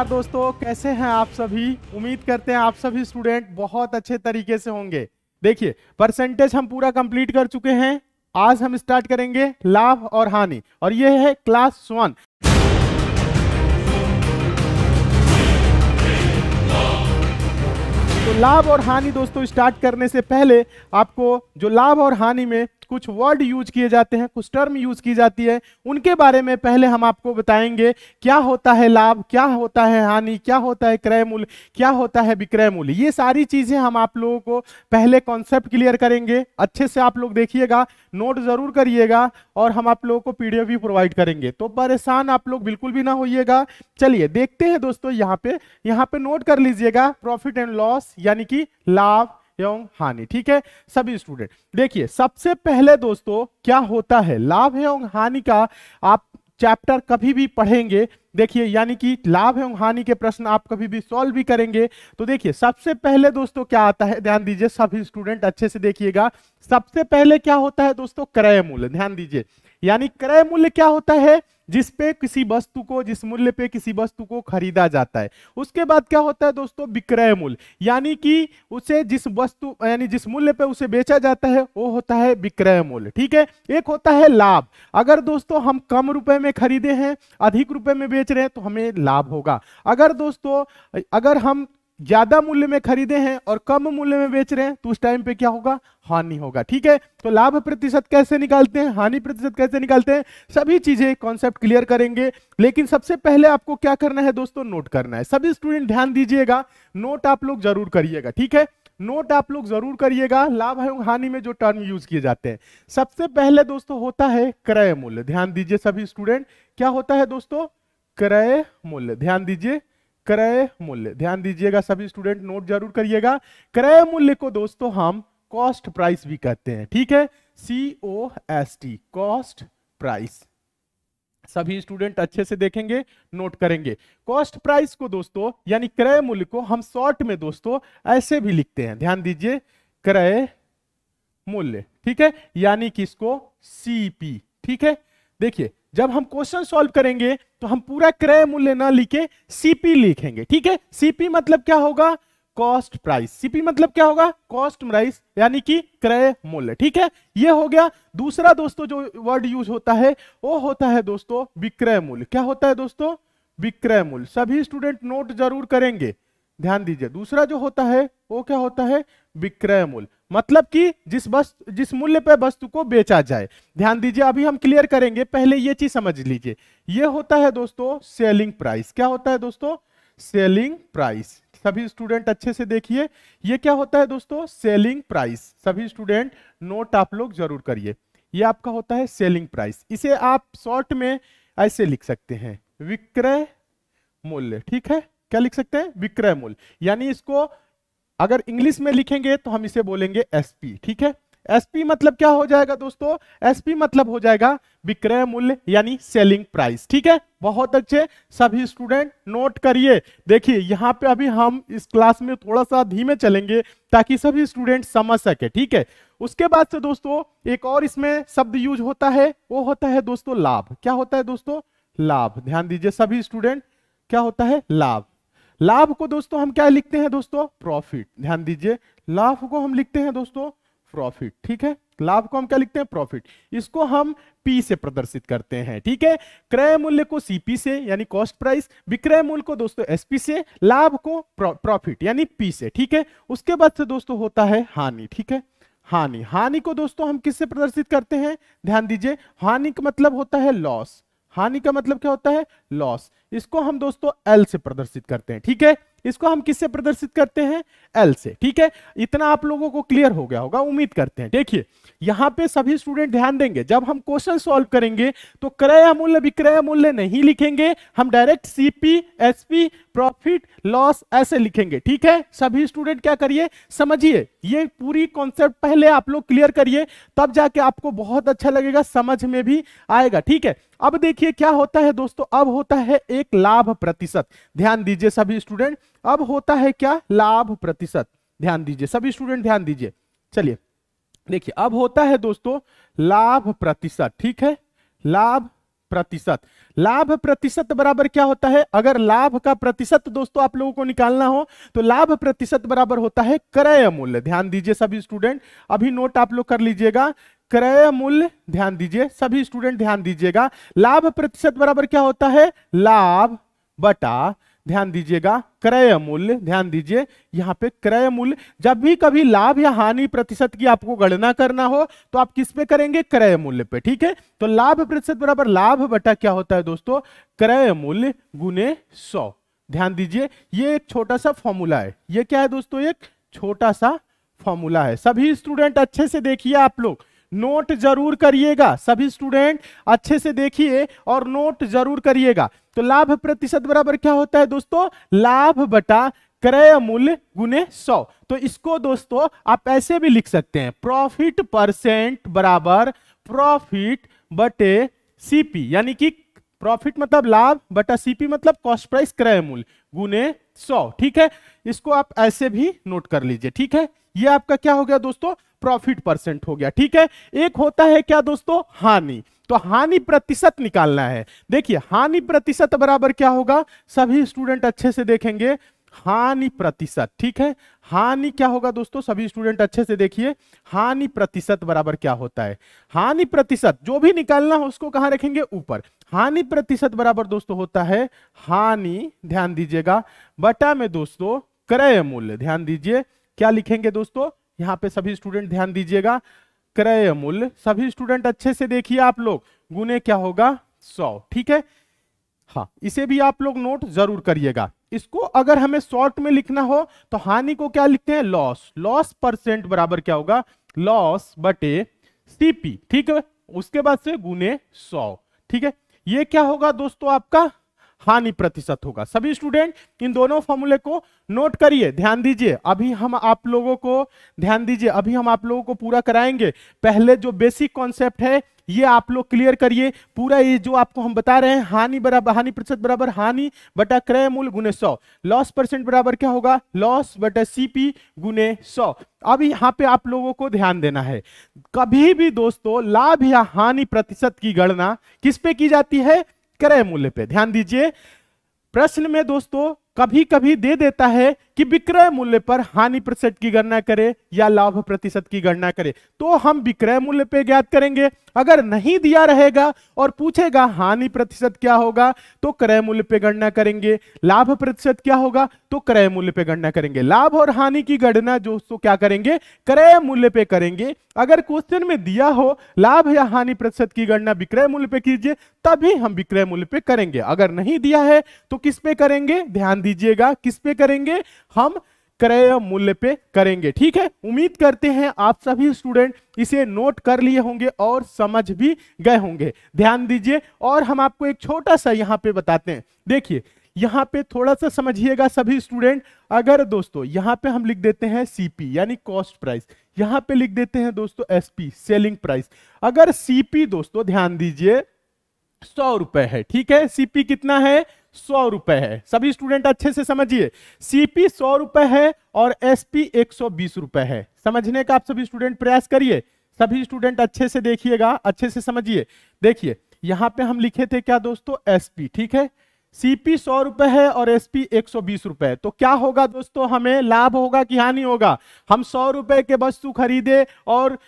नमस्कार दोस्तों कैसे हैं आप सभी उम्मीद करते हैं आप सभी स्टूडेंट बहुत अच्छे तरीके से होंगे देखिए परसेंटेज हम पूरा कंप्लीट कर चुके हैं आज हम स्टार्ट करेंगे लाभ और हानि और ये है क्लास वन तो लाभ और हानि दोस्तों स्टार्ट करने से पहले आपको जो लाभ और हानि में कुछ वर्ड यूज किए जाते हैं कुछ टर्म यूज की जाती है उनके बारे में पहले हम आपको बताएंगे क्या होता है लाभ क्या होता है हानि क्या होता है क्रय मूल्य क्या होता है विक्रय मूल्य ये सारी चीजें हम आप लोगों को पहले कॉन्सेप्ट क्लियर करेंगे अच्छे से आप लोग देखिएगा नोट जरूर करिएगा और हम आप लोगों को पीडीएफ भी प्रोवाइड करेंगे तो परेशान आप लोग बिल्कुल भी ना होइएगा चलिए देखते हैं दोस्तों यहाँ पे यहाँ पे नोट कर लीजिएगा प्रॉफिट एंड लॉस यानी कि लाभ एवं हानि ठीक है सभी स्टूडेंट देखिए सबसे पहले दोस्तों क्या होता है लाभ एवं हानि का आप चैप्टर कभी भी पढ़ेंगे देखिए यानी कि लाभ एवं हानि के प्रश्न आप कभी भी सॉल्व भी करेंगे तो देखिए सबसे पहले दोस्तों क्या आता है ध्यान दीजिए सभी स्टूडेंट अच्छे से देखिएगा सबसे पहले क्या होता है दोस्तों क्रय मूल्य ध्यान दीजिए यानी क्रय मूल्य क्या होता है जिस पे किसी वस्तु को जिस मूल्य पे किसी वस्तु को खरीदा जाता है उसके बाद क्या होता है दोस्तों विक्रय मूल्य यानी कि उसे जिस वस्तु यानी जिस मूल्य पे उसे बेचा जाता है वो होता है विक्रय मूल्य ठीक है एक होता है लाभ अगर दोस्तों हम कम रुपए में खरीदे हैं अधिक रुपए में बेच रहे हैं तो हमें लाभ होगा अगर दोस्तों अगर हम ज्यादा मूल्य में खरीदे हैं और कम मूल्य में बेच रहे हैं तो उस टाइम पे क्या होगा हानि होगा ठीक है तो लाभ प्रतिशत कैसे निकालते हैं हानि प्रतिशत कैसे निकालते हैं सभी चीजें कॉन्सेप्ट क्लियर करेंगे लेकिन सबसे पहले आपको क्या करना है दोस्तों नोट करना है सभी स्टूडेंट ध्यान दीजिएगा नोट आप लोग जरूर करिएगा ठीक है नोट आप लोग जरूर करिएगा लाभ एवं हानि में जो टर्म यूज किए जाते हैं सबसे पहले दोस्तों होता है क्रय मूल्य ध्यान दीजिए सभी स्टूडेंट क्या होता है दोस्तों क्रय मूल्य ध्यान दीजिए क्रय मूल्य ध्यान दीजिएगा सभी स्टूडेंट नोट जरूर करिएगा क्रय मूल्य को दोस्तों हम कॉस्ट प्राइस भी कहते हैं ठीक है C O S T cost price सभी स्टूडेंट अच्छे से देखेंगे नोट करेंगे कॉस्ट प्राइस को दोस्तों यानी क्रय मूल्य को हम शॉर्ट में दोस्तों ऐसे भी लिखते हैं ध्यान दीजिए क्रय मूल्य ठीक है यानी किसको सीपी ठीक है देखिए जब हम क्वेश्चन सॉल्व करेंगे तो हम पूरा क्रय मूल्य ना लिखे सीपी लिखेंगे ठीक है सीपी मतलब क्या होगा कॉस्ट प्राइस सीपी मतलब क्या होगा कॉस्ट प्राइस यानी कि क्रय मूल्य ठीक है ये हो गया दूसरा दोस्तों जो वर्ड यूज होता है वो होता है दोस्तों विक्रय मूल्य क्या होता है दोस्तों विक्रय मूल्य सभी स्टूडेंट नोट जरूर करेंगे ध्यान दीजिए दूसरा जो होता है वो क्या होता है विक्रय मूल्य मतलब कि जिस वस्तु जिस मूल्य पर वस्तु को बेचा जाए ध्यान दीजिए अभी हम क्लियर करेंगे पहले ये चीज समझ लीजिए ये होता है दोस्तों सेलिंग प्राइस क्या होता है दोस्तों सेलिंग प्राइस सभी स्टूडेंट अच्छे से देखिए ये क्या होता है दोस्तों सेलिंग प्राइस सभी स्टूडेंट नोट आप लोग जरूर करिए ये आपका होता है सेलिंग प्राइस इसे आप शॉर्ट में ऐसे लिख सकते हैं विक्रय मूल्य ठीक है क्या लिख सकते हैं विक्रय मूल्य यानी इसको अगर इंग्लिश में लिखेंगे तो हम इसे बोलेंगे एसपी ठीक है एसपी मतलब क्या हो जाएगा दोस्तों एसपी मतलब हो जाएगा विक्रय मूल्य यानी सेलिंग प्राइस ठीक है बहुत अच्छे सभी स्टूडेंट नोट करिए देखिए यहाँ पे अभी हम इस क्लास में थोड़ा सा धीमे चलेंगे ताकि सभी स्टूडेंट समझ सके ठीक है उसके बाद से दोस्तों एक और इसमें शब्द यूज होता है वो होता है दोस्तों लाभ क्या होता है दोस्तों लाभ ध्यान दीजिए सभी स्टूडेंट क्या होता है लाभ लाभ को दोस्तों हम क्या लिखते हैं दोस्तों प्रॉफिट ध्यान दीजिए लाभ को हम लिखते हैं दोस्तों प्रॉफिट ठीक है लाभ को हम क्या लिखते हैं प्रॉफिट इसको हम पी से प्रदर्शित करते हैं ठीक है क्रय मूल्य को सीपी से यानी कॉस्ट प्राइस विक्रय मूल्य को दोस्तों एसपी से लाभ को प्रॉफिट यानी पी से ठीक है उसके बाद से दोस्तों होता है हानि ठीक है हानि हानि को दोस्तों हम किससे प्रदर्शित करते हैं ध्यान दीजिए हानि का मतलब होता है लॉस हानि का मतलब क्या होता है लॉस इसको हम दोस्तों एल से प्रदर्शित करते हैं ठीक है इसको हम किससे प्रदर्शित करते हैं एल से ठीक है इतना आप लोगों को क्लियर हो गया होगा उम्मीद करते हैं देखिए यहां पे सभी स्टूडेंट ध्यान देंगे जब हम क्वेश्चन सॉल्व करेंगे तो क्रय मूल्य विक्रय मूल्य नहीं लिखेंगे हम direct CP SP profit loss ऐसे लिखेंगे ठीक है सभी स्टूडेंट क्या करिए समझिए ये पूरी कॉन्सेप्ट पहले आप लोग क्लियर करिए तब जाके आपको बहुत अच्छा लगेगा समझ में भी आएगा ठीक है अब देखिए क्या होता है दोस्तों अब होता है एक लाभ प्रतिशत ध्यान दीजिए सभी स्टूडेंट अब होता है क्या लाभ प्रतिशत ध्यान दीजिए सभी स्टूडेंट ध्यान दीजिए चलिए देखिए अब होता है दोस्तों लाभ प्रतिशत ठीक है लाभ प्रतिशत लाभ प्रतिशत बराबर क्या होता है अगर लाभ का प्रतिशत दोस्तों आप लोगों को निकालना हो तो लाभ प्रतिशत बराबर होता है क्रय मूल्य ध्यान दीजिए सभी स्टूडेंट अभी नोट आप लोग कर लीजिएगा क्रय मूल्य ध्यान दीजिए सभी स्टूडेंट ध्यान दीजिएगा लाभ प्रतिशत बराबर क्या होता है लाभ बटा ध्यान दीजिएगा क्रय मूल्य ध्यान दीजिए यहाँ पे क्रय मूल्य जब भी कभी लाभ या हानि प्रतिशत की आपको गणना करना हो तो आप किस पे करेंगे क्रय मूल्य पे ठीक है तो लाभ प्रतिशत बराबर लाभ बटा क्या होता है दोस्तों क्रय मूल्य गुने सौ ध्यान दीजिए ये एक छोटा सा फॉर्मूला है ये क्या है दोस्तों एक छोटा सा फॉर्मूला है सभी स्टूडेंट अच्छे से देखिए आप लोग नोट जरूर करिएगा सभी स्टूडेंट अच्छे से देखिए और नोट जरूर करिएगा तो लाभ प्रतिशत बराबर क्या होता है दोस्तों लाभ बटा क्रय मूल्य गुने सौ तो इसको दोस्तों आप ऐसे भी लिख सकते हैं प्रॉफिट परसेंट बराबर प्रॉफिट बटे सीपी यानी कि प्रॉफिट मतलब लाभ बटा सीपी मतलब कॉस्ट प्राइस क्रय मूल्य गुने सौ ठीक है इसको आप ऐसे भी नोट कर लीजिए ठीक है ये आपका क्या हो गया दोस्तों प्रॉफिट परसेंट हो गया ठीक है एक होता है क्या दोस्तों हानि तो हानि प्रतिशत निकालना है देखिए हानि प्रतिशत बराबर क्या होगा सभी स्टूडेंट अच्छे से देखेंगे हानि प्रतिशत ठीक है हानि क्या होगा दोस्तों सभी स्टूडेंट अच्छे से देखिए हानि प्रतिशत बराबर क्या होता है हानि प्रतिशत जो भी निकालना हो उसको कहां रखेंगे ऊपर हानि प्रतिशत बराबर दोस्तों होता है हानि ध्यान दीजिएगा बटा में दोस्तों क्रय मूल्य ध्यान दीजिए क्या लिखेंगे दोस्तों यहाँ पे सभी स्टूडेंट ध्यान दीजिएगा क्रय मूल्य सभी स्टूडेंट अच्छे से देखिए आप लोग गुने क्या होगा सौ ठीक है हाँ इसे भी आप लोग नोट जरूर करिएगा इसको अगर हमें शॉर्ट में लिखना हो तो हानि को क्या लिखते हैं लॉस लॉस परसेंट बराबर क्या होगा लॉस बटे सीपी ठीक है उसके बाद से गुने सौ ठीक है ये क्या होगा दोस्तों आपका हानि प्रतिशत होगा सभी स्टूडेंट इन दोनों फॉर्मूले को नोट करिए ध्यान दीजिए अभी हम आप लोगों को ध्यान दीजिए अभी हम आप लोगों को पूरा कराएंगे पहले जो बेसिक कॉन्सेप्ट है ये आप लोग क्लियर करिए पूरा ये जो आपको हम बता रहे हैं हानि बराबर हानि प्रतिशत बराबर हानि बटा क्रय मूल गुने सौ लॉस परसेंट बराबर क्या होगा लॉस बटा सीपी गुने सौ अब यहाँ पे आप लोगों को ध्यान देना है कभी भी दोस्तों लाभ या हानि प्रतिशत की गणना किस पे की जाती है क्रय मूल्य पे ध्यान दीजिए प्रश्न में दोस्तों कभी कभी दे देता है कि विक्रय मूल्य पर हानि प्रतिशत की गणना करें या लाभ प्रतिशत की गणना करें तो हम विक्रय मूल्य पे ज्ञात करेंगे अगर नहीं दिया रहेगा और पूछेगा हानि प्रतिशत क्या होगा तो क्रय मूल्य पे गणना करेंगे लाभ प्रतिशत क्या होगा तो क्रय मूल्य पे गणना करेंगे लाभ और हानि की गणना जो तो क्या करेंगे क्रय मूल्य पे करेंगे अगर क्वेश्चन में दिया हो लाभ या हानि प्रतिशत की गणना विक्रय मूल्य पे कीजिए तभी हम विक्रय मूल्य पे करेंगे अगर नहीं दिया है तो किस पे करेंगे ध्यान दीजिएगा किस पे करेंगे हम क्रय मूल्य पे करेंगे ठीक है उम्मीद करते हैं आप सभी स्टूडेंट इसे नोट कर लिए होंगे और समझ भी गए होंगे ध्यान दीजिए और हम आपको एक छोटा सा यहाँ पे बताते हैं देखिए यहाँ पे थोड़ा सा समझिएगा सभी स्टूडेंट अगर दोस्तों यहाँ पे हम लिख देते हैं सीपी यानी कॉस्ट प्राइस यहाँ पे लिख देते हैं दोस्तों एस सेलिंग प्राइस अगर सीपी दोस्तों ध्यान दीजिए सौ रुपए है ठीक है सीपी कितना है सौ रुपए है सभी स्टूडेंट अच्छे से समझिए सीपी सौ रुपए है और एसपी एक सौ बीस रुपए है समझने का आप सभी स्टूडेंट प्रयास करिए सभी स्टूडेंट अच्छे से देखिएगा अच्छे से समझिए देखिए यहां पे हम लिखे थे क्या दोस्तों एसपी ठीक है सीपी सौ रुपए है और एसपी एक सौ बीस रुपए तो क्या होगा दोस्तों हमें लाभ होगा कि हानि होगा हम सौ रुपए के वस्तु खरीदे और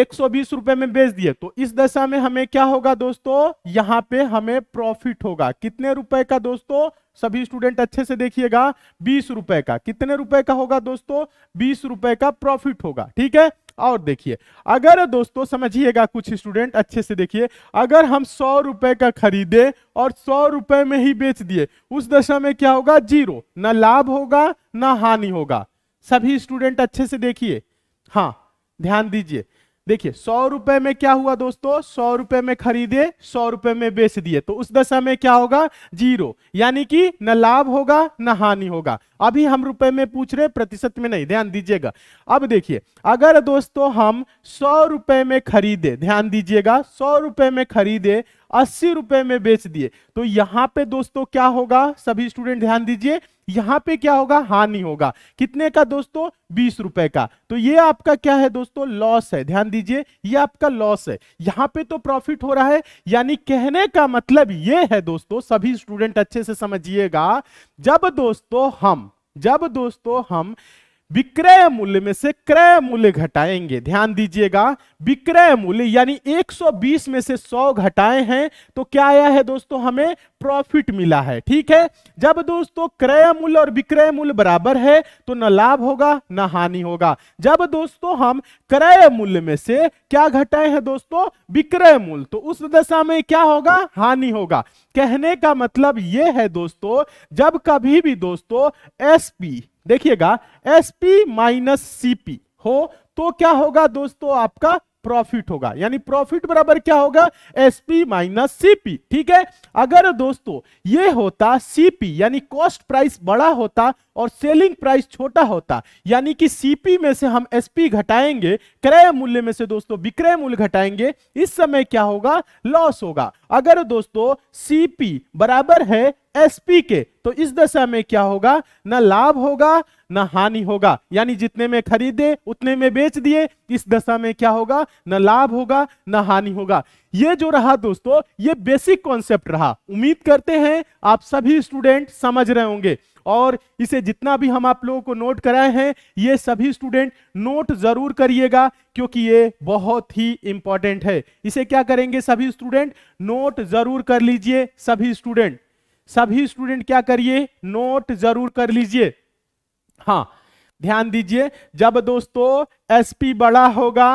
एक सौ बीस रुपए में बेच दिए तो इस दशा में हमें क्या होगा दोस्तों यहाँ पे हमें प्रॉफिट होगा कितने रुपए का दोस्तों सभी स्टूडेंट अच्छे से देखिएगा बीस रुपए का कितने रुपए का होगा दोस्तों बीस रुपए का प्रॉफिट होगा ठीक है और देखिए अगर दोस्तों समझिएगा कुछ स्टूडेंट अच्छे से देखिए अगर हम सौ रुपए का खरीदे और सौ रुपए में ही बेच दिए उस दशा में क्या होगा जीरो ना लाभ होगा ना हानि होगा सभी स्टूडेंट अच्छे से देखिए हाँ ध्यान दीजिए देखिए सौ रुपए में क्या हुआ दोस्तों सौ रुपए में खरीदे सौ रुपए में बेच दिए तो उस दशा में क्या होगा जीरो यानी कि न लाभ होगा न हानि होगा अभी हम रुपए में पूछ रहे प्रतिशत में नहीं ध्यान दीजिएगा अब देखिए अगर दोस्तों हम सौ रुपए में खरीदे ध्यान दीजिएगा सौ रुपए में खरीदे अस्सी रुपए में बेच दिए तो यहां पे दोस्तों क्या होगा सभी स्टूडेंट ध्यान दीजिए यहां पे क्या होगा हानि होगा कितने का दोस्तों बीस रुपए का तो ये आपका क्या है दोस्तों लॉस है ध्यान दीजिए ये आपका लॉस है यहां पे तो प्रॉफिट हो रहा है यानी कहने का मतलब ये है दोस्तों सभी स्टूडेंट अच्छे से समझिएगा जब दोस्तों हम जब दोस्तों हम विक्रय मूल्य में से क्रय मूल्य घटाएंगे ध्यान दीजिएगा विक्रय मूल्य यानी 120 में से 100 घटाए हैं तो क्या आया है दोस्तों हमें प्रॉफिट मिला है ठीक है जब दोस्तों क्रय मूल्य और विक्रय मूल्य बराबर है तो न लाभ होगा न हानि होगा जब दोस्तों हम क्रय मूल्य में से क्या घटाए हैं दोस्तों विक्रय मूल्य तो उस दशा में क्या होगा हानि होगा कहने का मतलब यह है दोस्तों जब कभी भी दोस्तों एसपी देखिएगा एसपी माइनस सीपी हो तो क्या होगा दोस्तों आपका प्रॉफिट होगा यानी प्रॉफिट बराबर क्या होगा एसपी माइनस सीपी ठीक है अगर दोस्तों ये होता सीपी यानी कॉस्ट प्राइस बड़ा होता और सेलिंग प्राइस छोटा होता यानी कि सीपी में से हम एसपी घटाएंगे क्रय मूल्य में से दोस्तों विक्रय मूल्य घटाएंगे इस समय क्या होगा लॉस होगा अगर दोस्तों सीपी बराबर है एसपी के तो इस दशा में क्या होगा ना लाभ होगा न हानि होगा यानी जितने में खरीदे उतने में बेच दिए इस दशा में क्या होगा ना लाभ होगा न हानि होगा ये जो रहा दोस्तों ये बेसिक कॉन्सेप्ट रहा उम्मीद करते हैं आप सभी स्टूडेंट समझ रहे होंगे और इसे जितना भी हम आप लोगों को नोट कराए हैं ये सभी स्टूडेंट नोट जरूर करिएगा क्योंकि ये बहुत ही इंपॉर्टेंट है इसे क्या करेंगे सभी स्टूडेंट नोट जरूर कर लीजिए सभी स्टूडेंट सभी स्टूडेंट क्या करिए नोट जरूर कर लीजिए हाँ ध्यान दीजिए जब दोस्तों एसपी बड़ा होगा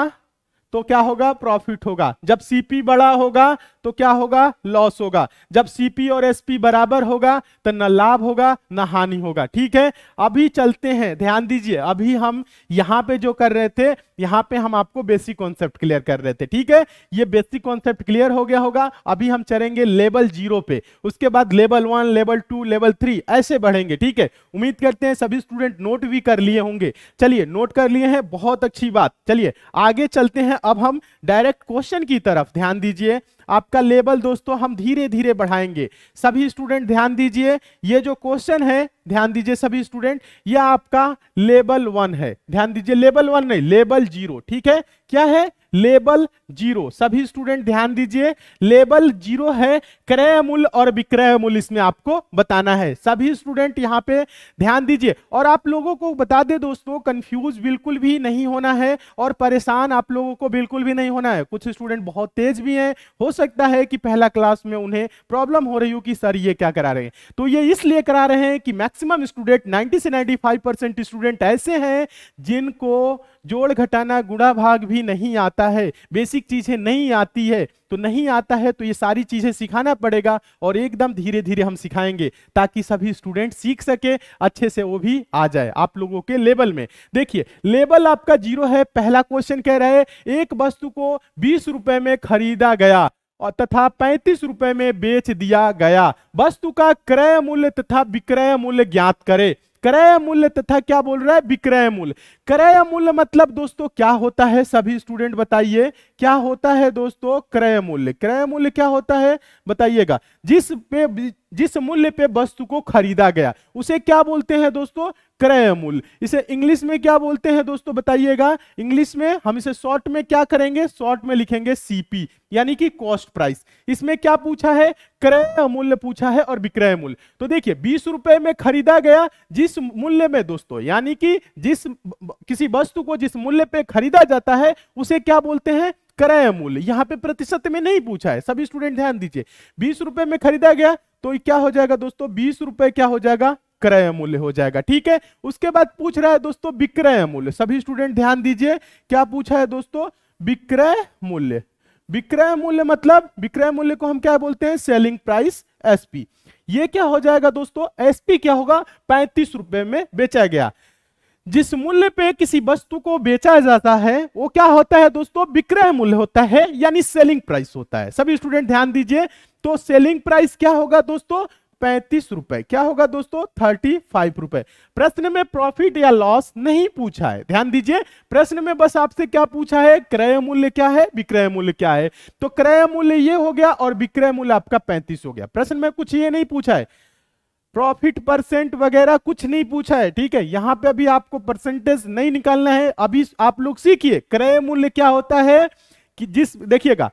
तो क्या होगा प्रॉफिट होगा जब सीपी बड़ा होगा तो क्या होगा लॉस होगा जब सीपी और एसपी बराबर होगा तो न लाभ होगा न हानि होगा ठीक है अभी चलते हैं ध्यान दीजिए अभी हम यहां पे जो कर रहे थे यहां पे हम आपको बेसिक कॉन्सेप्ट क्लियर कर रहे थे ठीक है ये बेसिक कॉन्सेप्ट क्लियर हो गया होगा अभी हम चलेंगे लेवल जीरो पे उसके बाद level one level two level three ऐसे बढ़ेंगे ठीक है उम्मीद करते हैं सभी स्टूडेंट नोट भी कर लिए होंगे चलिए नोट कर लिए हैं बहुत अच्छी बात चलिए आगे चलते हैं अब हम डायरेक्ट क्वेश्चन की तरफ ध्यान दीजिए आपका लेवल दोस्तों हम धीरे धीरे बढ़ाएंगे सभी स्टूडेंट ध्यान दीजिए ये जो क्वेश्चन है ध्यान दीजिए सभी स्टूडेंट यह आपका लेवल वन है ध्यान दीजिए लेवल वन नहीं लेवल जीरो ठीक है क्या है लेबल जीरो सभी स्टूडेंट ध्यान दीजिए लेबल जीरो है क्रय मूल्य और विक्रय मूल्य इसमें आपको बताना है सभी स्टूडेंट यहाँ पे ध्यान दीजिए और आप लोगों को बता दे दोस्तों कंफ्यूज बिल्कुल भी नहीं होना है और परेशान आप लोगों को बिल्कुल भी नहीं होना है कुछ स्टूडेंट बहुत तेज भी हैं हो सकता है कि पहला क्लास में उन्हें प्रॉब्लम हो रही हो कि सर ये क्या करा रहे हैं तो ये इसलिए करा रहे हैं कि मैक्सिमम स्टूडेंट नाइनटी से नाइन्टी परसेंट स्टूडेंट ऐसे हैं जिनको जोड़ घटाना गुणा भाग भी नहीं आता है बेसिक चीज़ें नहीं आती है तो नहीं आता है तो ये सारी चीज़ें सिखाना पड़ेगा और एकदम धीरे धीरे हम सिखाएंगे ताकि सभी स्टूडेंट सीख सके अच्छे से वो भी आ जाए आप लोगों के लेवल में देखिए लेवल आपका जीरो है पहला क्वेश्चन कह रहा है एक वस्तु को बीस रुपए में खरीदा गया और तथा पैंतीस रुपए में बेच दिया गया वस्तु का क्रय मूल्य तथा विक्रय मूल्य ज्ञात करें क्रय मूल्य तथा क्या बोल रहा है विक्रय मूल्य क्रय मूल्य मतलब दोस्तों क्या होता है सभी स्टूडेंट बताइए क्या होता है दोस्तों क्रय मूल्य क्रय मूल्य क्या होता है बताइएगा जिस पे जिस मूल्य पे वस्तु को खरीदा गया उसे क्या बोलते हैं दोस्तों क्रय मूल्य इसे इंग्लिश में क्या बोलते हैं दोस्तों बताइएगा इंग्लिश में हम इसे शॉर्ट में क्या करेंगे शॉर्ट में लिखेंगे सीपी यानी कि कॉस्ट प्राइस इसमें क्या पूछा है क्रय मूल्य पूछा है और विक्रय मूल्य तो देखिए बीस रुपए में खरीदा गया जिस मूल्य में दोस्तों यानी कि जिस किसी वस्तु को जिस मूल्य पे खरीदा जाता है उसे क्या बोलते हैं क्रय मूल्य यहाँ पे प्रतिशत में नहीं पूछा है सभी स्टूडेंट ध्यान दीजिए बीस रुपए में खरीदा गया तो क्या हो जाएगा दोस्तों बीस रुपए क्या हो जाएगा क्रय मूल्य हो जाएगा ठीक है उसके बाद पूछ रहा है दोस्तों विक्रय मूल्य सभी स्टूडेंट ध्यान दीजिए क्या पूछा है दोस्तों विक्रय मूल्य विक्रय मूल्य मतलब विक्रय मूल्य को हम क्या बोलते हैं सेलिंग प्राइस एसपी ये क्या हो जाएगा दोस्तों एसपी क्या होगा पैंतीस रुपए में बेचा गया जिस मूल्य पे किसी वस्तु को बेचा जाता है वो क्या होता है दोस्तों विक्रय मूल्य होता है यानी सेलिंग प्राइस होता है सभी स्टूडेंट ध्यान दीजिए तो सेलिंग प्राइस क्या होगा दोस्तों पैंतीस रुपए क्या होगा दोस्तों थर्टी फाइव रुपए प्रश्न में प्रॉफिट या लॉस नहीं पूछा है ध्यान दीजिए प्रश्न में बस आपसे क्या पूछा है क्रय मूल्य क्या है विक्रय मूल्य क्या है तो क्रय मूल्य ये हो गया और विक्रय मूल्य आपका पैंतीस हो गया प्रश्न में कुछ ये नहीं पूछा है प्रॉफिट परसेंट वगैरह कुछ नहीं पूछा है ठीक है यहां पर अभी आपको परसेंटेज नहीं निकालना है अभी आप लोग सीखिए क्रय मूल्य क्या होता है कि जिस देखिएगा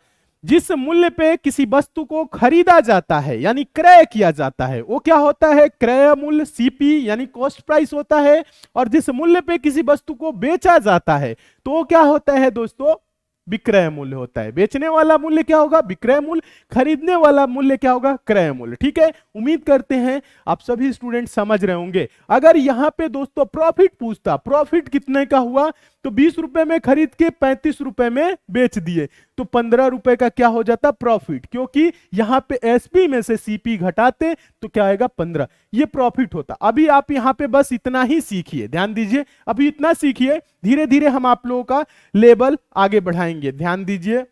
जिस मूल्य पे किसी वस्तु को खरीदा जाता है यानी क्रय किया जाता है वो क्या होता है क्रय मूल्य सीपी यानी कॉस्ट प्राइस होता है और जिस मूल्य पे किसी वस्तु को बेचा जाता है तो वो क्या होता है दोस्तों विक्रय मूल्य होता है बेचने वाला मूल्य क्या होगा विक्रय मूल्य खरीदने वाला मूल्य क्या होगा क्रय मूल्य ठीक है उम्मीद करते हैं आप सभी स्टूडेंट समझ रहे होंगे अगर यहाँ पे दोस्तों प्रॉफिट पूछता प्रॉफिट कितने का हुआ तो बीस रुपए में खरीद के पैंतीस रुपए में बेच दिए तो पंद्रह रुपए का क्या हो जाता प्रॉफिट क्योंकि यहां पे एसपी में से सीपी घटाते तो क्या आएगा पंद्रह ये प्रॉफिट होता अभी आप यहां पे बस इतना ही सीखिए ध्यान दीजिए अभी इतना सीखिए धीरे धीरे हम आप लोगों का लेवल आगे बढ़ाएंगे ध्यान दीजिए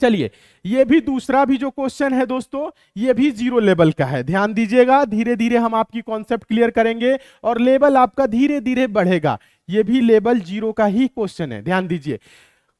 चलिए ये भी दूसरा भी जो क्वेश्चन है दोस्तों ये भी जीरो लेवल का है ध्यान दीजिएगा धीरे धीरे हम आपकी कॉन्सेप्ट क्लियर करेंगे और लेवल आपका धीरे धीरे बढ़ेगा ये भी लेबल जीरो का ही क्वेश्चन है ध्यान दीजिए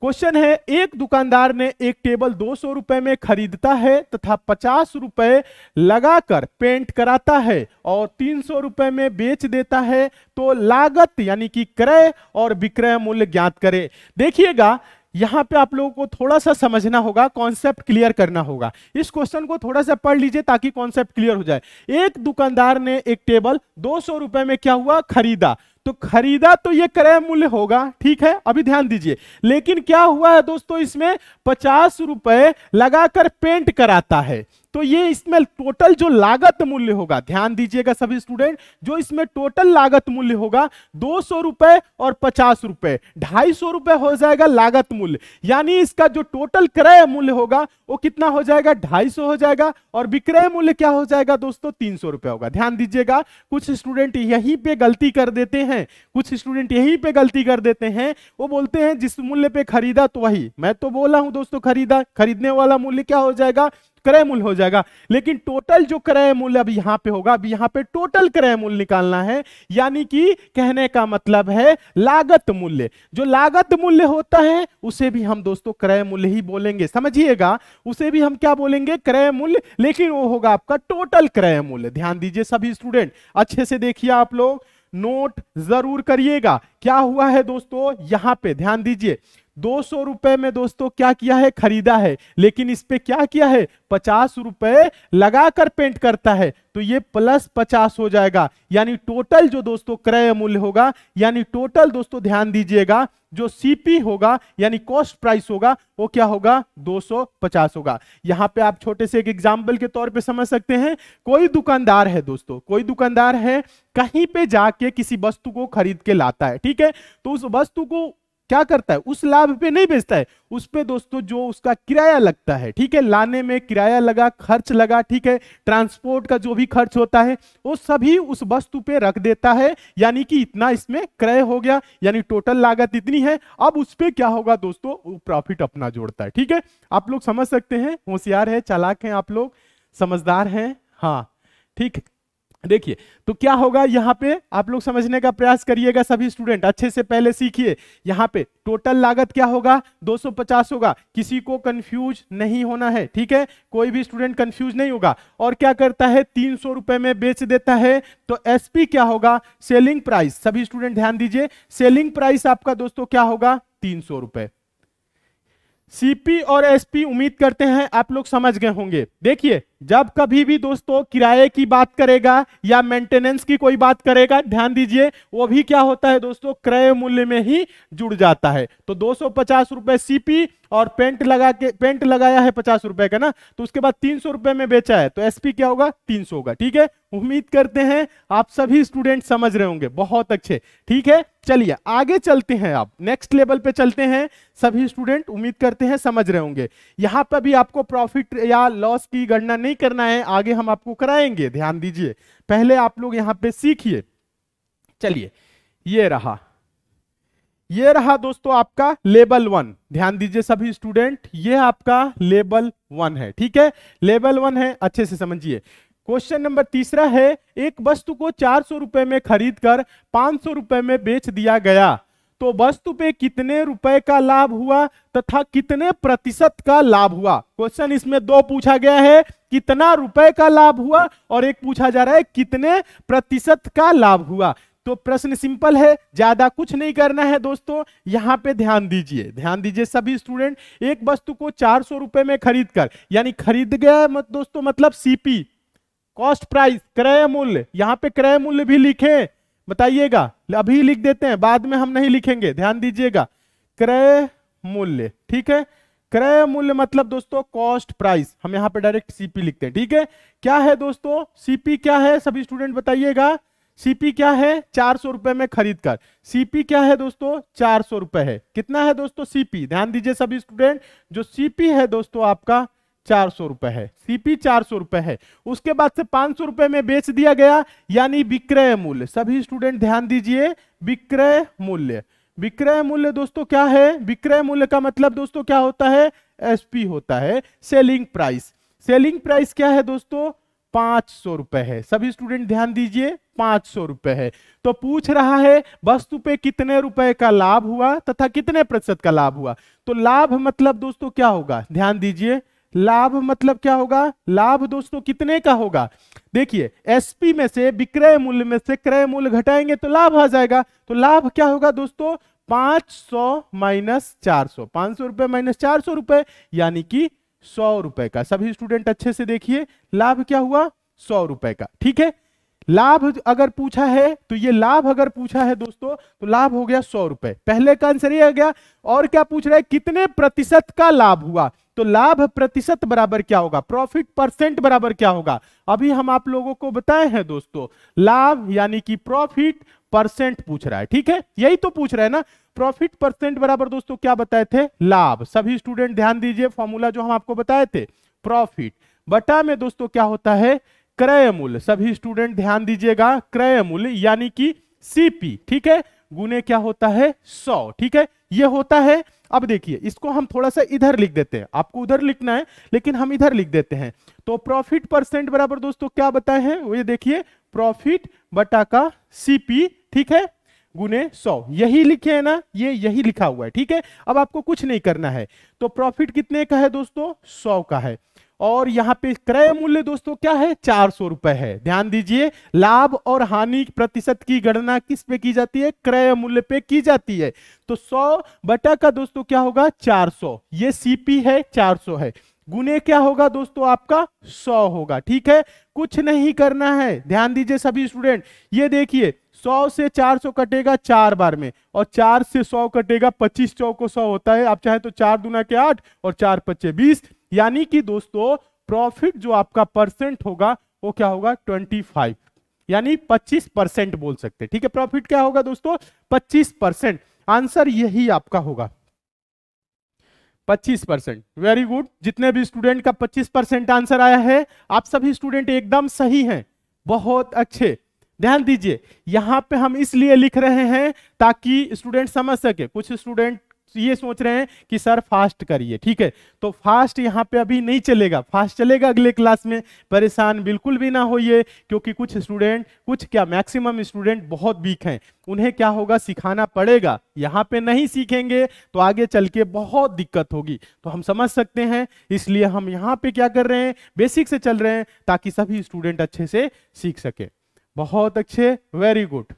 क्वेश्चन है एक दुकानदार ने एक टेबल दो सौ रुपए में खरीदता है तथा पचास रुपए लगाकर पेंट कराता है और तीन सौ रुपए में बेच देता है तो लागत यानी कि क्रय और विक्रय मूल्य ज्ञात करें देखिएगा यहां पे आप लोगों को थोड़ा सा समझना होगा कॉन्सेप्ट क्लियर करना होगा इस क्वेश्चन को थोड़ा सा पढ़ लीजिए ताकि कॉन्सेप्ट क्लियर हो जाए एक दुकानदार ने एक टेबल दो सौ रुपए में क्या हुआ खरीदा तो खरीदा तो ये क्रय मूल्य होगा ठीक है अभी ध्यान दीजिए लेकिन क्या हुआ है दोस्तों इसमें पचास रुपए लगाकर पेंट कराता है तो ये इसमें टोटल जो लागत मूल्य होगा ध्यान दीजिएगा सभी स्टूडेंट जो इसमें टोटल लागत मूल्य होगा दो सौ रुपए और पचास रुपए ढाई सौ रुपए हो जाएगा लागत मूल्य यानी इसका जो टोटल क्रय मूल्य होगा वो कितना हो जाएगा ढाई सौ हो जाएगा और विक्रय मूल्य क्या हो जाएगा दोस्तों तीन सौ रुपए होगा ध्यान दीजिएगा कुछ स्टूडेंट यहीं पे गलती कर देते हैं कुछ स्टूडेंट यहीं पे गलती कर देते हैं वो बोलते हैं जिस मूल्य पे खरीदा तो वही मैं तो बोला हूं दोस्तों खरीदा खरीदने वाला मूल्य क्या हो जाएगा क्रय मूल्य हो जाएगा लेकिन टोटल जो क्रय मूल्य अब यहां पे होगा अब यहां पे टोटल क्रय मूल्य निकालना है यानी कि कहने का मतलब है लागत मूल्य जो लागत मूल्य होता है उसे भी हम दोस्तों क्रय मूल्य ही बोलेंगे समझिएगा उसे भी हम क्या बोलेंगे क्रय मूल्य लेकिन वो होगा आपका टोटल क्रय मूल्य ध्यान दीजिए सभी स्टूडेंट अच्छे से देखिए आप लोग नोट जरूर करिएगा क्या हुआ है दोस्तों यहां पे ध्यान दीजिए दो सौ रुपए में दोस्तों क्या किया है खरीदा है लेकिन इस पे क्या किया है पचास रुपए लगाकर पेंट करता है तो ये प्लस पचास हो जाएगा यानी टोटल जो दोस्तों क्रय मूल्य होगा यानी टोटल दोस्तों ध्यान दीजिएगा जो सीपी होगा यानी कॉस्ट प्राइस होगा वो क्या होगा दो सौ पचास होगा यहां पे आप छोटे से एक एग्जाम्पल के तौर पे समझ सकते हैं कोई दुकानदार है दोस्तों कोई दुकानदार है कहीं पे जाके किसी वस्तु को खरीद के लाता है ठीक है तो उस वस्तु को क्या करता है उस लाभ पे नहीं बेचता है उस पे दोस्तों जो उसका किराया लगता है ठीक है लाने में किराया लगा खर्च लगा ठीक है ट्रांसपोर्ट का जो भी खर्च होता है वो सभी उस वस्तु पे रख देता है यानी कि इतना इसमें क्रय हो गया यानी टोटल लागत इतनी है अब उस पर क्या होगा दोस्तों वो प्रॉफिट अपना जोड़ता है ठीक है आप लोग समझ सकते हैं होशियार है चालाक है आप लोग समझदार हैं हाँ ठीक देखिए तो क्या होगा यहाँ पे आप लोग समझने का प्रयास करिएगा सभी स्टूडेंट अच्छे से पहले सीखिए यहाँ पे टोटल लागत क्या होगा 250 होगा किसी को कंफ्यूज नहीं होना है ठीक है कोई भी स्टूडेंट कंफ्यूज नहीं होगा और क्या करता है तीन सौ रुपए में बेच देता है तो एसपी क्या होगा सेलिंग प्राइस सभी स्टूडेंट ध्यान दीजिए सेलिंग प्राइस आपका दोस्तों क्या होगा तीन सौ रुपए सीपी और एसपी उम्मीद करते हैं आप लोग समझ गए होंगे देखिए जब कभी भी दोस्तों किराए की बात करेगा या मेंटेनेंस की कोई बात करेगा ध्यान दीजिए वो भी क्या होता है दोस्तों क्रय मूल्य में ही जुड़ जाता है तो दो सौ सीपी और पेंट लगा के पेंट लगाया है पचास रुपए का ना तो उसके बाद तीन सौ रुपए में बेचा है तो एसपी क्या होगा तीन सौ होगा ठीक है उम्मीद करते हैं आप सभी स्टूडेंट समझ रहे होंगे बहुत अच्छे ठीक है चलिए आगे चलते हैं आप नेक्स्ट लेवल पे चलते हैं सभी स्टूडेंट उम्मीद करते हैं समझ रहे होंगे यहां पर भी आपको प्रॉफिट या लॉस की गणना नहीं नहीं करना है आगे हम आपको कराएंगे ध्यान दीजिए पहले आप लोग यहां पे सीखिए चलिए ये रहा ये रहा दोस्तों आपका लेबल वन ध्यान दीजिए सभी स्टूडेंट ये आपका लेबल वन है ठीक है लेबल वन है अच्छे से समझिए क्वेश्चन नंबर तीसरा है एक वस्तु को चार सौ रुपए में खरीद कर पांच सौ रुपए में बेच दिया गया तो वस्तु पे कितने रुपए का लाभ हुआ तथा कितने प्रतिशत का लाभ हुआ क्वेश्चन इसमें दो पूछा गया है कितना रुपए का लाभ हुआ और एक पूछा जा रहा है कितने प्रतिशत का लाभ हुआ तो प्रश्न सिंपल है ज्यादा कुछ नहीं करना है दोस्तों यहाँ पे ध्यान दीजिए ध्यान दीजिए सभी स्टूडेंट एक वस्तु को चार सौ रुपए में खरीद कर यानी खरीद गया मत दोस्तों मतलब सीपी कॉस्ट प्राइस क्रय मूल्य यहाँ पे क्रय मूल्य भी लिखे बताइएगा अभी लिख देते हैं बाद में हम नहीं लिखेंगे ध्यान दीजिएगा क्रय मूल्य ठीक है क्रय मूल्य मतलब दोस्तों कॉस्ट प्राइस हम यहां पे डायरेक्ट सीपी लिखते हैं ठीक है क्या है दोस्तों सीपी क्या है सभी स्टूडेंट बताइएगा सीपी क्या है चार सौ रुपए में खरीद कर सीपी क्या है दोस्तों चार सौ रुपए है कितना है दोस्तों सीपी ध्यान दीजिए सभी स्टूडेंट जो सीपी है दोस्तों आपका चार सौ रुपए है सीपी चार सौ रुपए है उसके बाद से पांच सौ रुपए में बेच दिया गया यानी विक्रय मूल्य सभी स्टूडेंट ध्यान दीजिए विक्रय मूल्य विक्रय मूल्य दोस्तों क्या है विक्रय मूल्य का मतलब दोस्तों क्या होता है एसपी होता है सेलिंग प्राइस सेलिंग प्राइस क्या है दोस्तों पांच सौ रुपए है सभी स्टूडेंट ध्यान दीजिए पांच सौ रुपए है तो पूछ रहा है वस्तु पे कितने रुपए का लाभ हुआ तथा कितने प्रतिशत का लाभ हुआ तो लाभ मतलब दोस्तों क्या होगा ध्यान दीजिए लाभ मतलब क्या होगा लाभ दोस्तों कितने का होगा देखिए एसपी में से विक्रय मूल्य में से क्रय मूल्य घटाएंगे तो लाभ आ जाएगा तो लाभ क्या होगा दोस्तों पांच सौ माइनस चार सौ पांच सौ रुपए माइनस चार सौ रुपए यानी कि सौ रुपए का सभी स्टूडेंट अच्छे से देखिए लाभ क्या हुआ सौ रुपए का ठीक है लाभ अगर पूछा है तो ये लाभ अगर पूछा है दोस्तों तो लाभ हो गया सौ रुपए पहले का आंसर ये आ गया और क्या पूछ रहा है कितने प्रतिशत का लाभ हुआ तो लाभ प्रतिशत बराबर क्या होगा प्रॉफिट परसेंट बराबर क्या होगा अभी हम आप लोगों को बताए हैं दोस्तों लाभ यानी कि प्रॉफिट परसेंट पूछ रहा है ठीक है यही तो पूछ रहा है ना प्रॉफिट परसेंट बराबर दोस्तों क्या बताए थे लाभ सभी स्टूडेंट ध्यान दीजिए फॉर्मूला जो हम आपको बताए थे प्रॉफिट बटा में दोस्तों क्या होता है क्रय मूल्य सभी स्टूडेंट ध्यान दीजिएगा क्रय मूल्य यानी कि सीपी ठीक है गुने क्या होता है सौ ठीक है ये होता है अब देखिए इसको हम थोड़ा सा इधर लिख देते हैं आपको उधर लिखना है लेकिन हम इधर लिख देते हैं तो प्रॉफिट परसेंट बराबर दोस्तों क्या बताए हैं ये देखिए प्रॉफिट बटा का सीपी ठीक है गुने सौ यही लिखे है ना ये यही लिखा हुआ है ठीक है अब आपको कुछ नहीं करना है तो प्रॉफिट कितने का है दोस्तों सौ का है और यहाँ पे क्रय मूल्य दोस्तों क्या है चार सौ रुपए है ध्यान दीजिए लाभ और हानि प्रतिशत की गणना किस पे की जाती है क्रय मूल्य पे की जाती है तो सौ बटा का दोस्तों क्या होगा चार सौ ये सीपी है चार सौ है गुने क्या होगा दोस्तों आपका सौ होगा ठीक है कुछ नहीं करना है ध्यान दीजिए सभी स्टूडेंट ये देखिए सौ से चार सौ कटेगा चार बार में और चार से सौ कटेगा पच्चीस चौको सौ होता है आप चाहे तो चार दुना के आठ और चार पच्चे बीस यानी कि दोस्तों प्रॉफिट जो आपका परसेंट होगा वो क्या होगा 25 यानी 25 परसेंट बोल सकते ठीक है प्रॉफिट क्या होगा दोस्तों 25 परसेंट आंसर यही आपका होगा 25 परसेंट वेरी गुड जितने भी स्टूडेंट का 25 परसेंट आंसर आया है आप सभी स्टूडेंट एकदम सही हैं बहुत अच्छे ध्यान दीजिए यहां पे हम इसलिए लिख रहे हैं ताकि स्टूडेंट समझ सके कुछ स्टूडेंट ये सोच रहे हैं कि सर फास्ट करिए ठीक है तो फास्ट यहाँ पे अभी नहीं चलेगा फास्ट चलेगा अगले क्लास में परेशान बिल्कुल भी ना होइए क्योंकि कुछ स्टूडेंट कुछ क्या मैक्सिमम स्टूडेंट बहुत वीक हैं उन्हें क्या होगा सिखाना पड़ेगा यहाँ पे नहीं सीखेंगे तो आगे चल के बहुत दिक्कत होगी तो हम समझ सकते हैं इसलिए हम यहाँ पे क्या कर रहे हैं बेसिक से चल रहे हैं ताकि सभी स्टूडेंट अच्छे से सीख सके बहुत अच्छे वेरी गुड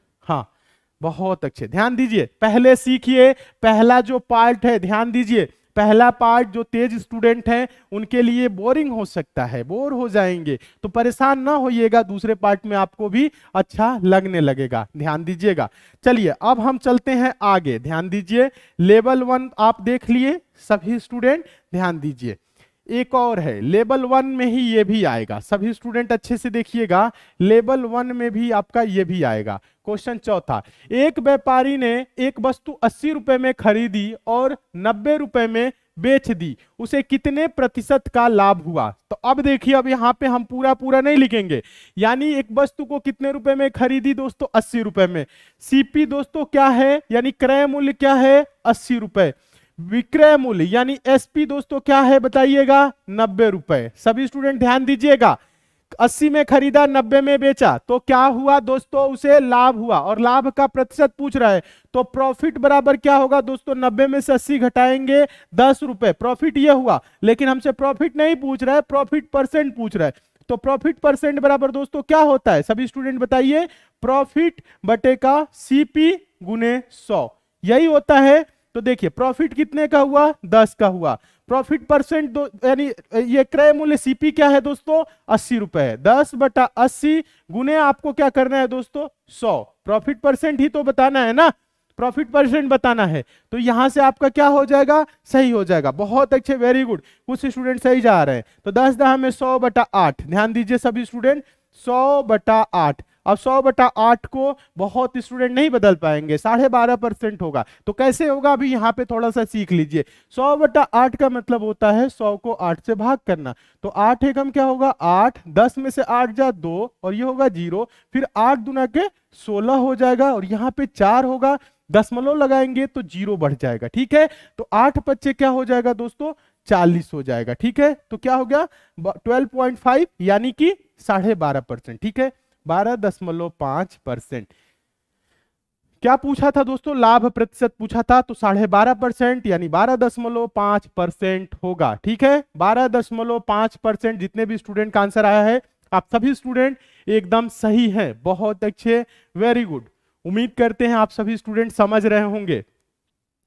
बहुत अच्छे ध्यान दीजिए पहले सीखिए पहला जो पार्ट है ध्यान दीजिए पहला पार्ट जो तेज स्टूडेंट हैं उनके लिए बोरिंग हो सकता है बोर हो जाएंगे तो परेशान ना होइएगा दूसरे पार्ट में आपको भी अच्छा लगने लगेगा ध्यान दीजिएगा चलिए अब हम चलते हैं आगे ध्यान दीजिए लेवल वन आप देख लिए सभी स्टूडेंट ध्यान दीजिए एक और है लेबल वन में ही ये भी आएगा सभी स्टूडेंट अच्छे से देखिएगा लेबल वन में भी आपका ये भी आएगा क्वेश्चन चौथा एक व्यापारी ने एक वस्तु अस्सी रुपए में खरीदी और नब्बे रुपए में बेच दी उसे कितने प्रतिशत का लाभ हुआ तो अब देखिए अब यहाँ पे हम पूरा पूरा नहीं लिखेंगे यानी एक वस्तु को कितने रुपए में खरीदी दोस्तों अस्सी रुपए में सीपी दोस्तों क्या है यानी क्रय मूल्य क्या है अस्सी रुपए विक्रय मूल्य यानी एसपी दोस्तों क्या है बताइएगा नब्बे रुपए सभी स्टूडेंट ध्यान दीजिएगा अस्सी में खरीदा नब्बे में बेचा तो क्या हुआ दोस्तों उसे लाभ हुआ और लाभ का प्रतिशत पूछ रहा है तो प्रॉफिट बराबर क्या होगा दोस्तों नब्बे में से अस्सी घटाएंगे दस रुपए प्रॉफिट ये हुआ लेकिन हमसे प्रॉफिट नहीं पूछ रहा है प्रॉफिट परसेंट पूछ रहा है तो प्रॉफिट परसेंट बराबर दोस्तों क्या होता है सभी स्टूडेंट बताइए प्रॉफिट बटे का सीपी गुने सौ यही होता है तो देखिए प्रॉफिट कितने का हुआ दस का हुआ प्रॉफिट परसेंट यानी ये क्रय मूल्य सीपी क्या है दोस्तों अस्सी रुपए है दस बटा अस्सी गुने आपको क्या करना है दोस्तों सौ प्रॉफिट परसेंट ही तो बताना है ना प्रॉफिट परसेंट बताना है तो यहां से आपका क्या हो जाएगा सही हो जाएगा बहुत अच्छे वेरी गुड कुछ स्टूडेंट सही जा रहे हैं तो दस दहा में सौ बटा आठ ध्यान दीजिए सभी स्टूडेंट सौ बटा आठ अब सौ बटा आठ को बहुत स्टूडेंट नहीं बदल पाएंगे साढ़े बारह परसेंट होगा तो कैसे होगा अभी यहाँ पे थोड़ा सा सीख लीजिए सौ बटा आठ का मतलब होता है सौ को आठ से भाग करना तो आठ एकम क्या होगा आठ दस में से आठ जा दो और ये होगा जीरो फिर आठ दुना के सोलह हो जाएगा और यहाँ पे चार होगा दसमलव लगाएंगे तो जीरो बढ़ जाएगा ठीक है तो आठ पच्चे क्या हो जाएगा दोस्तों चालीस हो जाएगा ठीक है तो क्या हो गया ट्वेल्व पॉइंट फाइव यानी कि साढ़े बारह परसेंट ठीक है बारह दशमलव पांच परसेंट क्या पूछा था दोस्तों लाभ प्रतिशत पूछा था तो साढ़े बारह परसेंट यानी बारह दशमलव पांच परसेंट होगा ठीक है बारह दशमलव पांच परसेंट जितने भी स्टूडेंट का आंसर आया है आप सभी स्टूडेंट एकदम सही हैं बहुत अच्छे वेरी गुड उम्मीद करते हैं आप सभी स्टूडेंट समझ रहे होंगे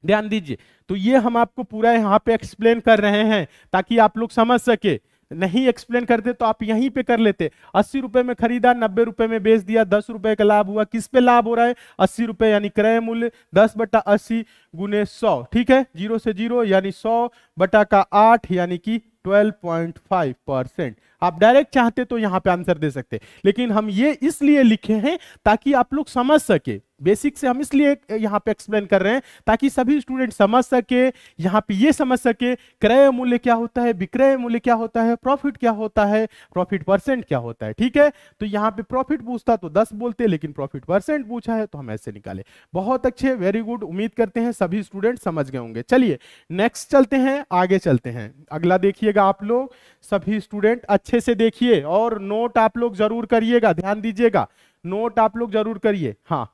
ध्यान दीजिए तो ये हम आपको पूरा यहाँ पे एक्सप्लेन कर रहे हैं ताकि आप लोग समझ सके नहीं एक्सप्लेन करते तो आप यहीं पे कर लेते अस्सी रुपए में खरीदा नब्बे रुपए में बेच दिया दस रुपए का लाभ हुआ किस पे लाभ हो रहा है अस्सी रुपए यानी क्रय मूल्य दस बटा अस्सी गुने सौ ठीक है जीरो से जीरो यानी सौ बटा का आठ यानी कि 12.5 परसेंट आप डायरेक्ट चाहते तो यहां पे आंसर दे सकते लेकिन हम ये इसलिए लिखे हैं ताकि आप लोग समझ सके बेसिक से हम इसलिए यहाँ पे एक्सप्लेन कर रहे हैं ताकि सभी स्टूडेंट समझ सके यहाँ पे ये समझ सके क्रय मूल्य क्या होता है विक्रय मूल्य क्या होता है प्रॉफिट क्या होता है प्रॉफिट परसेंट क्या होता है ठीक है तो यहाँ पे प्रॉफिट पूछता तो दस बोलते लेकिन प्रॉफिट परसेंट पूछा है तो हम ऐसे निकाले बहुत अच्छे वेरी गुड उम्मीद करते हैं सभी स्टूडेंट समझ गए होंगे चलिए नेक्स्ट चलते हैं आगे चलते हैं अगला देखिएगा आप लोग सभी स्टूडेंट अच्छे से देखिए और नोट आप लोग जरूर करिएगा ध्यान दीजिएगा नोट आप लोग जरूर करिए हाँ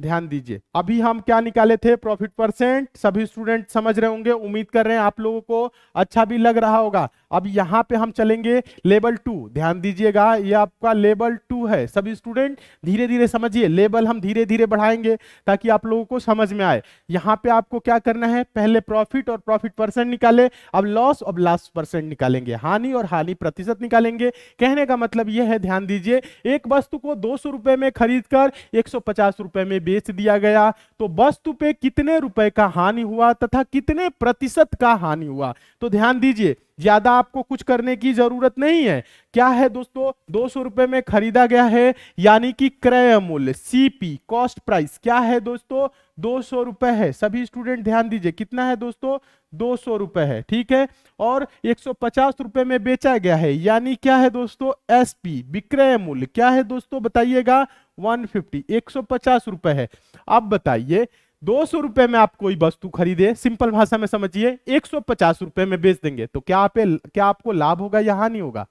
ध्यान दीजिए अभी हम क्या निकाले थे प्रॉफिट परसेंट सभी स्टूडेंट समझ रहे होंगे उम्मीद कर रहे हैं आप लोगों को अच्छा भी लग रहा होगा अब यहाँ पे हम चलेंगे लेबल टू ध्यान दीजिएगा ये आपका लेबल टू है सभी स्टूडेंट धीरे धीरे समझिए लेबल हम धीरे धीरे बढ़ाएंगे ताकि आप लोगों को समझ में आए यहाँ पे आपको क्या करना है पहले प्रॉफिट और प्रॉफिट परसेंट निकाले अब लॉस और लॉस परसेंट निकालेंगे हानि और हानि प्रतिशत निकालेंगे कहने का मतलब यह है ध्यान दीजिए एक वस्तु को दो सौ में खरीद कर एक में बेच दिया गया तो वस्तु पे कितने रुपए का हानि हुआ तथा कितने प्रतिशत का हानि हुआ तो ध्यान दीजिए ज्यादा आपको कुछ करने की जरूरत नहीं है क्या है दोस्तों दो सौ रुपए में खरीदा गया है यानी कि क्रय मूल्य सीपी कॉस्ट प्राइस क्या है दोस्तों दो सौ रुपए है सभी स्टूडेंट ध्यान दीजिए कितना है दोस्तों दो सौ रुपए है ठीक है और एक सौ पचास रुपए में बेचा गया है यानी क्या है दोस्तों एसपी विक्रय मूल्य क्या है दोस्तों बताइएगा वन फिफ्टी एक सौ पचास रुपए है अब बताइए दो सौ रुपए में आप कोई वस्तु खरीदे सिंपल भाषा में समझिए एक सौ पचास रुपए में बेच देंगे तो क्या आप क्या आपको लाभ होगा या हानि होगा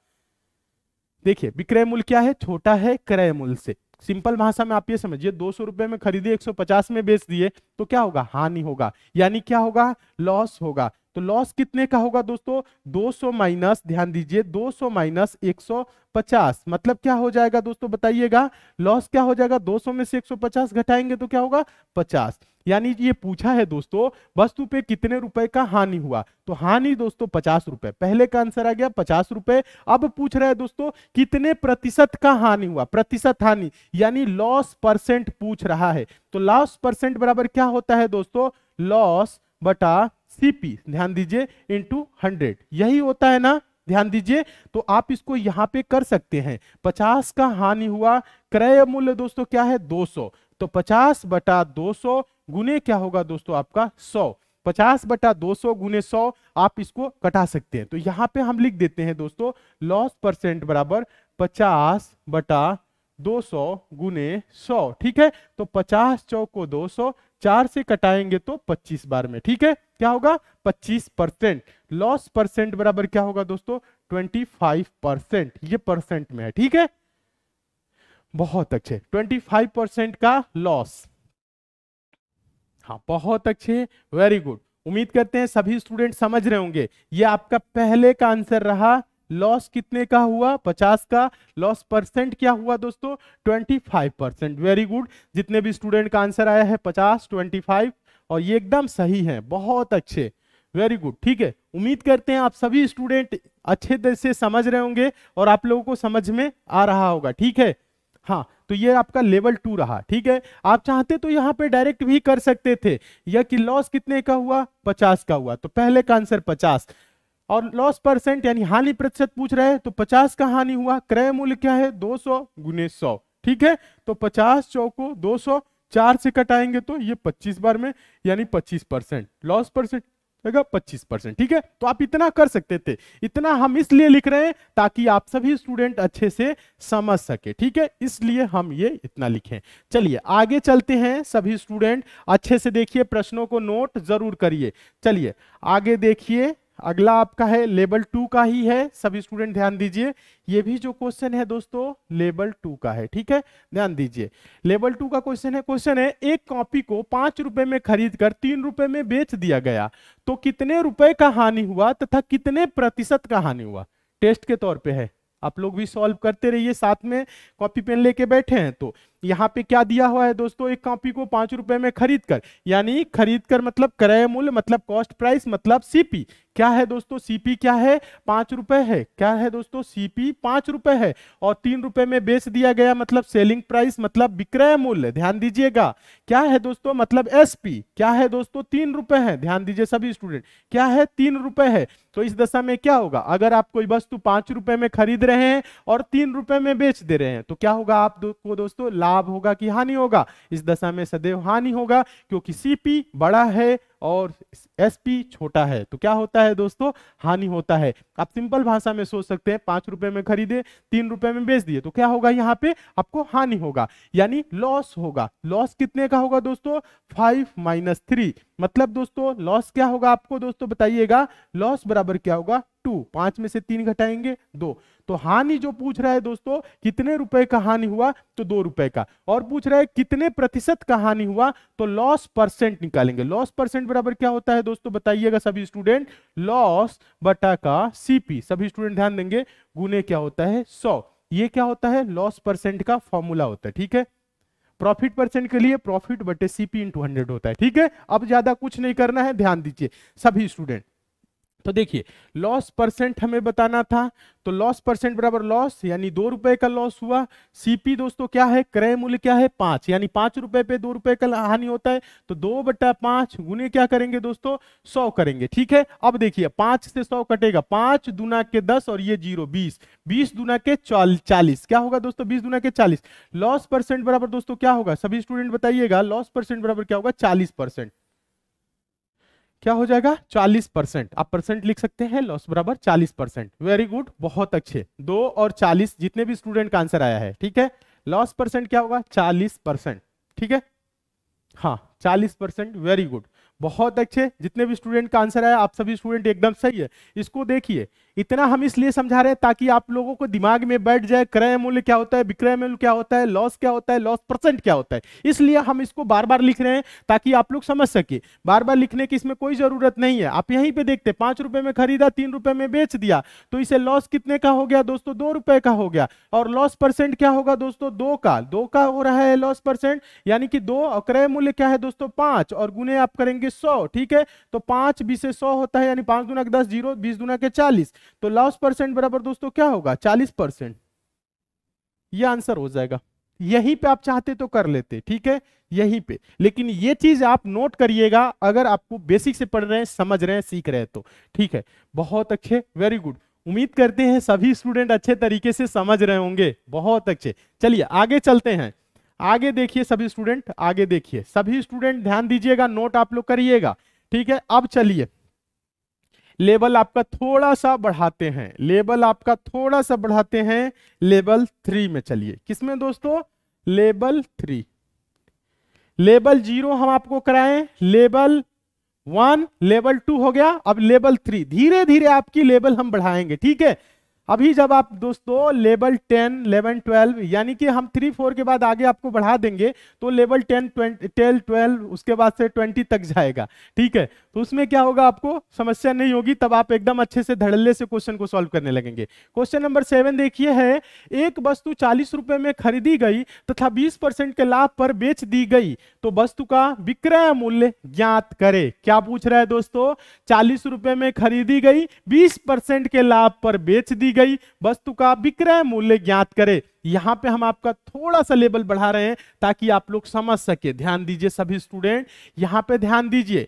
देखिए विक्रय मूल्य क्या है छोटा है क्रय मूल्य से सिंपल भाषा में आप ये समझिए दो सौ रुपए में खरीदे 150 में बेच दिए तो क्या होगा हानि होगा यानी क्या होगा लॉस होगा तो लॉस कितने का होगा दोस्तों 200 माइनस ध्यान दीजिए 200 माइनस 150 मतलब क्या हो जाएगा दोस्तों बताइएगा लॉस क्या हो जाएगा 200 में से 150 घटाएंगे तो क्या होगा पचास यानी ये पूछा है दोस्तों वस्तु पे कितने रुपए का हानि हुआ तो हानि दोस्तों पचास रुपए पहले का आंसर आ गया पचास रुपए अब पूछ रहा है दोस्तों कितने प्रतिशत का हानि हुआ प्रतिशत हानि यानी लॉस परसेंट पूछ रहा है तो लॉस परसेंट बराबर क्या होता है दोस्तों लॉस बटा सीपी ध्यान दीजिए इंटू हंड्रेड यही होता है ना ध्यान दीजिए तो आप इसको यहाँ पे कर सकते हैं पचास का हानि हुआ क्रय मूल्य दोस्तों क्या है दो सौ तो पचास बटा दो सौ गुने क्या होगा दोस्तों आपका सौ पचास बटा दो सौ गुने सौ आप इसको कटा सकते हैं तो यहाँ पे हम लिख देते हैं दोस्तों लॉस परसेंट बराबर पचास बटा दो सौ गुने सौ ठीक है तो पचास चौ को दो सौ चार से कटाएंगे तो पच्चीस बार में ठीक है क्या होगा पच्चीस परसेंट लॉस परसेंट बराबर क्या होगा दोस्तों ट्वेंटी फाइव परसेंट ये परसेंट में है ठीक है बहुत अच्छे ट्वेंटी फाइव परसेंट का लॉस हाँ बहुत अच्छे वेरी गुड उम्मीद करते हैं सभी स्टूडेंट समझ रहे होंगे ये आपका पहले का आंसर रहा लॉस कितने का हुआ 50 का लॉस परसेंट क्या हुआ दोस्तों 25 परसेंट वेरी गुड जितने भी स्टूडेंट का आंसर आया है 50 25 और ये एकदम सही है बहुत अच्छे वेरी गुड ठीक है उम्मीद करते हैं आप सभी स्टूडेंट अच्छे तरह से समझ रहे होंगे और आप लोगों को समझ में आ रहा होगा ठीक है हाँ तो ये आपका लेवल टू रहा ठीक है आप चाहते तो यहाँ पे डायरेक्ट भी कर सकते थे या कि लॉस कितने का हुआ पचास का हुआ तो पहले का आंसर पचास और लॉस परसेंट यानी हानि प्रतिशत पूछ रहे हैं तो पचास का हानि हुआ क्रय मूल्य क्या है दो सौ ठीक है तो पचास चौको दो सौ चार से कटाएंगे तो ये पच्चीस बार में यानी पच्चीस परसेंट लॉस परसेंट रहेगा पच्चीस परसेंट ठीक है तो आप इतना कर सकते थे इतना हम इसलिए लिख रहे हैं ताकि आप सभी स्टूडेंट अच्छे से समझ सके ठीक है इसलिए हम ये इतना लिखें चलिए आगे चलते हैं सभी स्टूडेंट अच्छे से देखिए प्रश्नों को नोट जरूर करिए चलिए आगे देखिए अगला आपका है लेवल टू का ही है सब स्टूडेंट ध्यान दीजिए ये भी जो क्वेश्चन है दोस्तों लेवल टू का है ठीक है ध्यान दीजिए लेवल टू का क्वेश्चन है क्वेश्चन है एक कॉपी को पांच रुपए में खरीद कर तीन रुपए में बेच दिया गया तो कितने रुपए का हानि हुआ तथा कितने प्रतिशत का हानि हुआ टेस्ट के तौर पर है आप लोग भी सॉल्व करते रहिए साथ में कॉपी पेन लेके बैठे हैं तो यहाँ पे क्या दिया हुआ है दोस्तों एक कॉपी को पांच रुपए में खरीद कर यानी खरीद कर मतलब क्रय मूल्य मतलब कॉस्ट प्राइस मतलब सीपी क्या है दोस्तों सीपी क्या है पांच रुपए है क्या है दोस्तों सीपी पांच रुपए है और तीन रुपए में बेच दिया गया मतलब सेलिंग प्राइस मतलब विक्रय मूल्य ध्यान दीजिएगा क्या है दोस्तों मतलब एस क्या है दोस्तों तीन रुपए है ध्यान दीजिए सभी स्टूडेंट क्या है तीन रुपए है तो इस दशा में क्या होगा अगर आप कोई वस्तु पांच रुपए में खरीद रहे हैं और तीन रुपए में बेच दे रहे हैं तो क्या होगा आप दोस्तों लाभ होगा कि हानि होगा इस दशा में सदैव हानि होगा क्योंकि सीपी बड़ा है और एस छोटा है तो क्या होता है दोस्तों हानि होता है आप सिंपल भाषा में सोच सकते हैं पांच रुपए में खरीदे तीन रुपए में बेच दिए तो क्या होगा यहाँ पे आपको हानि होगा यानी लॉस होगा लॉस कितने का होगा दोस्तों फाइव माइनस थ्री मतलब दोस्तों लॉस क्या होगा आपको दोस्तों बताइएगा लॉस बराबर क्या होगा टू पांच में से तीन घटाएंगे दो तो हानि जो पूछ रहा है दोस्तों कितने रुपए का हानि हुआ तो दो रुपए का और पूछ रहा है कितने प्रतिशत का हानि हुआ तो लॉस परसेंट निकालेंगे लॉस परसेंट बराबर क्या होता है दोस्तों बताइएगा सभी स्टूडेंट लॉस बटा का सीपी सभी स्टूडेंट ध्यान देंगे गुने क्या होता है सौ ये क्या होता है लॉस परसेंट का फॉर्मूला होता है ठीक है प्रॉफिट परसेंट के लिए प्रॉफिट बटे सीपी इन हंड्रेड होता है ठीक है अब ज्यादा कुछ नहीं करना है ध्यान दीजिए सभी स्टूडेंट तो देखिए लॉस परसेंट हमें बताना था तो लॉस परसेंट बराबर लॉस यानी दो रुपए का लॉस हुआ सीपी दोस्तों क्या है क्रय मूल्य क्या है पांच यानी पांच रुपए पे दो रुपए का हानि होता है तो दो बटा पांच गुने क्या करेंगे दोस्तों सौ करेंगे ठीक है अब देखिए पांच से सौ कटेगा पांच दुना के दस और ये जीरो बीस बीस दुना के चालीस क्या होगा दोस्तों बीस दुना के चालीस लॉस परसेंट बराबर दोस्तों क्या होगा सभी स्टूडेंट बताइएगा लॉस परसेंट बराबर क्या होगा चालीस परसेंट क्या हो जाएगा 40 परसेंट आप परसेंट लिख सकते हैं लॉस बराबर 40 परसेंट वेरी गुड बहुत अच्छे दो और 40 जितने भी स्टूडेंट का आंसर आया है ठीक है लॉस परसेंट क्या होगा 40 परसेंट ठीक है हाँ 40 परसेंट वेरी गुड बहुत अच्छे जितने भी स्टूडेंट का आंसर आया आप सभी स्टूडेंट एकदम सही है इसको देखिए इतना हम इसलिए समझा रहे हैं ताकि आप लोगों को दिमाग में बैठ जाए क्रय मूल्य क्या होता है विक्रय मूल्य क्या होता है लॉस क्या होता है लॉस परसेंट क्या होता है इसलिए हम इसको बार बार लिख रहे हैं ताकि आप लोग समझ सके बार बार लिखने की इसमें कोई जरूरत नहीं है आप यहीं पर देखते पांच रुपए में खरीदा तीन रुपए में बेच दिया तो इसे लॉस कितने का हो गया दोस्तों दो रुपए का हो गया और लॉस परसेंट क्या होगा दोस्तों दो का दो का हो रहा है लॉस परसेंट यानी कि दो और क्रय मूल्य क्या है दोस्तों पांच और गुने आप करेंगे सौ ठीक है तो पांच बीस सौ होता है यानी पांच दुना के दस जीरो बीस दुना के चालीस तो लॉस परसेंट बराबर दोस्तों क्या होगा चालीस परसेंट यह आंसर हो जाएगा यहीं पे आप चाहते तो कर लेते ठीक है यहीं पे लेकिन ये चीज आप नोट करिएगा अगर आपको बेसिक से पढ़ रहे हैं समझ रहे हैं सीख रहे हैं तो ठीक है बहुत अच्छे वेरी गुड उम्मीद करते हैं सभी स्टूडेंट अच्छे तरीके से समझ रहे होंगे बहुत अच्छे चलिए आगे चलते हैं आगे देखिए सभी स्टूडेंट आगे देखिए सभी स्टूडेंट ध्यान दीजिएगा नोट आप लोग करिएगा ठीक है अब चलिए लेवल आपका थोड़ा सा बढ़ाते हैं लेवल आपका थोड़ा सा बढ़ाते हैं लेवल थ्री में चलिए किसमें दोस्तों लेवल थ्री लेवल जीरो हम आपको कराएं लेवल वन लेवल टू हो गया अब लेवल थ्री धीरे धीरे आपकी लेवल हम बढ़ाएंगे ठीक है अभी जब आप दोस्तों लेवल टेन लेवन ट्वेल्व यानी कि हम थ्री फोर के बाद आगे आपको बढ़ा देंगे तो लेवल टेन टेल ट्वेल्व उसके बाद से ट्वेंटी तक जाएगा ठीक है तो उसमें क्या होगा आपको समस्या नहीं होगी तब आप एकदम अच्छे से धड़ल्ले से क्वेश्चन को सॉल्व करने लगेंगे क्वेश्चन नंबर सेवन देखिए है एक वस्तु चालीस रुपये में खरीदी गई तथा बीस परसेंट के लाभ पर बेच दी गई तो वस्तु का विक्रय मूल्य ज्ञात करे क्या पूछ रहा है दोस्तों चालीस में खरीदी गई बीस के लाभ पर बेच दी गई वस्तु का विक्रय मूल्य ज्ञात करे यहाँ पे हम आपका थोड़ा सा लेवल बढ़ा रहे हैं ताकि आप लोग समझ सके ध्यान दीजिए सभी स्टूडेंट यहाँ पे ध्यान दीजिए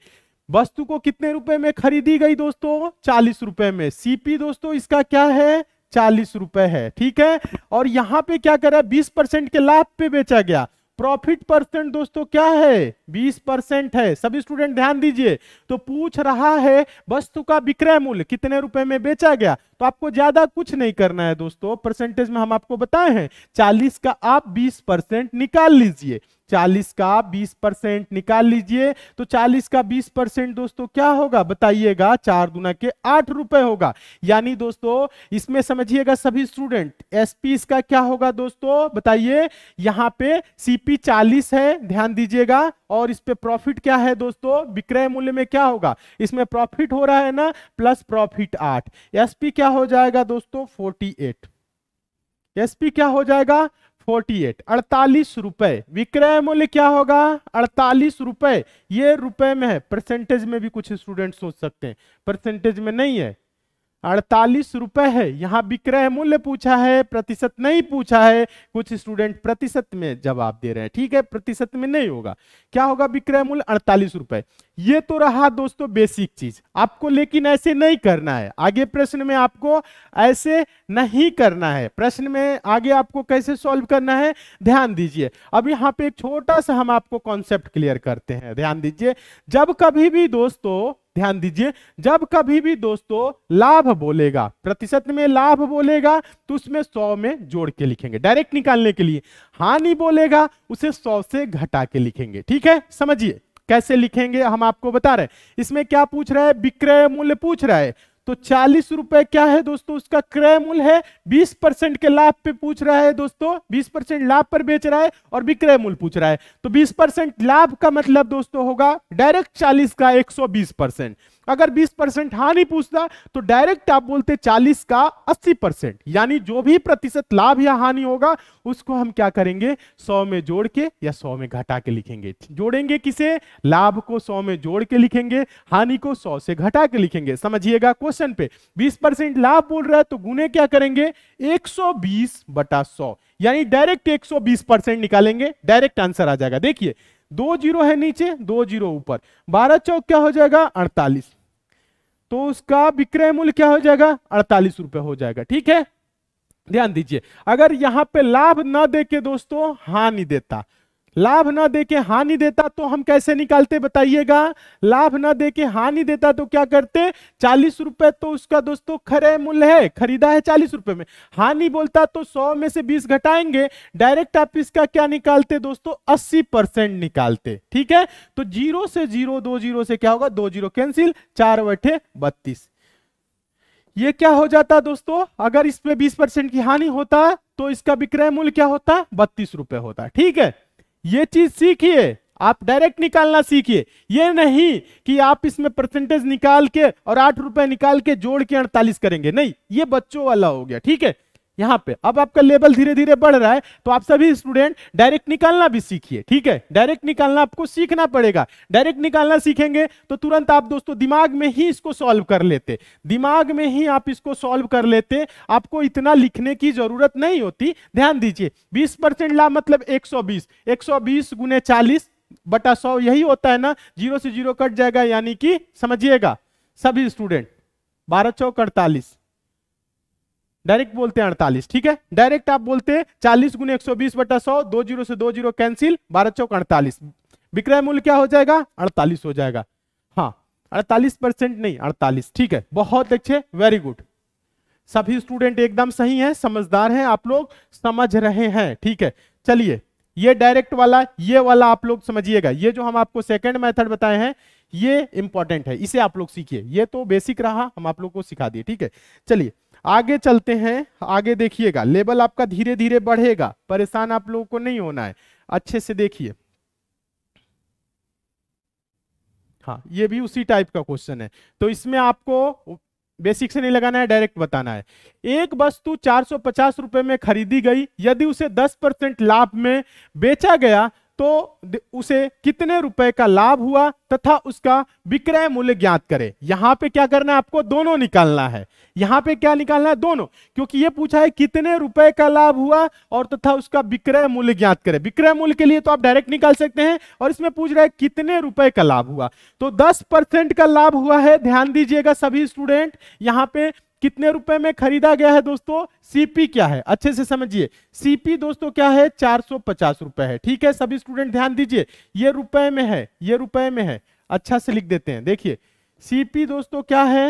वस्तु को कितने रुपए में खरीदी गई दोस्तों चालीस रुपए में सीपी दोस्तों इसका क्या है चालीस रुपए है ठीक है और यहाँ पे क्या करा बीस परसेंट के लाभ पे बेचा गया प्रॉफिट परसेंट दोस्तों क्या है 20 परसेंट है सभी स्टूडेंट ध्यान दीजिए तो पूछ रहा है वस्तु का विक्रय मूल्य कितने रुपए में बेचा गया तो आपको ज्यादा कुछ नहीं करना है दोस्तों परसेंटेज में हम आपको बताए हैं 40 का आप 20 परसेंट निकाल लीजिए 40 का 20 परसेंट निकाल लीजिए तो 40 का 20 परसेंट दोस्तों क्या होगा बताइएगा चार दुना के आठ रुपए होगा यानी दोस्तों इसमें समझिएगा सभी स्टूडेंट एसपी इसका क्या होगा दोस्तों बताइए यहाँ पे सीपी 40 है ध्यान दीजिएगा और इस पे प्रॉफिट क्या है दोस्तों विक्रय मूल्य में क्या होगा इसमें प्रॉफिट हो रहा है ना प्लस प्रॉफिट आठ एसपी क्या हो जाएगा दोस्तों फोर्टी एसपी क्या हो जाएगा फोर्टी एट अड़तालीस रुपए विक्रय मूल्य क्या होगा अड़तालीस रुपए ये रुपए में है परसेंटेज में भी कुछ स्टूडेंट सोच सकते हैं परसेंटेज में नहीं है अड़तालीस रुपए है यहाँ विक्रय मूल्य पूछा है प्रतिशत नहीं पूछा है कुछ स्टूडेंट प्रतिशत में जवाब दे रहे हैं ठीक है प्रतिशत में नहीं होगा क्या होगा विक्रय मूल्य अड़तालीस रुपए ये तो रहा दोस्तों बेसिक चीज आपको लेकिन ऐसे नहीं करना है आगे प्रश्न में आपको ऐसे नहीं करना है प्रश्न में आगे आपको कैसे सॉल्व करना है ध्यान दीजिए अब यहाँ पे एक छोटा सा हम आपको कॉन्सेप्ट क्लियर करते हैं ध्यान दीजिए जब कभी भी दोस्तों ध्यान दीजिए जब कभी भी दोस्तों लाभ बोलेगा प्रतिशत में लाभ बोलेगा तो उसमें सौ में जोड़ के लिखेंगे डायरेक्ट निकालने के लिए हानि बोलेगा उसे सौ से घटा के लिखेंगे ठीक है समझिए कैसे लिखेंगे हम आपको बता रहे हैं इसमें क्या पूछ रहा है विक्रय मूल्य पूछ रहा है तो चालीस रुपए क्या है दोस्तों उसका क्रय मूल्य है बीस परसेंट के लाभ पे पूछ रहा है दोस्तों बीस परसेंट लाभ पर बेच रहा है और विक्रय मूल्य पूछ रहा है तो बीस परसेंट लाभ का मतलब दोस्तों होगा डायरेक्ट चालीस का एक सौ बीस परसेंट अगर 20 परसेंट हाँ नहीं पूछता तो डायरेक्ट आप बोलते 40 का 80 परसेंट यानी जो भी प्रतिशत लाभ या हानि होगा उसको हम क्या करेंगे 100 में जोड़ के या 100 में घटा के लिखेंगे जोड़ेंगे किसे लाभ को 100 में जोड़ के लिखेंगे हानि को 100 से घटा के लिखेंगे समझिएगा क्वेश्चन पे 20 परसेंट लाभ बोल रहा है तो गुने क्या करेंगे एक बटा सौ यानी डायरेक्ट एक परसेंट निकालेंगे डायरेक्ट आंसर आ जाएगा देखिए दो जीरो है नीचे दो जीरो ऊपर बारह चौक क्या हो जाएगा अड़तालीस तो उसका विक्रय मूल्य क्या हो जाएगा अड़तालीस रुपये हो जाएगा ठीक है ध्यान दीजिए अगर यहां पे लाभ ना दे के दोस्तों हानि देता लाभ ना दे के हानि देता तो हम कैसे निकालते बताइएगा लाभ ना दे के हानि देता तो क्या करते चालीस रुपए तो उसका दोस्तों खरे मूल्य है खरीदा है चालीस रुपए में हानि बोलता तो सौ में से बीस घटाएंगे डायरेक्ट आप इसका क्या निकालते दोस्तों अस्सी परसेंट निकालते ठीक है तो जीरो से जीरो दो जीरो से क्या होगा दो जीरो कैंसिल चार बैठे बत्तीस ये क्या हो जाता दोस्तों अगर इसमें बीस परसेंट की हानि होता तो इसका विक्रय मूल्य क्या होता बत्तीस रुपए होता ठीक है ये चीज सीखिए आप डायरेक्ट निकालना सीखिए ये नहीं कि आप इसमें परसेंटेज निकाल के और आठ रुपए निकाल के जोड़ के अड़तालीस करेंगे नहीं ये बच्चों वाला हो गया ठीक है यहां पे अब आपका लेवल धीरे धीरे बढ़ रहा है तो आप सभी स्टूडेंट डायरेक्ट निकालना भी सीखिए ठीक है डायरेक्ट निकालना आपको सीखना पड़ेगा डायरेक्ट निकालना सीखेंगे तो तुरंत आप दोस्तों दिमाग में ही इसको सॉल्व कर लेते दिमाग में ही आप इसको सॉल्व कर लेते आपको इतना लिखने की जरूरत नहीं होती ध्यान दीजिए बीस परसेंट लाभ मतलब एक सौ बीस एक सौ बीस गुने चालीस बटा सौ यही होता है ना जीरो से जीरो कट जाएगा यानी कि समझिएगा सभी स्टूडेंट बारह चौक अड़तालीस डायरेक्ट बोलते हैं अड़तालीस ठीक है डायरेक्ट आप बोलते हैं चालीस गुने एक सौ बीस बटा सौ दो जीरो से दो जीरो कैंसिल बारह चौक अड़तालीस विक्रय मूल्य क्या हो जाएगा अड़तालीस हो जाएगा हाँ अड़तालीस परसेंट नहीं अड़तालीस ठीक है बहुत अच्छे वेरी गुड सभी स्टूडेंट एकदम सही है समझदार हैं आप लोग समझ रहे हैं ठीक है चलिए ये डायरेक्ट वाला ये वाला आप लोग समझिएगा ये जो हम आपको सेकेंड मैथड बताए हैं ये इंपॉर्टेंट है इसे आप लोग सीखिए ये तो बेसिक रहा हम आप लोग को सिखा दिए ठीक है चलिए आगे चलते हैं आगे देखिएगा लेवल आपका धीरे धीरे बढ़ेगा परेशान आप लोगों को नहीं होना है अच्छे से देखिए हाँ ये भी उसी टाइप का क्वेश्चन है तो इसमें आपको बेसिक से नहीं लगाना है डायरेक्ट बताना है एक वस्तु चार सौ में खरीदी गई यदि उसे 10 परसेंट लाभ में बेचा गया तो उसे कितने रुपए का लाभ हुआ तथा उसका विक्रय मूल्य ज्ञात करें यहां पे क्या करना है आपको दोनों निकालना है यहां पे क्या निकालना है दोनों क्योंकि ये पूछा है कितने रुपए का लाभ हुआ और तथा उसका विक्रय मूल्य ज्ञात करें विक्रय मूल्य के लिए तो आप डायरेक्ट निकाल सकते हैं और इसमें पूछ रहा है कितने रुपए का लाभ हुआ तो दस परसेंट का लाभ हुआ है ध्यान दीजिएगा सभी स्टूडेंट यहाँ पे कितने रुपए में खरीदा गया है दोस्तों सीपी क्या है अच्छे से समझिए सीपी दोस्तों क्या है चार सौ पचास रुपए है ठीक है सभी स्टूडेंट ध्यान दीजिए ये रुपए में है ये रुपए में है अच्छा से लिख देते हैं देखिए सीपी दोस्तों क्या है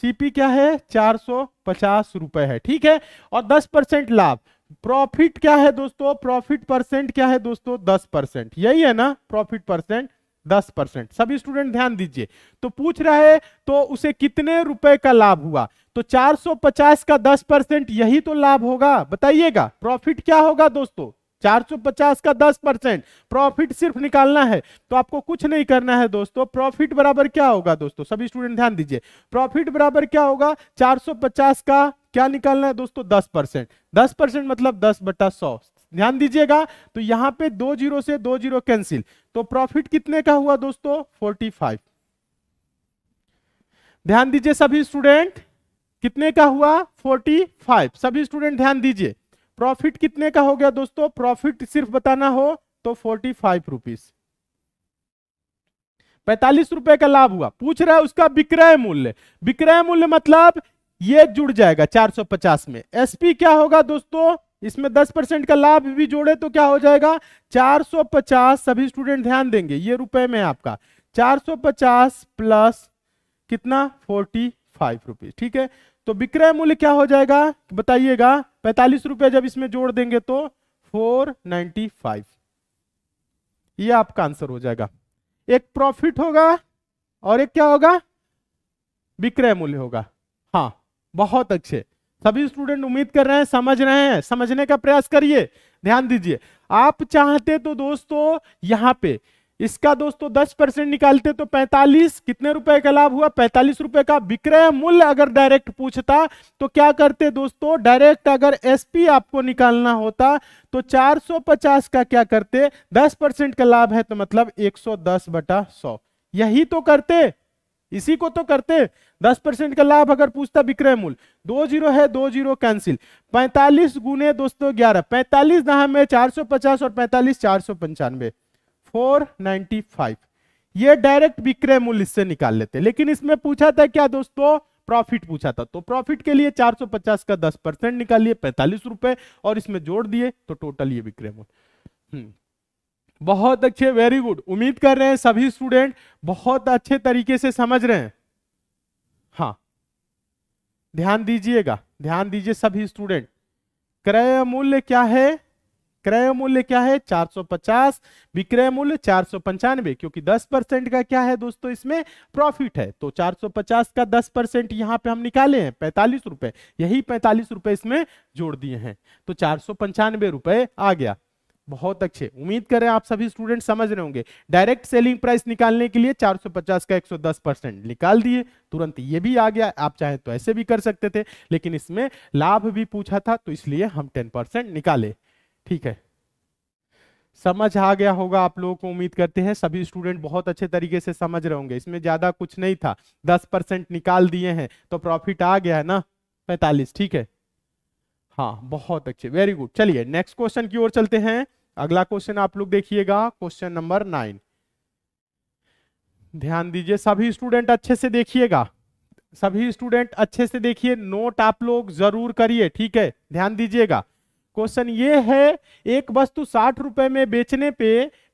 सीपी क्या है चार सौ पचास रुपए है ठीक है और दस परसेंट लाभ प्रॉफिट क्या है दोस्तों प्रॉफिट परसेंट क्या है दोस्तों दस परसेंट यही है ना प्रॉफिट परसेंट दस परसेंट सभी स्टूडेंट ध्यान दीजिए तो पूछ रहा है तो उसे कितने रुपए का लाभ हुआ तो 450 का 10 परसेंट यही तो लाभ होगा बताइएगा प्रॉफिट क्या होगा दोस्तों 450 का 10 परसेंट प्रॉफिट सिर्फ निकालना है तो आपको कुछ नहीं करना है दोस्तों प्रॉफिट बराबर क्या होगा दोस्तों सभी स्टूडेंट ध्यान दीजिए प्रॉफिट बराबर क्या होगा 450 का क्या निकालना है दोस्तों 10 परसेंट दस परसेंट मतलब 10 बटा सौ ध्यान दीजिएगा तो यहां पे दो जीरो से दो जीरो कैंसिल तो प्रॉफिट कितने का हुआ दोस्तों फोर्टी फाइव ध्यान दीजिए सभी स्टूडेंट कितने का हुआ फोर्टी फाइव सभी स्टूडेंट ध्यान दीजिए प्रॉफिट कितने का हो गया दोस्तों प्रॉफिट सिर्फ बताना हो तो फोर्टी फाइव रुपीज पैतालीस रुपए का लाभ हुआ पूछ रहा है उसका विक्रय मूल्य विक्रय मूल्य मतलब ये जुड़ जाएगा 450 में एसपी क्या होगा दोस्तों इसमें 10 परसेंट का लाभ भी जोड़े तो क्या हो जाएगा 450 सभी स्टूडेंट ध्यान देंगे ये रुपए में आपका 450 प्लस कितना 45 रुपीज ठीक है तो विक्रय मूल्य क्या हो जाएगा बताइएगा पैतालीस रुपए जब इसमें जोड़ देंगे तो 495 ये आपका आंसर हो जाएगा एक प्रॉफिट होगा और एक क्या होगा विक्रय मूल्य होगा हाँ बहुत अच्छे सभी स्टूडेंट उम्मीद कर रहे हैं समझ रहे हैं समझने का प्रयास करिए ध्यान दीजिए आप चाहते तो दोस्तों यहाँ पे इसका दोस्तों 10 परसेंट निकालते तो 45 कितने रुपए का लाभ हुआ 45 रुपए का विक्रय मूल्य अगर डायरेक्ट पूछता तो क्या करते दोस्तों डायरेक्ट अगर एसपी आपको निकालना होता तो 450 का क्या करते 10 परसेंट का लाभ है तो मतलब 110 बटा 100 यही तो करते इसी को तो करते दस परसेंट का लाभ अगर पूछता विक्रय मूल दो जीरो है दो जीरो कैंसिल पैंतालीस गुने दोस्तों ग्यारह पैंतालीस दहा में चार सौ पचास और पैंतालीस चार सौ पंचानवे फोर नाइनटी फाइव ये डायरेक्ट विक्रय मूल्य इससे निकाल लेते लेकिन इसमें पूछा था क्या दोस्तों प्रॉफिट पूछा था तो प्रॉफिट के लिए 450 का 10 परसेंट निकालिए पैंतालीस रुपए और इसमें जोड़ दिए तो टोटल ये विक्रय मूल्य हम्म। बहुत अच्छे वेरी गुड उम्मीद कर रहे हैं सभी स्टूडेंट बहुत अच्छे तरीके से समझ रहे हैं हाँ ध्यान दीजिएगा ध्यान दीजिए सभी स्टूडेंट क्रय मूल्य क्या है क्रय मूल्य क्या है 450 विक्रय मूल्य चार क्योंकि 10 परसेंट का क्या है दोस्तों इसमें प्रॉफिट है तो 450 का 10 परसेंट यहां पे हम निकाले हैं पैंतालीस रुपए यही पैंतालीस रुपए इसमें जोड़ दिए हैं तो चार रुपए आ गया बहुत अच्छे उम्मीद करें आप सभी स्टूडेंट समझ रहे होंगे डायरेक्ट सेलिंग प्राइस निकालने के लिए 450 का 110 परसेंट निकाल दिए तुरंत ये भी आ गया आप चाहे तो ऐसे भी कर सकते थे लेकिन इसमें लाभ भी पूछा था तो इसलिए हम 10 परसेंट निकाले ठीक है समझ आ गया होगा आप लोगों को उम्मीद करते हैं सभी स्टूडेंट बहुत अच्छे तरीके से समझ रहे होंगे इसमें ज्यादा कुछ नहीं था दस परसेंट निकाल दिए हैं तो प्रॉफिट आ गया है ना पैंतालीस ठीक है हाँ बहुत अच्छे वेरी गुड चलिए नेक्स्ट क्वेश्चन की ओर चलते हैं अगला क्वेश्चन आप लोग देखिएगा क्वेश्चन नंबर नाइन ध्यान दीजिए सभी स्टूडेंट अच्छे से देखिएगा सभी स्टूडेंट अच्छे से देखिए नोट आप लोग जरूर करिए ठीक है ध्यान दीजिएगा क्वेश्चन ये है एक वस्तु साठ रुपए में बेचने पे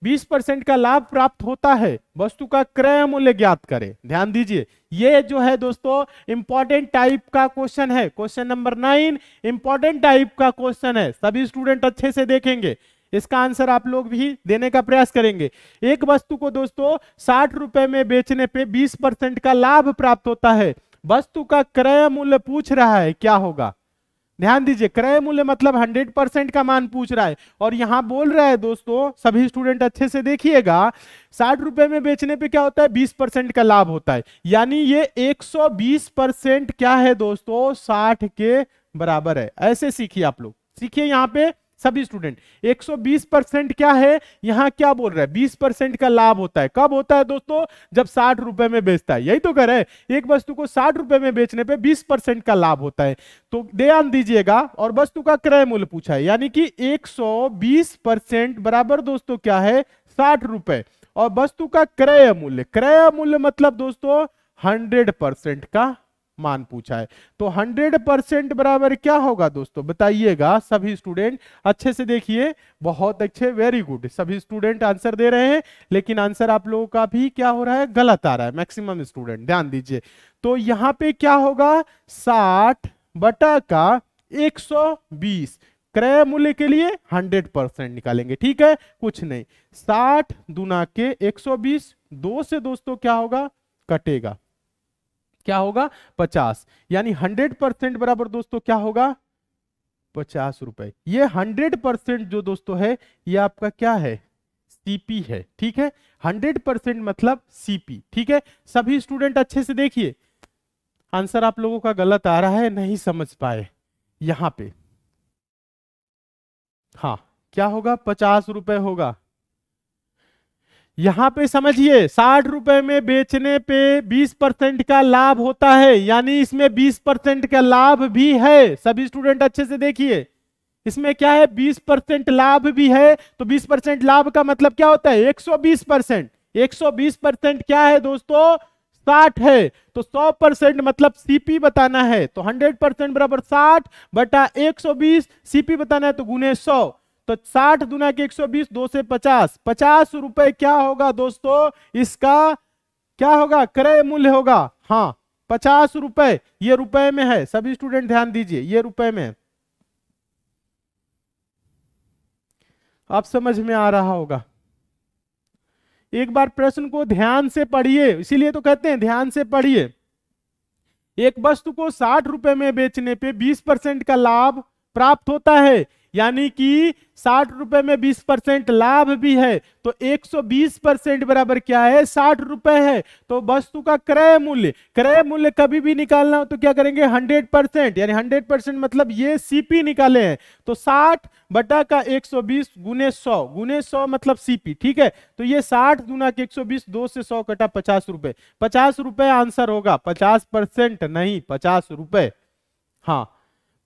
बीस परसेंट का लाभ प्राप्त होता है वस्तु का क्रय मूल्य ज्ञात करें ध्यान दीजिए ये जो है दोस्तों इंपॉर्टेंट टाइप का क्वेश्चन है question number nine important type का क्वेश्चन है सभी स्टूडेंट अच्छे से देखेंगे इसका आंसर आप लोग भी देने का प्रयास करेंगे एक वस्तु को दोस्तों साठ रुपए में बेचने पे बीस परसेंट का लाभ प्राप्त होता है वस्तु का क्रय मूल्य पूछ रहा है क्या होगा ध्यान दीजिए क्रय मूल्य मतलब 100 परसेंट का मान पूछ रहा है और यहां बोल रहा है दोस्तों सभी स्टूडेंट अच्छे से देखिएगा साठ रुपए में बेचने पे क्या होता है 20 परसेंट का लाभ होता है यानी ये 120 परसेंट क्या है दोस्तों 60 के बराबर है ऐसे सीखिए आप लोग सीखिए यहां पे सभी स्टूडेंट 120 परसेंट क्या है यहां क्या बोल रहा है 20 परसेंट का लाभ होता है कब होता है दोस्तों जब साठ रुपए में बेचता है यही तो कह रहे हैं एक वस्तु को साठ रुपए में बेचने पे 20 परसेंट का लाभ होता है तो ध्यान दीजिएगा और वस्तु का क्रय मूल्य पूछा है यानी कि 120 परसेंट बराबर दोस्तों क्या है साठ और वस्तु का क्रय मूल्य क्रय मूल्य मतलब दोस्तों हंड्रेड का मान पूछा है तो 100 परसेंट बराबर क्या होगा दोस्तों बताइएगा सभी स्टूडेंट अच्छे से देखिए बहुत अच्छे वेरी गुड सभी स्टूडेंट आंसर दे रहे हैं लेकिन आंसर आप लोगों का भी क्या हो रहा है गलत आ रहा है मैक्सिमम स्टूडेंट ध्यान दीजिए तो यहाँ पे क्या होगा साठ बटा का 120 क्रय मूल्य के लिए 100 परसेंट निकालेंगे ठीक है कुछ नहीं 60 दुना के 120 दो से दोस्तों क्या होगा कटेगा क्या होगा पचास यानी हंड्रेड परसेंट बराबर दोस्तों क्या होगा पचास रुपए ये हंड्रेड परसेंट जो दोस्तों है ये आपका क्या है सीपी है ठीक है हंड्रेड परसेंट मतलब सीपी ठीक है सभी स्टूडेंट अच्छे से देखिए आंसर आप लोगों का गलत आ रहा है नहीं समझ पाए यहां पे हाँ क्या होगा पचास रुपए होगा यहां पे समझिए साठ रुपए में बेचने पे बीस परसेंट का लाभ होता है यानी इसमें बीस परसेंट का लाभ भी है सभी स्टूडेंट अच्छे से देखिए इसमें क्या है बीस परसेंट लाभ भी है तो बीस परसेंट लाभ का मतलब क्या होता है एक सौ बीस परसेंट एक सौ बीस परसेंट क्या है दोस्तों साठ है तो सौ परसेंट मतलब सीपी बताना है तो हंड्रेड परसेंट बराबर साठ बटा एक सौ बीस सीपी बताना है तो गुने सौ तो साठ दुना के 120 दो से पचास पचास रुपए क्या होगा दोस्तों इसका क्या होगा क्रय मूल्य होगा हाँ पचास रुपए ये रुपए में है सभी स्टूडेंट ध्यान दीजिए ये रुपए में आप समझ में आ रहा होगा एक बार प्रश्न को ध्यान से पढ़िए इसीलिए तो कहते हैं ध्यान से पढ़िए एक वस्तु को साठ रुपए में बेचने पे बीस परसेंट का लाभ प्राप्त होता है यानी कि साठ रुपए में बीस परसेंट लाभ भी है तो एक सौ बीस परसेंट बराबर क्या है साठ रुपए है तो वस्तु का क्रय मूल्य क्रय मूल्य कभी भी निकालना हो तो क्या करेंगे हंड्रेड परसेंट यानी हंड्रेड परसेंट मतलब ये सीपी निकाले हैं तो साठ बटा का एक सौ बीस गुने सौ गुने सौ मतलब सीपी ठीक है तो ये साठ गुना के एक सौ बीस दो से सौ कटा पचास रुपए पचास रुपए आंसर होगा पचास परसेंट नहीं पचास रुपए हाँ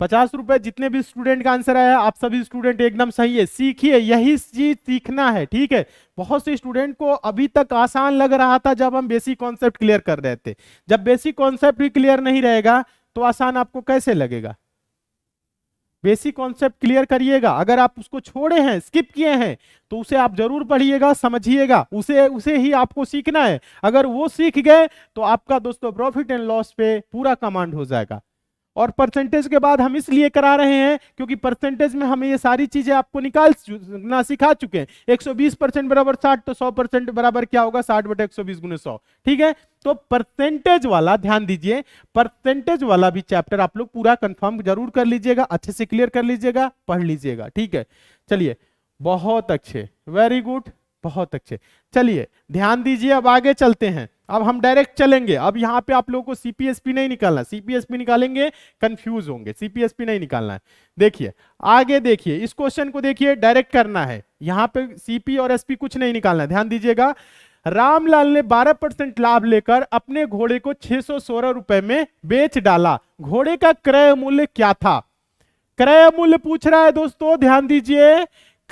पचास रुपए जितने भी स्टूडेंट का आंसर आया आप सभी स्टूडेंट एकदम सही है सीखिए यही चीज सीखना है ठीक है बहुत से स्टूडेंट को अभी तक आसान लग रहा था जब हम बेसिक कॉन्सेप्ट क्लियर कर रहे थे जब बेसिक कॉन्सेप्ट भी क्लियर नहीं रहेगा तो आसान आपको कैसे लगेगा बेसिक कॉन्सेप्ट क्लियर करिएगा अगर आप उसको छोड़े हैं स्किप किए हैं तो उसे आप जरूर पढ़िएगा समझिएगा उसे उसे ही आपको सीखना है अगर वो सीख गए तो आपका दोस्तों प्रॉफिट एंड लॉस पे पूरा कमांड हो जाएगा और परसेंटेज के बाद हम इसलिए करा रहे हैं क्योंकि परसेंटेज में हमें ये सारी चीजें आपको निकाल ना सिखा चुके हैं 120 परसेंट बराबर 60 तो 100 परसेंट बराबर क्या होगा 60 बटे 120 गुने सौ ठीक है तो परसेंटेज वाला ध्यान दीजिए परसेंटेज वाला भी चैप्टर आप लोग पूरा कंफर्म जरूर कर लीजिएगा अच्छे से क्लियर कर लीजिएगा पढ़ लीजिएगा ठीक है चलिए बहुत अच्छे वेरी गुड बहुत अच्छे चलिए ध्यान दीजिए अब आगे चलते हैं अब हम डायरेक्ट चलेंगे अब यहाँ पे आप लोगों को सीपीएसपी नहीं निकालना सीपीएसपी निकालेंगे कंफ्यूज होंगे सीपीएसपी नहीं निकालना है देखिए आगे देखिए इस क्वेश्चन को देखिए डायरेक्ट करना है यहाँ पे सीपी और एसपी कुछ नहीं निकालना है ध्यान दीजिएगा रामलाल ने 12 परसेंट लाभ लेकर अपने घोड़े को छह रुपए में बेच डाला घोड़े का क्रय मूल्य क्या था क्रय मूल्य पूछ रहा है दोस्तों ध्यान दीजिए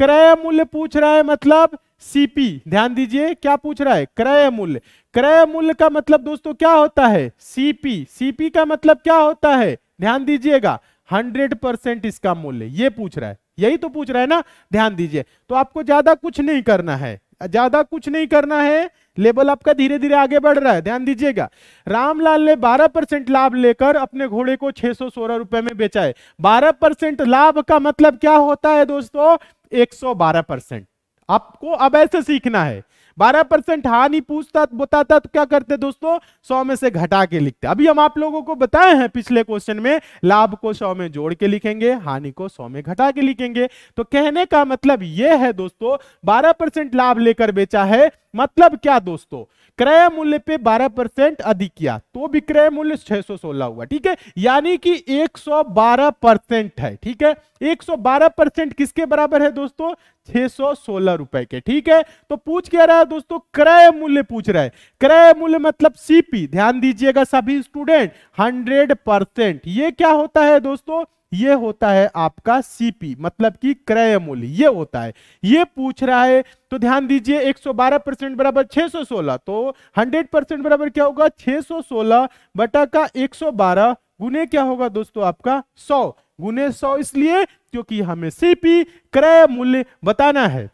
क्रय मूल्य पूछ रहा है मतलब सीपी ध्यान दीजिए क्या पूछ रहा है क्रय मूल्य क्रय मूल्य का मतलब दोस्तों क्या होता है सीपी सीपी का मतलब क्या होता है ध्यान दीजिएगा हंड्रेड परसेंट इसका मूल्य ये पूछ रहा है यही तो पूछ रहा है ना ध्यान दीजिए तो आपको ज्यादा कुछ नहीं करना है ज्यादा कुछ नहीं करना है लेवल आपका धीरे धीरे आगे बढ़ रहा है ध्यान दीजिएगा रामलाल ने 12 परसेंट लाभ लेकर अपने घोड़े को सौ सोलह रुपए में बेचा है 12 परसेंट लाभ का मतलब क्या होता है दोस्तों 112 परसेंट आपको अब ऐसे सीखना है 12 परसेंट हाँ नहीं पूछता बताता तो क्या करते दोस्तों 100 में से घटा के लिखते अभी हम आप लोगों को बताए हैं पिछले क्वेश्चन में लाभ को 100 में जोड़ के लिखेंगे हानि को 100 में घटा के लिखेंगे तो कहने का मतलब यह है दोस्तों 12 परसेंट लाभ लेकर बेचा है मतलब क्या दोस्तों क्रय मूल्य पे 12 परसेंट अधिक किया तो विक्रय मूल्य 616 हुआ ठीक है यानी कि 112 परसेंट है ठीक है 112 परसेंट किसके बराबर है दोस्तों 616 रुपए के ठीक है तो पूछ क्या रहा है दोस्तों क्रय मूल्य पूछ रहा है क्रय मूल्य मतलब सीपी ध्यान दीजिएगा सभी स्टूडेंट 100 परसेंट ये क्या होता है दोस्तों ये होता है आपका सीपी मतलब कि क्रय मूल्य ये होता है ये पूछ रहा है तो ध्यान दीजिए 112 परसेंट बराबर 616 तो 100 परसेंट बराबर क्या होगा 616 बटा का 112 गुने क्या होगा दोस्तों आपका 100 गुने 100 इसलिए क्योंकि हमें सीपी क्रय मूल्य बताना है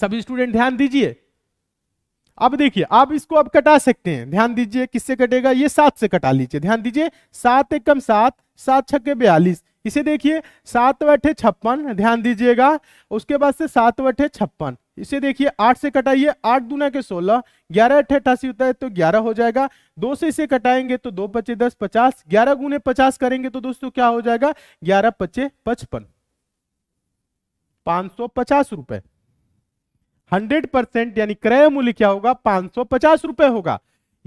सभी स्टूडेंट ध्यान दीजिए अब देखिए आप इसको अब कटा सकते हैं ध्यान दीजिए किससे कटेगा ये सात से कटा लीजिए ध्यान दीजिए सात एक कम सात सात छक्के बयालीस इसे देखिए सात बैठे छप्पन ध्यान दीजिएगा उसके बाद से सात बैठे छप्पन इसे देखिए आठ से कटाइए आठ दूना के सोलह ग्यारह अठे अठासी होता है तो ग्यारह हो जाएगा दो से इसे कटाएंगे तो दो पचे दस पचास ग्यारह गुने पचास करेंगे तो दोस्तों क्या हो जाएगा ग्यारह पचे पचपन पांच सौ पचास रुपए हंड्रेड परसेंट यानी क्रय मूल्य क्या होगा पांच सौ पचास रुपए होगा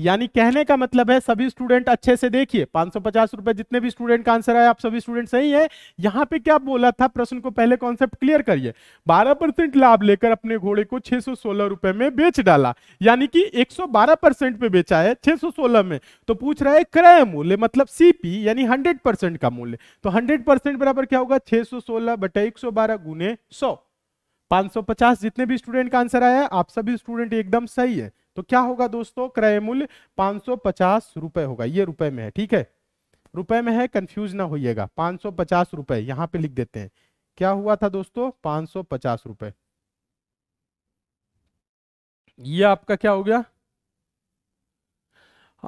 यानी कहने का मतलब है सभी स्टूडेंट अच्छे से देखिए पांच रुपए जितने भी स्टूडेंट का आंसर आया आप सभी स्टूडेंट सही है यहां पे क्या बोला था प्रश्न को पहले कॉन्सेप्ट क्लियर करिए 12 परसेंट लाभ लेकर अपने घोड़े को छह रुपए में बेच डाला यानी कि 112 परसेंट पे बेचा है छह में तो पूछ रहा है क्रय मूल्य मतलब सीपी यानी हंड्रेड का मूल्य तो हंड्रेड बराबर क्या होगा छह सौ सोलह बटे एक सौ बारह सौ जितने भी स्टूडेंट का आंसर आया आप सभी स्टूडेंट एकदम सही है तो क्या होगा दोस्तों क्रय मूल्य पांच सौ पचास रुपए होगा ये रुपए में है ठीक है रुपए में है कंफ्यूज ना होइएगा पांच सौ पचास रुपए यहां पे लिख देते हैं क्या हुआ था दोस्तों पांच सौ पचास रुपए ये आपका क्या हो गया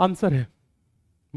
आंसर है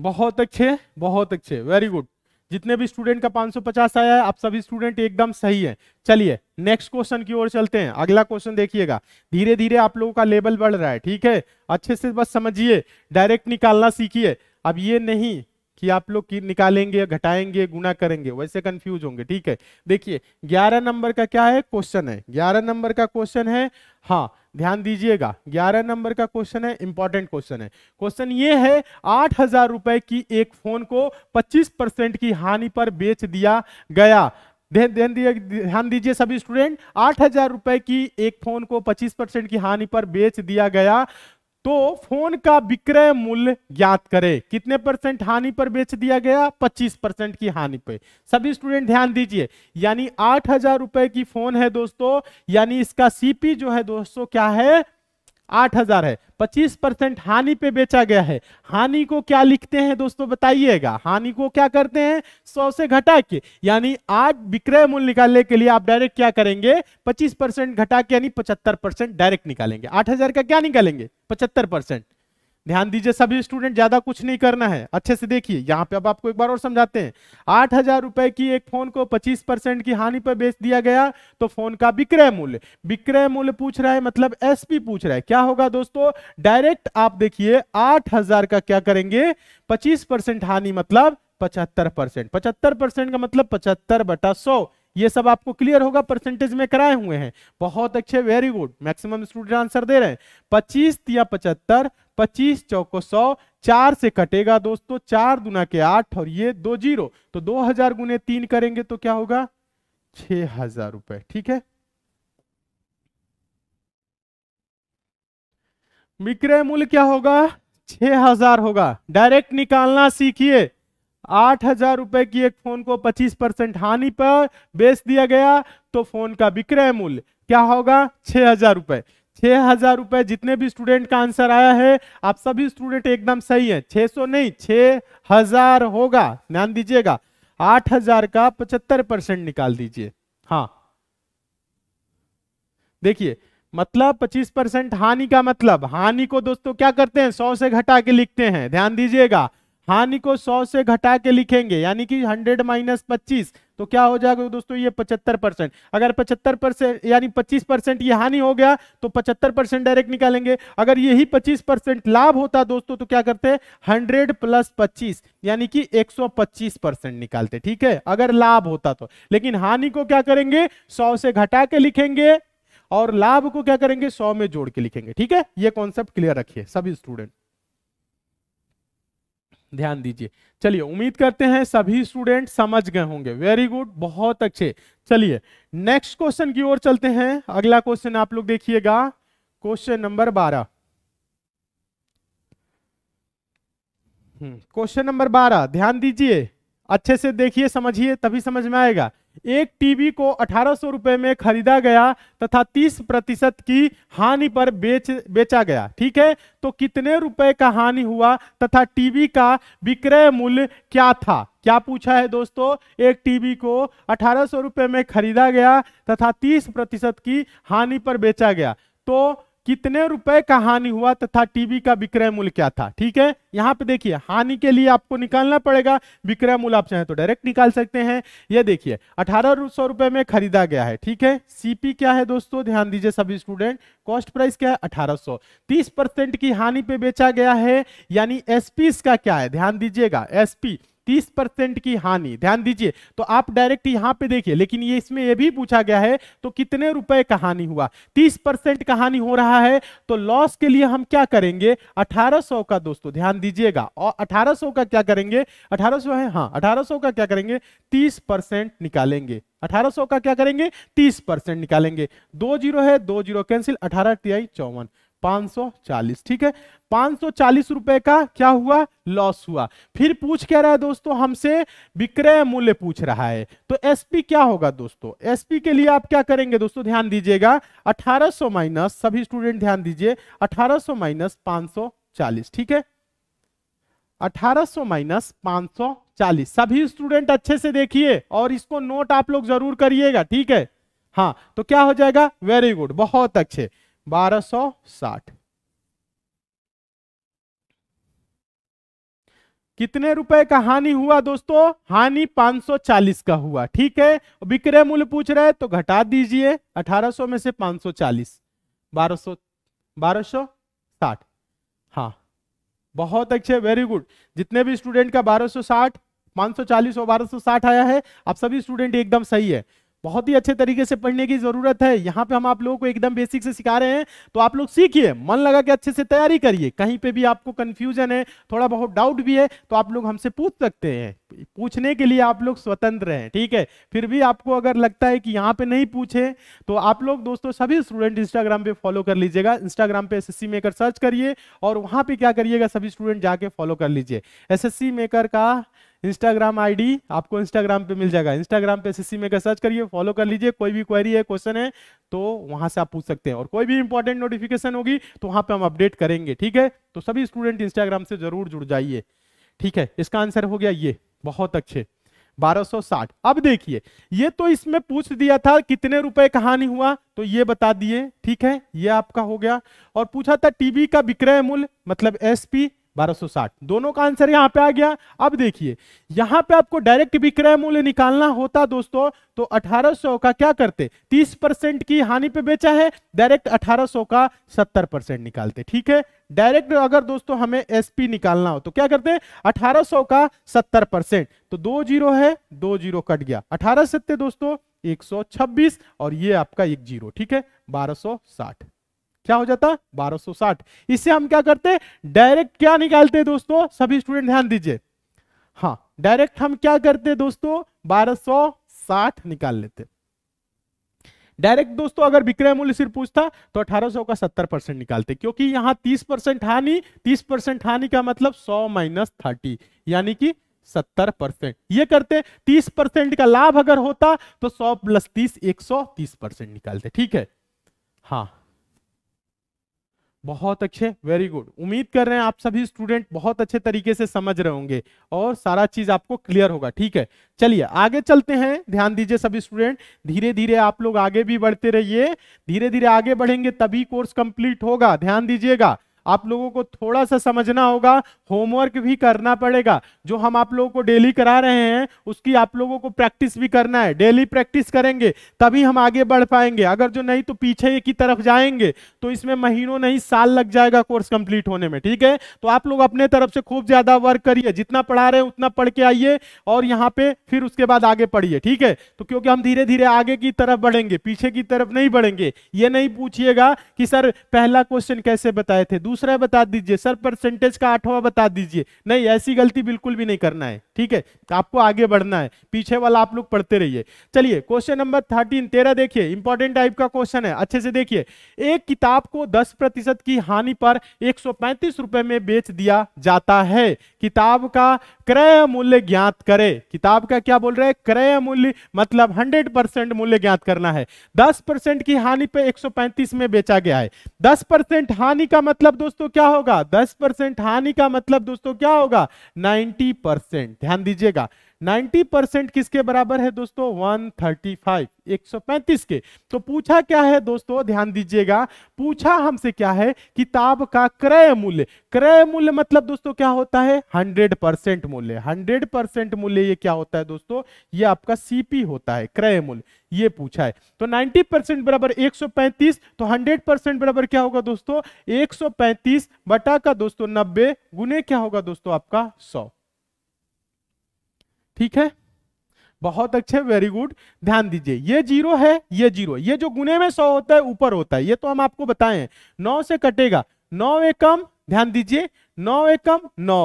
बहुत अच्छे बहुत अच्छे वेरी गुड जितने भी स्टूडेंट का 550 आया है आप सभी स्टूडेंट एकदम सही है चलिए नेक्स्ट क्वेश्चन की ओर चलते हैं अगला क्वेश्चन देखिएगा धीरे धीरे आप लोगों का लेवल बढ़ रहा है ठीक है अच्छे से बस समझिए डायरेक्ट निकालना सीखिए अब ये नहीं कि आप लोग निकालेंगे घटाएंगे गुना करेंगे वैसे कंफ्यूज होंगे ठीक है देखिए ग्यारह नंबर का क्या है क्वेश्चन है ग्यारह नंबर का क्वेश्चन है हाँ ध्यान दीजिएगा 11 नंबर का क्वेश्चन है इंपॉर्टेंट क्वेश्चन है क्वेश्चन ये है आठ हजार रुपए की एक फोन को 25 परसेंट की हानि पर बेच दिया गया ध्यान दीजिए सभी स्टूडेंट आठ हजार रुपए की एक फोन को 25 परसेंट की हानि पर बेच दिया गया तो फोन का विक्रय मूल्य ज्ञात करें कितने परसेंट हानि पर बेच दिया गया 25 परसेंट की हानि पे सभी स्टूडेंट ध्यान दीजिए यानी आठ हजार रुपए की फोन है दोस्तों यानी इसका सीपी जो है दोस्तों क्या है आठ हजार है पच्चीस परसेंट हानि पे बेचा गया है हानि को क्या लिखते हैं दोस्तों बताइएगा हानि को क्या करते हैं सौ से घटा के यानी आज विक्रय मूल्य निकालने के लिए आप डायरेक्ट क्या करेंगे पच्चीस परसेंट घटा के यानी पचहत्तर परसेंट डायरेक्ट निकालेंगे आठ हजार का क्या निकालेंगे पचहत्तर परसेंट ध्यान दीजिए सभी स्टूडेंट ज्यादा कुछ नहीं करना है अच्छे से देखिए यहाँ पे अब आपको एक बार और समझाते हैं आठ हजार रुपए की एक फोन को 25 परसेंट की हानि पर बेच दिया गया तो फोन का विक्रय मूल्य विक्रय मूल्य पूछ रहा है मतलब एसपी पूछ रहा है क्या होगा दोस्तों डायरेक्ट आप देखिए आठ का क्या करेंगे पच्चीस हानि मतलब पचहत्तर परसेंट पचहत्तर परसेंट का मतलब पचहत्तर बटा सौ ये सब आपको क्लियर होगा परसेंटेज में कराए हुए हैं बहुत अच्छे very good maximum student answer दे रहे हैं पच्चीस या पचहत्तर पच्चीस चौको सौ चार से कटेगा दोस्तों चार दुना के आठ और ये दो जीरो तो दो हजार गुने तीन करेंगे तो क्या होगा छ हजार रुपए ठीक है विक्रय मूल्य क्या होगा छ हजार होगा डायरेक्ट निकालना सीखिए आठ हजार रुपए की एक फोन को पच्चीस परसेंट हानि पर बेच दिया गया तो फोन का विक्रय मूल्य क्या होगा छह हजार रुपए छह हजार रुपए जितने भी स्टूडेंट का आंसर आया है आप सभी स्टूडेंट एकदम सही है छह सौ नहीं छह हजार होगा ध्यान दीजिएगा आठ हजार का पचहत्तर परसेंट निकाल दीजिए हाँ देखिए मतलब पच्चीस परसेंट हानि का मतलब हानि को दोस्तों क्या करते हैं सौ से घटा के लिखते हैं ध्यान दीजिएगा हानि को 100 से घटा के लिखेंगे यानी कि 100 माइनस पच्चीस तो क्या हो जाएगा दोस्तों ये 75 परसेंट अगर 75 परसेंट यानी 25 परसेंट ये हानि हो गया तो 75 परसेंट डायरेक्ट निकालेंगे अगर यही 25 परसेंट लाभ होता दोस्तों तो क्या करते 100 प्लस 25 यानी कि 125 परसेंट निकालते ठीक है अगर लाभ होता तो लेकिन हानि को क्या करेंगे सौ से घटा के लिखेंगे और लाभ को क्या करेंगे सौ में जोड़ के लिखेंगे ठीक है ये कॉन्सेप्ट क्लियर रखिए सभी स्टूडेंट ध्यान दीजिए चलिए उम्मीद करते हैं सभी स्टूडेंट समझ गए होंगे वेरी गुड बहुत अच्छे चलिए नेक्स्ट क्वेश्चन की ओर चलते हैं अगला क्वेश्चन आप लोग देखिएगा क्वेश्चन नंबर बारह क्वेश्चन हम्म, नंबर बारह ध्यान दीजिए अच्छे से देखिए समझिए तभी समझ में आएगा एक टीवी को अठारह सौ रुपये में खरीदा गया तथा 30 प्रतिशत की हानि पर बेच बेचा गया ठीक है तो कितने रुपए का हानि हुआ तथा टीवी का विक्रय मूल्य क्या था क्या पूछा है दोस्तों एक टीवी को अठारह सौ रुपये में खरीदा गया तथा 30 प्रतिशत की हानि पर बेचा गया तो कितने रुपए का हानि हुआ तथा टीवी का विक्रय मूल्य क्या था ठीक है यहां पे देखिए हानि के लिए आपको निकालना पड़ेगा विक्रय मूल्य आप चाहें तो डायरेक्ट निकाल सकते हैं ये देखिए अठारह सौ रुपए में खरीदा गया है ठीक है सीपी क्या है दोस्तों ध्यान दीजिए सभी स्टूडेंट कॉस्ट प्राइस क्या है अठारह सौ तीस परसेंट की हानि पे बेचा गया है यानी एसपी इसका क्या है ध्यान दीजिएगा एसपी 30 परसेंट की हानि ध्यान दीजिए तो आप डायरेक्ट यहां पे देखिए लेकिन ये इसमें ये भी पूछा गया है तो कितने रुपए का हानि हुआ 30 परसेंट का हानि हो रहा है तो लॉस के लिए हम क्या करेंगे 1800 का दोस्तों ध्यान दीजिएगा और 1800 का क्या करेंगे 1800 है हाँ 1800 का क्या करेंगे 30 परसेंट निकालेंगे 1800 का क्या करेंगे 30 परसेंट निकालेंगे दो जीरो है दो जीरो कैंसिल अठारह तिहाई चौवन 540 ठीक है 540 रुपए का क्या हुआ लॉस हुआ फिर पूछ क्या रहा है दोस्तों हमसे विक्रय मूल्य पूछ रहा है तो एसपी क्या होगा दोस्तों एसपी के लिए आप क्या करेंगे दोस्तों ध्यान दीजिएगा 1800 माइनस सभी स्टूडेंट ध्यान दीजिए 1800 माइनस 540 ठीक है 1800 माइनस 540 सभी स्टूडेंट अच्छे से देखिए और इसको नोट आप लोग जरूर करिएगा ठीक है हाँ तो क्या हो जाएगा वेरी गुड बहुत अच्छे 1260 कितने रुपए का हानि हुआ दोस्तों हानि 540 का हुआ ठीक है विक्रय मूल्य पूछ रहे हैं तो घटा दीजिए 1800 में से 540 1200 1260 हाँ बहुत अच्छे वेरी गुड जितने भी स्टूडेंट का 1260 540 और 1260 आया है आप सभी स्टूडेंट एकदम सही है बहुत ही अच्छे तरीके से पढ़ने की जरूरत है यहाँ पे हम आप लोगों को एकदम बेसिक से सिखा रहे हैं तो आप लोग सीखिए मन लगा के अच्छे से तैयारी करिए कहीं पे भी आपको कंफ्यूजन है थोड़ा बहुत डाउट भी है तो आप लोग हमसे पूछ सकते हैं पूछने के लिए आप लोग स्वतंत्र हैं ठीक है फिर भी आपको अगर लगता है कि यहाँ पे नहीं पूछे तो आप लोग दोस्तों सभी स्टूडेंट इंस्टाग्राम पे फॉलो कर लीजिएगा इंस्टाग्राम पे एसएससी मेकर सर्च करिए और वहां पे क्या करिएगा सभी स्टूडेंट जाके फॉलो कर लीजिए एसएससी मेकर का इंस्टाग्राम आईडी आपको इंस्टाग्राम पे मिल जाएगा इंस्टाग्राम पे सीसी में सर्च करिए फॉलो कर लीजिए कोई भी क्वेरी है क्वेश्चन है तो वहां से आप पूछ सकते हैं और कोई भी इंपॉर्टेंट नोटिफिकेशन होगी तो वहां पे हम अपडेट करेंगे ठीक है तो सभी स्टूडेंट इंस्टाग्राम से जरूर जुड़ जाइए ठीक है इसका आंसर हो गया ये बहुत अच्छे बारह अब देखिए ये तो इसमें पूछ दिया था कितने रुपए कहानी हुआ तो ये बता दिए ठीक है ये आपका हो गया और पूछा था टीवी का विक्रय मूल्य मतलब एसपी 1260 दोनों का आंसर यहां पे आ गया अब देखिए यहां पे आपको डायरेक्ट विक्रय मूल्य निकालना होता दोस्तों तो 1800 का क्या करते 30 परसेंट की हानि पे बेचा है डायरेक्ट 1800 का 70 परसेंट निकालते ठीक है डायरेक्ट अगर दोस्तों हमें एसपी निकालना हो तो क्या करते हैं 1800 का 70 परसेंट तो दो जीरो है दो जीरो कट गया अठारह सत्य दोस्तों एक और ये आपका एक जीरो ठीक है बारह क्या हो जाता 1260 इससे हम क्या करते डायरेक्ट क्या निकालते दोस्तों सभी स्टूडेंट ध्यान दीजिए हाँ डायरेक्ट हम क्या करते दोस्तों 1260 निकाल लेते डायरेक्ट दोस्तों अगर विक्रय मूल्य सिर्फ पूछता तो 1800 का 70 परसेंट निकालते क्योंकि यहाँ 30 परसेंट हानि 30 परसेंट हानि का मतलब 100 माइनस थर्टी यानी कि 70 परसेंट ये करते 30 परसेंट का लाभ अगर होता तो 100 प्लस 30 130 परसेंट निकालते ठीक है हाँ बहुत अच्छे वेरी गुड उम्मीद कर रहे हैं आप सभी स्टूडेंट बहुत अच्छे तरीके से समझ रहे होंगे और सारा चीज आपको क्लियर होगा ठीक है चलिए आगे चलते हैं ध्यान दीजिए सभी स्टूडेंट धीरे धीरे आप लोग आगे भी बढ़ते रहिए धीरे धीरे आगे बढ़ेंगे तभी कोर्स कंप्लीट होगा ध्यान दीजिएगा आप लोगों को थोड़ा सा समझना होगा होमवर्क भी करना पड़ेगा जो हम आप लोगों को डेली करा रहे हैं उसकी आप लोगों को प्रैक्टिस भी करना है डेली प्रैक्टिस करेंगे तभी हम आगे बढ़ पाएंगे अगर जो नहीं तो पीछे की तरफ जाएंगे तो इसमें महीनों नहीं साल लग जाएगा कोर्स कंप्लीट होने में ठीक है तो आप लोग अपने तरफ से खूब ज्यादा वर्क करिए जितना पढ़ा रहे हैं उतना पढ़ के आइए और यहाँ पे फिर उसके बाद आगे पढ़िए ठीक है तो क्योंकि हम धीरे धीरे आगे की तरफ बढ़ेंगे पीछे की तरफ नहीं बढ़ेंगे ये नहीं पूछिएगा कि सर पहला क्वेश्चन कैसे बताए थे दूसरा दूसरा बता दीजिए सर परसेंटेज का आठवां बता दीजिए नहीं ऐसी गलती बिल्कुल भी नहीं करना है ठीक है आपको आगे बढ़ना है पीछे वाला आप लोग पढ़ते रहिए चलिए क्वेश्चन नंबर थर्टीन तेरह देखिए इंपॉर्टेंट टाइप का क्वेश्चन है अच्छे से देखिए एक किताब को दस की हानि पर एक में बेच दिया जाता है किताब का क्रय मूल्य ज्ञात करे किताब का क्या बोल रहे हैं क्रय मूल्य मतलब 100 परसेंट मूल्य ज्ञात करना है 10 परसेंट की हानि पे 135 में बेचा गया है 10 परसेंट हानि का मतलब दोस्तों क्या होगा 10 परसेंट हानि का मतलब दोस्तों क्या होगा 90 परसेंट ध्यान दीजिएगा 90 परसेंट किसके बराबर है दोस्तों 135 135 के तो पूछा क्या है दोस्तों ध्यान दीजिएगा पूछा हमसे क्या है किताब का क्रय मूल्य क्रय मूल्य मतलब दोस्तों क्या होता है 100 परसेंट मूल्य 100 परसेंट मूल्य ये क्या होता है दोस्तों ये आपका सीपी होता है क्रय मूल्य ये पूछा है तो 90 परसेंट बराबर 135 तो 100 परसेंट बराबर क्या होगा दोस्तों 135 बटा का दोस्तों 90 गुने क्या होगा दोस्तों आपका 100 ठीक है बहुत अच्छे वेरी गुड ध्यान दीजिए ये जीरो है ये जीरो ये जो गुने में सौ होता है ऊपर होता है ये तो हम आपको बताए नौ से कटेगा नौ एकम ध्यान दीजिए नौ एकम नौ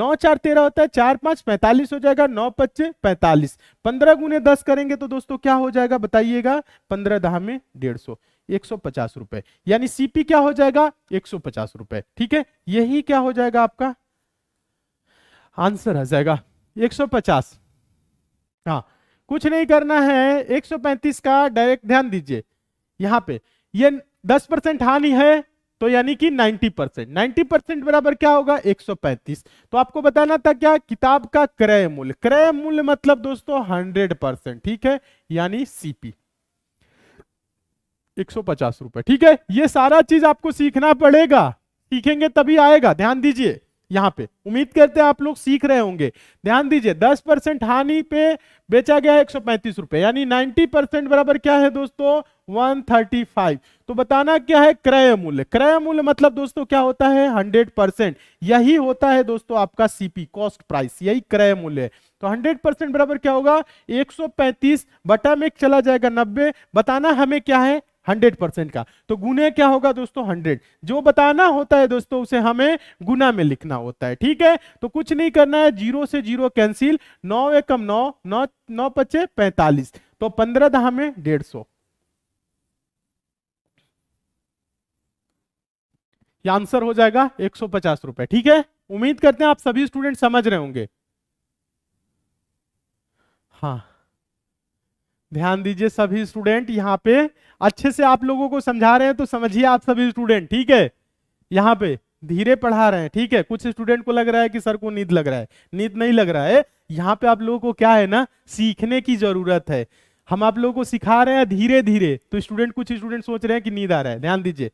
नौ चार तेरह होता है चार पांच पैंतालीस हो जाएगा नौ पच्चे पैंतालीस पंद्रह गुने दस करेंगे तो दोस्तों क्या हो जाएगा बताइएगा पंद्रह दहा में डेढ़ सौ एक सौ पचास रुपए यानी सीपी क्या हो जाएगा एक सौ पचास रुपए ठीक है यही क्या हो जाएगा आपका आंसर आ जाएगा 150 हाँ कुछ नहीं करना है 135 का डायरेक्ट ध्यान दीजिए यहाँ पे ये 10 परसेंट हानि है तो यानी कि 90 परसेंट नाइन्टी परसेंट बराबर क्या होगा 135 तो आपको बताना था क्या किताब का क्रय मूल्य क्रय मूल्य मतलब दोस्तों 100 परसेंट ठीक है यानी सीपी पचास रुपए ठीक है ये सारा चीज आपको सीखना पड़ेगा सीखेंगे तभी आएगा ध्यान दीजिए यहाँ पे उम्मीद करते हैं आप लोग सीख रहे होंगे ध्यान दीजिए 10 परसेंट हानि पे बेचा गया एक रुपए यानी 90 परसेंट बराबर क्या है दोस्तों 135 तो बताना क्या है क्रय मूल्य क्रय मूल्य मतलब दोस्तों क्या होता है 100 परसेंट यही होता है दोस्तों आपका सीपी कॉस्ट प्राइस यही क्रय मूल्य है तो 100 परसेंट बराबर क्या होगा 135 बटा में चला जाएगा 90 बताना हमें क्या है हंड्रेड परसेंट का तो गुने क्या होगा दोस्तों हंड्रेड जो बताना होता है दोस्तों उसे हमें गुना में लिखना होता है ठीक है तो कुछ नहीं करना है जीरो से जीरो कैंसिल नौ एकम नौ नौ नौ पच्चे पैंतालीस तो पंद्रह दहा में डेढ़ सौ आंसर हो जाएगा एक सौ पचास रुपए ठीक है उम्मीद करते हैं आप सभी स्टूडेंट समझ रहे होंगे हाँ ध्यान दीजिए सभी स्टूडेंट यहाँ पे अच्छे से आप लोगों को समझा रहे हैं तो समझिए आप सभी स्टूडेंट ठीक है यहाँ पे धीरे पढ़ा रहे हैं ठीक है कुछ स्टूडेंट को लग रहा है कि सर को नींद लग रहा है नींद नहीं लग रहा है यहाँ पे आप लोगों को क्या है ना सीखने की जरूरत है हम आप लोगों को सिखा रहे हैं धीरे धीरे तो स्टूडेंट कुछ स्टूडेंट सोच रहे हैं कि नींद आ रहा है ध्यान दीजिए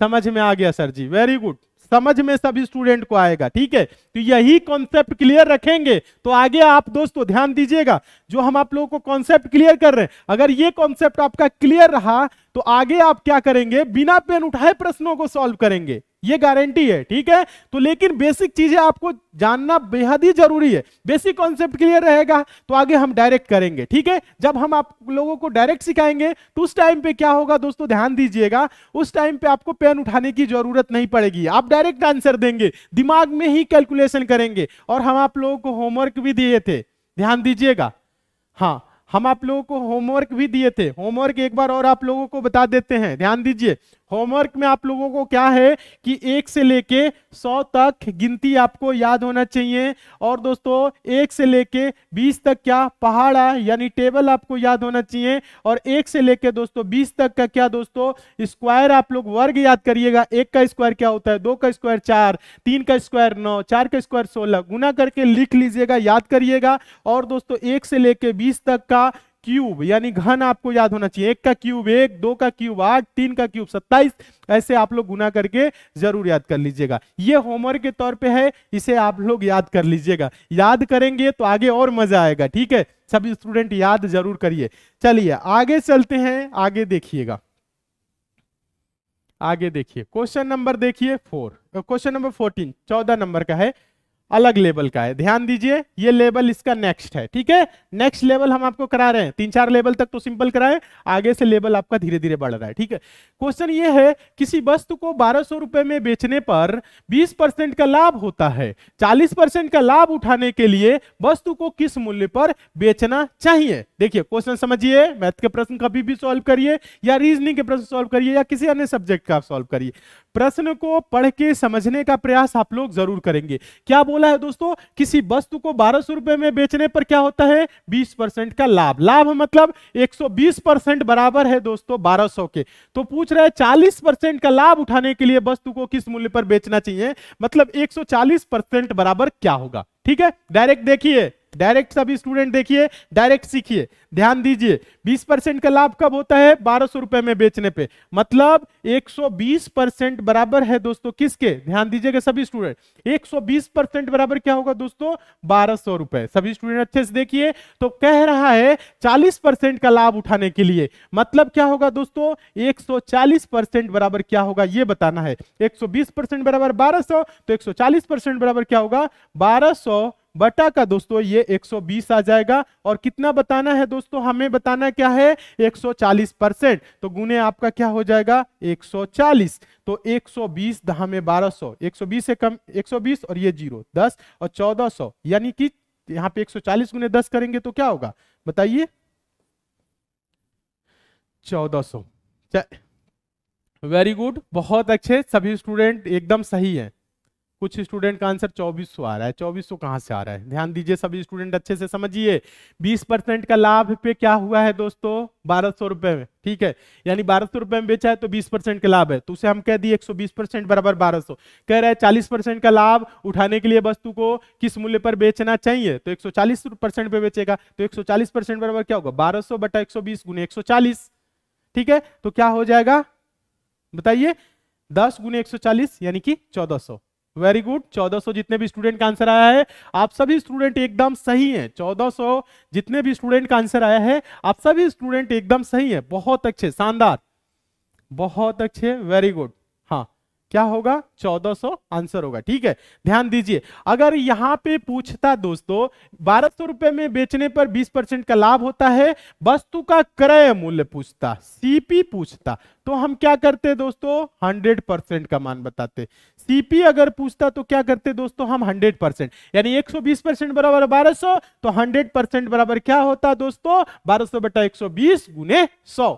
समझ में आ गया सर जी वेरी गुड समझ में सभी स्टूडेंट को आएगा ठीक है तो यही कॉन्सेप्ट क्लियर रखेंगे तो आगे आप दोस्तों ध्यान दीजिएगा जो हम आप लोगों को कॉन्सेप्ट क्लियर कर रहे हैं अगर ये कॉन्सेप्ट आपका क्लियर रहा तो आगे आप क्या करेंगे बिना पेन उठाए प्रश्नों को सॉल्व करेंगे ये गारंटी है ठीक है तो लेकिन बेसिक चीजें आपको जानना बेहद ही जरूरी है बेसिक कॉन्सेप्ट क्लियर रहेगा तो आगे हम डायरेक्ट करेंगे ठीक है जब हम आप लोगों को डायरेक्ट सिखाएंगे तो उस टाइम पे क्या होगा दोस्तों ध्यान दीजिएगा उस टाइम पे आपको पेन उठाने की जरूरत नहीं पड़ेगी आप डायरेक्ट आंसर देंगे दिमाग में ही कैलकुलेशन करेंगे और हम आप लोगों को होमवर्क भी दिए थे ध्यान दीजिएगा हाँ हम आप लोगों को होमवर्क भी दिए थे होमवर्क एक बार और आप लोगों को बता देते हैं ध्यान दीजिए होमवर्क में आप लोगों को क्या है कि एक से लेके सौ तक गिनती आपको याद होना चाहिए और दोस्तों एक से लेके बीस तक क्या पहाड़ा यानी टेबल आपको याद होना चाहिए और एक से लेके दोस्तों बीस तक का क्या दोस्तों स्क्वायर आप लोग वर्ग याद करिएगा एक का स्क्वायर क्या होता है दो का स्क्वायर चार तीन का स्क्वायर नौ चार का स्क्वायर सोलह गुना करके लिख लीजिएगा याद करिएगा और दोस्तों एक से लेके बीस तक का क्यूब यानी घन आपको याद होना चाहिए एक का क्यूब एक दो का क्यूब आठ तीन का क्यूब सत्ताईस ऐसे आप लोग गुना करके जरूर याद कर लीजिएगा ये होमवर्क के तौर पे है इसे आप लोग याद कर लीजिएगा याद करेंगे तो आगे और मजा आएगा ठीक है सभी स्टूडेंट याद जरूर करिए चलिए आगे चलते हैं आगे देखिएगा आगे देखिए क्वेश्चन नंबर देखिए फोर क्वेश्चन नंबर फोर्टीन चौदह नंबर का है अलग लेवल का है ध्यान दीजिए ये लेवल इसका नेक्स्ट है ठीक है नेक्स्ट लेवल हम आपको करा रहे हैं तीन चार लेवल तक तो सिंपल कराए आगे से लेवल आपका धीरे धीरे बढ़ रहा है ठीक है क्वेश्चन ये है किसी वस्तु को बारह सौ रुपए में बेचने पर बीस परसेंट का लाभ होता है चालीस परसेंट का लाभ उठाने के लिए वस्तु को किस मूल्य पर बेचना चाहिए देखिए क्वेश्चन समझिए मैथ के प्रश्न कभी भी सॉल्व करिए या रीजनिंग के प्रश्न सॉल्व करिए या किसी अन्य सब्जेक्ट का सॉल्व करिए प्रश्न को पढ़ के समझने का प्रयास आप लोग जरूर करेंगे क्या बोला बोला है दोस्तों किसी वस्तु को बारह सौ रुपए में बेचने पर क्या होता है बीस परसेंट का लाभ लाभ मतलब एक सौ बीस परसेंट बराबर है दोस्तों बारह सौ के तो पूछ रहे हैं चालीस परसेंट का लाभ उठाने के लिए वस्तु को किस मूल्य पर बेचना चाहिए मतलब एक सौ चालीस परसेंट बराबर क्या होगा ठीक है डायरेक्ट देखिए डायरेक्ट सभी स्टूडेंट देखिए डायरेक्ट सीखिए ध्यान दीजिए 20 परसेंट का लाभ कब होता है बारह सौ रुपए में बेचने पे मतलब 120 परसेंट बराबर है दोस्तों किसके ध्यान दीजिएगा सभी स्टूडेंट 120 परसेंट बराबर क्या होगा दोस्तों बारह सौ रुपए सभी स्टूडेंट अच्छे से देखिए तो कह रहा है 40 परसेंट का लाभ उठाने के लिए मतलब क्या होगा दोस्तों एक बराबर क्या होगा ये बताना है एक बराबर बारह तो एक परसेंट बराबर क्या होगा बारह बटा का दोस्तों ये 120 आ जाएगा और कितना बताना है दोस्तों हमें बताना क्या है 140 परसेंट तो गुने आपका क्या हो जाएगा 140 तो 120 दहा में 1200 120 से कम 120 और ये जीरो 10 और 1400 यानी कि यहाँ पे 140 गुने दस करेंगे तो क्या होगा बताइए 1400 वेरी गुड बहुत अच्छे सभी स्टूडेंट एकदम सही है कुछ स्टूडेंट का आंसर 2400 आ रहा है 2400 कहाँ से आ रहा है ध्यान दीजिए सभी स्टूडेंट अच्छे से समझिए 20 परसेंट का लाभ पे क्या हुआ है दोस्तों बारह सौ रुपए में ठीक है यानी बारह सौ रुपए में बेचा है तो 20 परसेंट का लाभ है तो उसे हम कह दिए 120 परसेंट बराबर 1200 कह रहे हैं चालीस परसेंट का लाभ उठाने के लिए वस्तु को किस मूल्य पर बेचना चाहिए तो 140 परसेंट पे बेचेगा तो 140 परसेंट बराबर क्या होगा बारह सौ बटा एक सौ बीस गुने एक ठीक है तो क्या हो जाएगा बताइए दस गुने एक यानी कि चौदह वेरी गुड 1400 जितने भी स्टूडेंट का आंसर आया है आप सभी स्टूडेंट एकदम सही हैं 1400 जितने भी स्टूडेंट का आंसर आया है आप सभी स्टूडेंट एकदम सही है बहुत अच्छे शानदार बहुत अच्छे वेरी गुड क्या होगा 1400 आंसर होगा ठीक है ध्यान दीजिए अगर यहां पे पूछता दोस्तों बारह सौ रुपए में बेचने पर 20 परसेंट का लाभ होता है वस्तु का क्रय मूल्य पूछता सीपी पूछता तो हम क्या करते दोस्तों 100 परसेंट का मान बताते सीपी अगर पूछता तो क्या करते दोस्तों हम 100 परसेंट यानी 120 परसेंट बराबर 1200 तो 100 परसेंट बराबर क्या होता दोस्तों 1200 बटा 120 गुने सौ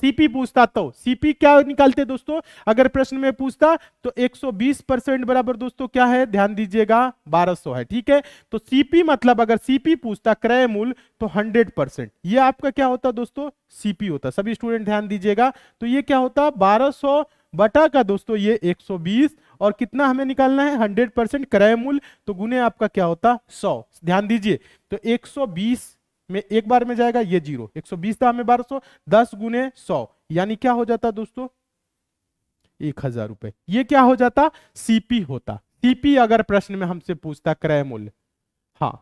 सीपी पूछता तो सीपी क्या निकालते दोस्तों अगर प्रश्न में पूछता तो 120 परसेंट बराबर दोस्तों क्या है ध्यान दीजिएगा 1200 है ठीक है तो सीपी मतलब अगर सीपी पूछता क्रय मूल तो 100 परसेंट ये आपका क्या होता दोस्तों सीपी होता सभी स्टूडेंट ध्यान दीजिएगा तो ये क्या होता 1200 बटा का दोस्तों ये 120 और कितना हमें निकालना है 100 परसेंट क्रय मूल तो गुने आपका क्या होता 100 ध्यान दीजिए तो 120 में एक बार में जाएगा ये जीरो 120 था हमें 1200 दस गुने सौ यानी क्या हो जाता दोस्तों एक हजार रुपए ये क्या हो जाता सीपी होता सीपी अगर प्रश्न में हमसे पूछता क्रय मूल्य हाँ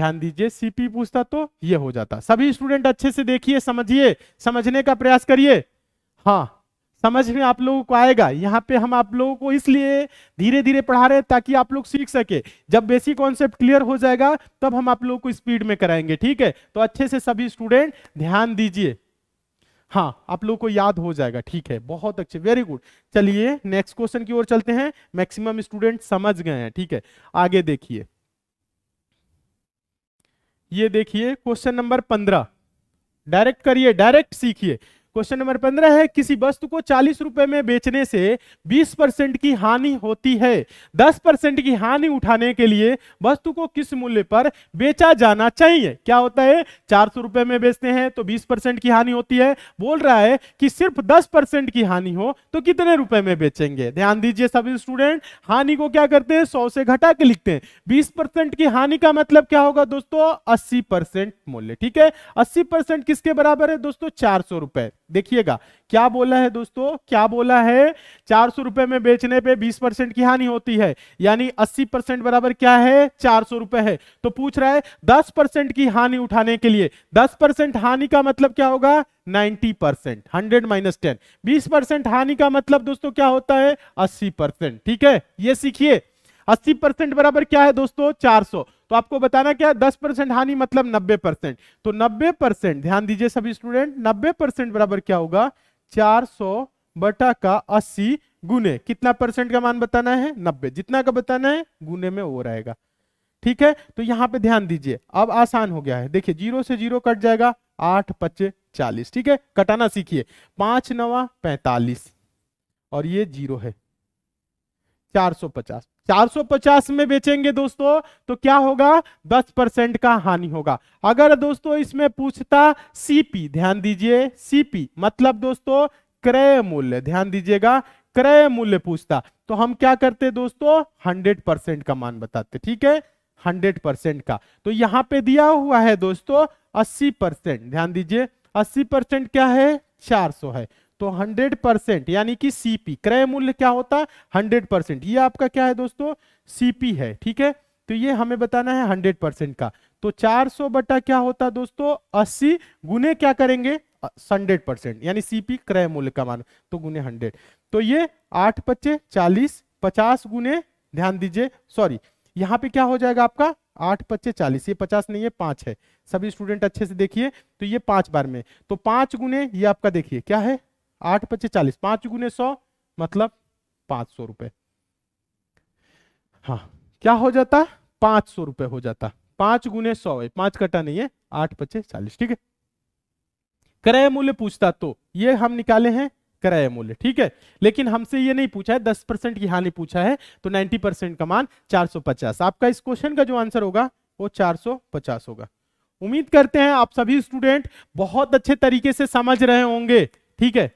ध्यान दीजिए सीपी पूछता तो ये हो जाता सभी स्टूडेंट अच्छे से देखिए समझिए समझने का प्रयास करिए हाँ समझ में आप लोगों को आएगा यहाँ पे हम आप लोगों को इसलिए धीरे धीरे पढ़ा रहे हैं ताकि आप लोग सीख सके जब बेसिक कॉन्सेप्ट क्लियर हो जाएगा तब हम आप लोगों को स्पीड में कराएंगे ठीक है तो अच्छे से सभी स्टूडेंट ध्यान दीजिए हाँ आप लोगों को याद हो जाएगा ठीक है बहुत अच्छे वेरी गुड चलिए नेक्स्ट क्वेश्चन की ओर चलते हैं मैक्सिमम स्टूडेंट समझ गए हैं ठीक है आगे देखिए ये देखिए क्वेश्चन नंबर पंद्रह डायरेक्ट करिए डायरेक्ट सीखिए क्वेश्चन नंबर पंद्रह है किसी वस्तु को चालीस रुपए में बेचने से बीस परसेंट की हानि होती है दस परसेंट की हानि उठाने के लिए वस्तु को किस मूल्य पर बेचा जाना चाहिए क्या होता है चार सौ रुपए में बेचते हैं तो बीस परसेंट की हानि होती है बोल रहा है कि सिर्फ दस परसेंट की हानि हो तो कितने रुपए में बेचेंगे ध्यान दीजिए सभी स्टूडेंट हानि को क्या करते हैं सौ से घटा के लिखते हैं बीस परसेंट की हानि का मतलब क्या होगा दोस्तों अस्सी परसेंट मूल्य ठीक है अस्सी परसेंट किसके बराबर है दोस्तों चार सौ रुपए देखिएगा क्या बोला है दोस्तों क्या बोला है चार सौ रुपए में बेचने पे 20 परसेंट की हानि होती है यानी 80 परसेंट बराबर क्या है चार सौ रुपए है तो पूछ रहा है 10 परसेंट की हानि उठाने के लिए 10 परसेंट हानि का मतलब क्या होगा 90 परसेंट हंड्रेड माइनस टेन बीस परसेंट हानि का मतलब दोस्तों क्या होता है अस्सी परसेंट ठीक है ये सीखिए अस्सी परसेंट बराबर क्या है दोस्तों 400 तो आपको बताना क्या है 10 परसेंट हानि मतलब 90 परसेंट तो 90 परसेंट ध्यान दीजिए सभी स्टूडेंट 90 परसेंट बराबर क्या होगा 400 बटा का 80 गुने कितना परसेंट का मान बताना है 90 जितना का बताना है गुने में वो रहेगा ठीक है तो यहां पे ध्यान दीजिए अब आसान हो गया है देखिए जीरो से जीरो कट जाएगा आठ पच्चे चालीस ठीक है कटाना सीखिए पांच नवा पैंतालीस और ये जीरो है 450 450 में बेचेंगे दोस्तों तो क्या होगा 10 परसेंट का हानि होगा अगर दोस्तों इसमें पूछता सीपी ध्यान दीजिए सीपी मतलब दोस्तों क्रय मूल्य ध्यान दीजिएगा क्रय मूल्य पूछता तो हम क्या करते दोस्तों 100 परसेंट का मान बताते ठीक है 100 परसेंट का तो यहां पे दिया हुआ है दोस्तों 80 परसेंट ध्यान दीजिए 80 परसेंट क्या है 400 है तो 100 परसेंट यानी कि सीपी क्रय मूल्य क्या होता है 100 परसेंट ये आपका क्या है दोस्तों सीपी है ठीक है तो ये हमें बताना है 100 परसेंट का तो 400 बटा क्या होता है दोस्तों 80 गुने क्या करेंगे 100 परसेंट यानी सीपी क्रय मूल्य का मान तो गुने 100 तो ये आठ पच्चे चालीस पचास गुने ध्यान दीजिए सॉरी यहाँ पे क्या हो जाएगा आपका आठ पच्चे चालीस ये पचास नहीं है पांच है सभी स्टूडेंट अच्छे से देखिए तो ये पांच बार में तो पांच गुने ये आपका देखिए क्या है आठ पच्चीस चालीस पांच गुने सौ मतलब पांच सौ रुपए हाँ क्या हो जाता पांच सौ रुपए हो जाता पांच गुने सौ है पांच कटा नहीं है आठ पच्चीस चालीस ठीक है क्रय मूल्य पूछता तो ये हम निकाले हैं क्रय मूल्य ठीक है लेकिन हमसे ये नहीं पूछा है दस परसेंट की हानि पूछा है तो नाइनटी परसेंट का मान चार सौ पचास आपका इस क्वेश्चन का जो आंसर होगा वो चार सौ पचास होगा उम्मीद करते हैं आप सभी स्टूडेंट बहुत अच्छे तरीके से समझ रहे होंगे ठीक है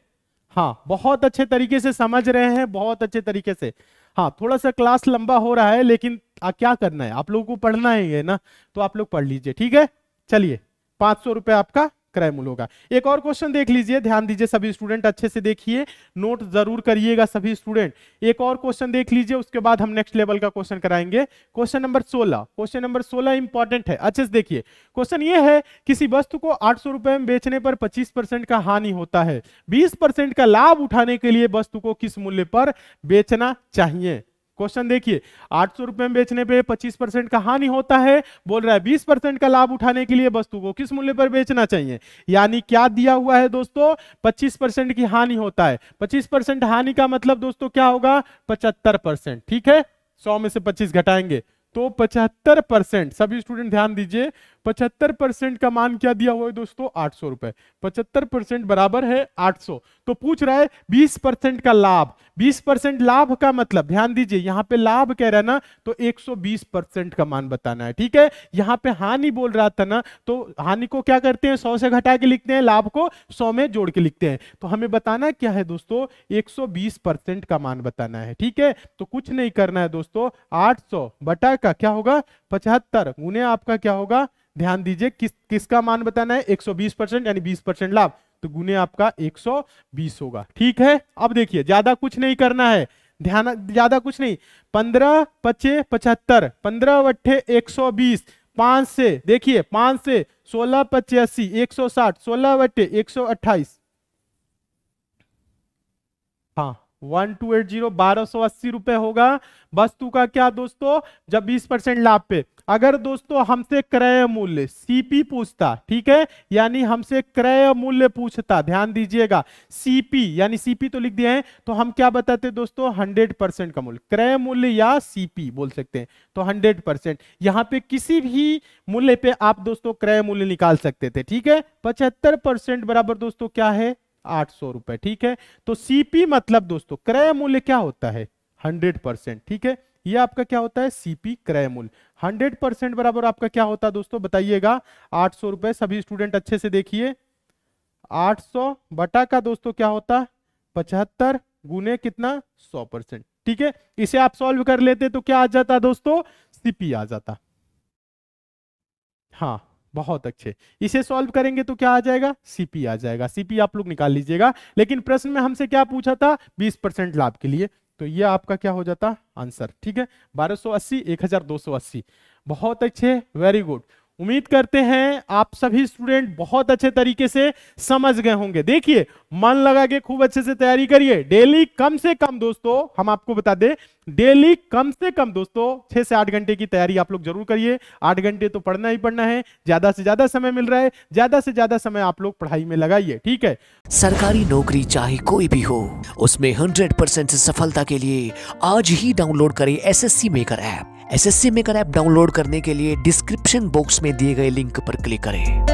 हाँ बहुत अच्छे तरीके से समझ रहे हैं बहुत अच्छे तरीके से हाँ थोड़ा सा क्लास लंबा हो रहा है लेकिन आ, क्या करना है आप लोगों को पढ़ना है है ना तो आप लोग पढ़ लीजिए ठीक है चलिए पांच सौ रुपये आपका क्रय मूल होगा एक और क्वेश्चन देख लीजिए ध्यान दीजिए सभी स्टूडेंट अच्छे से देखिए नोट जरूर करिएगा सभी स्टूडेंट एक और क्वेश्चन देख लीजिए उसके बाद हम नेक्स्ट लेवल का क्वेश्चन कराएंगे question number 16 question number 16 important है अच्छे से देखिए क्वेश्चन ये है किसी वस्तु को आठ रुपए में बेचने पर पच्चीस का हानि होता है बीस का लाभ उठाने के लिए वस्तु को किस मूल्य पर बेचना चाहिए क्वेश्चन देखिए आठ सौ रुपए में बेचने पे 25 परसेंट का हानि होता है बोल रहा है 20 परसेंट का लाभ उठाने के लिए वस्तु को किस मूल्य पर बेचना चाहिए यानी क्या दिया हुआ है दोस्तों 25 परसेंट की हानि होता है 25 परसेंट हानि का मतलब दोस्तों क्या होगा 75 परसेंट ठीक है सौ में से पच्चीस घटाएंगे तो पचहत्तर परसेंट सभी स्टूडेंट ध्यान दीजिए पचहत्तर परसेंट का मान क्या दिया हुआ है दोस्तों आठ सौ रुपए पचहत्तर परसेंट बराबर है आठ सौ तो पूछ रहा है बीस परसेंट का लाभ बीस परसेंट लाभ का मतलब ध्यान दीजिए यहां पे लाभ कह रहा है ना तो एक सौ बीस परसेंट का मान बताना है ठीक है यहां पे हानि बोल रहा था ना तो हानि को क्या करते हैं सौ से घटा के लिखते हैं लाभ को सौ में जोड़ के लिखते हैं तो हमें बताना क्या है दोस्तों एक सौ बीस परसेंट का मान बताना है ठीक है तो कुछ नहीं करना है दोस्तों आठ सौ बटा का क्या होगा पचहत्तर गुने आपका क्या होगा ध्यान दीजिए किस किसका मान बताना है 120 परसेंट यानी 20 परसेंट लाभ तो गुने आपका 120 होगा ठीक है अब देखिए ज्यादा कुछ नहीं करना है ध्यान ज्यादा कुछ नहीं पंद्रह पच्चे पचहत्तर पंद्रह अट्ठे एक पांच से देखिए पांच से सोलह पचासी एक सौ साठ सोलह बटे एक सौ अट्ठाईस हाँ वन टू एट जीरो बारह सौ अस्सी रुपए होगा वस्तु का क्या दोस्तों जब बीस परसेंट लाभ पे अगर दोस्तों हमसे क्रय मूल्य सीपी पूछता ठीक है यानी हमसे क्रय मूल्य पूछता ध्यान दीजिएगा सीपी यानी सीपी तो लिख दिया है तो हम क्या बताते दोस्तों हंड्रेड परसेंट का मूल्य क्रय मूल्य या सीपी बोल सकते हैं तो हंड्रेड परसेंट यहां पे किसी भी मूल्य पे आप दोस्तों क्रय मूल्य निकाल सकते थे ठीक है पचहत्तर परसेंट बराबर दोस्तों क्या है आठ सौ रुपए ठीक है तो सीपी मतलब दोस्तों क्रय मूल्य क्या होता है हंड्रेड परसेंट ठीक है ये आपका क्या होता है सीपी क्रय मूल्य हंड्रेड परसेंट बराबर आपका क्या होता है दोस्तों बताइएगा आठ सौ रुपए सभी स्टूडेंट अच्छे से देखिए आठ सौ बटा का दोस्तों क्या होता है पचहत्तर गुने कितना सौ परसेंट ठीक है इसे आप सॉल्व कर लेते तो क्या आ जाता दोस्तों सीपी आ जाता हाँ बहुत अच्छे इसे सॉल्व करेंगे तो क्या आ जाएगा सीपी आ जाएगा सीपी आप लोग निकाल लीजिएगा लेकिन प्रश्न में हमसे क्या पूछा था 20 परसेंट लाभ के लिए तो ये आपका क्या हो जाता आंसर ठीक है 1280 1280 बहुत अच्छे वेरी गुड उम्मीद करते हैं आप सभी स्टूडेंट बहुत अच्छे तरीके से समझ गए होंगे देखिए मन लगा के खूब अच्छे से तैयारी करिए डेली कम से कम दोस्तों हम आपको बता दें डेली कम से कम दोस्तों छह से आठ घंटे की तैयारी आप लोग जरूर करिए आठ घंटे तो पढ़ना ही पढ़ना है ज्यादा से ज्यादा समय मिल रहा है ज्यादा से ज्यादा समय आप लोग पढ़ाई में लगाइए ठीक है सरकारी नौकरी चाहे कोई भी हो उसमें हंड्रेड परसेंट सफलता के लिए आज ही डाउनलोड करे S S C maker app SSC maker app download करने के लिए डिस्क्रिप्शन बॉक्स में दिए गए लिंक पर क्लिक करें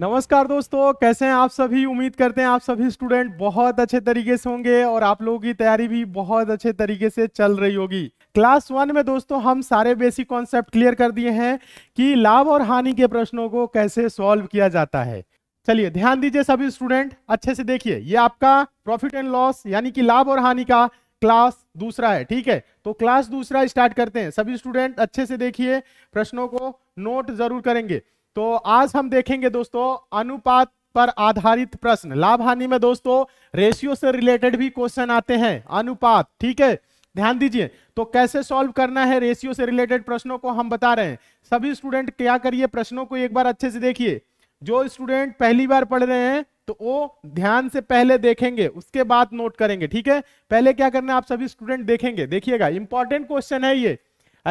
नमस्कार दोस्तों कैसे हैं आप सभी उम्मीद करते हैं आप सभी स्टूडेंट बहुत अच्छे तरीके से होंगे और आप लोगों की तैयारी भी बहुत अच्छे तरीके से चल रही होगी क्लास वन में दोस्तों हम सारे बेसिक कॉन्सेप्ट क्लियर कर दिए हैं कि लाभ और हानि के प्रश्नों को कैसे सॉल्व किया जाता है चलिए ध्यान दीजिए सभी स्टूडेंट अच्छे से देखिए ये आपका प्रॉफिट एंड लॉस यानी कि लाभ और हानि का क्लास दूसरा है ठीक है तो क्लास दूसरा स्टार्ट करते हैं सभी स्टूडेंट अच्छे से देखिए प्रश्नों को नोट जरूर करेंगे तो आज हम देखेंगे दोस्तों अनुपात पर आधारित प्रश्न लाभ हानि में दोस्तों रेशियो से रिलेटेड भी क्वेश्चन आते हैं अनुपात ठीक है ध्यान दीजिए तो कैसे सॉल्व करना है रेशियो से रिलेटेड प्रश्नों को हम बता रहे हैं सभी स्टूडेंट क्या करिए प्रश्नों को एक बार अच्छे से देखिए जो स्टूडेंट पहली बार पढ़ रहे हैं तो वो ध्यान से पहले देखेंगे उसके बाद नोट करेंगे ठीक है पहले क्या करना आप सभी स्टूडेंट देखेंगे देखिएगा इंपॉर्टेंट क्वेश्चन है ये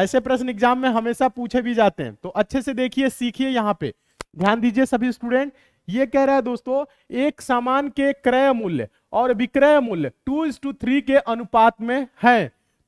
ऐसे प्रश्न एग्जाम में हमेशा पूछे भी जाते हैं तो अच्छे से देखिए सीखिए यहाँ पे ध्यान दीजिए सभी स्टूडेंट ये कह रहा है दोस्तों एक सामान के क्रय मूल्य और विक्रय मूल्य टू इज टू थ्री के अनुपात में है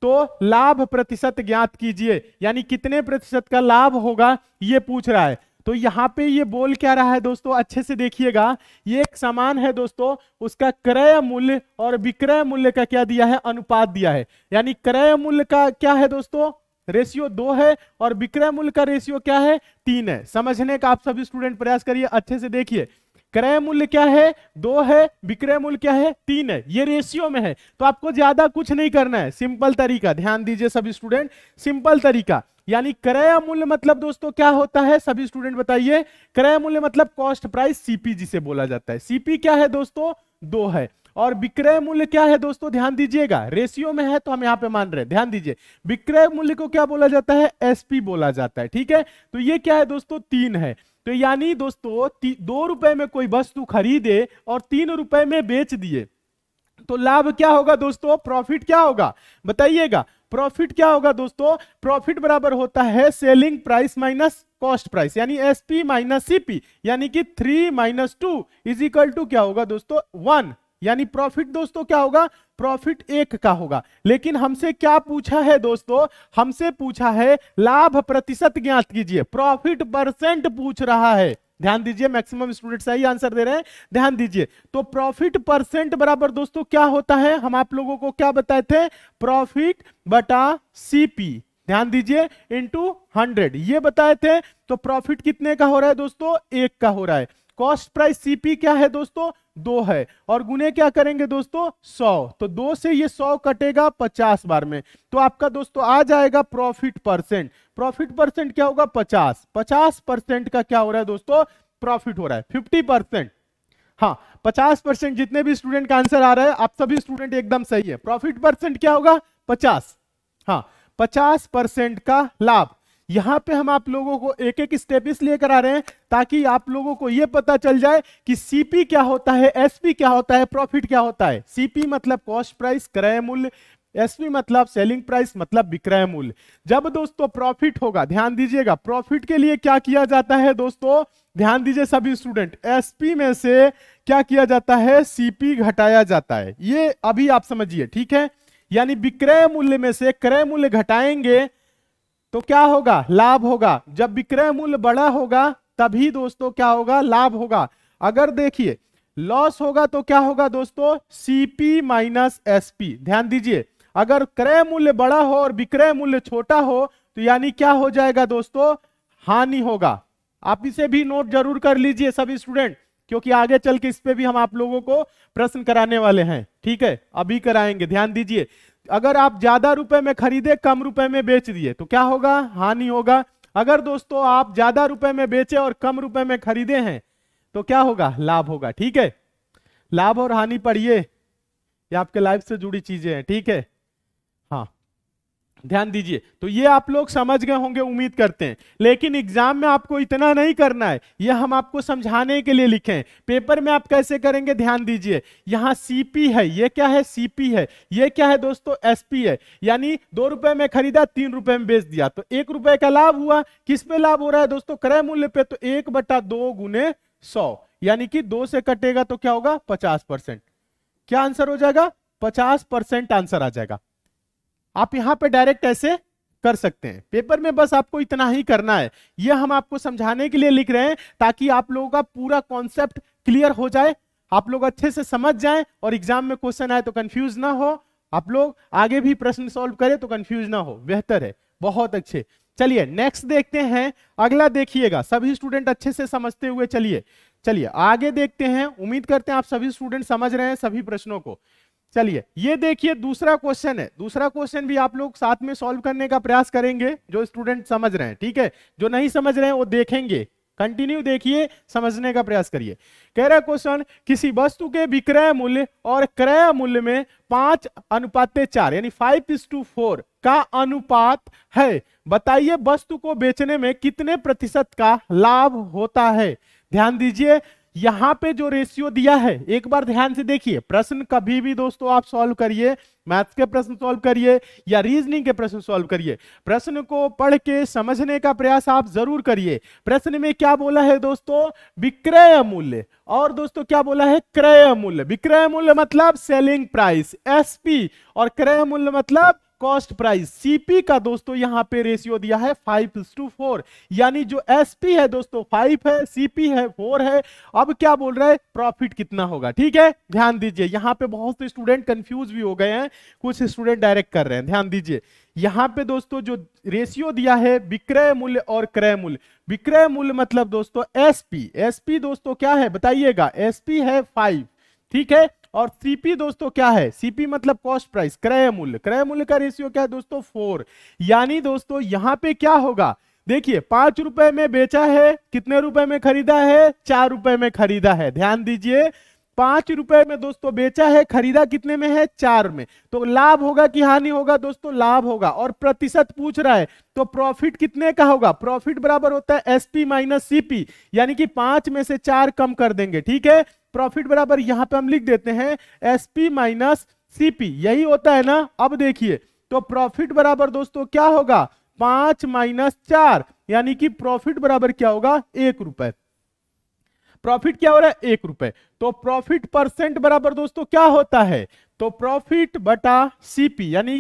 तो लाभ प्रतिशत ज्ञात कीजिए यानी कितने प्रतिशत का लाभ होगा ये पूछ रहा है तो यहाँ पे ये बोल क्या रहा है दोस्तों अच्छे से देखिएगा ये एक समान है दोस्तों उसका क्रय मूल्य और विक्रय मूल्य का क्या दिया है अनुपात दिया है यानी क्रय मूल्य का क्या है दोस्तों रेशियो दो है और विक्रय मूल्य का रेशियो क्या है तीन है समझने का आप सभी स्टूडेंट प्रयास करिए अच्छे से देखिए क्रय मूल्य क्या है दो है विक्रय मूल्य क्या है तीन है ये रेशियो में है तो आपको ज्यादा कुछ नहीं करना है सिंपल तरीका ध्यान दीजिए सभी स्टूडेंट सिंपल तरीका यानी क्रय मूल्य मतलब दोस्तों क्या होता है सभी स्टूडेंट बताइए क्रय मूल्य मतलब कॉस्ट प्राइस सीपी जिसे बोला जाता है सीपी क्या है दोस्तों दो है और विक्रय मूल्य क्या है दोस्तों ध्यान दीजिएगा रेशियो में है तो हम यहाँ पे मान रहे हैं ध्यान दीजिए विक्रय मूल्य को क्या बोला जाता है एसपी बोला जाता है ठीक है तो ये क्या है दोस्तों तीन है तो यानी दोस्तों दो रुपए में कोई वस्तु खरीदे और तीन रुपए में बेच दिए तो लाभ क्या होगा दोस्तों प्रॉफिट क्या होगा बताइएगा प्रॉफिट क्या होगा दोस्तों प्रॉफिट बराबर होता है selling price minus cost price यानी एस पी माइनस सीपी यानी कि three minus two is equal to क्या होगा दोस्तों वन यानी प्रॉफिट दोस्तों क्या होगा प्रॉफिट एक का होगा लेकिन हमसे क्या पूछा है दोस्तों हमसे पूछा है लाभ प्रतिशत ज्ञात कीजिए प्रॉफिट परसेंट पूछ रहा है ध्यान दीजिए मैक्सिमम स्टूडेंट सही आंसर दे रहे हैं ध्यान दीजिए तो प्रॉफिट परसेंट बराबर दोस्तों क्या होता है हम आप लोगों को क्या बताए थे प्रॉफिट बटा सीपी ध्यान दीजिए इंटू हंड्रेड ये बताए थे तो प्रॉफिट कितने का हो रहा है दोस्तों एक का हो रहा है कॉस्ट प्राइस सीपी क्या है दोस्तों दो है और गुने क्या करेंगे दोस्तों सौ तो दो से ये सौ कटेगा पचास बार में तो आपका दोस्तों आ जाएगा प्रॉफिट परसेंट प्रॉफिट परसेंट क्या होगा पचास पचास परसेंट का क्या हो रहा है दोस्तों प्रॉफिट हो रहा है फिफ्टी परसेंट हाँ पचास परसेंट जितने भी स्टूडेंट का आंसर आ रहा है आप सभी स्टूडेंट एकदम सही है प्रॉफिट परसेंट क्या होगा पचास हाँ पचास परसेंट का लाभ यहां पे हम आप लोगों को एक एक स्टेप इसलिए करा रहे हैं ताकि आप लोगों को यह पता चल जाए कि सीपी क्या होता है एसपी क्या होता है प्रॉफिट क्या होता है सीपी मतलब कॉस्ट प्राइस क्रय मूल्य एसपी मतलब सेलिंग प्राइस मतलब विक्रय मूल्य जब दोस्तों प्रॉफिट होगा ध्यान दीजिएगा प्रॉफिट के लिए क्या किया जाता है दोस्तों ध्यान दीजिए सभी स्टूडेंट एसपी में से क्या किया जाता है सीपी घटाया जाता है ये अभी आप समझिए ठीक है यानी विक्रय मूल्य में से क्रय मूल्य घटाएंगे तो क्या होगा लाभ होगा जब विक्रय मूल्य बड़ा होगा तभी दोस्तों क्या होगा लाभ होगा अगर देखिए लॉस होगा तो क्या होगा दोस्तों सीपी माइनस एसपी ध्यान दीजिए अगर क्रय मूल्य बड़ा हो और विक्रय मूल्य छोटा हो तो यानी क्या हो जाएगा दोस्तों हानि होगा आप इसे भी नोट जरूर कर लीजिए सभी स्टूडेंट क्योंकि आगे चल के इस पे भी हम आप लोगों को प्रश्न कराने वाले हैं ठीक है अभी कराएंगे ध्यान दीजिए अगर आप ज्यादा रुपए में खरीदे कम रुपए में बेच दिए तो क्या होगा हानि होगा अगर दोस्तों आप ज्यादा रुपए में बेचे और कम रुपए में खरीदे हैं तो क्या होगा लाभ होगा ठीक है लाभ और हानि पढ़िए ये आपके लाइफ से जुड़ी चीजें हैं ठीक है ध्यान दीजिए तो ये आप लोग समझ गए होंगे उम्मीद करते हैं लेकिन एग्जाम में आपको इतना नहीं करना है ये हम आपको समझाने के लिए लिखे हैं पेपर में आप कैसे करेंगे ध्यान दीजिए यहाँ सीपी है ये क्या है सीपी है ये क्या है दोस्तों एसपी है यानी दो रुपए में खरीदा तीन रुपए में बेच दिया तो एक रुपए का लाभ हुआ किस पे लाभ हो रहा है दोस्तों क्रय मूल्य पे तो एक बटा दो गुने सौ यानी कि दो से कटेगा तो क्या होगा पचास परसेंट क्या आंसर हो जाएगा पचास परसेंट आंसर आ जाएगा आप यहां पे डायरेक्ट ऐसे कर सकते हैं पेपर में बस आपको इतना ही करना है यह हम आपको समझाने के लिए लिख रहे हैं ताकि आप लोगों का पूरा कॉन्सेप्ट क्लियर हो जाए आप लोग अच्छे से समझ जाएं और एग्जाम में क्वेश्चन आए तो कंफ्यूज ना हो आप लोग आगे भी प्रश्न सॉल्व करें तो कंफ्यूज ना हो बेहतर है बहुत अच्छे चलिए नेक्स्ट देखते हैं अगला देखिएगा सभी स्टूडेंट अच्छे से समझते हुए चलिए चलिए आगे देखते हैं उम्मीद करते हैं आप सभी स्टूडेंट समझ रहे हैं सभी प्रश्नों को चलिए ये देखिए दूसरा क्वेश्चन है दूसरा क्वेश्चन भी आप लोग साथ में सॉल्व करने का प्रयास करेंगे जो स्टूडेंट समझ रहे हैं ठीक है जो नहीं समझ रहे हैं वो देखेंगे कंटिन्यू देखिए समझने का प्रयास करिए कह रहा क्वेश्चन किसी वस्तु के विक्रय मूल्य और क्रय मूल्य में पांच अनुपात चार यानी फाइव इज टू फोर का अनुपात है बताइए वस्तु को बेचने में कितने प्रतिशत का लाभ होता है ध्यान दीजिए यहां पे जो रेशियो दिया है एक बार ध्यान से देखिए प्रश्न कभी भी दोस्तों आप सॉल्व करिए मैथ्स के प्रश्न सॉल्व करिए या रीजनिंग के प्रश्न सॉल्व करिए प्रश्न को पढ़ के समझने का प्रयास आप जरूर करिए प्रश्न में क्या बोला है दोस्तों विक्रय मूल्य और दोस्तों क्या बोला है क्रय मूल्य विक्रय मूल्य मतलब सेलिंग प्राइस एसपी और क्रय मूल्य मतलब कॉस्ट प्राइस सीपी का दोस्तों यहां पे रेशियो दिया है फाइव टू फोर यानी जो एसपी है दोस्तों फाइव है सीपी है फोर है अब क्या बोल रहा है प्रॉफिट कितना होगा ठीक है ध्यान दीजिए यहां पे बहुत से स्टूडेंट कंफ्यूज भी हो गए हैं कुछ स्टूडेंट डायरेक्ट कर रहे हैं ध्यान दीजिए यहां पे दोस्तों जो रेशियो दिया है विक्रय मूल्य और क्रय मूल्य विक्रय मूल्य मतलब दोस्तों एसपी एसपी दोस्तों क्या है बताइएगा एसपी है फाइव ठीक है और सीपी दोस्तों क्या है सीपी मतलब कॉस्ट प्राइस क्रय मूल्य क्रय मूल्य का रेशियो क्या है दोस्तों फोर यानी दोस्तों यहां पे क्या होगा देखिए पांच रुपए में बेचा है कितने रुपए में खरीदा है चार रुपए में खरीदा है ध्यान दीजिए पांच रुपए में दोस्तों बेचा है खरीदा कितने में है चार में तो लाभ होगा कि हानि होगा दोस्तों लाभ होगा और प्रतिशत पूछ रहा है तो प्रॉफिट कितने का होगा प्रॉफिट बराबर होता है एसपी माइनस सीपी यानी कि पांच में से चार कम कर देंगे ठीक है प्रॉफिट बराबर यहां पे हम लिख देते हैं एस पी माइनस सीपी यही होता है ना अब देखिए तो प्रॉफिट बराबर दोस्तों क्या होगा पांच माइनस चार यानी कि प्रॉफिट बराबर क्या होगा एक रुपए प्रॉफिट क्या हो रहा है एक रुपए तो प्रॉफिट परसेंट बराबर दोस्तों क्या होता है तो प्रॉफिट बटा सीपी यानी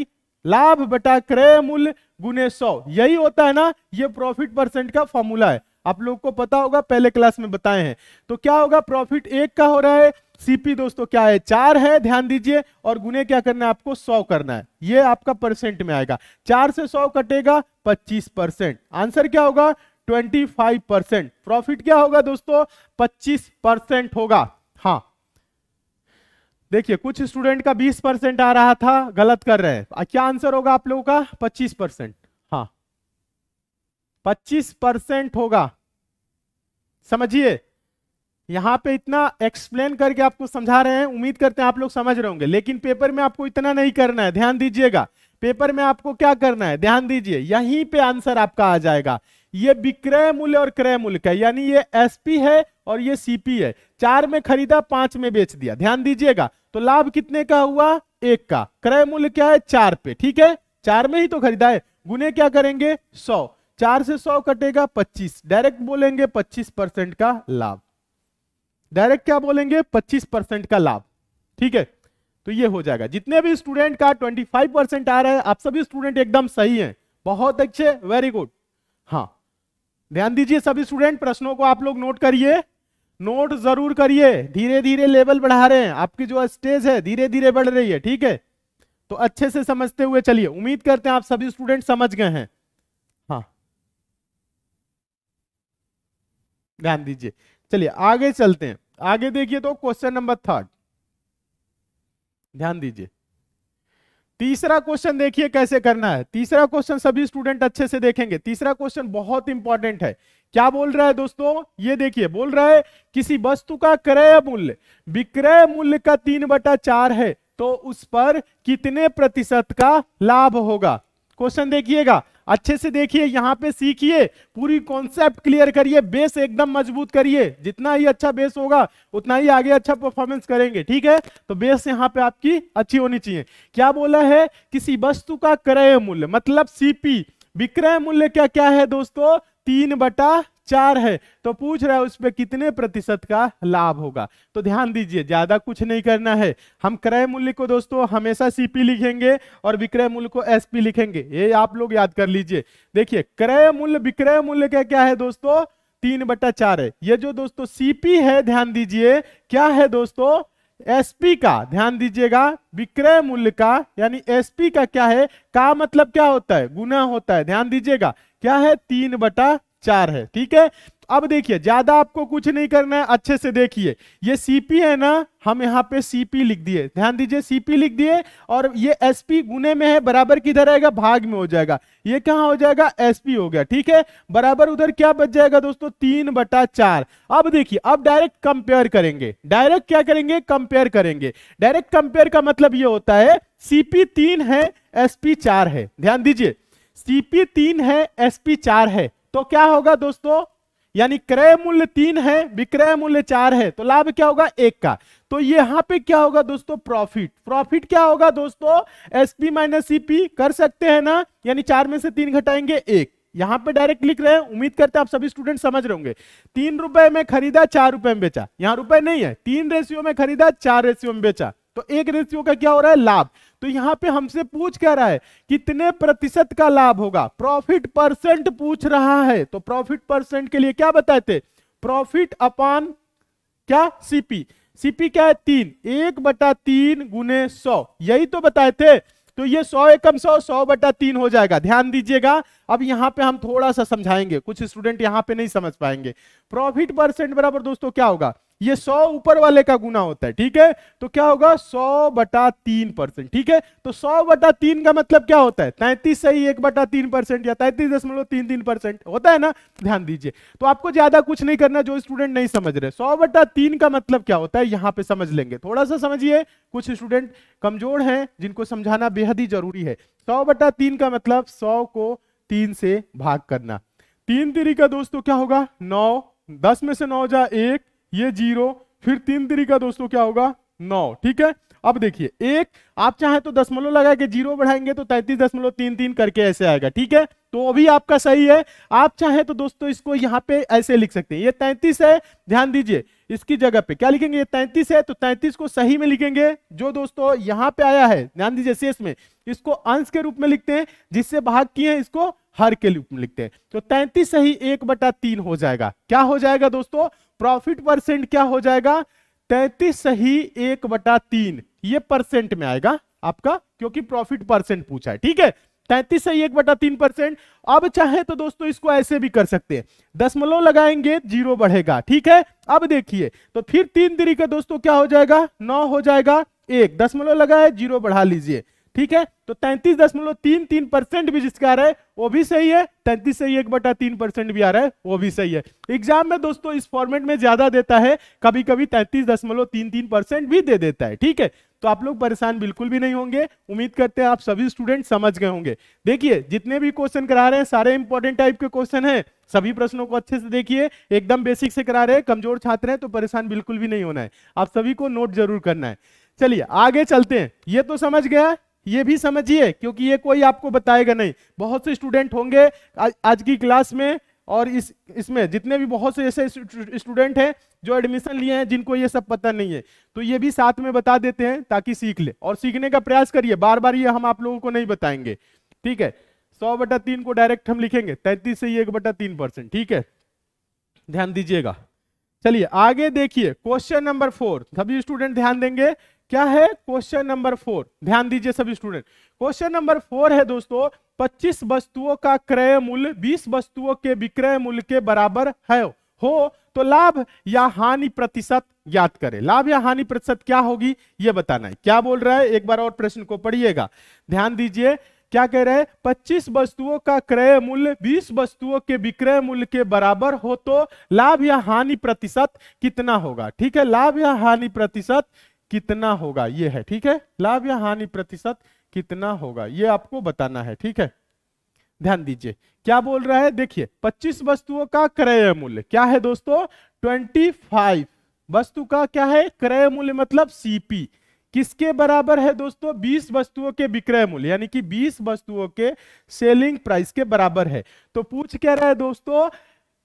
लाभ बटा क्रय मूल्य गुने सौ यही होता है ना ये प्रॉफिट परसेंट का फॉर्मूला है आप लोग को पता होगा पहले क्लास में बताए हैं तो क्या होगा प्रॉफिट एक का हो रहा है सीपी दोस्तों क्या है चार है ध्यान दीजिए और गुने क्या करना है आपको सौ करना है ये आपका परसेंट में आएगा चार से सौ कटेगा पच्चीस परसेंट आंसर क्या होगा ट्वेंटी फाइव परसेंट प्रॉफिट क्या होगा दोस्तों पच्चीस परसेंट होगा हाँ देखिए कुछ स्टूडेंट का बीस परसेंट आ रहा था गलत कर रहे हैं क्या आंसर होगा आप लोगों का पच्चीस परसेंट 25 परसेंट होगा समझिए यहां पे इतना एक्सप्लेन करके आपको समझा रहे हैं उम्मीद करते हैं आप लोग समझ रहे होंगे लेकिन पेपर में आपको इतना नहीं करना है ध्यान दीजिएगा पेपर में आपको क्या करना है ध्यान दीजिए यहीं पे आंसर आपका आ जाएगा ये विक्रय मूल्य और क्रय मूल्य का यानी ये एसपी है और ये सीपी है चार में खरीदा पांच में बेच दिया ध्यान दीजिएगा तो लाभ कितने का हुआ एक का क्रय मूल्य क्या है चार पे ठीक है चार में ही तो खरीदा है गुने क्या करेंगे सौ चार से सौ कटेगा पच्चीस डायरेक्ट बोलेंगे पच्चीस परसेंट का लाभ डायरेक्ट क्या बोलेंगे पच्चीस परसेंट का लाभ ठीक है तो ये हो जाएगा जितने भी स्टूडेंट का ट्वेंटी फाइव परसेंट आ रहा है आप सभी स्टूडेंट एकदम सही हैं बहुत अच्छे वेरी गुड हाँ ध्यान दीजिए सभी स्टूडेंट प्रश्नों को आप लोग नोट करिए नोट जरूर करिए धीरे धीरे लेवल बढ़ा रहे हैं आपकी जो स्टेज है धीरे धीरे बढ़ रही है ठीक है तो अच्छे से समझते हुए चलिए उम्मीद करते हैं आप सभी स्टूडेंट समझ गए हैं ध्यान दीजिए चलिए आगे चलते हैं आगे देखिए तो क्वेश्चन नंबर थर्ड ध्यान दीजिए तीसरा क्वेश्चन देखिए कैसे करना है तीसरा क्वेश्चन सभी स्टूडेंट अच्छे से देखेंगे तीसरा क्वेश्चन बहुत इंपॉर्टेंट है क्या बोल रहा है दोस्तों ये देखिए बोल रहा है किसी वस्तु का क्रय मूल्य विक्रय मूल्य का तीन बटा चार है तो उस पर कितने प्रतिशत का लाभ होगा क्वेश्चन देखिएगा अच्छे से देखिए यहाँ पे सीखिए पूरी कॉन्सेप्ट क्लियर करिए बेस एकदम मजबूत करिए जितना ही अच्छा बेस होगा उतना ही आगे अच्छा परफॉर्मेंस करेंगे ठीक है तो बेस यहाँ पे आपकी अच्छी होनी चाहिए क्या बोला है किसी वस्तु का क्रय मूल्य मतलब सीपी विक्रय मूल्य क्या क्या है दोस्तों तीन बटा चार है तो पूछ रहा है उसमें कितने प्रतिशत का लाभ होगा तो ध्यान दीजिए ज्यादा कुछ नहीं करना है हम क्रय मूल्य को दोस्तों हमेशा सीपी लिखेंगे और विक्रय मूल्य को एसपी लिखेंगे ये आप लोग याद कर लीजिए देखिए क्रय मूल्य विक्रय मूल्य का क्या है दोस्तों तीन बटा चार है ये जो दोस्तों सीपी है ध्यान दीजिए क्या है दोस्तों एसपी का ध्यान दीजिएगा विक्रय मूल्य का यानी एसपी का क्या है का मतलब क्या होता है गुना होता है ध्यान दीजिएगा क्या है तीन बटा चार है ठीक है अब देखिए ज्यादा आपको कुछ नहीं करना है अच्छे से देखिए ये सीपी है ना हम यहाँ पे सीपी लिख दिए ध्यान दीजिए सीपी लिख दिए और ये एसपी गुने में है बराबर किधर आएगा भाग में हो जाएगा ये कहाँ हो जाएगा एसपी हो गया ठीक है बराबर उधर क्या बच जाएगा दोस्तों तीन बटा चार अब देखिए अब डायरेक्ट कंपेयर करेंगे डायरेक्ट क्या करेंगे कंपेयर करेंगे डायरेक्ट कंपेयर का मतलब ये होता है सीपी तीन है एसपी चार है ध्यान दीजिए सीपी तीन है एसपी चार है तो क्या होगा दोस्तों यानी क्रय मूल्य तीन है विक्रय मूल्य चार है तो लाभ क्या होगा एक का तो यहां पे क्या होगा दोस्तों प्रॉफिट प्रॉफिट क्या होगा दोस्तों एसपी माइनस सीपी कर सकते हैं ना यानी चार में से तीन घटाएंगे एक यहां पे डायरेक्ट लिख रहे हैं उम्मीद करते हैं आप सभी स्टूडेंट समझ रहे होंगे तीन रुपए में खरीदा चार रुपए में बेचा यहां रुपए नहीं है तीन रेशियो में खरीदा चार रेशियो में बेचा तो एक रेशियो का क्या हो रहा है लाभ तो यहां पे हमसे पूछ कह रहा है कितने प्रतिशत का लाभ होगा प्रॉफिट परसेंट पूछ रहा है तो प्रॉफिट परसेंट के लिए क्या बताए थे प्रॉफिट अपॉन क्या सीपी सीपी क्या है तीन एक बटा तीन गुने सौ यही तो बताए थे तो ये सौ एकम सौ सौ बटा तीन हो जाएगा ध्यान दीजिएगा अब यहां पे हम थोड़ा सा समझाएंगे कुछ स्टूडेंट यहां पे नहीं समझ पाएंगे प्रॉफिट परसेंट बराबर दोस्तों क्या होगा ये सौ ऊपर वाले का गुना होता है ठीक है तो क्या होगा सौ बटा तीन परसेंट ठीक है तो सौ बटा तीन का मतलब क्या होता है तैतीस से ही एक बटा तीन परसेंट या तैतीस दशमलव तीन तीन परसेंट होता है ना ध्यान दीजिए तो आपको ज्यादा कुछ नहीं करना जो स्टूडेंट नहीं समझ रहे सौ बटा तीन का मतलब क्या होता है यहां पर समझ लेंगे थोड़ा सा समझिए कुछ स्टूडेंट कमजोर है जिनको समझाना बेहद ही जरूरी है सौ बटा तीन का मतलब सौ को तीन से भाग करना तीन तरीका दोस्तों तो क्या होगा नौ दस में से नौ जा एक ये जीरो फिर तीन तरीका दोस्तों क्या होगा नौ ठीक है अब देखिए एक आप चाहे तो दसमलव लगा के जीरो बढ़ाएंगे तो तैतीस दशमलव तीन तीन करके ऐसे आएगा ठीक है तो अभी आपका सही है आप चाहे तो दोस्तों इसको यहां पे ऐसे लिख सकते हैं ये तैतीस है ध्यान दीजिए इसकी जगह पे क्या लिखेंगे ये तैतीस है तो तैतीस को सही में लिखेंगे जो दोस्तों यहां पर आया है ध्यान दीजिए शेष में इसको अंश के रूप में लिखते हैं जिससे भाग किए हैं इसको हर के रूप में लिखते हैं तो तैतीस सही एक बटा तीन हो जाएगा क्या हो जाएगा दोस्तों प्रॉफिट परसेंट क्या हो जाएगा तैतीस सही एक बटा तीन ये परसेंट में आएगा आपका क्योंकि प्रॉफिट परसेंट पूछा है ठीक है तैतीस सही एक बटा तीन परसेंट अब चाहे तो दोस्तों इसको ऐसे भी कर सकते हैं दसमलव लगाएंगे जीरो बढ़ेगा ठीक है अब देखिए तो फिर तीन तरीके दोस्तों क्या हो जाएगा नौ हो जाएगा एक दसमलव लगाए जीरो बढ़ा लीजिए ठीक है तो तैंतीस दशमलव तीन तीन परसेंट भी जिसका आ रहा है वो भी सही है तैंतीस से एक बटा तीन परसेंट भी आ रहा है वो भी सही है एग्जाम में दोस्तों इस फॉर्मेट में ज्यादा देता है कभी कभी तैंतीस दशमलव तीन तीन परसेंट भी दे देता है ठीक है तो आप लोग परेशान बिल्कुल भी नहीं होंगे उम्मीद करते हैं आप सभी स्टूडेंट समझ गए होंगे देखिए जितने भी क्वेश्चन करा रहे हैं सारे इंपॉर्टेंट टाइप के क्वेश्चन हैं सभी प्रश्नों को अच्छे से देखिए एकदम बेसिक से करा रहे हैं कमजोर छात्र हैं तो परेशान बिल्कुल भी नहीं होना है आप सभी को नोट जरूर करना है चलिए आगे चलते हैं ये तो समझ गया ये भी समझिए क्योंकि ये कोई आपको बताएगा नहीं बहुत से स्टूडेंट होंगे आज, की क्लास में और इस इसमें जितने भी बहुत से ऐसे स्टूडेंट हैं जो एडमिशन लिए हैं जिनको ये सब पता नहीं है तो ये भी साथ में बता देते हैं ताकि सीख ले और सीखने का प्रयास करिए बार बार ये हम आप लोगों को नहीं बताएंगे ठीक है सौ बटा तीन को डायरेक्ट हम लिखेंगे तैतीस से एक बटा तीन परसेंट ठीक है ध्यान दीजिएगा चलिए आगे देखिए क्वेश्चन नंबर फोर सभी स्टूडेंट ध्यान देंगे क्या है क्वेश्चन नंबर फोर ध्यान दीजिए सभी स्टूडेंट क्वेश्चन नंबर फोर है दोस्तों 25 वस्तुओं का क्रय मूल्य 20 वस्तुओं के विक्रय मूल्य के बराबर है हो तो लाभ या हानि प्रतिशत ज्ञात करें लाभ या हानि प्रतिशत क्या होगी यह बताना है क्या बोल रहा है एक बार और प्रश्न को पढ़िएगा ध्यान दीजिए क्या कह रहे हैं पच्चीस वस्तुओं का क्रय मूल्य बीस वस्तुओं के विक्रय मूल्य के बराबर हो तो लाभ या हानि प्रतिशत कितना होगा ठीक है लाभ या हानि प्रतिशत कितना होगा ये है ठीक है लाभ या हानि प्रतिशत कितना होगा ये आपको बताना है ठीक है ध्यान दीजिए क्या बोल रहा है देखिए 25 वस्तुओं का क्रय मूल्य क्या है दोस्तों 25 वस्तु का क्या है क्रय मूल्य मतलब सीपी किसके बराबर है दोस्तों 20 वस्तुओं के विक्रय मूल्य यानी कि 20 वस्तुओं के सेलिंग प्राइस के बराबर है तो पूछ क्या रहा है दोस्तों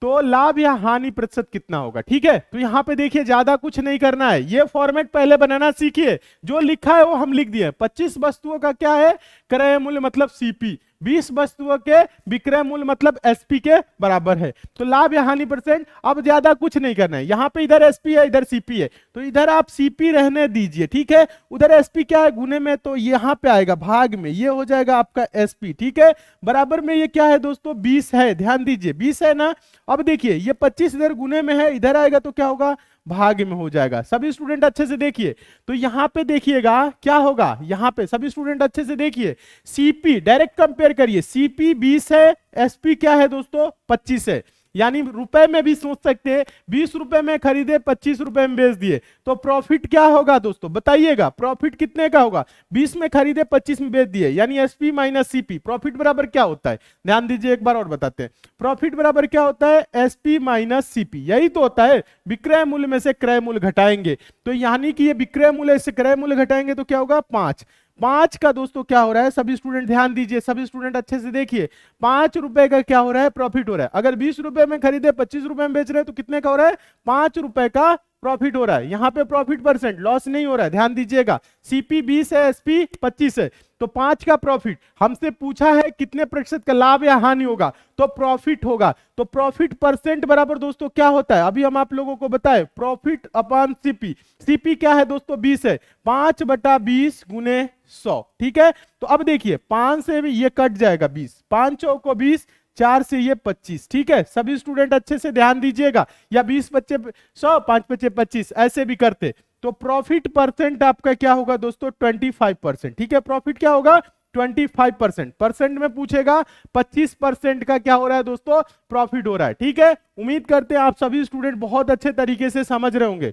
तो लाभ या हानि प्रतिशत कितना होगा ठीक है तो यहां पे देखिए ज्यादा कुछ नहीं करना है ये फॉर्मेट पहले बनाना सीखिए जो लिखा है वो हम लिख दिए 25 वस्तुओं का क्या है क्रय मूल्य मतलब सीपी बीस वस्तुओं के विक्रय मूल्य मतलब एसपी के बराबर है तो लाभ या हानि परसेंट अब ज्यादा कुछ नहीं करना है यहाँ पे इधर एसपी है इधर सीपी है तो इधर आप सीपी रहने दीजिए ठीक है उधर एसपी क्या है गुने में तो यहाँ पे आएगा भाग में ये हो जाएगा आपका एसपी ठीक है बराबर में ये क्या है दोस्तों बीस है ध्यान दीजिए बीस है ना अब देखिए ये पच्चीस इधर गुने में है इधर आएगा तो क्या होगा भाग में हो जाएगा सभी स्टूडेंट अच्छे से देखिए तो यहाँ पे देखिएगा क्या होगा यहाँ पे सभी स्टूडेंट अच्छे से देखिए सीपी डायरेक्ट कंपेयर करिए सीपी बीस है एसपी क्या है दोस्तों पच्चीस है यानी रुपए में भी सोच सकते हैं बीस रुपए में खरीदे पच्चीस रुपए में बेच दिए तो प्रॉफिट क्या होगा दोस्तों बताइएगा प्रॉफिट कितने का होगा बीस में खरीदे पच्चीस में बेच दिए यानी S P minus CP profit बराबर क्या होता है ध्यान दीजिए एक बार और बताते हैं प्रॉफिट बराबर क्या होता है एस पी माइनस सीपी यही तो होता है विक्रय मूल्य में से क्रय मूल्य घटाएंगे तो यानी कि ये विक्रय मूल्य से क्रय मूल्य घटाएंगे तो क्या होगा पांच पांच का दोस्तों क्या हो रहा है सभी स्टूडेंट ध्यान दीजिए सभी स्टूडेंट अच्छे से देखिए पांच रुपए का क्या हो रहा है प्रॉफिट हो रहा है अगर बीस रुपए में खरीदे पच्चीस रुपए में बेच रहे हैं तो कितने का हो रहा है पांच रुपए का प्रॉफिट हो रहा है यहाँ पे प्रॉफिट परसेंट लॉस नहीं हो रहा है ध्यान दीजिएगा सीपी बीस है एसपी पच्चीस है तो पांच का प्रॉफिट हमसे पूछा है कितने प्रतिशत का लाभ या हानि होगा तो प्रॉफिट होगा तो प्रॉफिट परसेंट बराबर दोस्तों क्या होता है अभी हम आप लोगों को बताएं प्रॉफिट अपॉन सीपी सीपी क्या है दोस्तों बीस है पांच बटा बीस गुने सौ ठीक है तो अब देखिए पांच से भी ये कट जाएगा बीस पांच को बीस चार से ये पच्चीस ठीक है सभी स्टूडेंट अच्छे से ध्यान दीजिएगा या बीस बच्चे सौ पांच बच्चे पच्चीस ऐसे भी करते तो प्रॉफिट परसेंट आपका क्या होगा दोस्तों 25 परसेंट ठीक है प्रॉफिट क्या होगा 25 परसेंट परसेंट में पूछेगा 25 परसेंट का क्या हो रहा है दोस्तों प्रॉफिट हो रहा है ठीक है उम्मीद करते हैं आप सभी स्टूडेंट बहुत अच्छे तरीके से समझ रहे होंगे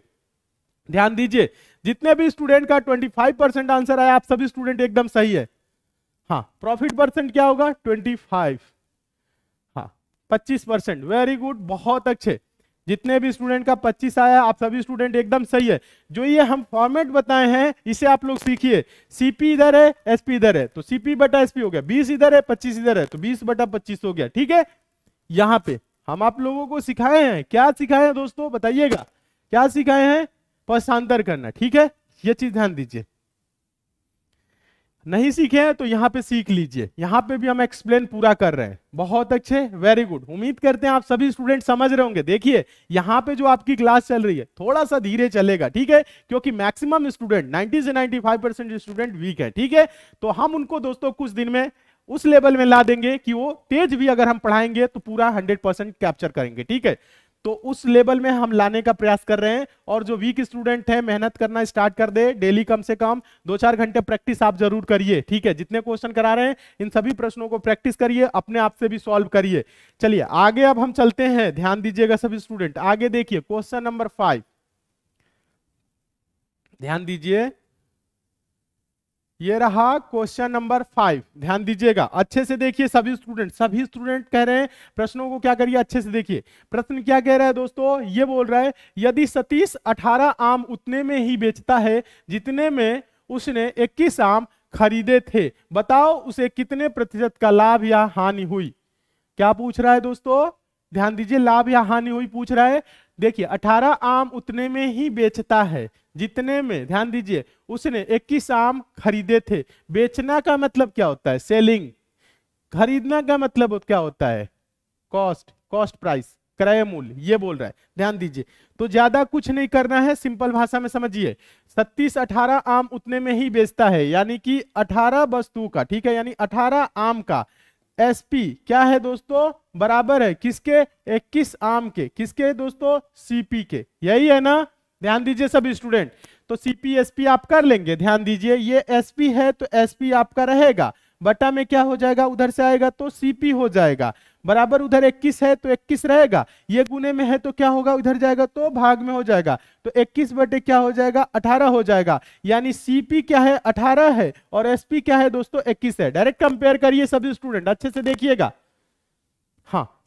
ध्यान दीजिए जितने भी स्टूडेंट का 25 परसेंट आंसर आया आप सभी स्टूडेंट एकदम सही है हाँ प्रॉफिट परसेंट क्या होगा ट्वेंटी फाइव हाँ पच्चीस परसेंट वेरी गुड बहुत अच्छे जितने भी स्टूडेंट का 25 आया आप सभी स्टूडेंट एकदम सही है जो ये हम फॉर्मेट बताए हैं इसे आप लोग सीखिए सीपी इधर है एसपी इधर है तो सीपी बटा एसपी हो गया 20 इधर है 25 इधर है तो 20 बटा 25 हो गया ठीक है यहाँ पे हम आप लोगों को सिखाए हैं क्या सिखाए हैं दोस्तों बताइएगा क्या सिखाए हैं पशांतर करना ठीक है यह चीज ध्यान दीजिए नहीं सीखे हैं तो यहाँ पे सीख लीजिए यहाँ पे भी हम एक्सप्लेन पूरा कर रहे हैं बहुत अच्छे वेरी गुड उम्मीद करते हैं आप सभी स्टूडेंट समझ रहे होंगे देखिए यहाँ पे जो आपकी क्लास चल रही है थोड़ा सा धीरे चलेगा ठीक है क्योंकि मैक्सिमम स्टूडेंट 90 से 95 परसेंट स्टूडेंट वीक है ठीक है तो हम उनको दोस्तों कुछ दिन में उस लेवल में ला देंगे कि वो तेज भी अगर हम पढ़ाएंगे तो पूरा हंड्रेड कैप्चर करेंगे ठीक है तो उस लेवल में हम लाने का प्रयास कर रहे हैं और जो वीक स्टूडेंट है मेहनत करना स्टार्ट कर दे डेली कम से कम दो चार घंटे प्रैक्टिस आप जरूर करिए ठीक है जितने क्वेश्चन करा रहे हैं इन सभी प्रश्नों को प्रैक्टिस करिए अपने आप से भी सॉल्व करिए चलिए आगे अब हम चलते हैं ध्यान दीजिएगा सभी स्टूडेंट आगे देखिए क्वेश्चन नंबर फाइव ध्यान दीजिए ये रहा क्वेश्चन नंबर फाइव ध्यान दीजिएगा अच्छे से देखिए सभी स्टूडेंट सभी स्टूडेंट कह रहे हैं प्रश्नों को क्या करिए अच्छे से देखिए प्रश्न क्या कह रहा है दोस्तों ये बोल रहा है यदि सतीश अठारह आम उतने में ही बेचता है जितने में उसने इक्कीस आम खरीदे थे बताओ उसे कितने प्रतिशत का लाभ या हानि हुई क्या पूछ रहा है दोस्तों ध्यान दीजिए लाभ या हानि हुई पूछ रहा है देखिए 18 आम उतने में ही बेचता है जितने में ध्यान दीजिए उसने 21 आम खरीदे थे बेचना का मतलब क्या होता है सेलिंग खरीदना का मतलब क्या होता है कॉस्ट कॉस्ट प्राइस क्रय मूल्य ये बोल रहा है ध्यान दीजिए तो ज्यादा कुछ नहीं करना है सिंपल भाषा में समझिए सत्तीस अठारह आम उतने में ही बेचता है यानी कि अठारह वस्तु का ठीक है यानी अठारह आम का एसपी क्या है दोस्तों बराबर है किसके 21 आम के किसके दोस्तों सीपी के यही है ना ध्यान दीजिए सब स्टूडेंट तो सीपी एसपी आप कर लेंगे ध्यान दीजिए ये एसपी है तो एसपी आपका रहेगा बटा में क्या हो जाएगा उधर से आएगा तो सीपी हो जाएगा बराबर उधर 21 है तो 21 रहेगा ये गुने में है तो क्या होगा उधर जाएगा तो भाग में हो जाएगा तो 21 बटे क्या हो जाएगा 18 हो जाएगा यानी सीपी क्या है 18 है और एसपी क्या है दोस्तों 21 है डायरेक्ट कंपेयर करिए सभी स्टूडेंट अच्छे से देखिएगा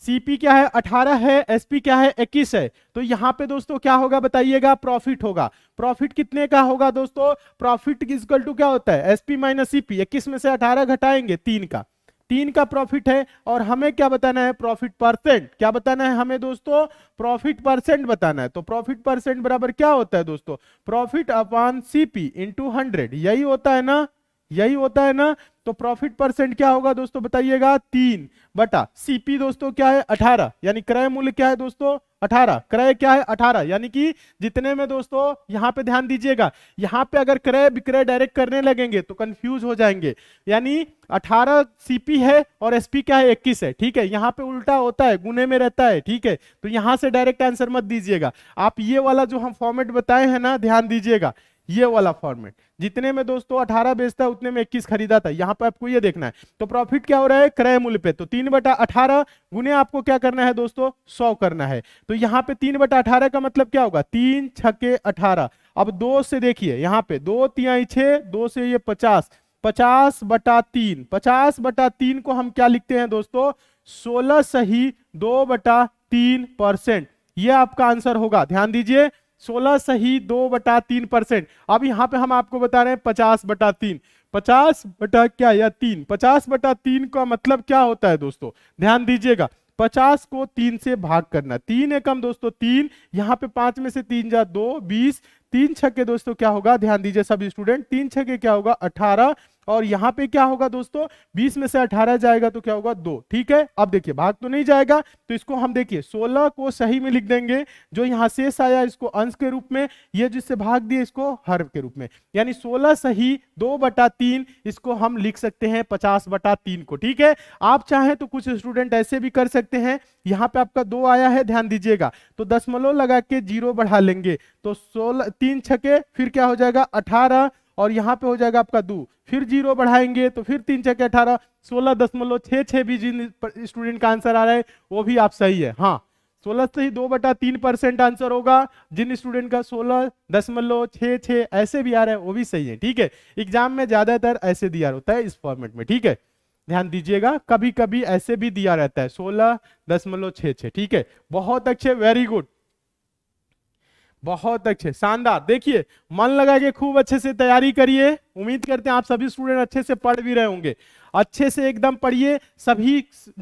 सीपी क्या है 18 है एसपी क्या है 21 है तो यहाँ पे दोस्तों क्या होगा बताइएगा प्रॉफिट होगा प्रॉफिट कितने का होगा दोस्तों प्रॉफिट इजकल टू क्या होता है एसपी माइनस सीपी इक्कीस में से 18 घटाएंगे तीन का तीन का प्रॉफिट है और हमें क्या बताना है प्रॉफिट परसेंट क्या बताना है हमें दोस्तों प्रॉफिट परसेंट बताना है तो प्रॉफिट परसेंट बराबर क्या होता है दोस्तों profit upon CP into hundred यही होता है ना यही होता है ना तो प्रॉफिट परसेंट क्या होगा दोस्तों बताइएगा तीन बटा सीपी दोस्तों क्या है अठारह यानी क्रय मूल्य क्या है दोस्तों अठारह क्रय क्या है अठारह यानी कि जितने में दोस्तों यहाँ पे ध्यान दीजिएगा यहाँ पे अगर क्रय विक्रय डायरेक्ट करने लगेंगे तो कंफ्यूज हो जाएंगे यानी अठारह सीपी है और एसपी क्या है इक्कीस है ठीक है यहाँ पे उल्टा होता है गुने में रहता है ठीक है तो यहाँ से डायरेक्ट आंसर मत दीजिएगा आप ये वाला जो हम फॉर्मेट बताए हैं ना ध्यान दीजिएगा ये वाला फॉर्मेट जितने में दोस्तों 18 बेचता है उतने में 21 खरीदा था यहाँ पर आपको ये देखना है तो प्रॉफिट क्या हो रहा है क्रय मूल्य पे तो तीन बटा अठारह गुने आपको क्या करना है दोस्तों सौ करना है तो यहाँ पे तीन बटा अठारह का मतलब क्या होगा तीन छके अठारह अब दो से देखिए यहाँ पे दो तिहाई छे दो से ये पचास पचास बटा तीन पचास बटा तीन को हम क्या लिखते हैं दोस्तों सोलह सही दो बटा तीन परसेंट यह आपका आंसर होगा ध्यान दीजिए सोलह सही दो बटा तीन परसेंट अब यहाँ पे हम आपको बता रहे हैं पचास बटा तीन पचास बटा क्या या तीन पचास बटा तीन का मतलब क्या होता है दोस्तों ध्यान दीजिएगा पचास को तीन से भाग करना तीन एकम दोस्तों तीन यहाँ पे पांच में से तीन जा दो बीस तीन छके दोस्तों क्या होगा ध्यान दीजिए सब स्टूडेंट तीन छके क्या होगा अठारह और यहां पे क्या होगा दोस्तों 20 में से 18 जाएगा तो क्या होगा दो ठीक है अब देखिए भाग तो नहीं जाएगा तो इसको हम देखिए 16 को सही में लिख देंगे जो यहां शेष आया इसको अंश के रूप में ये जिससे भाग दिए इसको हर के रूप में यानी 16 सही दो बटा तीन इसको हम लिख सकते हैं पचास बटा तीन को ठीक है आप चाहें तो कुछ स्टूडेंट ऐसे भी कर सकते हैं यहाँ पे आपका दो आया है ध्यान दीजिएगा तो दसमलव लगा के जीरो बढ़ा लेंगे तो सोलह तीन छके फिर क्या हो जाएगा अठारह और यहाँ पे हो जाएगा आपका दो फिर जीरो बढ़ाएंगे तो फिर तीन छः अठारह सोलह दशमलव छः छः भी जिन स्टूडेंट का आंसर आ रहा है वो भी आप सही है हाँ सोलह से ही दो बटा तीन परसेंट आंसर होगा जिन स्टूडेंट का सोलह दशमलव छः छः ऐसे भी आ रहा है वो भी सही है ठीक है एग्जाम में ज़्यादातर ऐसे दिया होता है इस फॉर्मेट में ठीक है ध्यान दीजिएगा कभी कभी ऐसे भी दिया रहता है सोलह ठीक है बहुत अच्छे वेरी गुड बहुत अच्छे शानदार देखिए मन लगा के खूब अच्छे से तैयारी करिए उम्मीद करते हैं आप सभी स्टूडेंट अच्छे से पढ़ भी रहे होंगे अच्छे से एकदम पढ़िए सभी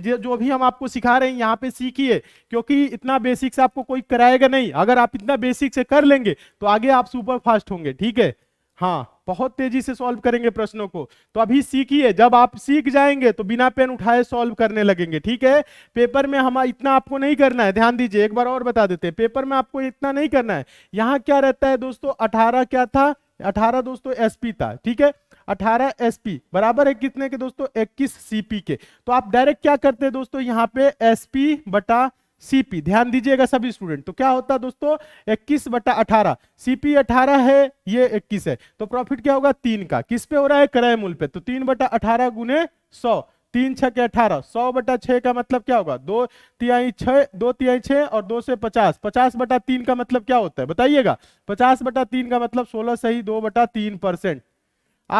जो भी हम आपको सिखा रहे हैं यहाँ पे सीखिए क्योंकि इतना बेसिक्स आपको कोई कराएगा नहीं अगर आप इतना बेसिक से कर लेंगे तो आगे आप सुपर फास्ट होंगे ठीक है हाँ बहुत तेजी से सॉल्व करेंगे प्रश्नों को तो अभी सीखिए जब आप सीख जाएंगे तो बिना पेन उठाए सॉल्व करने लगेंगे ठीक है पेपर में हम इतना आपको नहीं करना है ध्यान दीजिए एक बार और बता देते हैं पेपर में आपको इतना नहीं करना है यहाँ क्या रहता है दोस्तों अठारह क्या था अठारह दोस्तों एस था ठीक है 18 एसपी बराबर है कितने के दोस्तों 21 सीपी के तो आप डायरेक्ट क्या करते हैं दोस्तों यहाँ पे एसपी बटा सीपी ध्यान दीजिएगा सभी स्टूडेंट तो क्या होता है दोस्तों इक्कीस बटा अठारह सीपी अठारह है ये इक्कीस है तो प्रॉफिट क्या होगा तीन का किस पे हो रहा है क्रय मूल पे तो तीन बटा अठारह गुने सौ तीन छ के अठारह सौ बटा छह का मतलब क्या होगा दो तिहाई छ दो तिहाई छह और दो से पचास पचास बटा तीन का मतलब क्या होता है बताइएगा पचास बटा तीन का मतलब सोलह सही दो बटा तीन परसेंट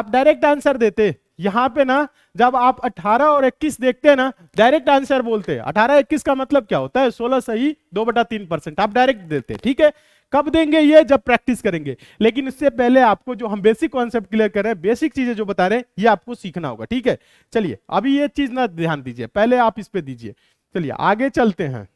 आप डायरेक्ट आंसर देते यहाँ पे ना जब आप 18 और 21 देखते हैं ना डायरेक्ट आंसर बोलते हैं 18 21 का मतलब क्या होता है 16 सही दो बटा तीन परसेंट आप डायरेक्ट देते हैं ठीक है कब देंगे ये जब प्रैक्टिस करेंगे लेकिन इससे पहले आपको जो हम बेसिक कॉन्सेप्ट क्लियर कर रहे हैं बेसिक चीजें जो बता रहे हैं ये आपको सीखना होगा ठीक है चलिए अभी ये चीज ना ध्यान दीजिए पहले आप इस पर दीजिए चलिए आगे चलते हैं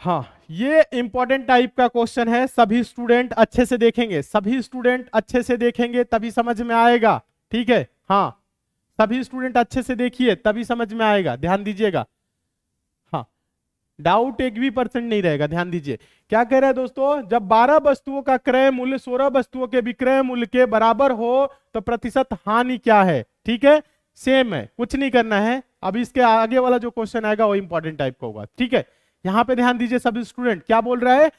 हाँ ये इंपॉर्टेंट टाइप का क्वेश्चन है सभी स्टूडेंट अच्छे से देखेंगे सभी स्टूडेंट अच्छे से देखेंगे तभी समझ में आएगा ठीक है हाँ सभी स्टूडेंट अच्छे से देखिए तभी समझ में आएगा ध्यान दीजिएगा हाँ डाउट एक भी परसेंट नहीं रहेगा ध्यान दीजिए क्या कह रहे हैं दोस्तों जब 12 वस्तुओं का क्रय मूल्य 16 वस्तुओं के विक्रय मूल्य के बराबर हो तो प्रतिशत हानि क्या है ठीक है सेम है कुछ नहीं करना है अब इसके आगे वाला जो क्वेश्चन आएगा वो इंपॉर्टेंट टाइप का होगा ठीक है यहां पे ध्यान दीजिए सब स्टूडेंट क्या बोल रहा है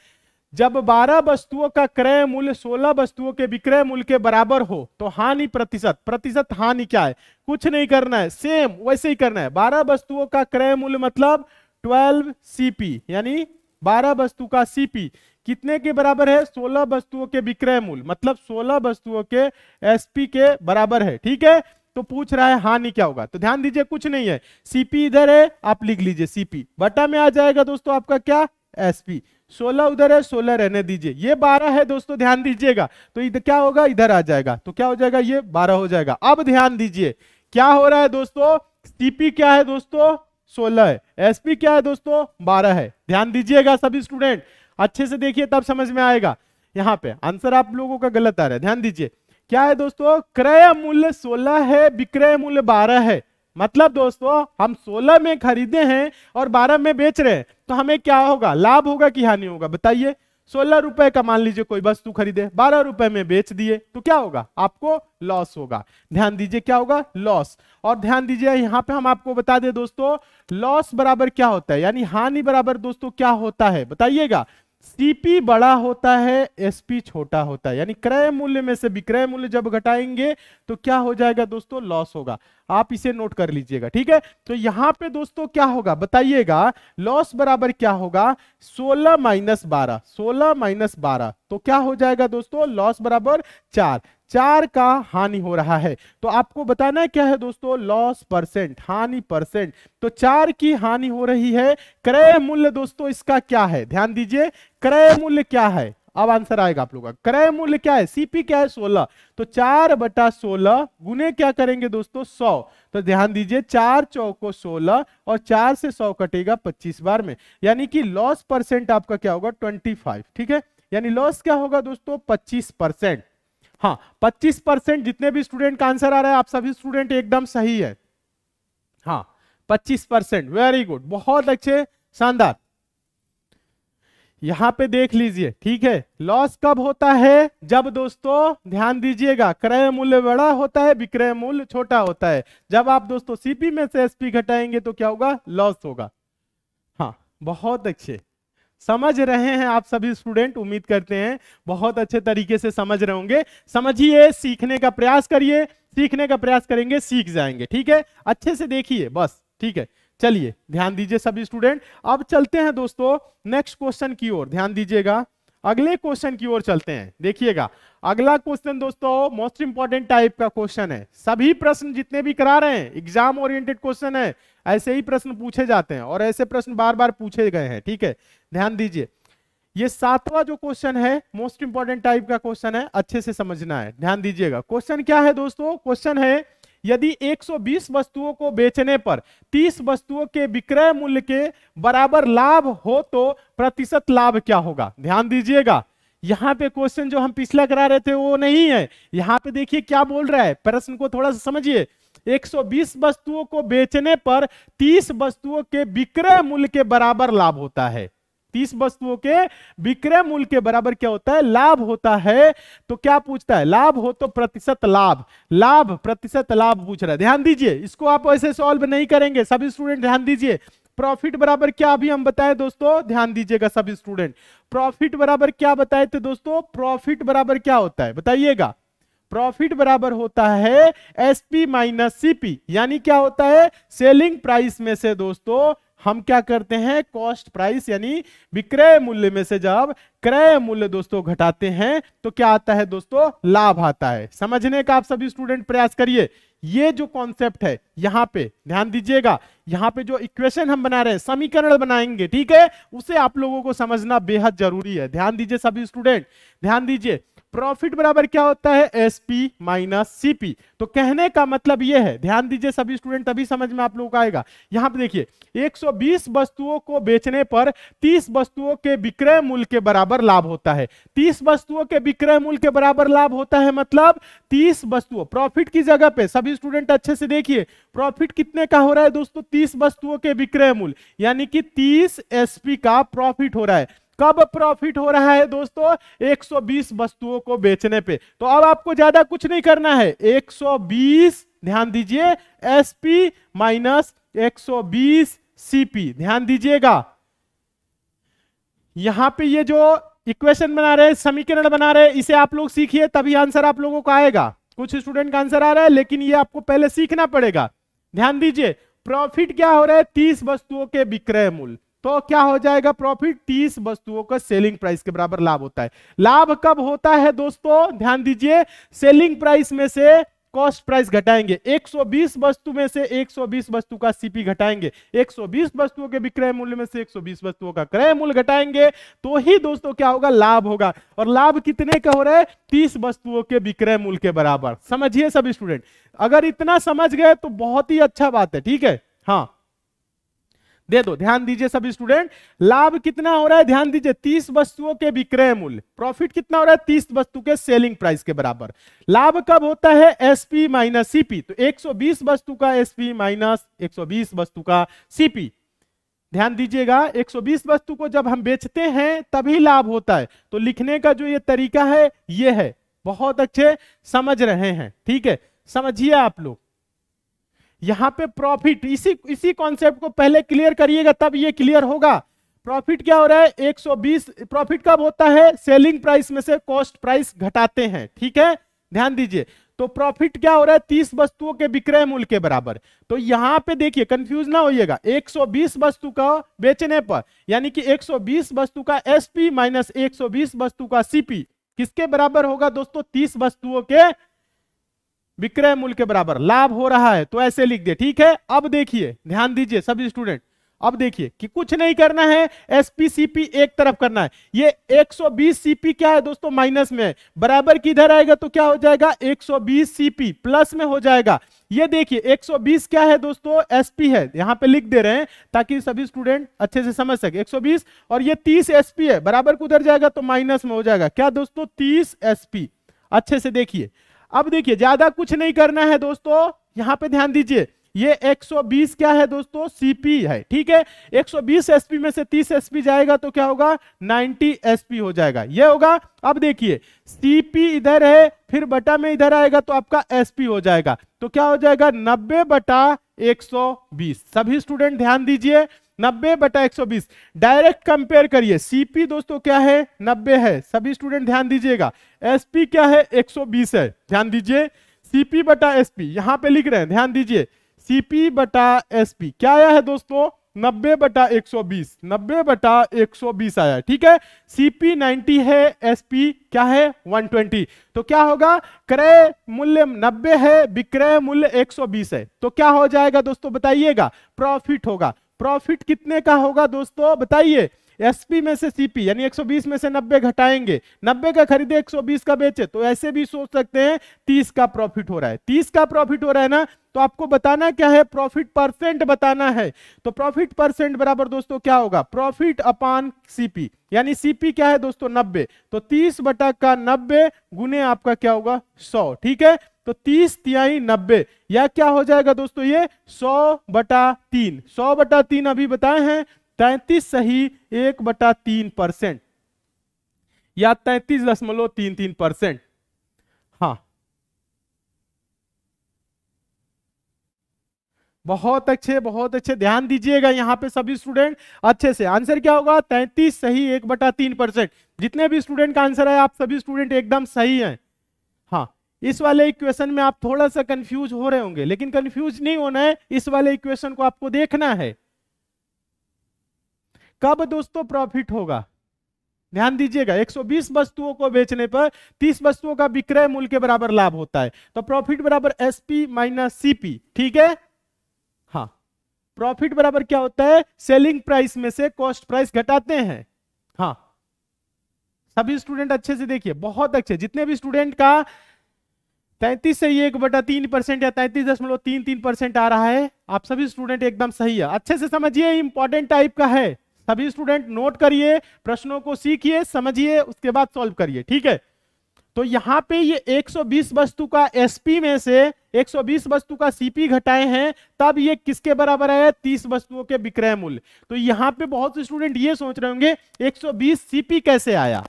जब 12 वस्तुओं का क्रय मूल्य 16 वस्तुओं के विक्रय मूल्य के बराबर हो तो हानि प्रतिशत प्रतिशत हानि क्या है कुछ नहीं करना है सेम वैसे ही करना है 12 वस्तुओं का क्रय मूल्य मतलब 12 सीपी यानी 12 वस्तु का सीपी कितने के बराबर है 16 वस्तुओं के विक्रय मूल्य मतलब 16 वस्तुओं के एसपी के बराबर है ठीक है तो पूछ रहा है हानि क्या होगा तो ध्यान दीजिए कुछ नहीं है सीपी इधर है आप लिख लीजिए सीपी बटा में आ जाएगा दोस्तों आपका क्या एसपी सोलह उधर है सोलह रहने दीजिए ये बारह है दोस्तों ध्यान दीजिएगा तो इधर क्या होगा इधर आ जाएगा तो क्या हो जाएगा ये बारह हो जाएगा अब ध्यान दीजिए क्या हो रहा है दोस्तों सीपी क्या है दोस्तों सोलह है एसपी क्या है दोस्तों बारह है ध्यान दीजिएगा सभी स्टूडेंट अच्छे से देखिए तब समझ में आएगा यहाँ पे आंसर आप लोगों का गलत आ रहा है ध्यान दीजिए क्या है दोस्तों क्रय मूल्य 16 है विक्रय मूल्य 12 है मतलब दोस्तों हम 16 में खरीदे हैं और 12 में बेच रहे हैं तो हमें क्या होगा लाभ होगा कि हानि होगा बताइए सोलह रुपए का मान लीजिए कोई वस्तु खरीदे बारह रुपए में बेच दिए तो क्या होगा आपको लॉस होगा ध्यान दीजिए क्या होगा लॉस और ध्यान दीजिए यहाँ पे हम आपको बता दे दोस्तों लॉस बराबर क्या होता है यानी हानि बराबर दोस्तों क्या होता है बताइएगा सीपी बड़ा होता है एसपी छोटा होता है यानी क्रय मूल्य में से विक्रय मूल्य जब घटाएंगे तो क्या हो जाएगा दोस्तों लॉस होगा आप इसे नोट कर लीजिएगा ठीक है तो यहां पे दोस्तों क्या होगा बताइएगा लॉस बराबर क्या होगा 16 माइनस बारह सोलह माइनस बारह तो क्या हो जाएगा दोस्तों लॉस बराबर चार चार का हानि हो रहा है तो आपको बताना क्या है दोस्तों लॉस परसेंट हानि परसेंट तो चार की हानि हो रही है क्रय मूल्य दोस्तों इसका क्या है ध्यान दीजिए क्रय मूल्य क्या है अब आंसर आएगा आप लोगों का क्रय मूल्य क्या है सीपी क्या है सोलह तो चार बटा सोलह गुने क्या करेंगे दोस्तों सौ तो ध्यान दीजिए चार चौको सोलह और चार से सौ कटेगा पच्चीस बार में यानी कि लॉस परसेंट आपका क्या होगा ट्वेंटी फाइव ठीक है यानी लॉस क्या होगा दोस्तों पच्चीस परसेंट हाँ पच्चीस परसेंट जितने भी स्टूडेंट का आंसर आ रहा है आप सभी स्टूडेंट एकदम सही है हाँ पच्चीस परसेंट वेरी गुड बहुत अच्छे शानदार यहां पे देख लीजिए ठीक है लॉस कब होता है जब दोस्तों ध्यान दीजिएगा क्रय मूल्य बड़ा होता है विक्रय मूल्य छोटा होता है जब आप दोस्तों सीपी में से एसपी घटाएंगे तो क्या होगा लॉस होगा हाँ बहुत अच्छे समझ रहे हैं आप सभी स्टूडेंट उम्मीद करते हैं बहुत अच्छे तरीके से समझ रहे होंगे समझिए सीखने का प्रयास करिए सीखने का प्रयास करेंगे सीख जाएंगे ठीक है अच्छे से देखिए बस ठीक है चलिए ध्यान दीजिए सभी स्टूडेंट अब चलते हैं दोस्तों नेक्स्ट क्वेश्चन की ओर ध्यान दीजिएगा अगले क्वेश्चन की ओर चलते हैं देखिएगा अगला क्वेश्चन दोस्तों मोस्ट इंपॉर्टेंट टाइप का क्वेश्चन है सभी प्रश्न जितने भी करा रहे हैं एग्जाम ओरिएंटेड क्वेश्चन है ऐसे ही प्रश्न पूछे जाते हैं और ऐसे प्रश्न बार बार पूछे गए हैं ठीक है ध्यान दीजिए ये सातवां जो क्वेश्चन है मोस्ट इंपॉर्टेंट टाइप का क्वेश्चन है अच्छे से समझना है ध्यान दीजिएगा क्वेश्चन क्या है दोस्तों क्वेश्चन है यदि 120 वस्तुओं को बेचने पर 30 वस्तुओं के विक्रय मूल्य के बराबर लाभ हो तो प्रतिशत लाभ क्या होगा ध्यान दीजिएगा यहाँ पे क्वेश्चन जो हम पिछला करा रहे थे वो नहीं है यहाँ पे देखिए क्या बोल रहा है प्रश्न को थोड़ा सा समझिए 120 वस्तुओं को बेचने पर 30 वस्तुओं के विक्रय मूल्य के बराबर लाभ होता है तीस वस्तुओं के विक्रय मूल्य के बराबर क्या होता है लाभ होता है तो क्या पूछता है लाभ हो तो प्रतिशत लाभ लाभ प्रतिशत लाभ पूछ रहा है ध्यान दीजिए इसको आप ऐसे सॉल्व नहीं करेंगे सभी स्टूडेंट ध्यान दीजिए प्रॉफिट बराबर क्या अभी हम बताए दोस्तों ध्यान दीजिएगा सभी स्टूडेंट प्रॉफिट बराबर क्या बताए थे दोस्तों प्रॉफिट बराबर क्या होता है बताइएगा प्रॉफिट बराबर होता है एसपी माइनस सीपी यानी क्या होता है सेलिंग प्राइस में से दोस्तों हम क्या करते हैं कॉस्ट प्राइस यानी विक्रय मूल्य में से जब क्रय मूल्य दोस्तों घटाते हैं तो क्या आता है दोस्तों लाभ आता है समझने का आप सभी स्टूडेंट प्रयास करिए ये जो कॉन्सेप्ट है यहां पे ध्यान दीजिएगा यहां पे जो इक्वेशन हम बना रहे हैं समीकरण बनाएंगे ठीक है उसे आप लोगों को समझना बेहद जरूरी है ध्यान दीजिए सभी स्टूडेंट ध्यान दीजिए प्रॉफिट बराबर क्या होता है एस पी माइनस सीपी तो कहने का मतलब यह है ध्यान दीजिए सभी स्टूडेंट तभी समझ में आप लोगों को आएगा यहां पे देखिए 120 वस्तुओं को बेचने पर 30 वस्तुओं के विक्रय मूल्य के बराबर बराबर लाभ होता है तीस वस्तुओं के विक्रय मूल्य के बराबर लाभ होता है मतलब तीस वस्तुओं प्रॉफिट की जगह पे सभी स्टूडेंट अच्छे से देखिए प्रॉफिट कितने का हो रहा है दोस्तों तीस वस्तुओं के विक्रय मूल्य यानी कि तीस एस का प्रॉफिट हो रहा है कब प्रॉफिट हो रहा है दोस्तों 120 वस्तुओं को बेचने पे तो अब आपको ज्यादा कुछ नहीं करना है 120 ध्यान दीजिए एसपी माइनस 120 सीपी ध्यान दीजिएगा यहां पे ये जो इक्वेशन बना रहे समीकरण बना रहे इसे आप लोग सीखिए तभी आंसर आप लोगों को आएगा कुछ स्टूडेंट का आंसर आ रहा है लेकिन ये आपको पहले सीखना पड़ेगा ध्यान दीजिए प्रॉफिट क्या हो रहा है तीस वस्तुओं के विक्रय मूल्य तो क्या हो जाएगा प्रॉफिट तीस वस्तुओं का सेलिंग प्राइस के बराबर लाभ होता है लाभ कब होता है दोस्तों ध्यान दीजिए सेलिंग प्राइस में से कॉस्ट प्राइस घटाएंगे 120 वस्तु में से 120 वस्तु का सीपी घटाएंगे 120 वस्तुओं के विक्रय मूल्य में से 120 वस्तुओं का क्रय मूल्य घटाएंगे तो ही दोस्तों क्या होगा लाभ होगा और लाभ कितने का हो रहा है 30 वस्तुओं के विक्रय मूल्य के बराबर समझिए सब स्टूडेंट अगर इतना समझ गए तो बहुत ही अच्छा बात है ठीक है हाँ दे दो ध्यान दीजिए सभी स्टूडेंट लाभ कितना हो रहा है ध्यान दीजिए तीस वस्तुओं के विक्रय मूल्य प्रॉफिट कितना हो रहा है तीस वस्तु के सेलिंग प्राइस के बराबर लाभ कब होता है एसपी माइनस सीपी तो 120 वस्तु का एसपी माइनस 120 वस्तु का सीपी ध्यान दीजिएगा 120 वस्तु को जब हम बेचते हैं तभी लाभ होता है तो लिखने का जो ये तरीका है ये है बहुत अच्छे समझ रहे हैं ठीक है समझिए आप लोग यहां पे प्रॉफिट इसी इसी कॉन्सेप्ट को पहले क्लियर करिएगा तब ये क्लियर होगा प्रॉफिट क्या हो रहा है 120 प्रॉफिट कब होता है सेलिंग प्राइस में से कॉस्ट प्राइस घटाते हैं ठीक है ध्यान दीजिए तो प्रॉफिट क्या हो रहा है तीस वस्तुओं के विक्रय मूल्य के बराबर तो यहां पे देखिए कंफ्यूज ना होइएगा 120 वस्तु का बेचने पर यानी कि 120 वस्तु का एसपी माइनस 120 वस्तु का सीपी किसके बराबर होगा दोस्तों तीस वस्तुओं के विक्रय मूल्य के बराबर लाभ हो रहा है तो ऐसे लिख दे ठीक है अब देखिए ध्यान दीजिए सभी स्टूडेंट अब देखिए कि कुछ नहीं करना है एसपीसीपी एक तरफ करना है ये 120 सीपी क्या है दोस्तों माइनस में है बराबर किधर आएगा तो क्या हो जाएगा 120 सीपी प्लस में हो जाएगा ये देखिए 120 क्या है दोस्तों एसपी है यहां पे लिख दे रहे हैं ताकि सभी स्टूडेंट अच्छे से समझ सके 120 और ये 30 एसपी है बराबर कुधर जाएगा तो माइनस में हो जाएगा क्या दोस्तों तीस एसपी अच्छे से देखिए अब देखिए ज्यादा कुछ नहीं करना है दोस्तों यहां पे ध्यान दीजिए ये 120 क्या है दोस्तों सीपी है ठीक है 120 एसपी में से 30 एसपी जाएगा तो क्या होगा 90 एसपी हो जाएगा ये होगा अब देखिए सीपी इधर है फिर बटा में इधर आएगा तो आपका एसपी हो जाएगा तो क्या हो जाएगा 90 बटा 120 सभी स्टूडेंट ध्यान दीजिए नब्बे बटा एक डायरेक्ट कंपेयर करिए सीपी दोस्तों क्या है नब्बे है सभी स्टूडेंट ध्यान दीजिएगा एसपी क्या है 120 है ध्यान दीजिए सीपी बटा एसपी यहां पे लिख रहे हैं ध्यान दीजिए सीपी बटा एसपी क्या आया है दोस्तों नब्बे बटा 120 नब्बे बटा 120 आया है ठीक है सीपी 90 है एसपी क्या है 120 तो क्या होगा क्रय मूल्य 90 है विक्रय मूल्य 120 है तो क्या हो जाएगा दोस्तों बताइएगा प्रॉफिट होगा प्रॉफिट कितने का होगा दोस्तों बताइए एसपी में से सीपी यानी 120 में से 90 घटाएंगे 90 का खरीदे 120 का बेचे तो ऐसे भी सोच सकते हैं 30 का प्रॉफिट हो रहा है 30 का प्रॉफिट हो रहा है ना तो आपको बताना क्या है प्रॉफिट परसेंट बताना है तो प्रॉफिट परसेंट बराबर दोस्तों क्या होगा प्रॉफिट अपान सीपी यानी सीपी क्या है दोस्तों 90 तो 30 बटा का 90 गुने आपका क्या होगा 100 ठीक है तो तीस तिहाई नब्बे या क्या हो जाएगा दोस्तों ये सौ बटा तीन सौ बटा तीन अभी बताए हैं तैतीस सही एक बटा तीन परसेंट या तैतीस दशमलव तीन तीन परसेंट हाँ बहुत अच्छे बहुत अच्छे ध्यान दीजिएगा यहाँ पे सभी स्टूडेंट अच्छे से आंसर क्या होगा तैतीस सही एक बटा तीन परसेंट जितने भी स्टूडेंट का आंसर है आप सभी स्टूडेंट एकदम सही हैं हाँ इस वाले इक्वेशन में आप थोड़ा सा कंफ्यूज हो रहे होंगे लेकिन कंफ्यूज नहीं होना है इस वाले इक्वेशन को आपको देखना है कब दोस्तों प्रॉफिट होगा ध्यान दीजिएगा 120 वस्तुओं को बेचने पर 30 वस्तुओं का विक्रय मूल्य के बराबर लाभ होता है तो प्रॉफिट बराबर एस पी माइनस सीपी ठीक है हा प्रॉफिट बराबर क्या होता है सेलिंग प्राइस में से कॉस्ट प्राइस घटाते हैं हाँ सभी स्टूडेंट अच्छे से देखिए बहुत अच्छे जितने भी स्टूडेंट का तैंतीस से ये एक बटा तीन परसेंट या तैंतीस दशमलव तीन तीन परसेंट आ रहा है आप सभी स्टूडेंट एकदम सही है अच्छे से समझिए इंपॉर्टेंट टाइप का है सभी स्टूडेंट नोट करिए प्रश्नों को सीखिए समझिए उसके बाद सॉल्व करिए ठीक है तो यहाँ पे ये 120 वस्तु का एसपी में से 120 वस्तु का सीपी घटाए हैं तब ये किसके बराबर है 30 वस्तुओं के विक्रय मूल्य तो यहाँ पे बहुत से स्टूडेंट ये सोच रहे होंगे 120 सीपी कैसे आया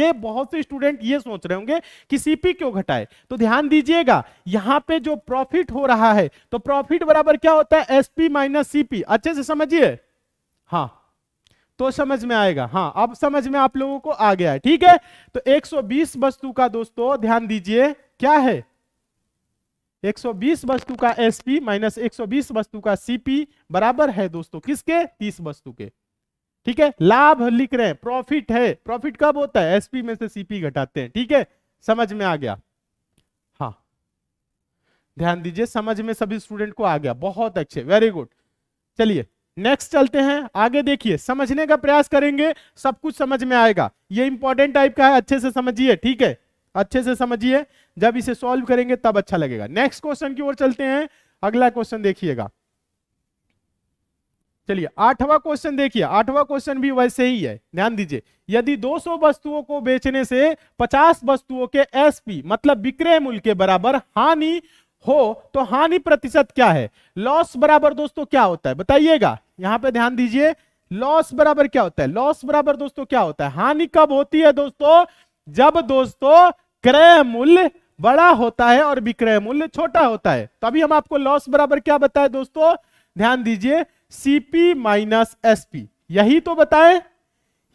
ये बहुत से स्टूडेंट ये सोच रहे होंगे कि सीपी क्यों घटाए तो ध्यान दीजिएगा यहाँ पे जो प्रॉफिट हो रहा है तो प्रॉफिट बराबर क्या होता है एसपी माइनस सीपी अच्छे से समझिए हाँ तो समझ में आएगा हाँ अब समझ में आप लोगों को आ गया है ठीक है तो 120 वस्तु का दोस्तों ध्यान दीजिए क्या है 120 वस्तु का एस पी माइनस एक वस्तु का सीपी बराबर है दोस्तों किसके 30 वस्तु के ठीक है लाभ लिख रहे हैं प्रॉफिट है प्रॉफिट कब होता है एसपी में से सीपी घटाते हैं ठीक है समझ में आ गया हाँ ध्यान दीजिए समझ में सभी स्टूडेंट को आ गया बहुत अच्छे वेरी गुड चलिए नेक्स्ट चलते हैं आगे देखिए समझने का प्रयास करेंगे सब कुछ समझ में आएगा ये इंपॉर्टेंट टाइप का है अच्छे से समझिए ठीक है अच्छे से समझिए जब इसे सॉल्व करेंगे तब अच्छा लगेगा नेक्स्ट क्वेश्चन की ओर चलते हैं अगला क्वेश्चन देखिएगा चलिए आठवा क्वेश्चन देखिए आठवा क्वेश्चन भी वैसे ही है ध्यान दीजिए यदि 200 वस्तुओं को बेचने से 50 वस्तुओं के एसपी मतलब विक्रय मूल्य के बराबर हानि हो तो हानि प्रतिशत क्या है लॉस बराबर दोस्तों क्या होता है बताइएगा यहां पे ध्यान दीजिए लॉस बराबर क्या होता है लॉस बराबर दोस्तों क्या होता है हानि कब होती है दोस्तों जब दोस्तों क्रय मूल्य बड़ा होता है और विक्रय मूल्य छोटा होता है तभी तो हम आपको लॉस बराबर क्या बताए दोस्तों ध्यान दीजिए सीपी माइनस एसपी यही तो बताए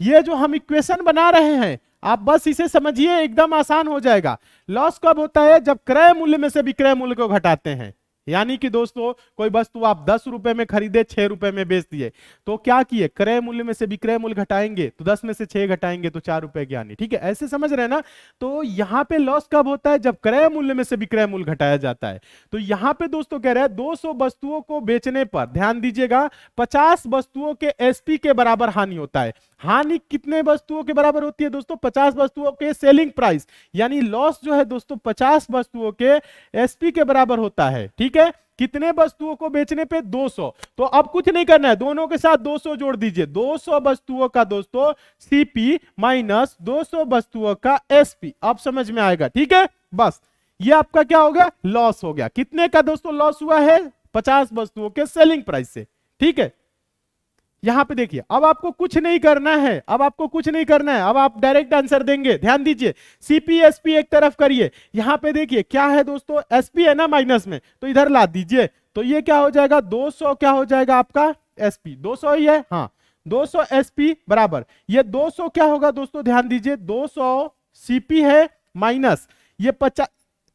ये जो हम इक्वेशन बना रहे हैं आप बस इसे समझिए एकदम आसान हो जाएगा लॉस कब होता है जब क्रय मूल्य में से विक्रय मूल्य को घटाते हैं यानी कि दोस्तों कोई वस्तु आप दस रुपए में खरीदे छह रुपए में बेच दिए तो क्या किए क्रय मूल्य में से विक्रय मूल्य घटाएंगे तो दस में से छह घटाएंगे तो चार रुपए की ठीक है ऐसे समझ रहे ना तो यहाँ पे लॉस कब होता है जब क्रय मूल्य में से विक्रय मूल्य घटाया जाता है तो यहाँ पे दोस्तों कह रहे हैं दो वस्तुओं को बेचने पर ध्यान दीजिएगा पचास वस्तुओं के एसपी के बराबर हानि होता है हानि कितने वस्तुओं के बराबर होती है दोस्तों पचास वस्तुओं के सेलिंग प्राइस यानी लॉस जो है दोस्तों पचास वस्तुओं के एसपी के बराबर होता है ठीक है कितने वस्तुओं को बेचने पे 200 तो अब कुछ नहीं करना है दोनों के साथ 200 जोड़ दीजिए 200 वस्तुओं का दोस्तों सीपी माइनस 200 वस्तुओं का एसपी अब समझ में आएगा ठीक है बस ये आपका क्या हो गया लॉस हो गया कितने का दोस्तों लॉस हुआ है पचास वस्तुओं के सेलिंग प्राइस से ठीक है यहां पे देखिए अब आपको कुछ नहीं करना है अब आपको कुछ नहीं करना है अब आप डायरेक्ट आंसर देंगे ध्यान दीजिए सीपीएसपी एक तरफ करिए यहां पे देखिए क्या है दोस्तों एसपी है ना माइनस में तो इधर ला दीजिए तो ये क्या हो जाएगा 200 क्या हो जाएगा आपका एसपी 200 ही है हाँ 200 एसपी बराबर ये 200 क्या होगा दोस्तों ध्यान दीजिए 200 सीपी है माइनस ये पचास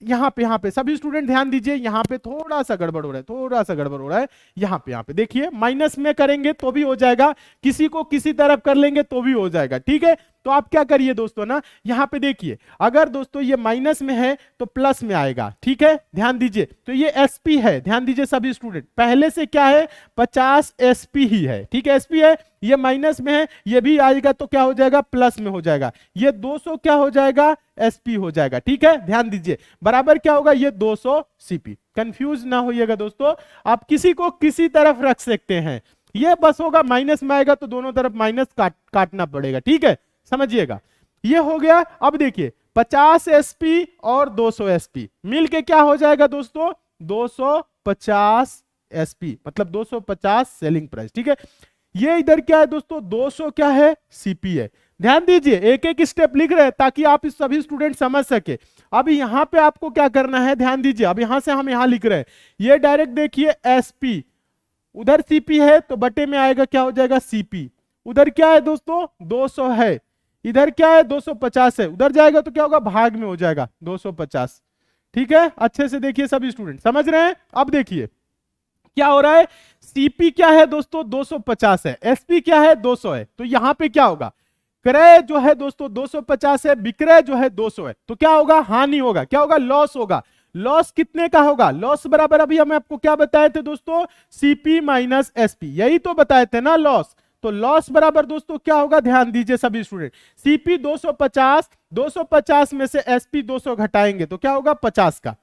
यहाँ पे यहाँ पे सभी स्टूडेंट ध्यान दीजिए यहाँ पे थोड़ा सा गड़बड़ हो रहा है थोड़ा सा गड़बड़ हो रहा है यहाँ पे यहाँ पे देखिए माइनस में करेंगे तो भी हो जाएगा किसी को किसी तरफ कर लेंगे तो भी हो जाएगा ठीक है तो आप क्या करिए दोस्तों ना यहाँ पे देखिए अगर दोस्तों ये माइनस में है तो प्लस में आएगा ठीक है ध्यान दीजिए तो ये एसपी है ध्यान दीजिए सभी स्टूडेंट पहले से क्या है पचास एसपी ही है ठीक है एसपी है ये माइनस में है ये भी आएगा तो क्या हो जाएगा प्लस में हो जाएगा ये 200 क्या हो जाएगा एसपी हो जाएगा ठीक है ध्यान दीजिए बराबर क्या होगा ये 200 सीपी कंफ्यूज ना होइएगा दोस्तों आप किसी को किसी तरफ रख सकते हैं ये बस होगा माइनस में आएगा तो दोनों तरफ माइनस काट, काटना पड़ेगा ठीक है समझिएगा ये हो गया अब देखिए 50 एसपी और 200 एसपी मिलके क्या हो जाएगा दोस्तों 250 एसपी मतलब 250 सेलिंग प्राइस ठीक है ये इधर क्या है दोस्तों 200 क्या है सीपी है ध्यान दीजिए एक एक स्टेप लिख रहे हैं ताकि आप इस सभी स्टूडेंट समझ सके अब यहां पे आपको क्या करना है ध्यान दीजिए अब यहां से हम यहां लिख रहे हैं ये डायरेक्ट देखिए एसपी उधर सीपी है तो बटे में आएगा क्या हो जाएगा सीपी उधर क्या है दोस्तों 200 है इधर क्या है 250 है उधर जाएगा तो क्या होगा भाग में हो जाएगा 250 ठीक है अच्छे से देखिए सभी स्टूडेंट समझ रहे हैं अब देखिए क्या हो रहा है सीपी क्या है दोस्तों 250 है एसपी क्या है 200 है तो यहां पे क्या होगा क्रय जो है दोस्तों 250 है विक्रय जो है 200 है तो क्या होगा हानि होगा क्या होगा लॉस होगा लॉस कितने का होगा लॉस बराबर अभी हम आपको क्या बताए थे दोस्तों सीपी माइनस एसपी यही तो बताए थे ना लॉस तो लॉस बराबर दोस्तों क्या होगा ध्यान दीजिए सभी स्टूडेंट सीपी 250 250 में से एसपी 200 घटाएंगे तो क्या होगा 50 का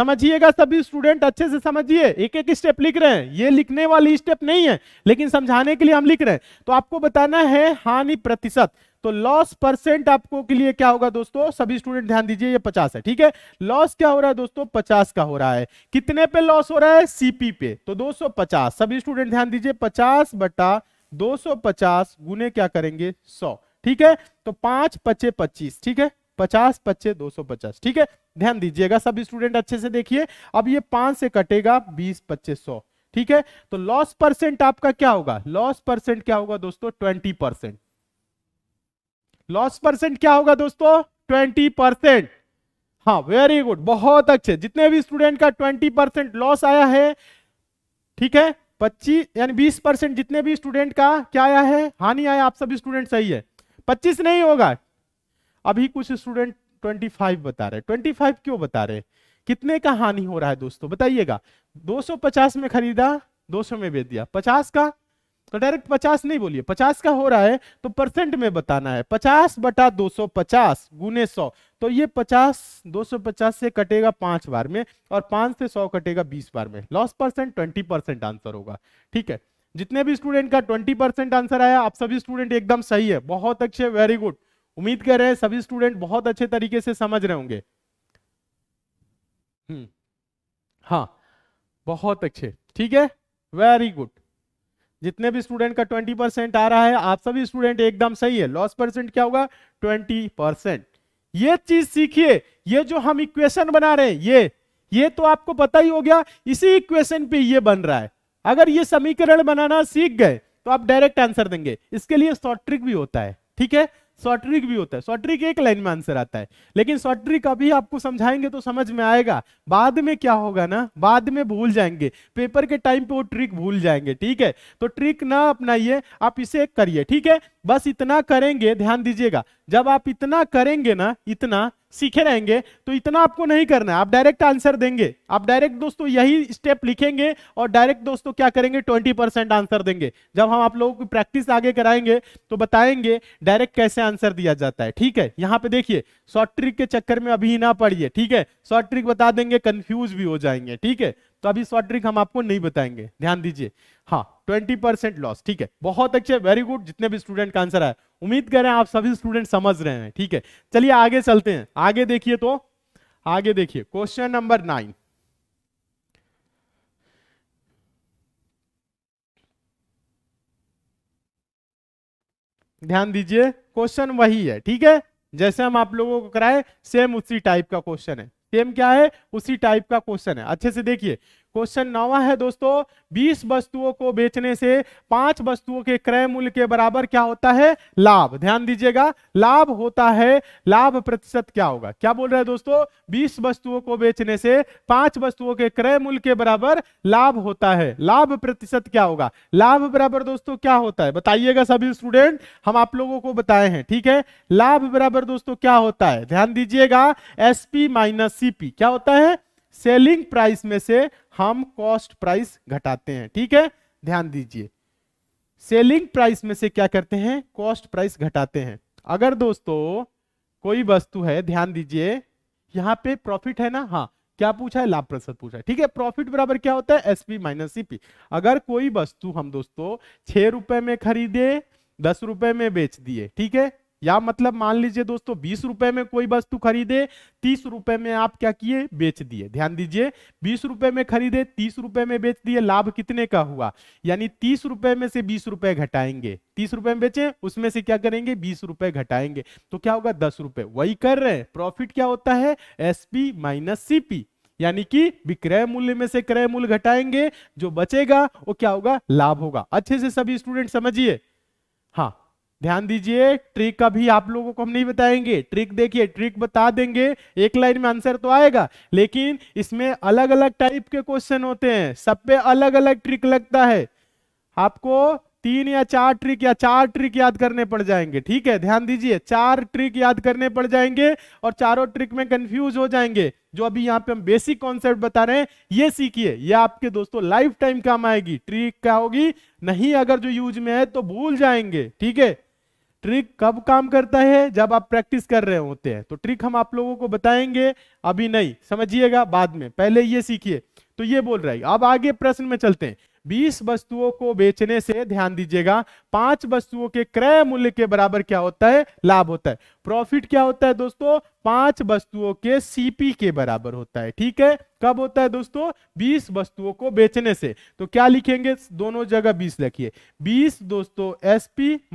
समझिएगा सभी स्टूडेंट अच्छे से समझिए एक एक स्टेप लिख रहे हैं ये लिखने वाली स्टेप नहीं है लेकिन समझाने के लिए हम लिख रहे हैं तो आपको बताना है हानि प्रतिशत तो लॉस परसेंट आपको के लिए क्या होगा दोस्तों सभी स्टूडेंट ध्यान दीजिए ये पचास है ठीक है लॉस क्या हो रहा है दोस्तों पचास का हो रहा है कितने पे लॉस हो रहा है सीपी पे तो 250 सभी स्टूडेंट ध्यान दीजिए पचास बटा 250 गुने क्या करेंगे 100 ठीक है तो पांच पच्चे पच्चीस ठीक है पचास पच्चे दो सौ पचास ठीक है ध्यान दीजिएगा सब स्टूडेंट अच्छे से देखिए अब ये पांच से कटेगा बीस पच्चे सौ ठीक है तो लॉस परसेंट आपका क्या होगा लॉस परसेंट क्या होगा दोस्तों ट्वेंटी परसेंट लॉस परसेंट क्या होगा दोस्तों ट्वेंटी परसेंट हाँ वेरी गुड बहुत अच्छे जितने भी स्टूडेंट का ट्वेंटी परसेंट लॉस आया है ठीक है पच्चीस यानी बीस परसेंट जितने भी स्टूडेंट का क्या आया है हानि आया आप सभी स्टूडेंट सही है पच्चीस नहीं होगा अभी कुछ स्टूडेंट ट्वेंटी फाइव बता रहे ट्वेंटी फाइव क्यों बता रहे कितने का हानि हो रहा है दोस्तों बताइएगा 250 में खरीदा 200 में बेच दिया 50 का तो डायरेक्ट पचास नहीं बोलिए पचास का हो रहा है तो परसेंट में बताना है पचास बटा दो सौ पचास गुने सौ तो ये पचास दो सौ पचास से कटेगा पांच बार में और पांच से सौ कटेगा बीस बार में loss percent twenty percent answer होगा ठीक है जितने भी स्टूडेंट का ट्वेंटी परसेंट आंसर आया आप सभी स्टूडेंट एकदम सही है बहुत अच्छे वेरी गुड उम्मीद कर रहे हैं सभी स्टूडेंट बहुत अच्छे तरीके से समझ रहे होंगे हम्म। हाँ बहुत अच्छे ठीक है वेरी गुड जितने भी स्टूडेंट का ट्वेंटी परसेंट आ रहा है आप सभी स्टूडेंट एकदम सही है लॉस परसेंट क्या होगा ट्वेंटी परसेंट ये चीज सीखिए ये जो हम इक्वेशन बना रहे हैं ये ये तो आपको पता ही हो गया इसी इक्वेशन पे ये बन रहा है अगर ये समीकरण बनाना सीख गए तो आप डायरेक्ट आंसर देंगे इसके लिए शॉर्ट ट्रिक भी होता है ठीक है शॉर्ट ट्रिक भी होता है शॉर्ट ट्रिक एक लाइन में आंसर आता है लेकिन शॉर्ट ट्रिक अभी आपको समझाएंगे तो समझ में आएगा बाद में क्या होगा ना बाद में भूल जाएंगे पेपर के टाइम पे वो ट्रिक भूल जाएंगे ठीक है तो ट्रिक ना अपनाइए आप इसे करिए ठीक है बस इतना करेंगे ध्यान दीजिएगा जब आप इतना करेंगे ना इतना सीखे रहेंगे तो इतना आपको नहीं करना है आप डायरेक्ट आंसर देंगे आप डायरेक्ट दोस्तों यही स्टेप लिखेंगे और डायरेक्ट दोस्तों क्या करेंगे 20 परसेंट आंसर देंगे जब हम आप लोगों की प्रैक्टिस आगे कराएंगे तो बताएंगे डायरेक्ट कैसे आंसर दिया जाता है ठीक है यहाँ पे देखिए शॉर्ट ट्रिक के चक्कर में अभी ना पढ़िए ठीक है शॉर्ट ट्रिक बता देंगे कंफ्यूज भी हो जाएंगे ठीक है तो अभी शॉर्ट ट्रिक हम आपको नहीं बताएंगे ध्यान दीजिए हाँ ट्वेंटी परसेंट लॉस ठीक है बहुत अच्छे वेरी गुड जितने भी स्टूडेंट का आंसर आया उम्मीद करें आप सभी स्टूडेंट समझ रहे हैं ठीक है चलिए आगे चलते हैं आगे देखिए तो आगे देखिए क्वेश्चन नंबर नाइन ध्यान दीजिए क्वेश्चन वही है ठीक है जैसे हम आप लोगों को कराए सेम उसी टाइप का क्वेश्चन है सेम क्या है उसी टाइप का क्वेश्चन है अच्छे से देखिए क्वेश्चन नौवा है दोस्तों 20 वस्तुओं को बेचने से पांच वस्तुओं के क्रय मूल्य के बराबर क्या होता है लाभ ध्यान दीजिएगा लाभ होता है लाभ प्रतिशत क्या होगा क्या बोल रहे हैं दोस्तों 20 वस्तुओं को बेचने से पांच वस्तुओं के क्रय मूल्य के बराबर लाभ होता है लाभ प्रतिशत क्या होगा लाभ बराबर दोस्तों क्या होता है बताइएगा सभी स्टूडेंट हम आप लोगों को बताए हैं ठीक है लाभ बराबर दोस्तों क्या होता है ध्यान दीजिएगा एसपी माइनस सीपी क्या होता है सेलिंग प्राइस में से हम कॉस्ट प्राइस घटाते हैं ठीक है ध्यान दीजिए सेलिंग प्राइस में से क्या करते हैं कॉस्ट प्राइस घटाते हैं अगर दोस्तों कोई वस्तु है ध्यान दीजिए यहां पे प्रॉफिट है ना हाँ क्या पूछा है लाभ प्रतिशत पूछा है ठीक है प्रॉफिट बराबर क्या होता है एसपी माइनस सीपी अगर कोई वस्तु हम दोस्तों छह रुपए में खरीदे दस रुपए में बेच दिए ठीक है या मतलब मान लीजिए दोस्तों बीस रुपए में कोई वस्तु खरीदे तीस रुपए में आप क्या किए बेच दिए ध्यान दीजिए बीस रुपए में खरीदे तीस रुपए में बेच दिए लाभ कितने का हुआ यानी तीस रुपए में से बीस रुपए घटाएंगे तीस रुपए में बेचे उसमें से क्या करेंगे बीस रुपए घटाएंगे तो क्या होगा दस रुपए वही कर रहे हैं प्रॉफिट क्या होता है एस पी माइनस सीपी यानी कि विक्रय मूल्य में से क्रय मूल्य घटाएंगे जो बचेगा वो क्या होगा लाभ होगा अच्छे से सभी स्टूडेंट समझिए हाँ ध्यान दीजिए ट्रिक का भी आप लोगों को हम नहीं बताएंगे ट्रिक देखिए ट्रिक बता देंगे एक लाइन में आंसर तो आएगा लेकिन इसमें अलग अलग टाइप के क्वेश्चन होते हैं सब पे अलग अलग ट्रिक लगता है आपको तीन या चार ट्रिक या चार ट्रिक याद करने पड़ जाएंगे ठीक है ध्यान दीजिए चार ट्रिक याद करने पड़ जाएंगे और चारों ट्रिक में कंफ्यूज हो जाएंगे जो अभी यहाँ पे हम बेसिक कॉन्सेप्ट बता रहे हैं ये सीखिए ये आपके दोस्तों लाइफ टाइम काम आएगी ट्रिक क्या होगी नहीं अगर जो यूज में है तो भूल जाएंगे ठीक है ट्रिक कब काम करता है जब आप प्रैक्टिस कर रहे होते हैं तो ट्रिक हम आप लोगों को बताएंगे अभी नहीं समझिएगा बाद में पहले ये सीखिए तो ये बोल रहा है अब आगे प्रश्न में चलते हैं बीस वस्तुओं को बेचने से ध्यान दीजिएगा पांच वस्तुओं के क्रय मूल्य के बराबर क्या होता है लाभ होता है प्रॉफिट क्या होता है दोस्तों पांच वस्तुओं के सीपी के बराबर होता है ठीक है कब होता है दोस्तों बीस वस्तुओं को बेचने से तो क्या लिखेंगे दोनों जगह बीस लिखिए बीस दोस्तों एस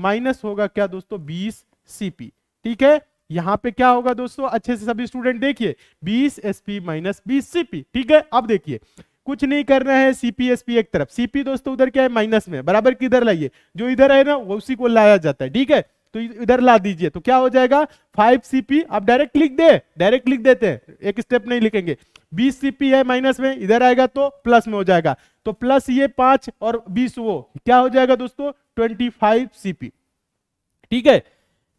माइनस होगा क्या दोस्तों बीस सीपी ठीक है यहां पे क्या होगा दोस्तों अच्छे से सभी स्टूडेंट देखिए बीस एस पी माइनस बीस सीपी ठीक है अब देखिए कुछ नहीं करना है सीपी एसपी एक तरफ सीपी दोस्तों उधर क्या है माइनस में बराबर किधर लाइए जो इधर है ना उसी को लाया जाता है ठीक है तो इधर ला दीजिए तो क्या हो जाएगा फाइव सीपी आप डायरेक्ट लिख दे डायरेक्ट लिख देते हैं एक स्टेप नहीं लिखेंगे बीस सीपी है माइनस में इधर आएगा तो प्लस में हो जाएगा तो प्लस ये पांच और बीस वो क्या हो जाएगा दोस्तों ट्वेंटी फाइव सीपी ठीक है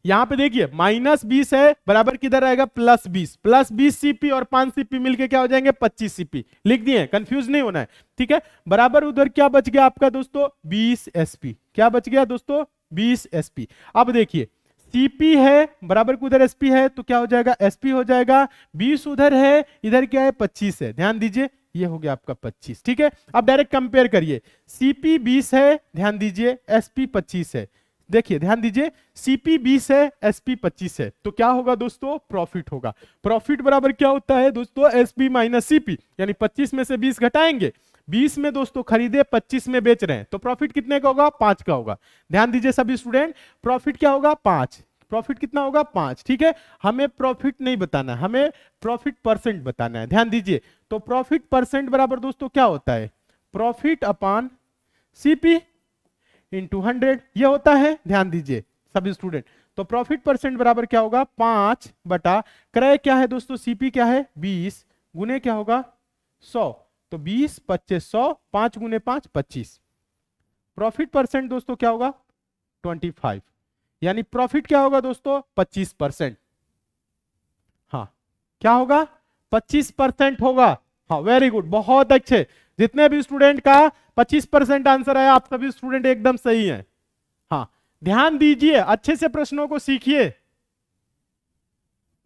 यहां पे देखिए माइनस बीस है बराबर किधर आएगा प्लस बीस प्लस बीस सीपी और पांच सीपी मिलके क्या हो जाएंगे पच्चीस सीपी लिख दिए कंफ्यूज नहीं होना है ठीक है बराबर उधर क्या बच गया आपका दोस्तों बीस एसपी क्या बच गया दोस्तों बीस एसपी अब देखिए सीपी है बराबर उधर एसपी है तो क्या हो जाएगा एसपी हो जाएगा बीस उधर है इधर क्या है पच्चीस है ध्यान दीजिए ये हो गया आपका पच्चीस ठीक है अब डायरेक्ट कंपेयर करिए सीपी बीस है ध्यान दीजिए एसपी पच्चीस है देखिए ध्यान दीजिए सीपी बीस है एसपी पच्चीस है तो क्या होगा दोस्तों प्रॉफिट होगा प्रॉफिट बराबर क्या होता है दोस्तों एसपी माइनस सीपी यानी पच्चीस में से बीस घटाएंगे बीस में दोस्तों खरीदे पच्चीस में बेच रहे हैं तो प्रॉफिट कितने का होगा पांच का होगा ध्यान दीजिए सभी स्टूडेंट प्रॉफिट क्या होगा पांच प्रॉफिट कितना होगा पांच ठीक है हमें प्रॉफिट नहीं बताना है हमें प्रॉफिट परसेंट बताना है ध्यान दीजिए तो प्रॉफिट परसेंट बराबर दोस्तों क्या होता है profit upon CP into hundred ये होता है ध्यान दीजिए सब स्टूडेंट तो प्रॉफिट परसेंट बराबर क्या होगा पांच बटा क्रय क्या है दोस्तों सीपी क्या है बीस गुने क्या होगा सौ तो बीस पच्चीस सौ पांच गुने पांच पच्चीस प्रॉफिट परसेंट दोस्तों क्या होगा ट्वेंटी फाइव यानी प्रॉफिट क्या होगा दोस्तों पच्चीस परसेंट हाँ क्या होगा पच्चीस परसेंट होगा हाँ वेरी गुड बहुत अच्छे जितने भी स्टूडेंट का 25 परसेंट आंसर आया आप सभी स्टूडेंट एकदम सही हैं हाँ ध्यान दीजिए अच्छे से प्रश्नों को सीखिए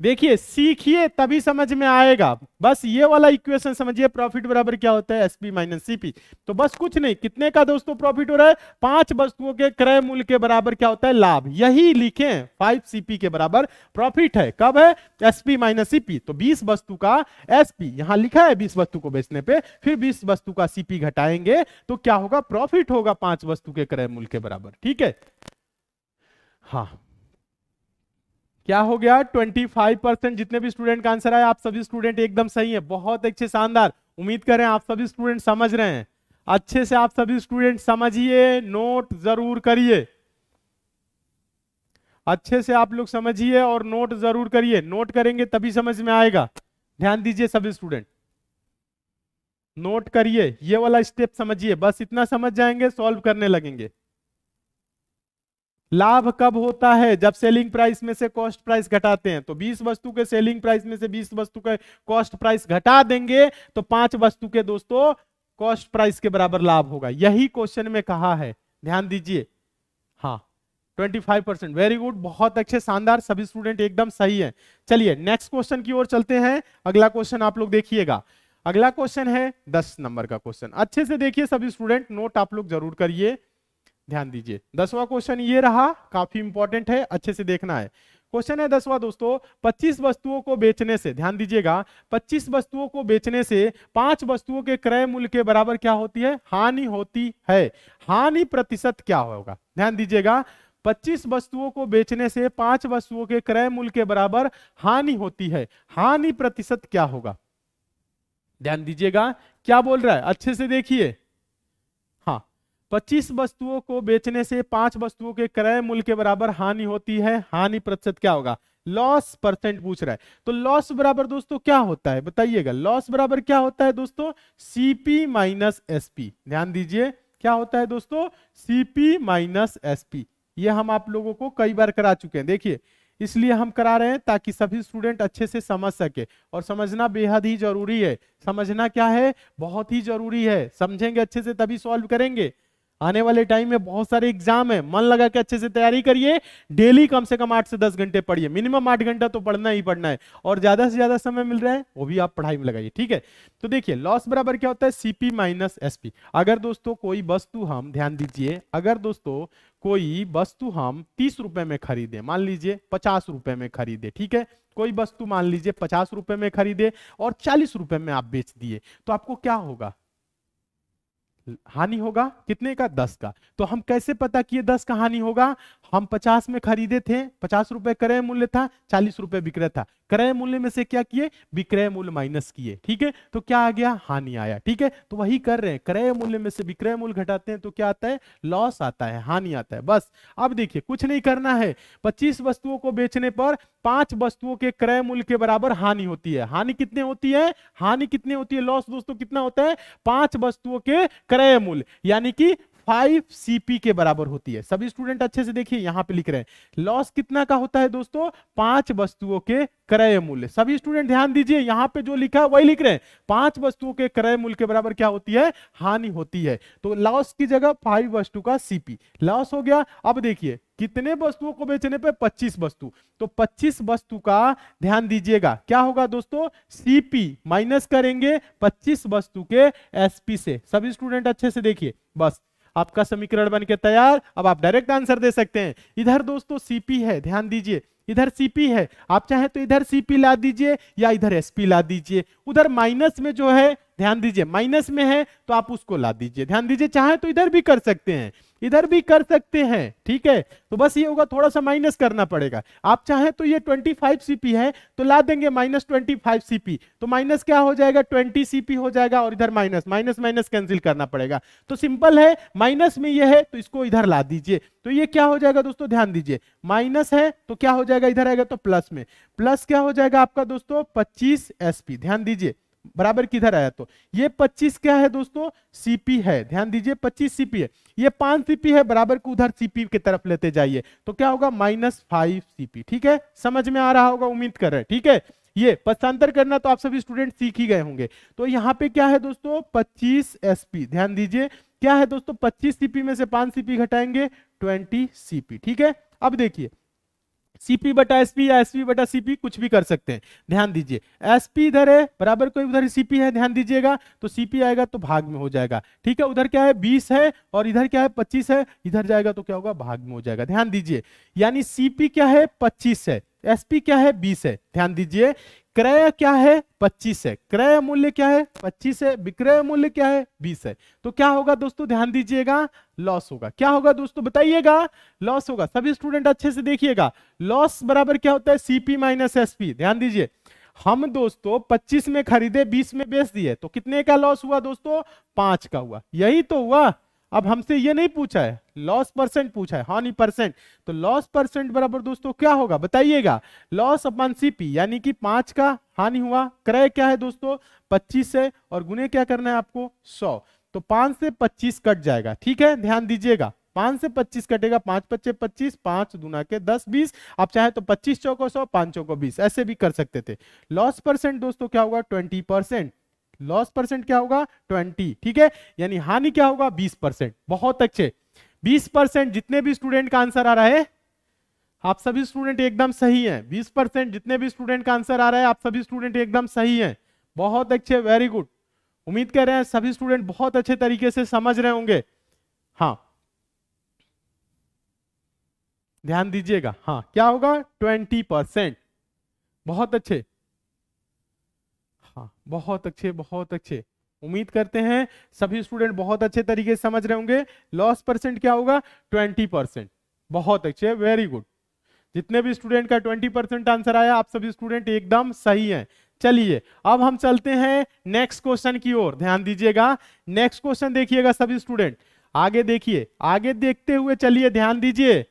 देखिए सीखिए तभी समझ में आएगा बस ये वाला इक्वेशन समझिए प्रॉफिट बराबर क्या होता है एसपी माइनस सीपी तो बस कुछ नहीं कितने का दोस्तों प्रॉफिट हो रहा है पांच वस्तुओं के क्रय मूल्य के बराबर क्या होता है लाभ यही लिखे फाइव सीपी के बराबर प्रॉफिट है कब है एसपी माइनस सीपी तो बीस वस्तु का एसपी यहां लिखा है बीस वस्तु को बेचने पर फिर बीस वस्तु का सीपी घटाएंगे तो क्या होगा प्रॉफिट होगा पांच वस्तु के क्रय मूल्य के बराबर ठीक है हाँ क्या हो गया 25 परसेंट जितने भी स्टूडेंट का आंसर आया आप सभी स्टूडेंट एकदम सही है बहुत अच्छे शानदार उम्मीद करें आप सभी स्टूडेंट समझ रहे हैं अच्छे से आप सभी स्टूडेंट समझिए नोट जरूर करिए अच्छे से आप लोग समझिए और नोट जरूर करिए नोट करेंगे तभी समझ में आएगा ध्यान दीजिए सभी स्टूडेंट नोट करिए ये वाला स्टेप समझिए बस इतना समझ जाएंगे सॉल्व करने लगेंगे लाभ कब होता है जब सेलिंग प्राइस में से कॉस्ट प्राइस घटाते हैं तो 20 वस्तु के सेलिंग प्राइस में से 20 वस्तु के कॉस्ट प्राइस घटा देंगे तो पांच वस्तु के दोस्तों कॉस्ट प्राइस के बराबर लाभ होगा यही क्वेश्चन में कहा है ध्यान दीजिए हाँ 25 परसेंट वेरी गुड बहुत अच्छे शानदार सभी स्टूडेंट एकदम सही है चलिए नेक्स्ट क्वेश्चन की ओर चलते हैं अगला क्वेश्चन आप लोग देखिएगा अगला क्वेश्चन है दस नंबर का क्वेश्चन अच्छे से देखिए सभी स्टूडेंट नोट आप लोग जरूर करिए ध्यान दीजिए दसवां क्वेश्चन ये रहा काफी इंपॉर्टेंट है अच्छे से देखना है क्वेश्चन है दसवा दोस्तों 25 वस्तुओं को बेचने से ध्यान दीजिएगा 25 वस्तुओं को बेचने से पांच वस्तुओं के क्रय मूल्य के बराबर क्या होती है हानि होती है हानि प्रतिशत क्या होगा ध्यान दीजिएगा 25 वस्तुओं को बेचने से पांच वस्तुओं के क्रय मूल्य के बराबर हानि होती है हानि प्रतिशत क्या होगा ध्यान दीजिएगा क्या बोल रहा है अच्छे से देखिए 25 वस्तुओं को बेचने से पांच वस्तुओं के क्रय मूल्य के बराबर हानि होती है हानि प्रतिशत क्या होगा लॉस परसेंट पूछ रहा है तो लॉस बराबर दोस्तों क्या होता है बताइएगा लॉस बराबर क्या होता है दोस्तों सीपी माइनस एस ध्यान दीजिए क्या होता है दोस्तों सीपी माइनस एस ये हम आप लोगों को कई बार करा चुके हैं देखिए इसलिए हम करा रहे हैं ताकि सभी स्टूडेंट अच्छे से समझ सके और समझना बेहद ही जरूरी है समझना क्या है बहुत ही जरूरी है समझेंगे अच्छे से तभी सॉल्व करेंगे आने वाले टाइम में बहुत सारे एग्जाम है मन लगा के अच्छे से तैयारी करिए डेली कम से कम आठ से दस घंटे पढ़िए मिनिमम आठ घंटा तो पढ़ना ही पढ़ना है और ज्यादा से ज्यादा समय मिल रहा है वो भी आप पढ़ाई में लगाइए ठीक है तो देखिए लॉस बराबर क्या होता है सीपी माइनस एसपी अगर दोस्तों कोई वस्तु हम ध्यान दीजिए अगर दोस्तों कोई वस्तु हम तीस रुपए में खरीदे मान लीजिए पचास रुपए में खरीदे ठीक है कोई वस्तु मान लीजिए पचास रुपए में खरीदे और चालीस रुपए में आप बेच दिए तो आपको क्या होगा हानि होगा कितने का दस का तो हम कैसे पता किए दस का हानि होगा हम पचास में खरीदे थे पचास रुपए क्रय मूल्य था चालीस रुपए विक्रय था क्रय मूल्य में से क्या किए विक्रय मूल्य माइनस किए ठीक है तो क्या आ गया हानि आया ठीक है तो वही कर रहे हैं क्रय मूल्य में से विक्रय मूल्य घटाते हैं तो क्या आता है लॉस आता है हानि आता है बस अब देखिए कुछ नहीं करना है पच्चीस वस्तुओं को बेचने पर पांच वस्तुओं के क्रय मूल्य के बराबर हानि होती है हानि कितने होती है हानि कितने होती है लॉस दोस्तों कितना होता है पांच वस्तुओं के क्रय मूल्य यानी कि फाइव सीपी के बराबर होती है सभी स्टूडेंट अच्छे से देखिए यहां पे लिख रहे हैं लॉस कितना का होता है दोस्तों पांच वस्तुओं के क्रय मूल्य सभी स्टूडेंट ध्यान दीजिए यहाँ पे जो लिखा है वही लिख रहे हैं पांच वस्तुओं के क्रय मूल्य के बराबर क्या होती है हानि होती है तो लॉस की जगह फाइव वस्तु का सीपी लॉस हो गया अब देखिए कितने वस्तुओं को बेचने पर पच्चीस वस्तु तो पच्चीस वस्तु का ध्यान दीजिएगा क्या होगा दोस्तों सीपी माइनस करेंगे पच्चीस वस्तु के एसपी से सभी स्टूडेंट अच्छे से देखिए बस आपका समीकरण बन के तैयार अब आप डायरेक्ट आंसर दे सकते हैं इधर दोस्तों सीपी है ध्यान दीजिए इधर सीपी है आप चाहे तो इधर सीपी ला दीजिए या इधर एसपी ला दीजिए उधर माइनस में जो है ध्यान दीजिए माइनस में है तो आप उसको ला दीजिए ध्यान दीजिए चाहे तो इधर भी कर सकते हैं इधर भी कर सकते हैं ठीक है तो बस ये होगा थोड़ा सा माइनस करना पड़ेगा आप चाहें तो ये 25 सीपी है तो ला देंगे माइनस ट्वेंटी सीपी तो माइनस क्या हो जाएगा 20 सीपी हो जाएगा और इधर माइनस माइनस माइनस कैंसिल करना पड़ेगा तो सिंपल है माइनस में ये है तो इसको इधर ला दीजिए तो ये क्या हो जाएगा दोस्तों ध्यान दीजिए माइनस है तो क्या हो जाएगा इधर आएगा तो प्लस में प्लस क्या हो जाएगा आपका दोस्तों पच्चीस एसपी ध्यान दीजिए बराबर किधर आया तो ये 25 क्या है दोस्तों सीपी है ध्यान दीजिए 25 सीपी है ये पांच सीपी है बराबर को उधर सीपी की तरफ लेते जाइए तो क्या होगा माइनस फाइव सीपी ठीक है समझ में आ रहा होगा उम्मीद कर रहे हैं ठीक है ये पथांतर करना तो आप सभी स्टूडेंट सीख ही गए होंगे तो यहाँ पे क्या है दोस्तों पच्चीस एस ध्यान दीजिए क्या है दोस्तों पच्चीस सीपी में से पांच सीपी घटाएंगे ट्वेंटी सीपी ठीक है अब देखिए सीपी बटा एसपी या एसपी बटा सीपी कुछ भी कर सकते हैं ध्यान दीजिए एसपी इधर है बराबर कोई उधर सीपी है ध्यान दीजिएगा तो सीपी आएगा तो भाग में हो जाएगा ठीक है उधर क्या है बीस है और इधर क्या है पच्चीस है इधर जाएगा तो क्या होगा भाग में हो जाएगा ध्यान दीजिए यानी सीपी क्या है पच्चीस है एसपी क्या है बीस है ध्यान दीजिए क्रय क्या है पच्चीस है क्रय मूल्य क्या है पच्चीस है विक्रय मूल्य क्या है बीस है तो क्या होगा दोस्तों ध्यान दीजिएगा लॉस होगा क्या होगा दोस्तों बताइएगा लॉस होगा सभी स्टूडेंट अच्छे से देखिएगा लॉस बराबर क्या होता है सीपी माइनस एसपी ध्यान दीजिए हम दोस्तों पच्चीस में खरीदे बीस में बेच दिए तो कितने का लॉस हुआ दोस्तों पांच का हुआ यही तो हुआ अब हमसे ये नहीं पूछा है लॉस परसेंट पूछा है हानि परसेंट तो लॉस परसेंट बराबर दोस्तों क्या होगा बताइएगा लॉस अपन सीपी यानी कि पांच का हानि हुआ क्रय क्या है दोस्तों पच्चीस से और गुने क्या करना है आपको सौ तो पांच से पच्चीस कट जाएगा ठीक है ध्यान दीजिएगा पांच से पच्चीस कटेगा पांच पच्चे पच्चीस पांच दुना के दस बीस आप चाहे तो पच्चीस चौको सौ पांच चौको बीस ऐसे भी कर सकते थे लॉस परसेंट दोस्तों क्या होगा ट्वेंटी परसेंट लॉस परसेंट क्या होगा ट्वेंटी ठीक है यानी हानि क्या होगा बीस परसेंट बहुत अच्छे बीस परसेंट जितने भी स्टूडेंट का आंसर आ रहा है आप सभी स्टूडेंट एकदम सही हैं बीस परसेंट जितने भी स्टूडेंट का आंसर आ रहा है आप सभी स्टूडेंट एकदम सही हैं बहुत अच्छे वेरी गुड उम्मीद कर रहे हैं सभी स्टूडेंट बहुत अच्छे तरीके से समझ रहे होंगे हाँ ध्यान दीजिएगा हाँ क्या होगा ट्वेंटी बहुत अच्छे हाँ बहुत अच्छे बहुत अच्छे उम्मीद करते हैं सभी स्टूडेंट बहुत अच्छे तरीके से समझ रहे होंगे लॉस परसेंट क्या होगा ट्वेंटी परसेंट बहुत अच्छे वेरी गुड जितने भी स्टूडेंट का ट्वेंटी परसेंट आंसर आया आप सभी स्टूडेंट एकदम सही हैं चलिए अब हम चलते हैं नेक्स्ट क्वेश्चन की ओर ध्यान दीजिएगा नेक्स्ट क्वेश्चन देखिएगा सभी स्टूडेंट आगे देखिए आगे देखते हुए चलिए ध्यान दीजिए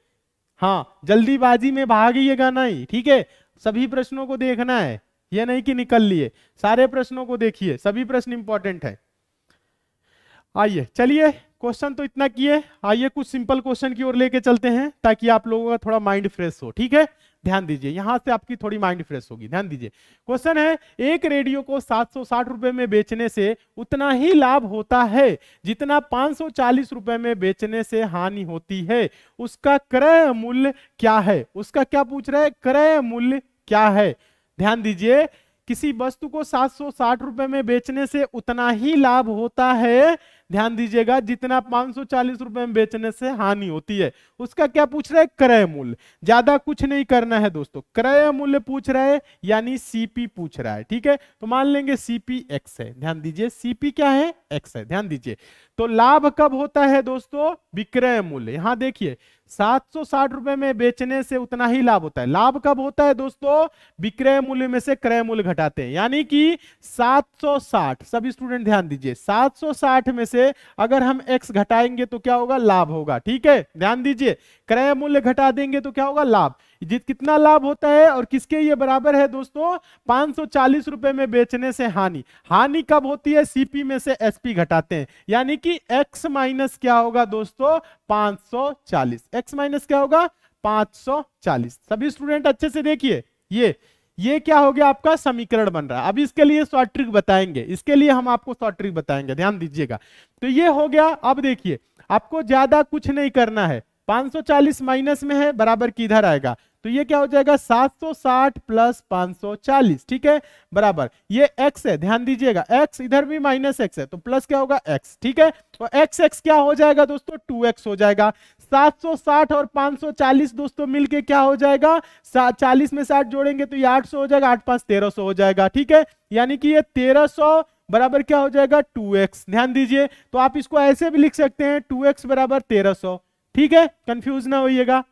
हाँ जल्दीबाजी में भागिएगा नहीं ठीक है सभी प्रश्नों को देखना है ये नहीं कि निकल लिए सारे प्रश्नों को देखिए सभी प्रश्न इंपॉर्टेंट है आइए चलिए क्वेश्चन तो इतना किए आइए कुछ सिंपल क्वेश्चन की ओर लेके चलते हैं ताकि आप लोगों का थोड़ा माइंड फ्रेश हो ठीक है ध्यान दीजिए यहां से आपकी थोड़ी माइंड फ्रेश होगी ध्यान दीजिए क्वेश्चन है एक रेडियो को 760 रुपए में बेचने से उतना ही लाभ होता है जितना 540 रुपए में बेचने से हानि होती है उसका क्रय मूल्य क्या है उसका क्या पूछ रहा है क्रय मूल्य क्या है ध्यान दीजिए किसी वस्तु को सात सौ साठ रुपए में बेचने से उतना ही लाभ होता है ध्यान दीजिएगा जितना पांच सौ चालीस रुपए में बेचने से हानि होती है उसका क्या पूछ रहा है क्रय मूल्य ज्यादा कुछ नहीं करना है दोस्तों क्रय मूल्य पूछ रहा है यानी सीपी पूछ रहा है ठीक है तो मान लेंगे सीपी एक्स है ध्यान दीजिए सीपी क्या है एक्स है ध्यान दीजिए तो लाभ कब होता है दोस्तों विक्रय मूल्य यहां देखिए सात सौ साठ रुपए में बेचने से उतना ही लाभ होता है लाभ कब होता है दोस्तों विक्रय मूल्य में से क्रय मूल्य घटाते हैं यानी कि 760 सभी स्टूडेंट ध्यान दीजिए 760 में से अगर हम x घटाएंगे तो क्या होगा लाभ होगा ठीक है ध्यान दीजिए क्रय मूल्य घटा देंगे तो क्या होगा लाभ जित कितना लाभ होता है और किसके ये बराबर है दोस्तों पांच रुपए में बेचने से हानि हानि कब होती है सीपी में से एसपी घटाते हैं यानी कि एक्स माइनस क्या होगा दोस्तों 540 एक्स माइनस क्या होगा 540 सभी स्टूडेंट अच्छे से देखिए ये ये क्या हो गया आपका समीकरण बन रहा है अब इसके लिए शॉर्ट ट्रिक बताएंगे इसके लिए हम आपको शॉर्ट ट्रिक बताएंगे ध्यान दीजिएगा तो ये हो गया अब देखिए आपको ज्यादा कुछ नहीं करना है 540 माइनस में है बराबर किधर आएगा तो ये क्या हो जाएगा 760 प्लस 540 ठीक है बराबर ये x है ध्यान दीजिएगा x इधर भी माइनस एक्स है तो प्लस क्या होगा x ठीक है और x x क्या हो जाएगा दोस्तों टू एक्स हो जाएगा 760 और 540 दोस्तों मिलके क्या हो जाएगा 40 में 60 जोड़ेंगे तो ये 800 हो जाएगा आठ पांच तेरह हो जाएगा ठीक है यानी कि ये 1300 बराबर क्या हो जाएगा 2x ध्यान दीजिए तो आप इसको ऐसे भी लिख सकते हैं 2x बराबर 1300 ठीक है कंफ्यूज ना होइएगा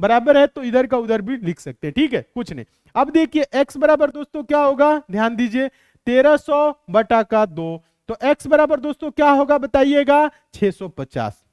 बराबर है तो इधर का उधर भी लिख सकते हैं ठीक है कुछ नहीं अब देखिए x बराबर दोस्तों क्या होगा ध्यान दीजिए तेरह सौ बटा का दो तो x बराबर दोस्तों क्या होगा बताइएगा पचास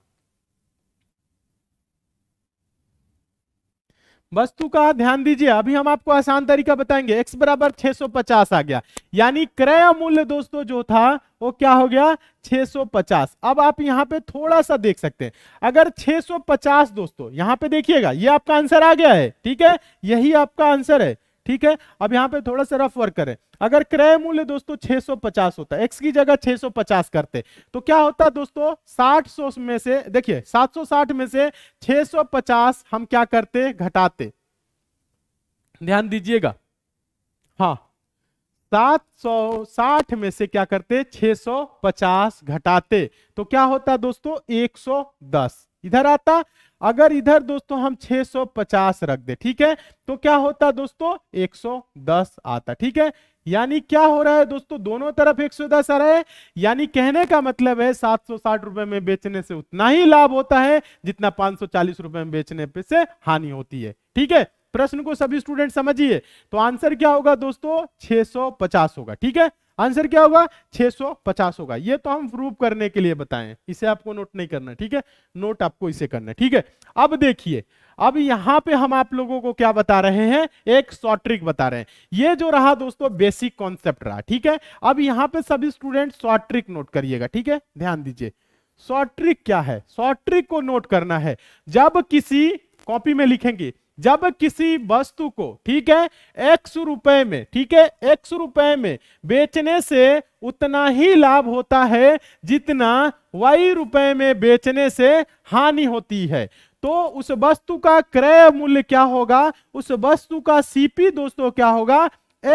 वस्तु का ध्यान दीजिए अभी हम आपको आसान तरीका बताएंगे x बराबर 650 आ गया यानी क्रय मूल्य दोस्तों जो था वो क्या हो गया 650 अब आप यहाँ पे थोड़ा सा देख सकते हैं अगर 650 दोस्तों यहाँ पे देखिएगा ये आपका आंसर आ गया है ठीक है यही आपका आंसर है ठीक है अब यहाँ पे थोड़ा सा रफ वर्क करें अगर क्रय मूल्य दोस्तों 650 होता है एक्स की जगह 650 करते तो क्या होता दोस्तों 700 में से देखिए 760 में से 650 हम क्या करते घटाते ध्यान दीजिएगा हाँ 760 में से क्या करते 650 घटाते तो क्या होता दोस्तों 110 इधर आता अगर इधर दोस्तों हम 650 रख दे ठीक है तो क्या होता दोस्तों 110 आता ठीक है यानी क्या हो रहा है दोस्तों दोनों तरफ 110 आ रहा है यानी कहने का मतलब है 760 रुपए में बेचने से उतना ही लाभ होता है जितना 540 रुपए में बेचने पे से हानि होती है ठीक है प्रश्न को सभी स्टूडेंट समझिए तो आंसर क्या होगा दोस्तों 650 होगा ठीक है आंसर क्या होगा 650 होगा ये तो हम प्रूव करने के लिए बताएं इसे आपको नोट नहीं करना ठीक है नोट आपको इसे करना ठीक है अब देखिए अब यहां पे हम आप लोगों को क्या बता रहे हैं एक शॉर्ट ट्रिक बता रहे हैं ये जो रहा दोस्तों बेसिक कॉन्सेप्ट रहा ठीक है अब यहां पे सभी स्टूडेंट शॉर्ट ट्रिक नोट करिएगा ठीक है ध्यान दीजिए शॉर्ट ट्रिक क्या है शॉर्ट ट्रिक को नोट करना है जब किसी कॉपी में लिखेंगे जब किसी वस्तु को ठीक है एक्स रुपए में ठीक है एक्स रुपए में बेचने से उतना ही लाभ होता है जितना वाई रुपए में बेचने से हानि होती है तो उस वस्तु का क्रय मूल्य क्या होगा उस वस्तु का सीपी दोस्तों क्या होगा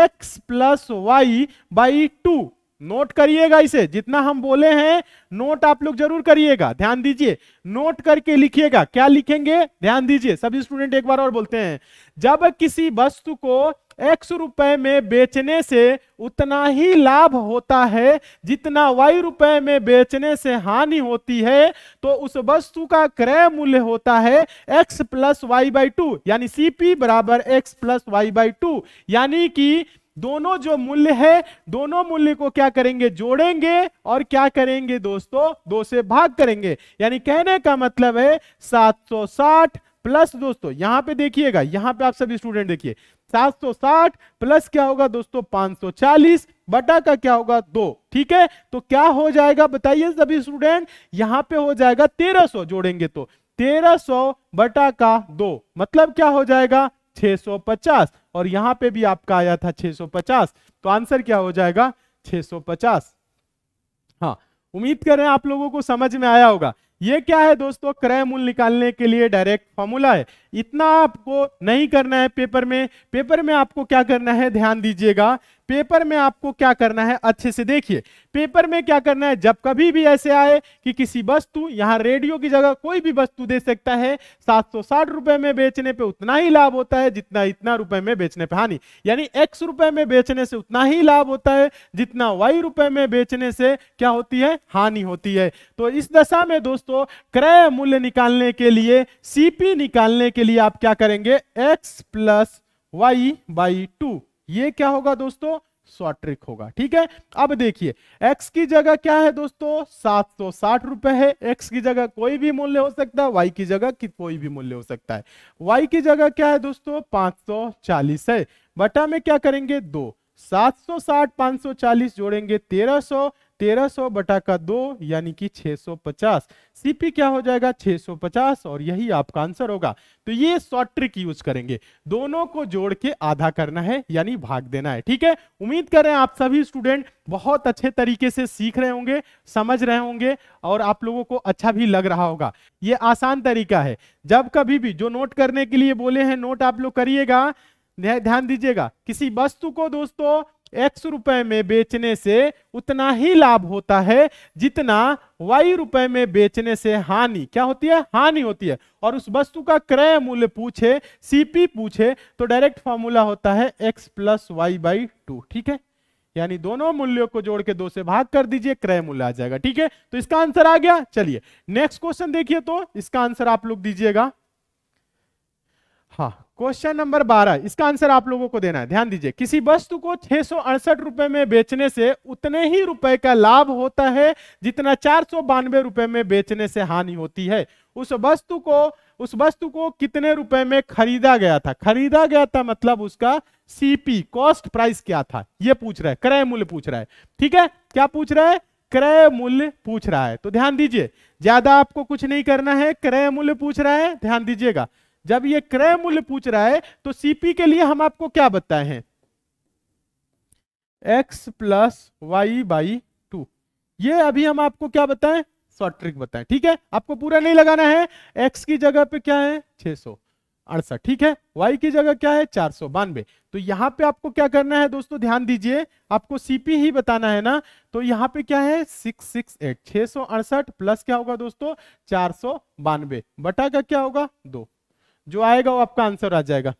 X plus Y by two note करिएगा इसे जितना हम बोले हैं नोट आप लोग जरूर करिएगा ध्यान दीजिए नोट करके लिखिएगा क्या लिखेंगे ध्यान दीजिए सभी स्टूडेंट एक बार और बोलते हैं जब किसी वस्तु को एक्स रुपए में बेचने से उतना ही लाभ होता है जितना वाई रुपए में बेचने से हानि होती है तो उस वस्तु का क्रय मूल्य होता है X plus Y by two यानी सीपी बराबर X plus Y by two यानी कि दोनों जो मूल्य है दोनों मूल्य को क्या करेंगे जोड़ेंगे और क्या करेंगे दोस्तों दो से भाग करेंगे यानी कहने का मतलब है 760 प्लस दोस्तों यहां पे देखिएगा यहां पे आप सभी स्टूडेंट देखिए 760 प्लस क्या होगा दोस्तों 540 बटा का क्या होगा दो ठीक है तो क्या हो जाएगा बताइए सभी स्टूडेंट यहां पे हो जाएगा 1300 जोड़ेंगे तो 1300 बटा का दो मतलब क्या हो जाएगा 650 और यहां पे भी आपका आया था 650 तो आंसर क्या हो जाएगा 650 हाँ उम्मीद करें आप लोगों को समझ में आया होगा ये क्या है दोस्तों क्रय मूल निकालने के लिए डायरेक्ट फॉर्मूला है इतना आपको नहीं करना है पेपर में पेपर में आपको क्या करना है ध्यान दीजिएगा पेपर में आपको क्या करना है अच्छे से देखिए पेपर में क्या करना है जब कभी भी ऐसे आए कि किसी वस्तु यहाँ रेडियो की जगह कोई भी वस्तु दे सकता है सात सौ साठ रुपए में बेचने पे उतना ही लाभ होता है जितना इतना रुपए में बेचने पे हानि यानी एक्स रुपए में बेचने से उतना ही लाभ होता है जितना वाई रुपए में बेचने से क्या होती है हानि होती है तो इस दशा में दोस्तों क्रय मूल्य निकालने के लिए सीपी निकालने के लिए आप क्या करेंगे X plus Y by two ये क्या होगा दोस्तों शॉर्ट ट्रिक होगा ठीक है अब देखिए x की जगह क्या है दोस्तों सात सौ साठ रुपए है x की जगह कोई भी मूल्य हो सकता है y की जगह की कोई भी मूल्य हो सकता है y की जगह क्या है दोस्तों पांच सौ चालीस है बटा में क्या करेंगे दो सात सौ साठ पांच सौ चालीस जोड़ेंगे तेरह सौ 1300 बटा का दो यानी कि 650 सीपी क्या हो जाएगा 650 और यही आपका आंसर होगा तो ये शॉर्ट ट्रिक यूज करेंगे दोनों को जोड़ के आधा करना है यानी भाग देना है ठीक है उम्मीद कर रहे हैं आप सभी स्टूडेंट बहुत अच्छे तरीके से सीख रहे होंगे समझ रहे होंगे और आप लोगों को अच्छा भी लग रहा होगा ये आसान तरीका है जब कभी भी जो नोट करने के लिए बोले हैं नोट आप लोग करिएगा ध्यान दीजिएगा किसी वस्तु को दोस्तों एक्स रुपए में बेचने से उतना ही लाभ होता है जितना वाई रुपए में बेचने से हानि क्या होती है हानि होती है और उस वस्तु का क्रय मूल्य पूछे सीपी पूछे तो डायरेक्ट फॉर्मूला होता है X plus Y by two ठीक है यानी दोनों मूल्यों को जोड़ के दो से भाग कर दीजिए क्रय मूल्य आ जाएगा ठीक है तो इसका आंसर आ गया चलिए नेक्स्ट क्वेश्चन देखिए तो इसका आंसर आप लोग दीजिएगा हाँ क्वेश्चन नंबर 12 इसका आंसर आप लोगों को देना है ध्यान दीजिए किसी वस्तु को छह रुपए में बेचने से उतने ही रुपए का लाभ होता है जितना चार रुपए में बेचने से हानि होती है उस वस्तु को उस वस्तु को कितने रुपए में खरीदा गया था खरीदा गया था मतलब उसका सीपी कॉस्ट प्राइस क्या था यह पूछ रहा है क्रय मूल्य पूछ रहा है ठीक है क्या पूछ रहा है क्रय मूल्य पूछ रहा है तो ध्यान दीजिए ज्यादा आपको कुछ नहीं करना है क्रय मूल्य पूछ रहा है ध्यान दीजिएगा जब ये क्रय मूल्य पूछ रहा है तो सीपी के लिए हम आपको क्या बताए हैं X plus Y by two ये अभी हम आपको क्या बताएं शॉर्ट ट्रिक बताएं ठीक है आपको पूरा नहीं लगाना है एक्स की जगह पे क्या है छह सौ अड़सठ ठीक है वाई की जगह क्या है चार सौ बानवे तो यहां पे आपको क्या करना है दोस्तों ध्यान दीजिए आपको सीपी ही बताना है ना तो यहाँ पे क्या है सिक्स सिक्स एट छह सौ अड़सठ प्लस क्या होगा दोस्तों चार सौ बानवे बटा का क्या होगा दो जो आएगा वो आपका आंसर आ जाएगा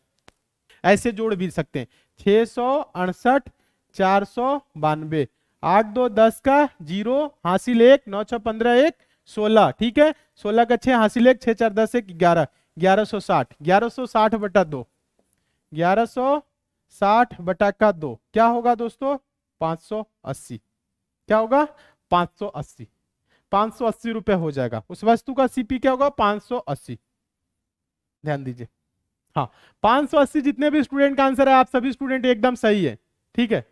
ऐसे जोड़ भी सकते हैं छह सौ अड़सठ चार सौ बानवे आठ दो दस का जीरो हासिल एक नौ छ पंद्रह एक सोलह ठीक है सोलह का छह हासिल एक छह चार दस एक ग्यारह ग्यारह सौ साठ ग्यारह सौ साठ बटा दो ग्यारह सौ साठ बटा का दो क्या होगा दोस्तों पांच सौ अस्सी क्या होगा पांच सौ अस्सी पांच सौ अस्सी रुपये हो जाएगा उस वस्तु का सीपी क्या होगा पांच सौ अस्सी ध्यान दीजिए हाँ पांच सौ अस्सी जितने भी स्टूडेंट का आंसर है आप सभी स्टूडेंट एकदम सही है ठीक है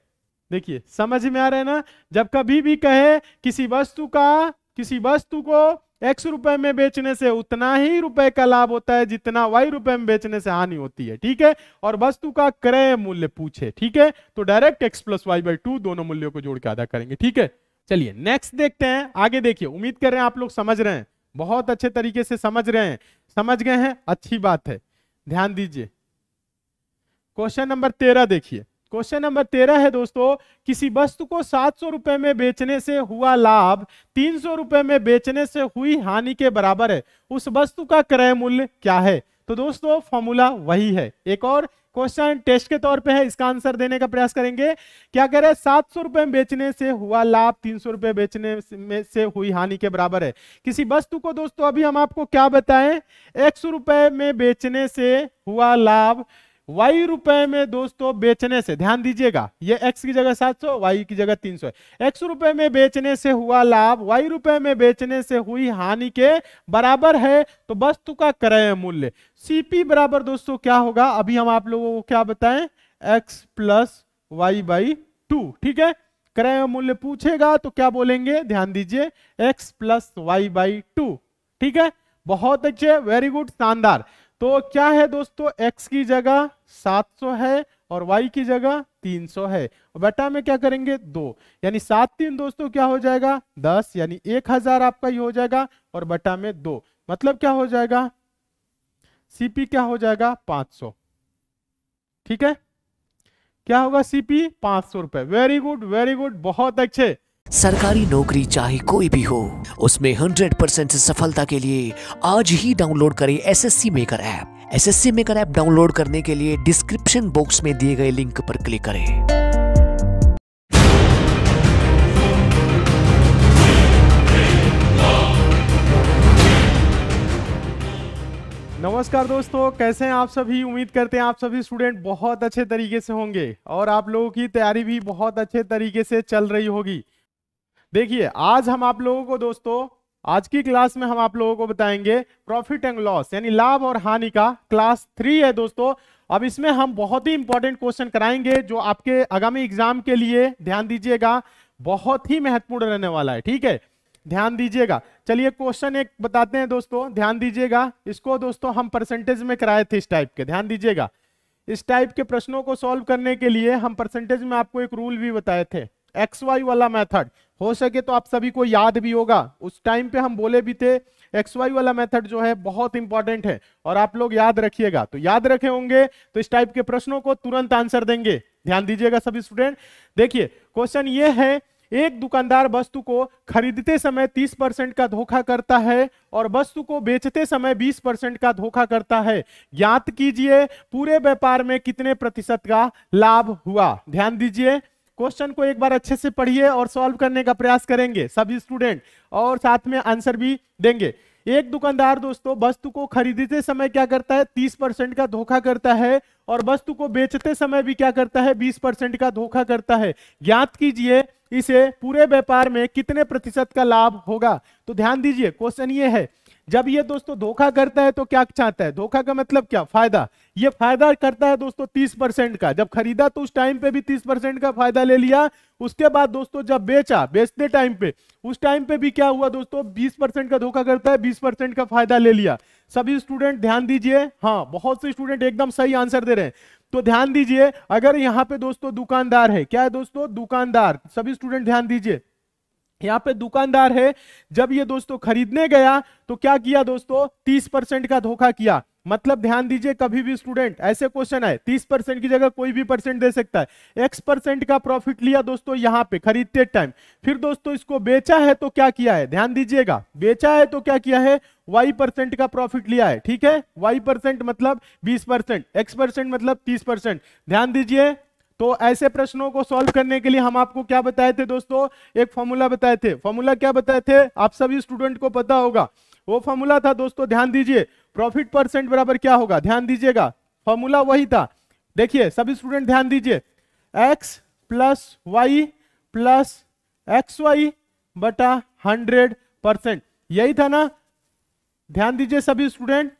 देखिए समझ में आ रहा है ना जब कभी भी कहे किसी वस्तु का किसी वस्तु को एक्स रुपए में बेचने से उतना ही रुपए का लाभ होता है जितना वाई रुपए में बेचने से हानि होती है ठीक है और वस्तु का क्रय मूल्य पूछे ठीक है तो direct X plus Y by two दोनों मूल्यों को जोड़ के अदा करेंगे ठीक है चलिए नेक्स्ट देखते हैं आगे देखिए उम्मीद कर रहे हैं आप लोग समझ रहे हैं बहुत अच्छे तरीके से समझ रहे हैं समझ गए हैं अच्छी बात है ध्यान दीजिए क्वेश्चन नंबर तेरह देखिए क्वेश्चन नंबर तेरह है दोस्तों किसी वस्तु को सात सौ रुपए में बेचने से हुआ लाभ तीन सौ रुपए में बेचने से हुई हानि के बराबर है उस वस्तु का क्रय मूल्य क्या है तो दोस्तों फॉर्मूला वही है एक और क्वेश्चन टेस्ट के तौर पे है इसका आंसर देने का प्रयास करेंगे क्या कह रहे हैं सात सौ रुपए बेचने से हुआ लाभ तीन सौ रुपए बेचने में से हुई हानि के बराबर है किसी वस्तु को दोस्तों अभी हम आपको क्या बताएं एक सौ रुपए में बेचने से हुआ लाभ वाई रुपए में दोस्तों बेचने से ध्यान दीजिएगा ये एक्स की जगह 700 वाई की जगह 300 है एक्स रुपए में बेचने से हुआ लाभ वाई रुपए में बेचने से हुई हानि के बराबर है तो वस्तु का क्रय मूल्य सीपी बराबर दोस्तों क्या होगा अभी हम आप लोगों को क्या बताएं X plus Y by two ठीक है क्रय मूल्य पूछेगा तो क्या बोलेंगे ध्यान दीजिए X plus Y by two ठीक है बहुत अच्छे वेरी गुड शानदार तो क्या है दोस्तों एक्स की जगह 700 है और y की जगह 300 है और बटा में क्या करेंगे दो यानी सात तीन दोस्तों क्या हो जाएगा दस यानी एक हजार आपका ही हो जाएगा और बटा में दो मतलब क्या हो जाएगा सीपी क्या हो जाएगा 500 ठीक है क्या होगा सीपी पांच सौ रुपए वेरी गुड वेरी गुड बहुत अच्छे सरकारी नौकरी चाहे कोई भी हो उसमें 100 परसेंट सफलता के लिए आज ही डाउनलोड करें SSC maker app SSC maker app download करने के लिए डिस्क्रिप्शन बॉक्स में दिए गए लिंक पर क्लिक करें नमस्कार दोस्तों कैसे हैं आप सभी उम्मीद करते हैं आप सभी स्टूडेंट बहुत अच्छे तरीके से होंगे और आप लोगों की तैयारी भी बहुत अच्छे तरीके से चल रही होगी देखिए आज हम आप लोगों को दोस्तों आज की क्लास में हम आप लोगों को बताएंगे प्रॉफिट एंड लॉस यानी लाभ और हानि का क्लास थ्री है दोस्तों अब इसमें हम बहुत ही इंपॉर्टेंट क्वेश्चन कराएंगे जो आपके आगामी एग्जाम के लिए ध्यान दीजिएगा बहुत ही महत्वपूर्ण रहने वाला है ठीक है ध्यान दीजिएगा चलिए क्वेश्चन एक बताते हैं दोस्तों ध्यान दीजिएगा इसको दोस्तों हम परसेंटेज में कराए थे इस टाइप के ध्यान दीजिएगा इस टाइप के प्रश्नों को सॉल्व करने के लिए हम परसेंटेज में आपको एक रूल भी बताए थे एक्स वाई वाला मेथड हो सके तो आप सभी को याद भी होगा उस टाइम पे हम बोले भी थे एक्स वाई वाला मेथड जो है बहुत इंपॉर्टेंट है और आप लोग याद रखिएगा तो याद रखे होंगे तो इस टाइप के प्रश्नों को तुरंत आंसर देंगे ध्यान दीजिएगा सभी स्टूडेंट देखिए क्वेश्चन ये है एक दुकानदार वस्तु को खरीदते समय 30 परसेंट का धोखा करता है और वस्तु को बेचते समय 20 परसेंट का धोखा करता है ज्ञात कीजिए पूरे व्यापार में कितने प्रतिशत का लाभ हुआ ध्यान दीजिए क्वेश्चन को एक बार अच्छे से पढ़िए और सॉल्व करने का प्रयास करेंगे सभी स्टूडेंट और साथ में आंसर भी देंगे एक दुकानदार दोस्तों वस्तु को खरीदते समय क्या करता है तीस परसेंट का धोखा करता है और वस्तु को बेचते समय भी क्या करता है बीस परसेंट का धोखा करता है ज्ञात कीजिए इसे पूरे व्यापार में कितने प्रतिशत का लाभ होगा तो ध्यान दीजिए क्वेश्चन ये है जब ये दोस्तों धोखा करता है तो क्या चाहता है धोखा का मतलब क्या फायदा ये फायदा करता है दोस्तों तीस परसेंट का जब खरीदा तो उस टाइम पे भी तीस परसेंट का फायदा ले लिया उसके बाद दोस्तों जब बेचा बेचते टाइम पे उस टाइम पे भी क्या हुआ दोस्तों बीस परसेंट का धोखा करता है बीस परसेंट का फायदा ले लिया सभी स्टूडेंट ध्यान दीजिए हाँ बहुत से स्टूडेंट एकदम सही आंसर दे रहे हैं तो ध्यान दीजिए अगर यहाँ पे दोस्तों दुकानदार है क्या है दोस्तों दुकानदार सभी स्टूडेंट ध्यान दीजिए यहाँ पे दुकानदार है जब ये दोस्तों खरीदने गया तो क्या किया दोस्तों तीस परसेंट का धोखा किया मतलब ध्यान दीजिए कभी भी स्टूडेंट ऐसे क्वेश्चन है तीस परसेंट की जगह कोई भी परसेंट दे सकता है एक्स परसेंट का प्रॉफिट लिया दोस्तों यहाँ पे खरीदते टाइम फिर दोस्तों इसको बेचा है तो क्या किया है ध्यान दीजिएगा बेचा है तो क्या किया है वाई परसेंट का प्रॉफिट लिया है ठीक है वाई परसेंट मतलब बीस परसेंट एक्स परसेंट मतलब तीस परसेंट ध्यान दीजिए तो ऐसे प्रश्नों को सॉल्व करने के लिए हम आपको क्या बताए थे दोस्तों एक फॉर्मूला बताए थे फॉर्मूला क्या बताए थे आप सभी स्टूडेंट को पता होगा वो फॉर्मूला था दोस्तों ध्यान दीजिए प्रॉफिट परसेंट बराबर क्या होगा ध्यान दीजिएगा फॉर्मूला वही था देखिए सभी स्टूडेंट ध्यान दीजिए X plus Y plus X Y बटा हंड्रेड परसेंट यही था ना ध्यान दीजिए सभी स्टूडेंट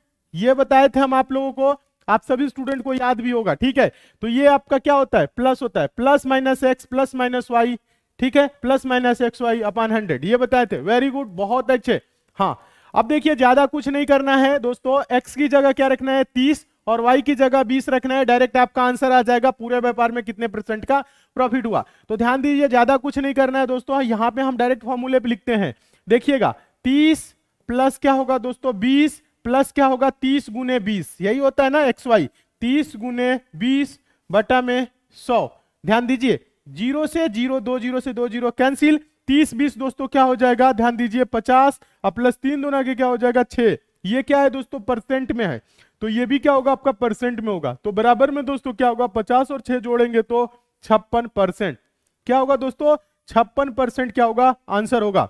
ये बताए थे हम आप लोगों को आप सभी स्टूडेंट को याद भी होगा ठीक है तो ये आपका क्या होता है प्लस होता है plus minus X plus minus Y ठीक है plus minus X Y upon hundred ये बताए थे वेरी गुड बहुत अच्छे हाँ अब देखिए ज्यादा कुछ नहीं करना है दोस्तों एक्स की जगह क्या रखना है तीस और वाई की जगह 20 रखना है डायरेक्ट आपका आंसर आ जाएगा पूरे व्यापार में कितने परसेंट का प्रॉफिट हुआ तो ध्यान दीजिए ज्यादा कुछ नहीं करना है दोस्तों यहां पे हम डायरेक्ट फॉर्मूले पे लिखते हैं देखिएगा 30 प्लस क्या होगा दोस्तों 20 प्लस क्या होगा 30 गुने बीस यही होता है ना एक्स वाई तीस गुने बीस बटा में सौ ध्यान दीजिए जीरो से जीरो दो जीरो से दो जीरो कैंसिल तीस बीस दोस्तों क्या हो जाएगा ध्यान दीजिए पचास और प्लस तीन दोनों के क्या हो जाएगा छह ये क्या है दोस्तों परसेंट में है तो ये भी क्या होगा आपका परसेंट में होगा तो बराबर में दोस्तों क्या होगा पचास और छह जोड़ेंगे तो छप्पन परसेंट क्या होगा दोस्तों छप्पन परसेंट क्या होगा आंसर होगा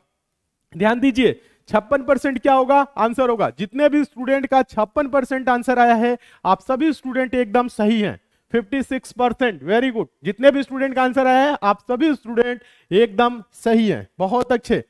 ध्यान दीजिए छप्पन परसेंट क्या होगा आंसर होगा जितने भी स्टूडेंट का छप्पन परसेंट आंसर आया है आप सभी स्टूडेंट एकदम सही हैं 56 परसेंट वेरी गुड जितने भी स्टूडेंट का आंसर आया है आप सभी स्टूडेंट एकदम सही हैं बहुत अच्छे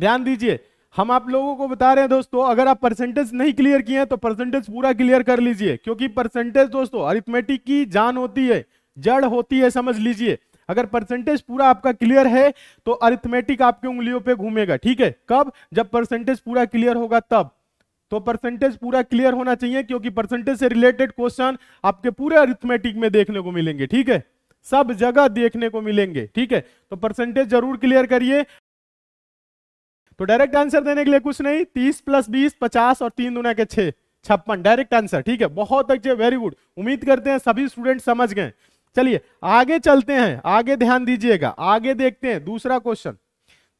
ध्यान दीजिए हम आप लोगों को बता रहे हैं दोस्तों अगर आप परसेंटेज नहीं क्लियर किए हैं तो परसेंटेज पूरा क्लियर कर लीजिए क्योंकि परसेंटेज दोस्तों अरिथमेटिक की जान होती है जड़ होती है समझ लीजिए अगर परसेंटेज पूरा आपका क्लियर है तो अरिथमेटिक आपके उंगलियों पे घूमेगा ठीक है कब जब परसेंटेज पूरा क्लियर होगा तब तो परसेंटेज पूरा क्लियर होना चाहिए क्योंकि परसेंटेज से रिलेटेड क्वेश्चन आपके पूरे अरिथमेटिक में देखने को मिलेंगे ठीक है सब जगह देखने को मिलेंगे ठीक है तो परसेंटेज जरूर क्लियर करिए तो डायरेक्ट आंसर देने के लिए कुछ नहीं तीस प्लस बीस पचास और तीन दुना के छे छप्पन डायरेक्ट आंसर ठीक है बहुत अच्छे वेरी गुड उम्मीद करते हैं सभी स्टूडेंट समझ गए चलिए आगे चलते हैं आगे ध्यान दीजिएगा आगे देखते हैं दूसरा क्वेश्चन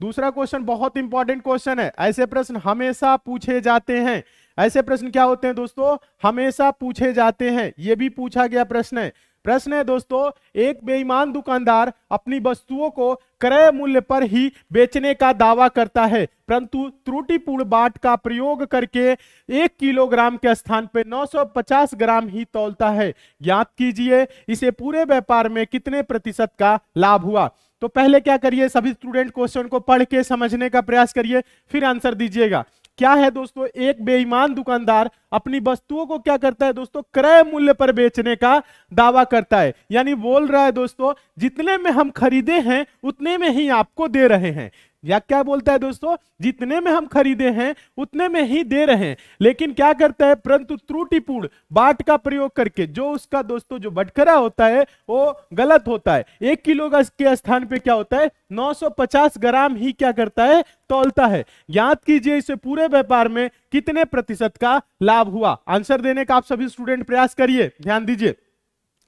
दूसरा क्वेश्चन बहुत इंपॉर्टेंट क्वेश्चन है ऐसे प्रश्न हमेशा पूछे जाते हैं ऐसे प्रश्न क्या होते हैं दोस्तों हमेशा पूछे जाते हैं ये भी पूछा गया प्रश्न है प्रश्न है दोस्तों एक बेईमान दुकानदार अपनी वस्तुओं को क्रय मूल्य पर ही बेचने का दावा करता है परंतु त्रुटिपूर्ण बाट का प्रयोग करके एक किलोग्राम के स्थान पर 950 ग्राम ही तोलता है याद कीजिए इसे पूरे व्यापार में कितने प्रतिशत का लाभ हुआ तो पहले क्या करिए सभी स्टूडेंट क्वेश्चन को पढ़ के समझने का प्रयास करिए फिर आंसर दीजिएगा क्या है दोस्तों एक बेईमान दुकानदार अपनी वस्तुओं को क्या करता है दोस्तों क्रय मूल्य पर बेचने का दावा करता है यानी बोल रहा है दोस्तों जितने में हम खरीदे हैं उतने में ही आपको दे रहे हैं या क्या बोलता है दोस्तों जितने में हम खरीदे हैं उतने में ही दे रहे हैं लेकिन क्या करता है परंतु त्रुटिपूर्ण बाट का प्रयोग करके जो उसका दोस्तों जो बटखरा होता है वो गलत होता है एक किलो के स्थान पे क्या होता है 950 ग्राम ही क्या करता है तोलता है याद कीजिए इसे पूरे व्यापार में कितने प्रतिशत का लाभ हुआ आंसर देने का आप सभी स्टूडेंट प्रयास करिए ध्यान दीजिए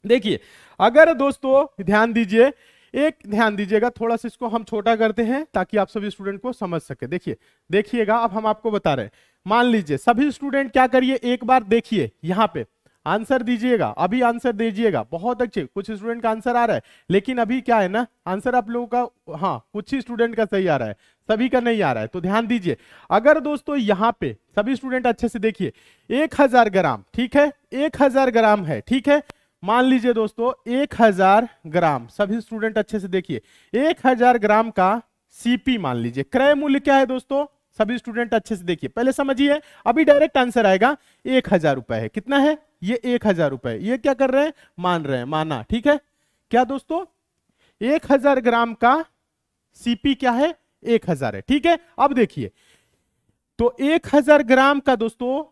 देखिए अगर दोस्तों ध्यान दीजिए एक ध्यान दीजिएगा थोड़ा सा इसको हम छोटा करते हैं ताकि आप सभी स्टूडेंट को समझ सके देखिए देखिएगा अब हम आपको बता रहे हैं मान लीजिए सभी स्टूडेंट क्या करिए एक बार देखिए यहाँ पे आंसर दीजिएगा अभी आंसर दीजिएगा बहुत अच्छे कुछ स्टूडेंट का आंसर आ रहा है लेकिन अभी क्या है ना आंसर आप लोगों का हाँ कुछ ही स्टूडेंट का सही आ रहा है सभी का नहीं आ रहा है तो ध्यान दीजिए अगर दोस्तों यहाँ पे सभी स्टूडेंट अच्छे से देखिए एक हजार ग्राम ठीक है एक हजार ग्राम है ठीक है मान लीजिए दोस्तों एक हजार ग्राम सभी स्टूडेंट अच्छे से देखिए एक हजार ग्राम का सीपी मान लीजिए क्रय मूल्य क्या है दोस्तों सभी स्टूडेंट अच्छे से देखिए पहले समझिए अभी डायरेक्ट आंसर आएगा एक हजार रुपए है कितना है ये एक हजार रुपए ये क्या कर रहे हैं मान रहे हैं माना ठीक है क्या दोस्तों एक हजार ग्राम का सीपी क्या है एक हजार है ठीक है अब देखिए तो एक हजार ग्राम का दोस्तों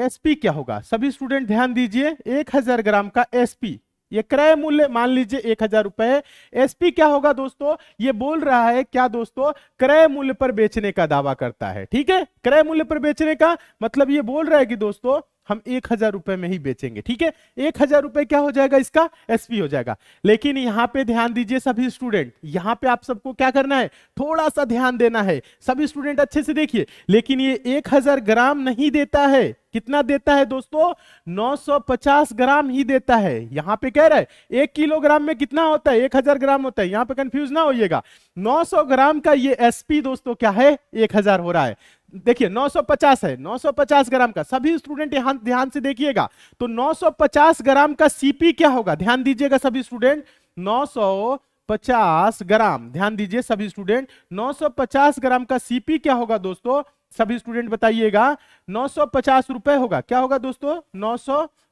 एसपी क्या होगा सभी स्टूडेंट ध्यान दीजिए एक हजार ग्राम का एसपी ये क्रय मूल्य मान लीजिए एक हजार रुपए एसपी क्या होगा दोस्तों ये बोल रहा है क्या दोस्तों क्रय मूल्य पर बेचने का दावा करता है ठीक है क्रय मूल्य पर बेचने का मतलब ये बोल रहा है कि दोस्तों हम एक हजार रुपए में ही बेचेंगे ठीक है एक हजार रुपए क्या हो जाएगा इसका एसपी हो जाएगा लेकिन यहां पे ध्यान दीजिए सभी स्टूडेंट यहां पे आप सबको क्या करना है थोड़ा सा ध्यान देना है सभी स्टूडेंट अच्छे से देखिए लेकिन ये एक हजार ग्राम नहीं देता है कितना देता है दोस्तों 950 ग्राम ही देता है यहां पे कह रहा है एक किलोग्राम में कितना होता है एक हजार ग्राम होता है यहां पे कंफ्यूज ना होइएगा 900 ग्राम का ये एसपी दोस्तों क्या है एक हजार हो रहा है देखिए 950 है 950 ग्राम का सभी स्टूडेंट यहां ध्यान से देखिएगा तो 950 ग्राम का सीपी क्या होगा ध्यान दीजिएगा सभी स्टूडेंट 950 ग्राम ध्यान दीजिए सभी स्टूडेंट 950 ग्राम का सीपी क्या होगा दोस्तों सभी स्टूडेंट बताइएगा नौ रुपए होगा क्या होगा दोस्तों नौ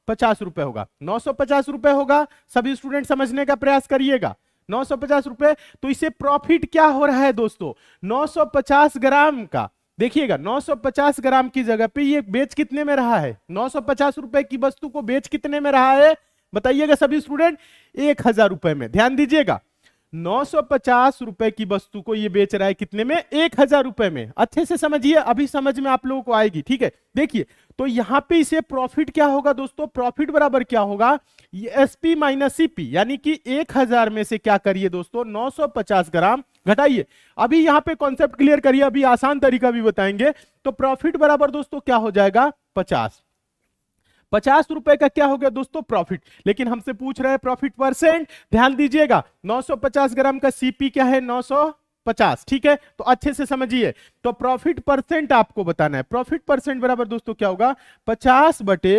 पचास रुपए होगा नौ सौ पचास रुपए होगा सभी स्टूडेंट समझने का प्रयास करिएगा नौ सौ पचास रुपए तो इसे प्रॉफिट क्या हो रहा है दोस्तों नौ सौ पचास ग्राम का देखिएगा 950 ग्राम की जगह पे ये बेच कितने में रहा है 950 रुपए की वस्तु को बेच कितने में रहा है बताइएगा सभी स्टूडेंट एक हजार रुपए में ध्यान दीजिएगा 950 रुपए की वस्तु को ये बेच रहा है कितने में एक हजार रुपए में अच्छे से समझिए अभी समझ में आप लोगों को आएगी ठीक है देखिए तो यहाँ पे इसे प्रॉफिट क्या होगा दोस्तों प्रॉफिट बराबर क्या होगा एसपी माइनस सीपी यानी कि एक हजार में से क्या करिए दोस्तों 950 ग्राम घटाइए अभी यहां पे कॉन्सेप्ट क्लियर करिए अभी आसान तरीका भी बताएंगे तो प्रॉफिट बराबर दोस्तों क्या हो जाएगा पचास पचास रुपए का क्या हो गया दोस्तों प्रॉफिट लेकिन हमसे पूछ रहे हैं प्रॉफिट परसेंट ध्यान दीजिएगा 950 ग्राम का सीपी क्या है 950 ठीक है तो अच्छे से समझिए तो प्रॉफिट परसेंट आपको बताना है प्रॉफिट परसेंट बराबर दोस्तों क्या होगा 50 बटे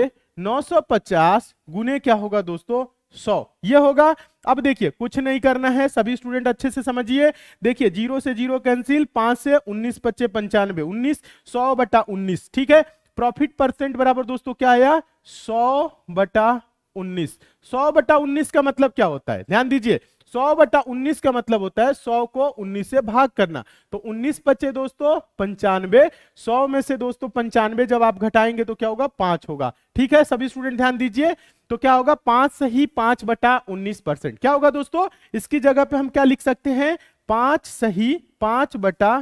950 गुने क्या होगा दोस्तों सौ ये होगा अब देखिए कुछ नहीं करना है सभी स्टूडेंट अच्छे से समझिए देखिए जीरो से जीरो कैंसिल पांच से उन्नीस पच्चे पंचानवे उन्नीस सौ बटा उन्नीस ठीक है प्रॉफिट परसेंट बराबर दोस्तों क्या आया सौ बटा उन्नीस सौ बटा उन्नीस का मतलब क्या होता है ध्यान दीजिए सौ बटा उन्नीस का मतलब होता है सौ को उन्नीस से भाग करना तो उन्नीस बचे दोस्तों पंचानवे सौ में से दोस्तों पंचानवे जब आप घटाएंगे तो क्या होगा पांच होगा ठीक है सभी स्टूडेंट ध्यान दीजिए तो क्या होगा पांच से ही पांच बटा उन्नीस परसेंट क्या होगा दोस्तों इसकी जगह पे हम क्या लिख सकते हैं पांच सही पांच बटा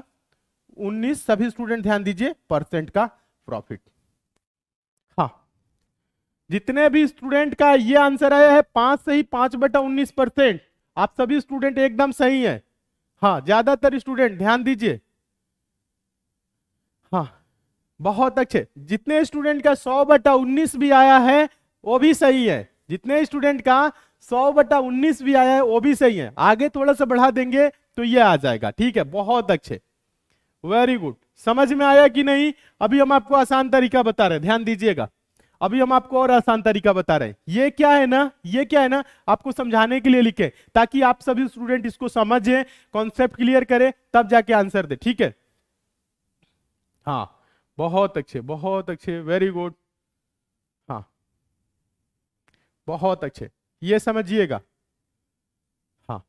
उन्नीस सभी स्टूडेंट ध्यान दीजिए परसेंट का प्रॉफिट हाँ जितने भी स्टूडेंट का ये आंसर आया है पांच से ही पांच बटा उन्नीस परसेंट आप सभी स्टूडेंट एकदम सही हैं हाँ ज्यादातर स्टूडेंट ध्यान दीजिए हाँ बहुत अच्छे जितने स्टूडेंट का सौ बटा उन्नीस भी आया है वो भी सही है जितने स्टूडेंट का सौ बटा उन्नीस भी आया है वो भी सही है आगे थोड़ा सा बढ़ा देंगे तो ये आ जाएगा ठीक है बहुत अच्छे वेरी गुड समझ में आया कि नहीं अभी हम आपको आसान तरीका बता रहे ध्यान दीजिएगा अभी हम आपको और आसान तरीका बता रहे हैं ये क्या है ना ये क्या है ना आपको समझाने के लिए लिखे ताकि आप सभी स्टूडेंट इसको समझे कॉन्सेप्ट क्लियर करें तब जाके आंसर दे ठीक है हाँ बहुत अच्छे बहुत अच्छे वेरी गुड हाँ बहुत अच्छे ये समझिएगा हाँ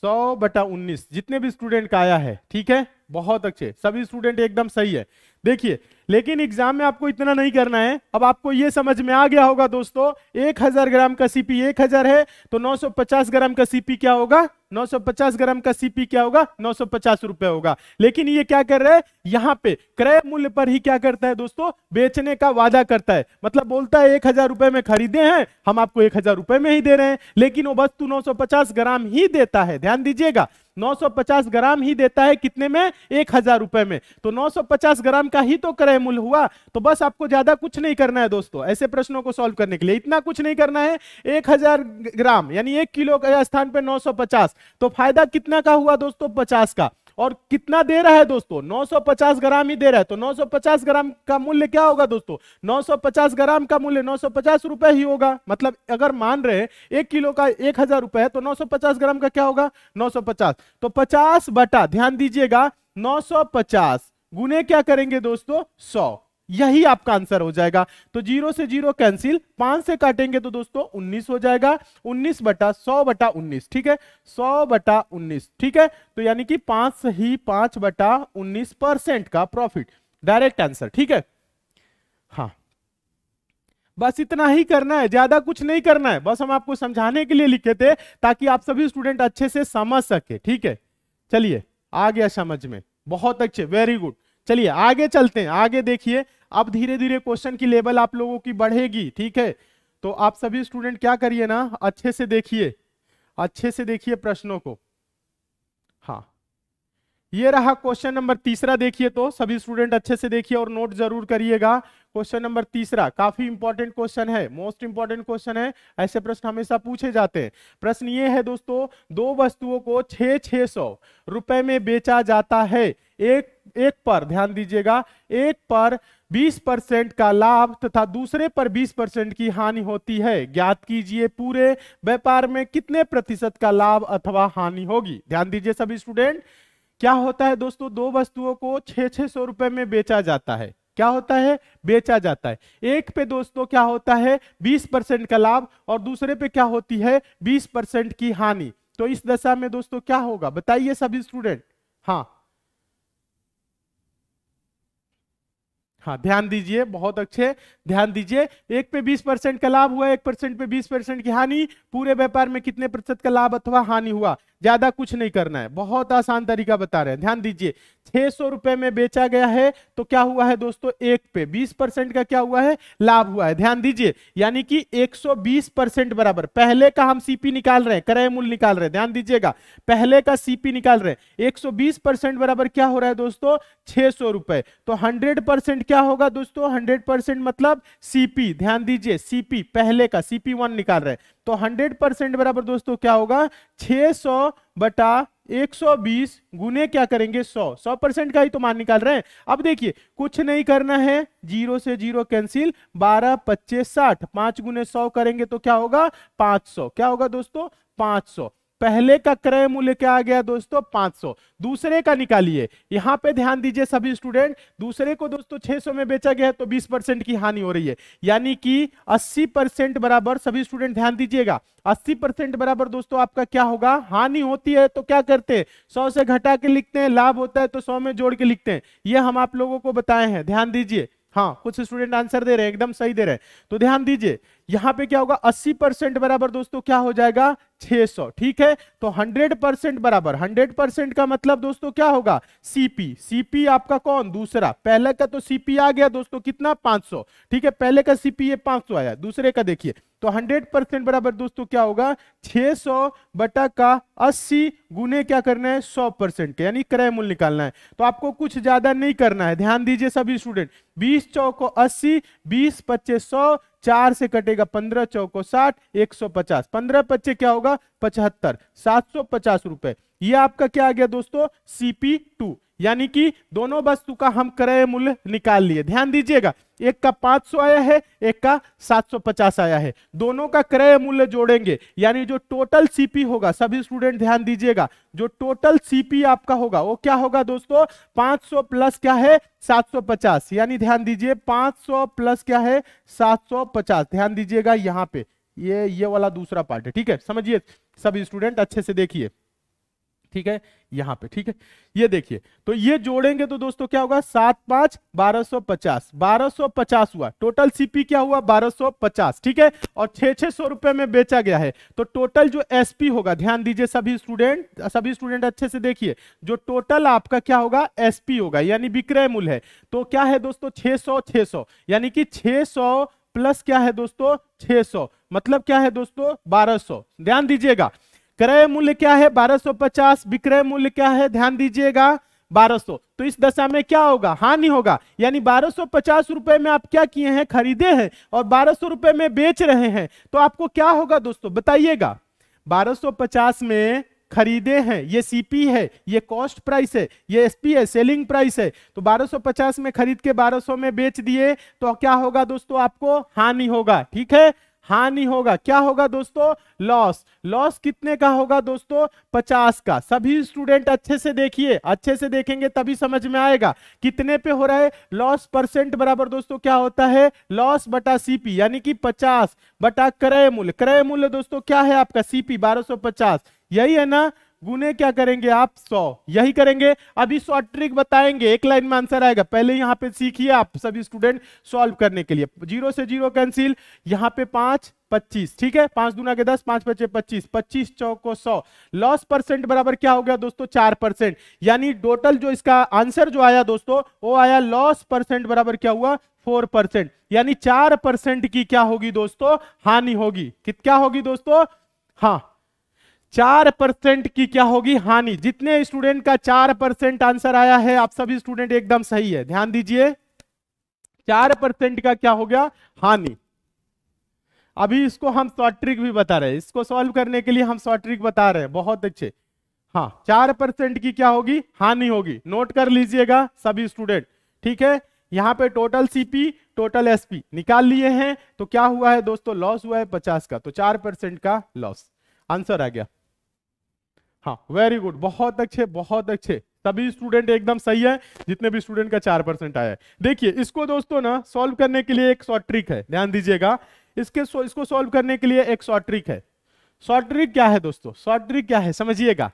सौ बटा उन्नीस जितने भी स्टूडेंट का आया है ठीक है बहुत अच्छे सभी स्टूडेंट एकदम सही है देखिए लेकिन एग्जाम में आपको इतना नहीं करना है अब आपको यह समझ में आ गया होगा दोस्तों 1000 ग्राम का सीपी 1000 है तो 950 ग्राम का सीपी क्या होगा 950 ग्राम का सीपी क्या होगा नौ रुपए होगा लेकिन ये क्या कर रहा है यहाँ पे क्रय मूल्य पर ही क्या करता है दोस्तों बेचने का वादा करता है मतलब बोलता है एक हजार रुपए में खरीदे हैं हम आपको एक हजार रुपए में ही दे रहे हैं लेकिन वो वस्तु 950 ग्राम ही देता है ध्यान दीजिएगा 950 ग्राम ही देता है कितने में एक हजार रुपए में तो 950 ग्राम का ही तो क्रय मूल्य हुआ तो बस आपको ज्यादा कुछ नहीं करना है दोस्तों ऐसे प्रश्नों को सॉल्व करने के लिए इतना कुछ नहीं करना है एक हजार ग्राम यानी एक किलो के स्थान पे 950 तो फायदा कितना का हुआ दोस्तों पचास का और कितना दे रहा है दोस्तों 950 ग्राम ही दे रहा है तो 950 ग्राम का मूल्य क्या होगा दोस्तों 950 ग्राम का मूल्य 950 रुपए ही होगा मतलब अगर मान रहे एक किलो का एक हजार रुपए है तो 950 ग्राम का क्या होगा 950 तो 50 बटा ध्यान दीजिएगा 950 गुने क्या करेंगे दोस्तों यही आपका आंसर हो जाएगा तो जीरो से जीरो कैंसिल पांच से काटेंगे तो दोस्तों उन्नीस हो जाएगा उन्नीस बटा सौ बटा उन्नीस ठीक है सौ बटा उन्नीस ठीक है तो यानी कि पांच ही पांच बटा उन्नीस परसेंट का प्रॉफिट डायरेक्ट आंसर ठीक है हाँ बस इतना ही करना है ज्यादा कुछ नहीं करना है बस हम आपको समझाने के लिए लिखे थे ताकि आप सभी स्टूडेंट अच्छे से समझ सके ठीक है चलिए आ गया समझ में बहुत अच्छे वेरी गुड चलिए आगे चलते हैं आगे देखिए अब धीरे धीरे क्वेश्चन की लेवल आप लोगों की बढ़ेगी ठीक है तो आप सभी स्टूडेंट क्या करिए ना अच्छे से देखिए अच्छे से देखिए प्रश्नों को हाँ ये रहा क्वेश्चन नंबर तीसरा देखिए तो सभी स्टूडेंट अच्छे से देखिए और नोट जरूर करिएगा क्वेश्चन नंबर तीसरा काफी इंपॉर्टेंट क्वेश्चन है मोस्ट इंपॉर्टेंट क्वेश्चन है ऐसे प्रश्न हमेशा पूछे जाते हैं प्रश्न ये है दोस्तों दो वस्तुओं को छह छ सौ रुपए में बेचा जाता है एक एक पर ध्यान दीजिएगा एक पर 20 परसेंट का लाभ तथा दूसरे पर 20 परसेंट की हानि होती है ज्ञात कीजिए पूरे व्यापार में कितने प्रतिशत का लाभ अथवा हानि होगी ध्यान दीजिए सभी स्टूडेंट क्या होता है दोस्तों दो वस्तुओं को छे छे सौ रुपए में बेचा जाता है क्या होता है बेचा जाता है एक पे दोस्तों क्या होता है 20 परसेंट का लाभ और दूसरे पे क्या होती है 20 परसेंट की हानि तो इस दशा में दोस्तों क्या होगा बताइए सभी स्टूडेंट हाँ हाँ ध्यान दीजिए बहुत अच्छे ध्यान दीजिए एक पे 20 परसेंट का लाभ हुआ एक परसेंट पे 20 परसेंट की हानि पूरे व्यापार में कितने प्रतिशत का लाभ अथवा हानि हुआ ज्यादा कुछ नहीं करना है बहुत आसान तरीका बता रहे हैं ध्यान दीजिए छह सौ रुपए में बेचा गया है तो क्या हुआ है दोस्तों एक पे बीस परसेंट का क्या हुआ है लाभ हुआ है ध्यान दीजिए यानी कि एक सौ बीस परसेंट बराबर पहले का हम सीपी निकाल रहे हैं क्रय मूल्य निकाल रहे हैं ध्यान दीजिएगा पहले का सीपी निकाल रहे हैं एक सौ बीस परसेंट बराबर क्या हो रहा है दोस्तों छह सौ रुपए तो हंड्रेड परसेंट क्या होगा दोस्तों हंड्रेड परसेंट मतलब सीपी ध्यान दीजिए सीपी पहले का सीपी वन निकाल रहे हैं तो हंड्रेड परसेंट बराबर दोस्तों क्या होगा 600 बटा बीस गुने क्या करेंगे 100 100 परसेंट का ही तो मान निकाल रहे हैं अब देखिए कुछ नहीं करना है जीरो से जीरो कैंसिल 12 पच्चीस साठ पांच गुने सौ करेंगे तो क्या होगा 500 क्या होगा दोस्तों 500 पहले का क्रय मूल्य क्या आ गया दोस्तों 500 दूसरे का निकालिए यहां पे ध्यान दीजिए सभी स्टूडेंट दूसरे को दोस्तों 600 में बेचा गया तो 20 परसेंट की हानि हो रही है यानी कि 80 परसेंट बराबर सभी स्टूडेंट ध्यान दीजिएगा 80 परसेंट बराबर दोस्तों आपका क्या होगा हानि होती है तो क्या करते हैं सौ से घटा के लिखते हैं लाभ होता है तो सौ में जोड़ के लिखते हैं ये हम आप लोगों को बताए हैं ध्यान दीजिए हाँ कुछ स्टूडेंट आंसर दे रहे हैं एकदम सही दे रहे हैं तो ध्यान दीजिए यहां पे क्या होगा 80 परसेंट बराबर दोस्तों क्या हो जाएगा 600 ठीक है तो 100 परसेंट बराबर 100 परसेंट का मतलब दोस्तों क्या होगा सीपी सीपी आपका कौन दूसरा पहले का तो सीपी आ गया दोस्तों कितना 500 ठीक है पहले का सीपी ये 500 आया दूसरे का देखिए तो 100 परसेंट बराबर दोस्तों क्या होगा 600 बटा का 80 गुने क्या करना है 100 परसेंट यानी क्रय मूल्य निकालना है तो आपको कुछ ज्यादा नहीं करना है ध्यान दीजिए सभी स्टूडेंट 20 चौको 80 20 पच्चीस सौ चार से कटेगा पंद्रह चौको साठ एक सौ पचास पंद्रह पच्चे क्या होगा पचहत्तर सात सौ पचास रुपए ये आपका क्या आ गया दोस्तों सीपी टू यानी कि दोनों वस्तु का हम क्रय मूल्य निकाल लिए ध्यान दीजिएगा एक का 500 आया है एक का 750 आया है दोनों का क्रय मूल्य जोड़ेंगे यानी जो टोटल सीपी होगा सभी स्टूडेंट ध्यान दीजिएगा जो टोटल सीपी आपका होगा वो क्या होगा दोस्तों 500 प्लस क्या है 750 यानी ध्यान दीजिए 500 प्लस क्या है 750 ध्यान दीजिएगा यहाँ पे ये ये वाला दूसरा पार्ट है ठीक है समझिए सभी स्टूडेंट अच्छे से देखिए ठीक है यहां पे ठीक है ये देखिए तो ये जोड़ेंगे तो दोस्तों क्या होगा सात पांच बारह सौ पचास बारह सौ पचास हुआ टोटल सीपी क्या हुआ बारह सौ पचास ठीक है और छह छह सौ रुपए में बेचा गया है तो टोटल जो एसपी होगा ध्यान दीजिए सभी स्टूडेंट सभी स्टूडेंट अच्छे से देखिए जो टोटल आपका क्या होगा एसपी होगा यानी विक्रय मूल्य है तो क्या है दोस्तों छे सौ छह सौ यानी कि छे सौ प्लस क्या है दोस्तों सौ मतलब क्या है दोस्तों सौ ध्यान दीजिएगा क्रय मूल्य क्या है 1250 विक्रय मूल्य क्या है ध्यान दीजिएगा 1200 तो इस दशा में क्या होगा हानि होगा यानी 1250 रुपए में आप क्या किए हैं खरीदे हैं और 1200 रुपए में बेच रहे हैं तो आपको क्या होगा दोस्तों बताइएगा 1250 में खरीदे हैं ये सीपी है ये कॉस्ट प्राइस है ये एसपी है सेलिंग प्राइस है तो 1250 में खरीद के 1200 में बेच दिए तो क्या होगा दोस्तों आपको हानि होगा ठीक है हानि होगा क्या होगा दोस्तों लॉस लॉस कितने का होगा दोस्तों पचास का सभी स्टूडेंट अच्छे से देखिए अच्छे से देखेंगे तभी समझ में आएगा कितने पे हो रहा है लॉस परसेंट बराबर दोस्तों क्या होता है लॉस बटा सीपी यानी कि पचास बटा क्रय मूल्य क्रय मूल्य दोस्तों क्या है आपका सीपी बारह यही है ना गुने क्या करेंगे आप सौ यही करेंगे अभी शॉर्ट ट्रिक बताएंगे एक लाइन में आंसर आएगा पहले यहां पे सीखिए आप सभी स्टूडेंट सॉल्व करने के लिए जीरो से जीरो कैंसिल यहां पे पांच पच्चीस ठीक है पांच दुना के दस पांच पचे पच्चीस पच्चीस चौको सौ लॉस परसेंट बराबर क्या हो गया दोस्तों चार परसेंट यानी टोटल जो इसका आंसर जो आया दोस्तों वो आया लॉस परसेंट बराबर क्या हुआ फोर परसेंट यानी चार परसेंट की क्या होगी दोस्तों हानि होगी कित क्या होगी दोस्तों हाँ चार परसेंट की क्या होगी हानि जितने स्टूडेंट का चार परसेंट आंसर आया है आप सभी स्टूडेंट एकदम सही है ध्यान दीजिए चार परसेंट का क्या हो गया हानि अभी इसको हम शॉर्ट ट्रिक भी बता रहे हैं इसको सॉल्व करने के लिए हम शॉर्ट ट्रिक बता रहे हैं बहुत अच्छे हाँ चार परसेंट की क्या होगी हानि होगी नोट कर लीजिएगा सभी स्टूडेंट ठीक है यहाँ पे टोटल सीपी टोटल एसपी निकाल लिए हैं तो क्या हुआ है दोस्तों लॉस हुआ है पचास का तो चार परसेंट का लॉस आंसर आ गया हाँ वेरी गुड बहुत अच्छे बहुत अच्छे सभी स्टूडेंट एकदम सही है जितने भी स्टूडेंट का चार परसेंट आया है देखिए इसको दोस्तों ना सॉल्व करने के लिए एक शॉर्ट ट्रिक है ध्यान दीजिएगा इसके इसको सॉल्व करने के लिए एक शॉर्ट ट्रिक है शॉर्ट ट्रिक क्या है दोस्तों शॉर्ट ट्रिक क्या है समझिएगा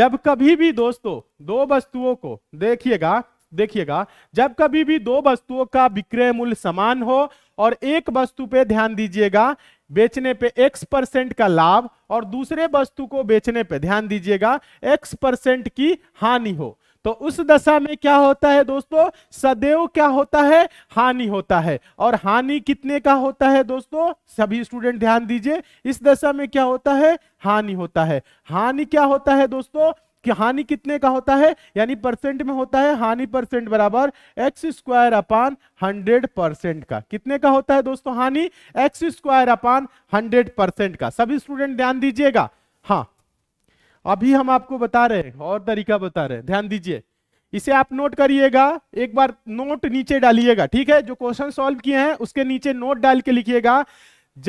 जब कभी भी दोस्तों दो वस्तुओं को देखिएगा देखिएगा जब कभी भी दो वस्तुओं का विक्रय मूल्य समान हो और एक वस्तु पे ध्यान दीजिएगा बेचने पे x परसेंट का लाभ और दूसरे वस्तु को बेचने पे ध्यान दीजिएगा x परसेंट की हानि हो तो उस दशा में क्या होता है दोस्तों सदैव क्या होता है हानि होता है और हानि कितने का होता है दोस्तों सभी स्टूडेंट ध्यान दीजिए इस दशा में क्या होता है हानि होता है हानि क्या होता है दोस्तों कि हानि कितने का होता है यानी परसेंट में होता है हानि परसेंट बराबर X square upon hundred percent का कितने का होता है दोस्तों हानि X square upon hundred percent का सभी स्टूडेंट ध्यान दीजिएगा हाँ अभी हम आपको बता रहे हैं और तरीका बता रहे हैं ध्यान दीजिए इसे आप नोट करिएगा एक बार नोट नीचे डालिएगा ठीक है जो क्वेश्चन सॉल्व किए हैं उसके नीचे नोट डाल के लिखिएगा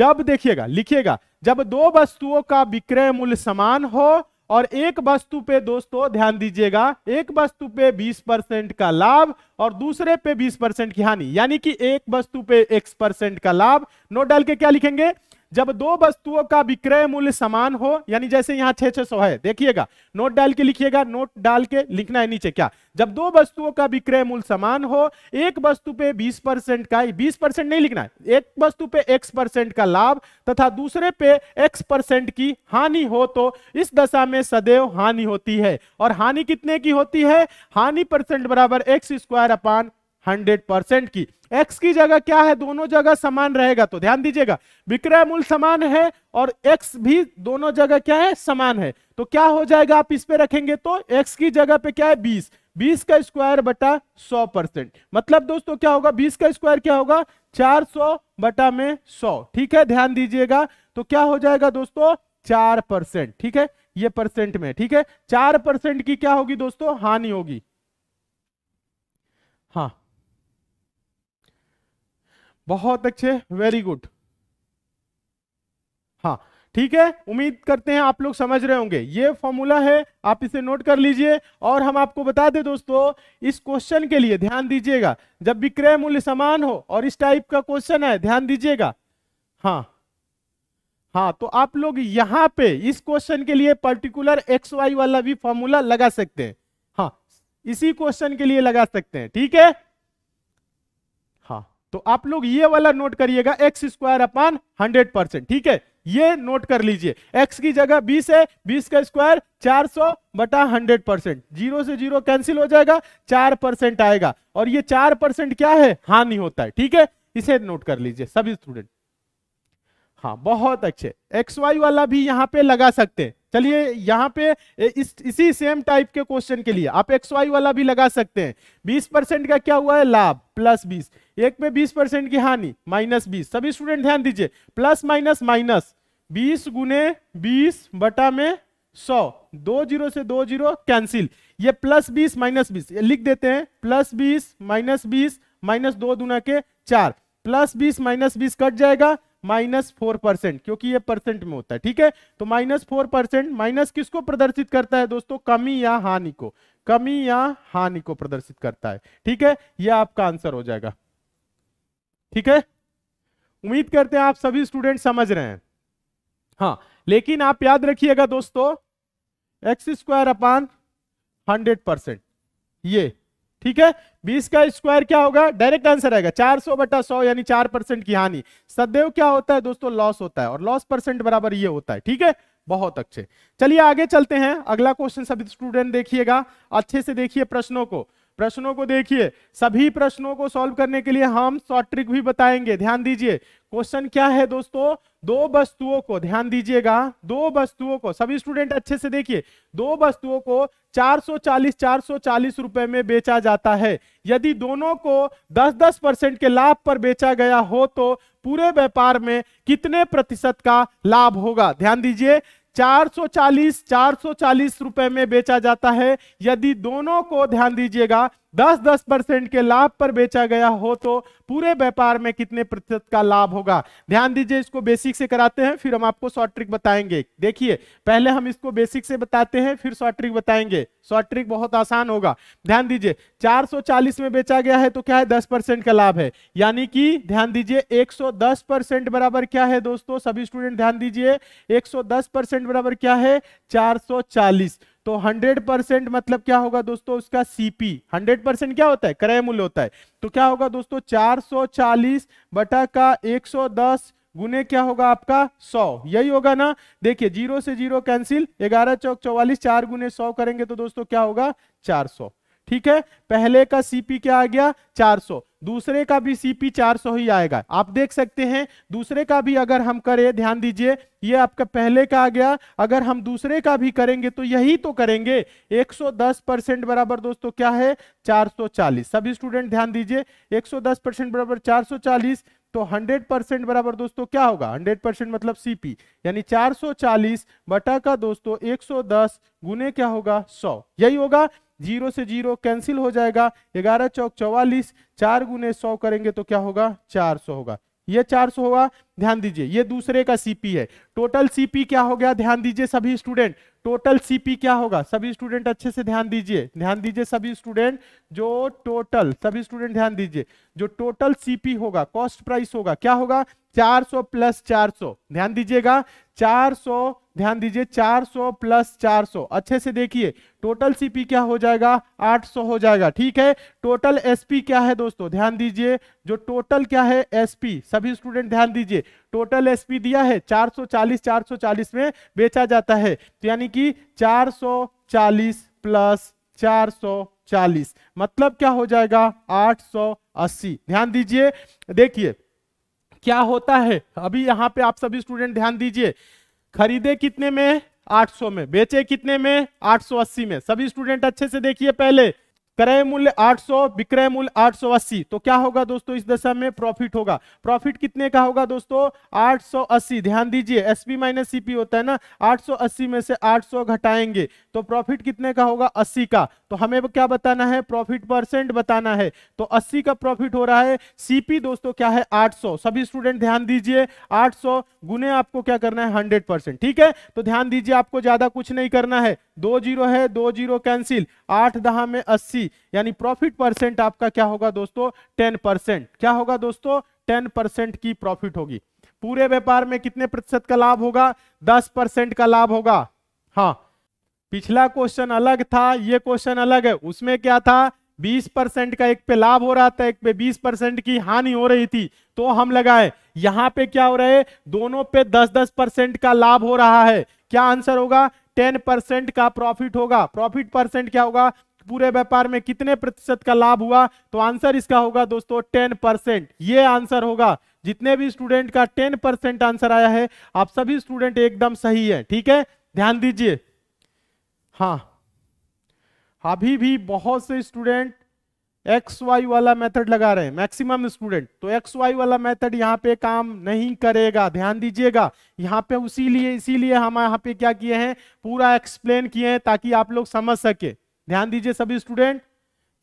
जब देखिएगा लिखिएगा जब दो वस्तुओं का विक्रय मूल्य समान हो और एक वस्तु पे दोस्तों ध्यान दीजिएगा एक वस्तु पे 20 परसेंट का लाभ और दूसरे पे 20 परसेंट की हानि यानी कि एक वस्तु पे x परसेंट का लाभ नोट डाल के क्या लिखेंगे जब दो वस्तुओं का विक्रय मूल्य समान हो यानी जैसे यहाँ छह छह सौ है देखिएगा नोट डाल के लिखिएगा नोट डाल के लिखना है नीचे क्या जब दो वस्तुओं का विक्रय मूल्य समान हो एक वस्तु पे 20 परसेंट का 20 परसेंट नहीं लिखना है एक वस्तु पे x परसेंट का लाभ तथा दूसरे पे x परसेंट की हानि हो तो इस दशा में सदैव हानि होती है और हानि कितने की होती है हानि परसेंट बराबर X square upon hundred percent की एक्स की जगह क्या है दोनों जगह समान रहेगा तो ध्यान दीजिएगा विक्रय मूल्य समान है और एक्स भी दोनों जगह क्या है समान है तो क्या हो जाएगा आप इस पे रखेंगे तो एक्स की जगह पे क्या है बीस बीस का स्क्वायर बटा सौ परसेंट मतलब दोस्तों क्या होगा बीस का स्क्वायर क्या होगा चार सौ बटा में सौ ठीक है ध्यान दीजिएगा तो क्या हो जाएगा दोस्तों चार परसेंट ठीक है ये परसेंट में ठीक है चार परसेंट की क्या होगी दोस्तों हानि होगी हाँ बहुत अच्छे वेरी गुड हाँ ठीक है उम्मीद करते हैं आप लोग समझ रहे होंगे ये फॉर्मूला है आप इसे नोट कर लीजिए और हम आपको बता दें दोस्तों इस क्वेश्चन के लिए ध्यान दीजिएगा जब विक्रय मूल्य समान हो और इस टाइप का क्वेश्चन है ध्यान दीजिएगा हाँ हाँ तो आप लोग यहाँ पे इस क्वेश्चन के लिए पर्टिकुलर एक्स वाई वाला भी फॉर्मूला लगा सकते हैं हाँ इसी क्वेश्चन के लिए लगा सकते हैं ठीक है तो आप लोग ये वाला नोट करिएगा X square upon hundred percent ठीक है ये नोट कर लीजिए एक्स की जगह बीस है बीस का स्क्वायर चार सौ बटा हंड्रेड परसेंट जीरो से जीरो कैंसिल हो जाएगा चार परसेंट आएगा और ये चार परसेंट क्या है हानि होता है ठीक है इसे नोट कर लीजिए सभी स्टूडेंट हाँ बहुत अच्छे एक्स वाई वाला भी यहाँ पे लगा सकते हैं चलिए यहाँ पे इस इसी सेम टाइप के क्वेश्चन के लिए आप एक्स वाई वाला भी लगा सकते हैं 20 परसेंट का क्या हुआ है लाभ प्लस 20 एक में 20 परसेंट की हानि माइनस 20 सभी स्टूडेंट ध्यान दीजिए प्लस माइनस माइनस 20 गुने 20 बटा में 100 दो जीरो से दो जीरो कैंसिल ये प्लस बीस माइनस बीस लिख देते हैं प्लस बीस माइनस बीस माइनस दो दुना के चार प्लस बीस माइनस बीस कट जाएगा माइनस फोर परसेंट क्योंकि ये परसेंट में होता है ठीक है तो माइनस फोर परसेंट माइनस किसको प्रदर्शित करता है दोस्तों कमी या हानि को कमी या हानि को प्रदर्शित करता है ठीक है यह आपका आंसर हो जाएगा ठीक है उम्मीद करते हैं आप सभी स्टूडेंट समझ रहे हैं हाँ लेकिन आप याद रखिएगा दोस्तों X square upon hundred percent ये ठीक है बीस का स्क्वायर क्या होगा डायरेक्ट आंसर आएगा सौ बटा सौ यानी चार परसेंट की हानि सदैव क्या होता है दोस्तों लॉस होता है और लॉस परसेंट बराबर ये होता है ठीक है बहुत अच्छे चलिए आगे चलते हैं अगला क्वेश्चन सभी स्टूडेंट देखिएगा अच्छे से देखिए प्रश्नों को प्रश्नों को देखिए सभी प्रश्नों को सॉल्व करने के लिए हम शॉर्ट ट्रिक भी बताएंगे ध्यान दीजिए क्वेश्चन क्या है दोस्तों दो वस्तुओं को ध्यान दीजिएगा दो वस्तुओं को सभी स्टूडेंट अच्छे से देखिए दो वस्तुओं को 440 440 रुपए में बेचा जाता है यदि दोनों को 10-10 परसेंट के लाभ पर बेचा गया हो तो पूरे व्यापार में कितने प्रतिशत का लाभ होगा ध्यान दीजिए 440 440 रुपए में बेचा जाता है यदि दोनों को ध्यान दीजिएगा दस दस परसेंट के लाभ पर बेचा गया हो तो पूरे व्यापार में कितने प्रतिशत का लाभ होगा ध्यान दीजिए इसको बेसिक से कराते हैं फिर हम आपको शॉर्ट ट्रिक बताएंगे देखिए पहले हम इसको बेसिक से बताते हैं फिर शॉर्ट ट्रिक बताएंगे शॉर्ट ट्रिक बहुत आसान होगा ध्यान दीजिए 440 में बेचा गया है तो क्या है दस परसेंट का लाभ है यानी कि ध्यान दीजिए एक परसेंट बराबर क्या है दोस्तों सभी स्टूडेंट ध्यान दीजिए एक परसेंट बराबर क्या है चार तो 100 परसेंट मतलब क्या होगा दोस्तों उसका सीपी 100 परसेंट क्या होता है क्रय मूल्य होता है तो क्या होगा दोस्तों 440 बटा का 110 गुने क्या होगा आपका 100 यही होगा ना देखिए जीरो से जीरो कैंसिल 11 चौक चौवालीस चार गुने सौ करेंगे तो दोस्तों क्या होगा 400 ठीक है पहले का सीपी क्या आ गया 400 दूसरे का भी सीपी 400 ही आएगा आप देख सकते हैं दूसरे का भी अगर हम करें ध्यान दीजिए ये आपका पहले का आ गया अगर हम दूसरे का भी करेंगे तो यही तो करेंगे 110 परसेंट बराबर दोस्तों क्या है 440 सभी स्टूडेंट ध्यान दीजिए 110 परसेंट बराबर 440 तो 100 परसेंट बराबर दोस्तों क्या होगा 100 परसेंट मतलब सीपी यानी 440 बटा का दोस्तों 110 गुने क्या होगा 100 यही होगा जीरो से जीरो कैंसिल हो जाएगा ग्यारह चौक चौवालीस चार गुने सौ करेंगे तो क्या होगा चार सौ होगा ये सौ होगा ध्यान दीजिए ये दूसरे का सीपी है टोटल सीपी क्या हो गया ध्यान दीजिए सभी स्टूडेंट टोटल सीपी क्या होगा सभी स्टूडेंट अच्छे से ध्यान दीजिए ध्यान दीजिए सभी स्टूडेंट जो टोटल सभी स्टूडेंट ध्यान दीजिए जो टोटल सीपी होगा कॉस्ट प्राइस होगा क्या होगा 400 प्लस 400 ध्यान दीजिएगा 400 ध्यान दीजिए 400 प्लस 400 अच्छे से देखिए टोटल सीपी क्या हो जाएगा 800 हो जाएगा ठीक है टोटल एसपी क्या है दोस्तों ध्यान दीजिए जो टोटल क्या है एसपी सभी स्टूडेंट ध्यान दीजिए टोटल एसपी दिया है 440 440 में बेचा जाता है तो यानी कि 440 प्लस 440 मतलब क्या हो जाएगा 800 अस्सी ध्यान दीजिए देखिए क्या होता है अभी यहाँ पे आप सभी स्टूडेंट ध्यान दीजिए खरीदे कितने में 800 में बेचे कितने में 880 में सभी स्टूडेंट अच्छे से देखिए पहले क्रय मूल्य 800 विक्रय मूल्य 880 तो क्या होगा दोस्तों इस दशा में प्रॉफिट होगा प्रॉफिट कितने का होगा दोस्तों 880 ध्यान दीजिए एसपी माइनस सीपी होता है ना 880 में से 800 घटाएंगे तो प्रॉफिट कितने का होगा 80 का तो हमें क्या बताना है प्रॉफिट परसेंट बताना है तो 80 का प्रॉफिट हो रहा है सीपी दोस्तों क्या है आठ सभी स्टूडेंट ध्यान दीजिए आठ गुने आपको क्या करना है हंड्रेड परसेंट ठीक है तो ध्यान दीजिए आपको ज्यादा कुछ नहीं करना है दो जीरो है दो जीरो कैंसिल आठ दहा में अस्सी सी यानी प्रॉफिट परसेंट आपका क्या होगा दोस्तों टेन परसेंट क्या होगा दोस्तों टेन परसेंट की प्रॉफिट होगी पूरे व्यापार में कितने प्रतिशत का लाभ होगा दस परसेंट का लाभ होगा हाँ पिछला क्वेश्चन अलग था ये क्वेश्चन अलग है उसमें क्या था 20 परसेंट का एक पे लाभ हो रहा था एक पे 20 परसेंट की हानि हो रही थी तो हम लगाए यहां पे क्या हो रहा है दोनों पे 10-10 परसेंट का लाभ हो रहा है क्या आंसर होगा 10 परसेंट का प्रॉफिट होगा प्रॉफिट परसेंट क्या होगा पूरे व्यापार में कितने प्रतिशत का लाभ हुआ तो आंसर इसका होगा दोस्तों टेन परसेंट ये आंसर होगा जितने भी स्टूडेंट का टेन परसेंट आंसर आया है आप सभी स्टूडेंट एकदम सही है ठीक है ध्यान दीजिए हाँ अभी भी बहुत से स्टूडेंट एक्स वाई वाला मेथड लगा रहे हैं मैक्सिमम स्टूडेंट तो एक्स वाई वाला मेथड यहाँ पे काम नहीं करेगा ध्यान दीजिएगा यहाँ पे उसी लिए इसीलिए हम यहाँ पे क्या किए हैं पूरा एक्सप्लेन किए हैं ताकि आप लोग समझ सके ध्यान दीजिए सभी स्टूडेंट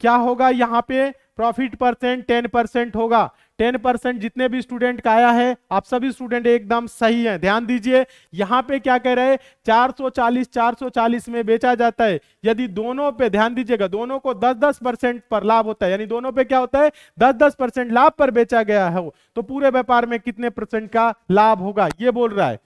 क्या होगा यहाँ पे प्रॉफिट परसेंट टेन परसेंट होगा टेन परसेंट जितने भी स्टूडेंट का आया है आप सभी स्टूडेंट एकदम सही हैं ध्यान दीजिए यहाँ पे क्या कह रहे हैं 440 440 में बेचा जाता है यदि दोनों पे ध्यान दीजिएगा दोनों को 10 10 परसेंट पर लाभ होता है यानी दोनों पे क्या होता है 10 10 परसेंट लाभ पर बेचा गया है तो पूरे व्यापार में कितने परसेंट का लाभ होगा ये बोल रहा है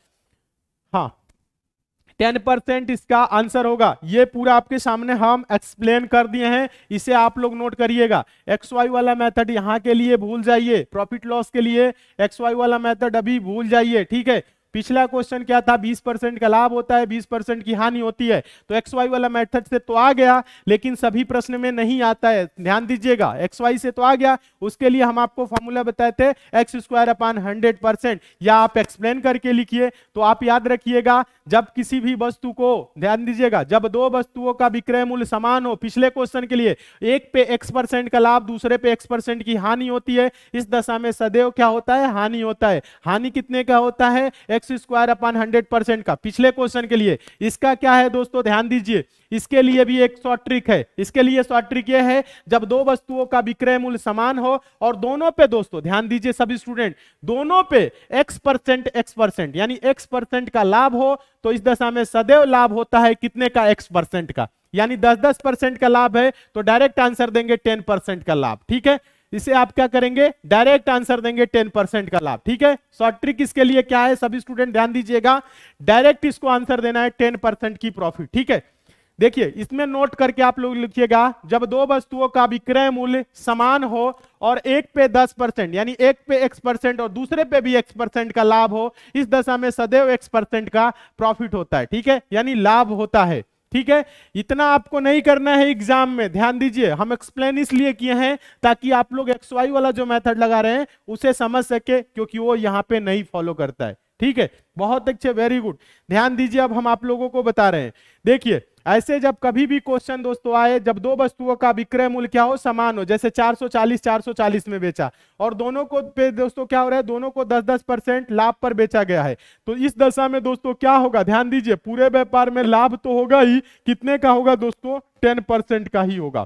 टेन परसेंट इसका आंसर होगा ये पूरा आपके सामने हम एक्सप्लेन कर दिए हैं इसे आप लोग नोट करिएगा एक्स वाई वाला मेथड यहाँ के लिए भूल जाइए प्रॉफिट लॉस के लिए एक्स वाई वाला मेथड अभी भूल जाइए ठीक है पिछला क्वेश्चन क्या था 20 परसेंट का लाभ होता है 20 परसेंट की हानि होती है तो एक्स वाई वाला मेथड से तो आ गया लेकिन सभी प्रश्न में नहीं आता है ध्यान दीजिएगा एक्स वाई से तो आ गया उसके लिए हम आपको फॉर्मूला बताए थे X square upon hundred percent या आप एक्सप्लेन करके लिखिए तो आप याद रखिएगा जब किसी भी वस्तु को ध्यान दीजिएगा जब दो वस्तुओं का विक्रय मूल्य समान हो पिछले क्वेश्चन के लिए एक पे एक्स परसेंट का लाभ दूसरे पे एक्स परसेंट की हानि होती है इस दशा में सदैव क्या होता है हानि होता है हानि कितने का होता है x square upon hundred percent का पिछले क्वेश्चन के लिए इसका क्या है दोस्तों ध्यान दीजिए इसके लिए भी एक शॉर्ट ट्रिक है इसके लिए शॉर्ट ट्रिक ये है जब दो वस्तुओं का विक्रय मूल्य समान हो और दोनों पे दोस्तों ध्यान दीजिए सभी स्टूडेंट दोनों पे एक्स परसेंट एक्स परसेंट यानी एक्स परसेंट का लाभ हो तो इस दशा में सदैव लाभ होता है कितने का एक्स परसेंट का यानी 10 10 परसेंट का लाभ है तो डायरेक्ट आंसर देंगे 10 परसेंट का लाभ ठीक है इसे आप क्या करेंगे डायरेक्ट आंसर देंगे टेन परसेंट का लाभ ठीक है शॉर्ट ट्रिक इसके लिए क्या है सभी स्टूडेंट ध्यान दीजिएगा डायरेक्ट इसको आंसर देना है टेन परसेंट की प्रॉफिट ठीक है देखिए इसमें नोट करके आप लोग लिखिएगा जब दो वस्तुओं का विक्रय मूल्य समान हो और एक पे दस परसेंट यानी एक पे एक्स परसेंट और दूसरे पे भी एक्स परसेंट का लाभ हो इस दशा में सदैव एक्स परसेंट का प्रॉफिट होता है ठीक है यानी लाभ होता है ठीक है इतना आपको नहीं करना है एग्जाम में ध्यान दीजिए हम एक्सप्लेन इसलिए किए हैं ताकि आप लोग एक्स वाई वाला जो मेथड लगा रहे हैं उसे समझ सके क्योंकि वो यहाँ पे नहीं फॉलो करता है ठीक है बहुत अच्छे वेरी गुड ध्यान दीजिए अब हम आप लोगों को बता रहे हैं देखिए ऐसे जब कभी भी क्वेश्चन दोस्तों आए जब दो वस्तुओं का विक्रय मूल्य क्या हो समान हो जैसे 440 440 में बेचा और दोनों को पे दोस्तों क्या हो रहा है दोनों को 10 10 परसेंट लाभ पर बेचा गया है तो इस दशा में दोस्तों क्या होगा ध्यान दीजिए पूरे व्यापार में लाभ तो होगा ही कितने का होगा दोस्तों टेन परसेंट का ही होगा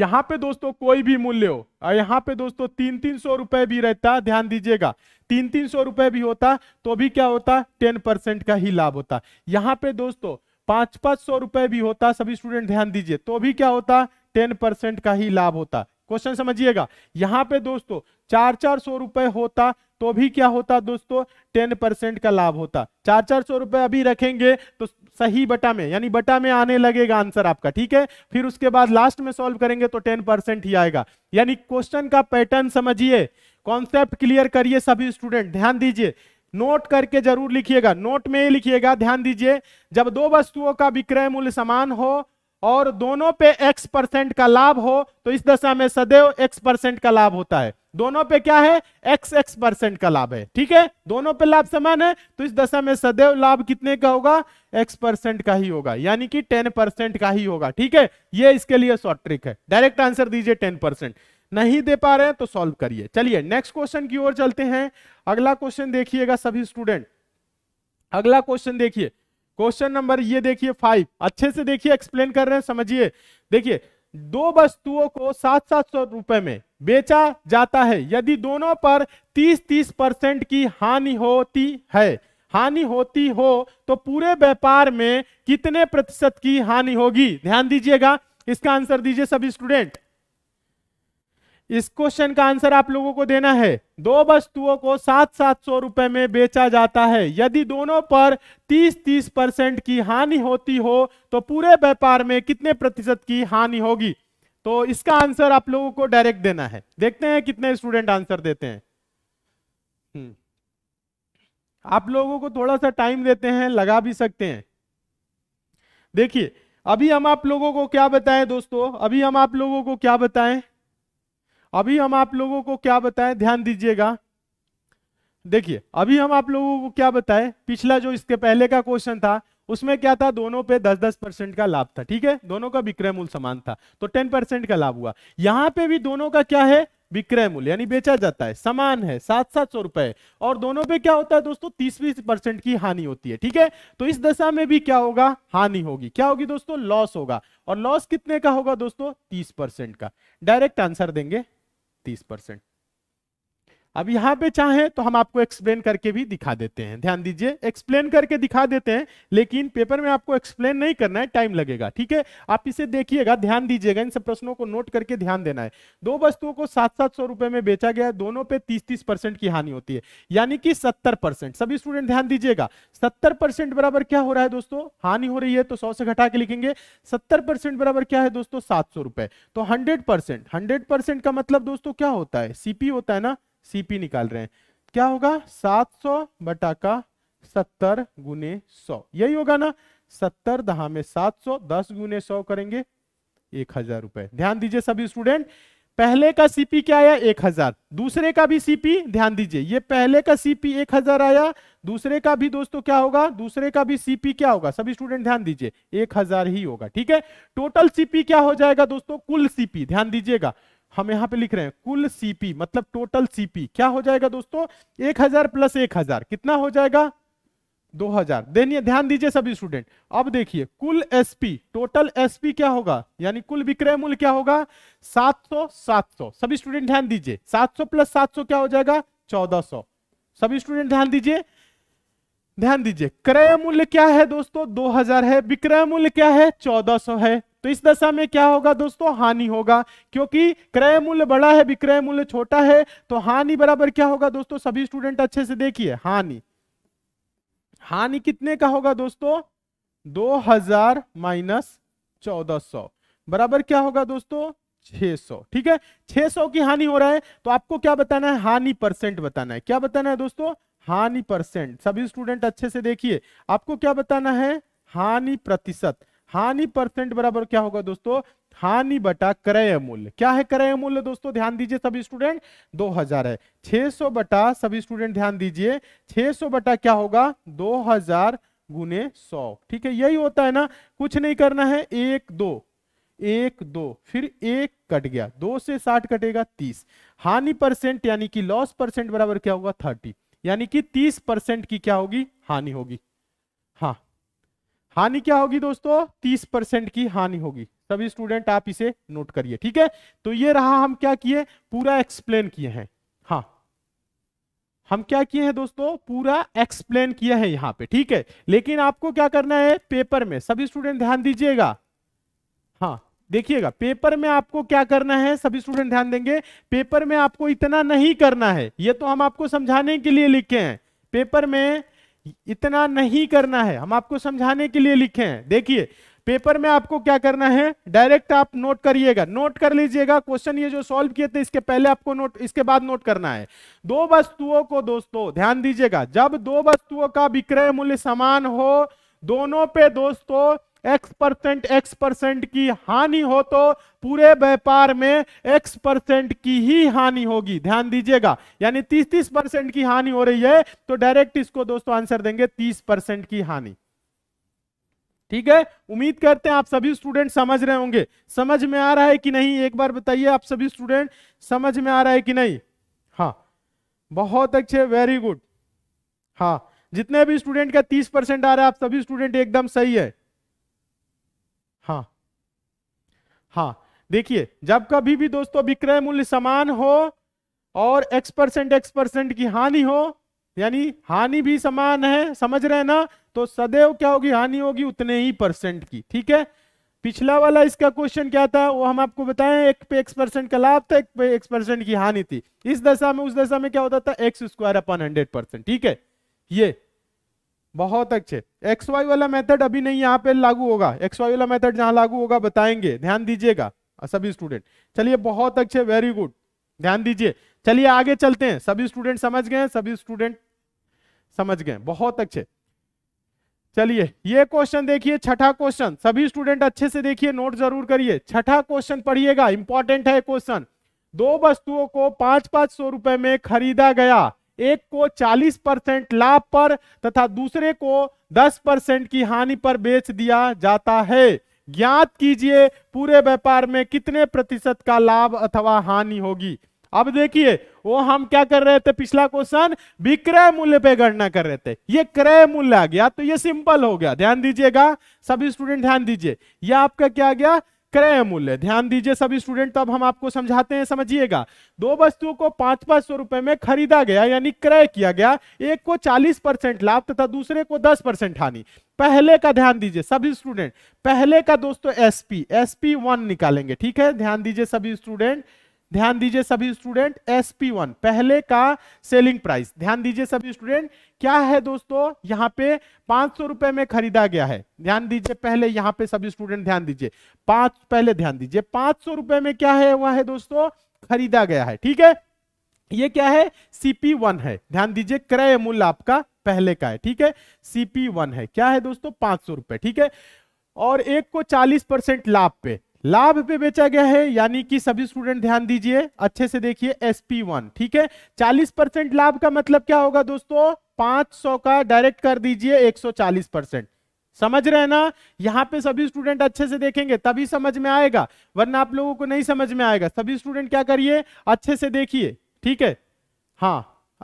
यहाँ पे दोस्तों कोई भी मूल्य हो और यहाँ पे दोस्तों तीन तीन सौ रुपए भी रहता ध्यान दीजिएगा तीन तीन सौ रुपए भी होता तो भी क्या होता टेन परसेंट का ही लाभ होता यहाँ पे दोस्तों पांच पांच सौ रुपए भी होता सभी स्टूडेंट ध्यान दीजिए तो भी क्या होता टेन परसेंट का ही लाभ होता क्वेश्चन समझिएगा यहाँ पे दोस्तों चार चार सौ रुपए होता तो भी क्या होता दोस्तों टेन परसेंट का लाभ होता चार चार सौ रुपए अभी रखेंगे तो सही बटा में यानी बटा में आने लगेगा आंसर आपका ठीक है फिर उसके बाद लास्ट में सॉल्व करेंगे तो टेन परसेंट ही आएगा यानी क्वेश्चन का पैटर्न समझिए कॉन्सेप्ट क्लियर करिए सभी स्टूडेंट ध्यान दीजिए नोट करके जरूर लिखिएगा नोट में ही लिखिएगा ध्यान दीजिए जब दो वस्तुओं का विक्रय मूल्य समान हो और दोनों पे x परसेंट का लाभ हो तो इस दशा में सदैव x परसेंट का लाभ होता है दोनों पे क्या है x x परसेंट का लाभ है ठीक है दोनों पे लाभ समान है तो इस दशा में सदैव लाभ कितने का होगा x परसेंट का ही होगा यानी कि 10 परसेंट का ही होगा ठीक है ये इसके लिए शॉर्ट ट्रिक है डायरेक्ट आंसर दीजिए 10 परसेंट नहीं दे पा रहे हैं तो सॉल्व करिए चलिए नेक्स्ट क्वेश्चन की ओर चलते हैं अगला क्वेश्चन देखिएगा सभी स्टूडेंट अगला क्वेश्चन देखिए क्वेश्चन नंबर ये देखिए फाइव अच्छे से देखिए एक्सप्लेन कर रहे हैं समझिए देखिए दो वस्तुओं को सात सात सौ रुपए में बेचा जाता है यदि दोनों पर तीस तीस परसेंट की हानि होती है हानि होती हो तो पूरे व्यापार में कितने प्रतिशत की हानि होगी ध्यान दीजिएगा इसका आंसर दीजिए सभी स्टूडेंट इस क्वेश्चन का आंसर आप लोगों को देना है दो वस्तुओं को सात सात सौ रुपए में बेचा जाता है यदि दोनों पर तीस तीस परसेंट की हानि होती हो तो पूरे व्यापार में कितने प्रतिशत की हानि होगी तो इसका आंसर आप लोगों को डायरेक्ट देना है देखते हैं कितने स्टूडेंट आंसर देते हैं हम्म। आप लोगों को थोड़ा सा टाइम देते हैं लगा भी सकते हैं देखिए अभी हम आप लोगों को क्या बताएं दोस्तों अभी हम आप लोगों को क्या बताएं अभी हम आप लोगों को क्या बताएं ध्यान दीजिएगा देखिए अभी हम आप लोगों को क्या बताएं पिछला जो इसके पहले का क्वेश्चन था उसमें क्या था दोनों पे 10-10 परसेंट का लाभ था ठीक है दोनों का विक्रय मूल्य समान था तो 10 परसेंट का लाभ हुआ यहां पे भी दोनों का क्या है विक्रय मूल्य यानी बेचा जाता है समान है सात सात सौ रुपए और दोनों पे क्या होता है दोस्तों तीस बीस परसेंट की हानि होती है ठीक है तो इस दशा में भी क्या होगा हानि होगी क्या होगी दोस्तों लॉस होगा और लॉस कितने का होगा दोस्तों तीस परसेंट का डायरेक्ट आंसर देंगे तीस परसेंट अब यहां पे चाहें तो हम आपको एक्सप्लेन करके भी दिखा देते हैं ध्यान दीजिए एक्सप्लेन करके दिखा देते हैं लेकिन पेपर में आपको एक्सप्लेन नहीं करना है टाइम लगेगा ठीक है आप इसे देखिएगा ध्यान दीजिएगा इन सब प्रश्नों को नोट करके ध्यान देना है दो वस्तुओं को सात सात सौ रुपए में बेचा गया दोनों पे तीस तीस परसेंट की हानि होती है यानी कि सत्तर परसेंट सभी स्टूडेंट ध्यान दीजिएगा सत्तर परसेंट बराबर क्या हो रहा है दोस्तों हानि हो रही है तो सौ से घटा के लिखेंगे सत्तर परसेंट बराबर क्या है दोस्तों सात सौ रुपए तो हंड्रेड परसेंट हंड्रेड परसेंट का मतलब दोस्तों क्या होता है सीपी होता है ना सीपी निकाल रहे हैं क्या होगा 700 बटा का सत्तर गुने सौ यही होगा ना सत्तर दहा में सात सौ दस गुने सौ करेंगे एक हजार रुपए ध्यान दीजिए सभी स्टूडेंट पहले का सीपी क्या आया एक हजार दूसरे का भी सीपी ध्यान दीजिए ये पहले का सीपी एक हजार आया दूसरे का भी दोस्तों क्या होगा दूसरे का भी सीपी क्या होगा सभी स्टूडेंट ध्यान दीजिए एक हजार ही होगा ठीक है टोटल सीपी क्या हो जाएगा दोस्तों कुल सीपी ध्यान दीजिएगा हम यहाँ पे लिख रहे हैं कुल सीपी मतलब टोटल सीपी क्या हो जाएगा दोस्तों एक हजार प्लस एक हजार कितना हो जाएगा दो हजार देनिए ध्यान दीजिए सभी स्टूडेंट अब देखिए कुल एसपी टोटल एसपी क्या होगा यानी कुल विक्रय मूल्य क्या होगा सात सौ सात सौ सभी स्टूडेंट ध्यान दीजिए सात सौ प्लस सात सौ क्या हो जाएगा चौदह सौ सभी स्टूडेंट ध्यान दीजिए ध्यान दीजिए क्रय मूल्य क्या है दोस्तों दो हजार है विक्रय मूल्य क्या है चौदह सौ है तो इस दशा में क्या होगा दोस्तों हानि होगा क्योंकि क्रय मूल्य बड़ा है विक्रय मूल्य छोटा है तो हानि बराबर क्या होगा दोस्तों सभी स्टूडेंट अच्छे से देखिए हानि हानि कितने का होगा दोस्तों दो हजार माइनस चौदह सौ बराबर क्या होगा दोस्तों 600 ठीक है 600 की हानि हो रहा है तो आपको क्या बताना है हानि परसेंट बताना है क्या बताना है दोस्तों हानि परसेंट सभी स्टूडेंट अच्छे से देखिए आपको क्या बताना है हानि प्रतिशत हानि परसेंट बराबर क्या होगा दोस्तों हानि बटा क्रय मूल्य क्या है क्रय मूल्य दोस्तों ध्यान दीजिए सभी स्टूडेंट 2000 है 600 बटा सभी स्टूडेंट ध्यान दीजिए 600 बटा क्या होगा 2000 गुने सौ ठीक है यही होता है ना कुछ नहीं करना है एक दो एक दो फिर एक कट गया दो से साठ कटेगा तीस हानि परसेंट यानी कि लॉस परसेंट बराबर क्या होगा थर्टी यानी कि तीस परसेंट की क्या होगी हानि होगी हानि क्या होगी दोस्तों तीस परसेंट की हानि होगी सभी स्टूडेंट आप इसे नोट करिए ठीक है तो ये रहा हम क्या किए पूरा एक्सप्लेन किए हैं हाँ हम क्या किए हैं दोस्तों पूरा एक्सप्लेन किया है यहां पे ठीक है लेकिन आपको क्या करना है पेपर में सभी स्टूडेंट ध्यान दीजिएगा हाँ देखिएगा पेपर में आपको क्या करना है सभी स्टूडेंट ध्यान देंगे पेपर में आपको इतना नहीं करना है ये तो हम आपको समझाने के लिए लिखे हैं पेपर में इतना नहीं करना है हम आपको समझाने के लिए लिखे हैं देखिए पेपर में आपको क्या करना है डायरेक्ट आप नोट करिएगा नोट कर लीजिएगा क्वेश्चन ये जो सॉल्व किए थे इसके पहले आपको नोट इसके बाद नोट करना है दो वस्तुओं को दोस्तों ध्यान दीजिएगा जब दो वस्तुओं का विक्रय मूल्य समान हो दोनों पे दोस्तों x परसेंट x परसेंट की हानि हो तो पूरे व्यापार में x परसेंट की ही हानि होगी ध्यान दीजिएगा यानी 30-30 परसेंट की हानि हो रही है तो डायरेक्ट इसको दोस्तों आंसर देंगे 30 परसेंट की हानि ठीक है उम्मीद करते हैं आप सभी स्टूडेंट समझ रहे होंगे समझ में आ रहा है कि नहीं एक बार बताइए आप सभी स्टूडेंट समझ में आ रहा है कि नहीं हाँ बहुत अच्छे वेरी गुड हाँ जितने भी स्टूडेंट का तीस परसेंट आ रहा है आप सभी स्टूडेंट एकदम सही है हाँ हाँ देखिए जब कभी भी दोस्तों विक्रय मूल्य समान हो और x परसेंट एक्स परसेंट की हानि हो यानी हानि भी समान है समझ रहे ना तो सदैव क्या होगी हानि होगी उतने ही परसेंट की ठीक है पिछला वाला इसका क्वेश्चन क्या था वो हम आपको बताएं एक पे एक्स परसेंट का लाभ था एक पे एक्स परसेंट की हानि थी इस दशा में उस दशा में क्या होता था x square upon hundred percent ठीक है ये बहुत अच्छे एक्स वाई वाला मेथड अभी नहीं यहाँ पे लागू होगा एक्स वाई वाला मेथड जहाँ लागू होगा बताएंगे ध्यान दीजिएगा सभी स्टूडेंट चलिए बहुत अच्छे वेरी गुड ध्यान दीजिए चलिए आगे चलते हैं सभी स्टूडेंट समझ गए सभी स्टूडेंट समझ गए बहुत अच्छे चलिए ये क्वेश्चन देखिए छठा क्वेश्चन सभी स्टूडेंट अच्छे से देखिए नोट जरूर करिए छठा क्वेश्चन पढ़िएगा इंपॉर्टेंट है क्वेश्चन दो वस्तुओं को पांच पांच सौ रुपए में खरीदा गया एक को 40 परसेंट लाभ पर तथा दूसरे को 10 परसेंट की हानि पर बेच दिया जाता है ज्ञात कीजिए पूरे व्यापार में कितने प्रतिशत का लाभ अथवा हानि होगी अब देखिए वो हम क्या कर रहे थे पिछला क्वेश्चन विक्रय मूल्य पे गणना कर रहे थे ये क्रय मूल्य आ गया तो ये सिंपल हो गया ध्यान दीजिएगा सभी स्टूडेंट ध्यान दीजिए ये आपका क्या आ गया क्रय मूल्य ध्यान दीजिए सभी स्टूडेंट तब हम आपको समझाते हैं समझिएगा दो वस्तुओं को पांच पांच सौ रुपए में खरीदा गया यानी क्रय किया गया एक को चालीस परसेंट लाभ तथा दूसरे को दस परसेंट हानि पहले का ध्यान दीजिए सभी स्टूडेंट पहले का दोस्तों एसपी एसपी वन निकालेंगे ठीक है ध्यान दीजिए सभी स्टूडेंट ध्यान दीजिए सभी स्टूडेंट SP1 वन पहले का सेलिंग प्राइस ध्यान दीजिए सभी स्टूडेंट क्या है दोस्तों यहाँ पे पांच सौ रुपए में खरीदा गया है ध्यान दीजिए पहले यहाँ पे सभी स्टूडेंट ध्यान दीजिए पांच पहले ध्यान दीजिए पांच सौ रुपए में क्या है वह है दोस्तों खरीदा गया है ठीक है ये क्या है सीपी वन है ध्यान दीजिए क्रय मूल्य आपका पहले का है ठीक है सीपी वन है क्या है दोस्तों पांच सौ रुपए ठीक है और एक को चालीस परसेंट लाभ पे लाभ पे बेचा गया है यानी कि सभी स्टूडेंट ध्यान दीजिए अच्छे से देखिए SP1 वन ठीक है 40 परसेंट लाभ का मतलब क्या होगा दोस्तों 500 का डायरेक्ट कर दीजिए 140 परसेंट समझ रहे हैं ना यहाँ पे सभी स्टूडेंट अच्छे से देखेंगे तभी समझ में आएगा वरना आप लोगों को नहीं समझ में आएगा सभी स्टूडेंट क्या करिए अच्छे से देखिए ठीक है हाँ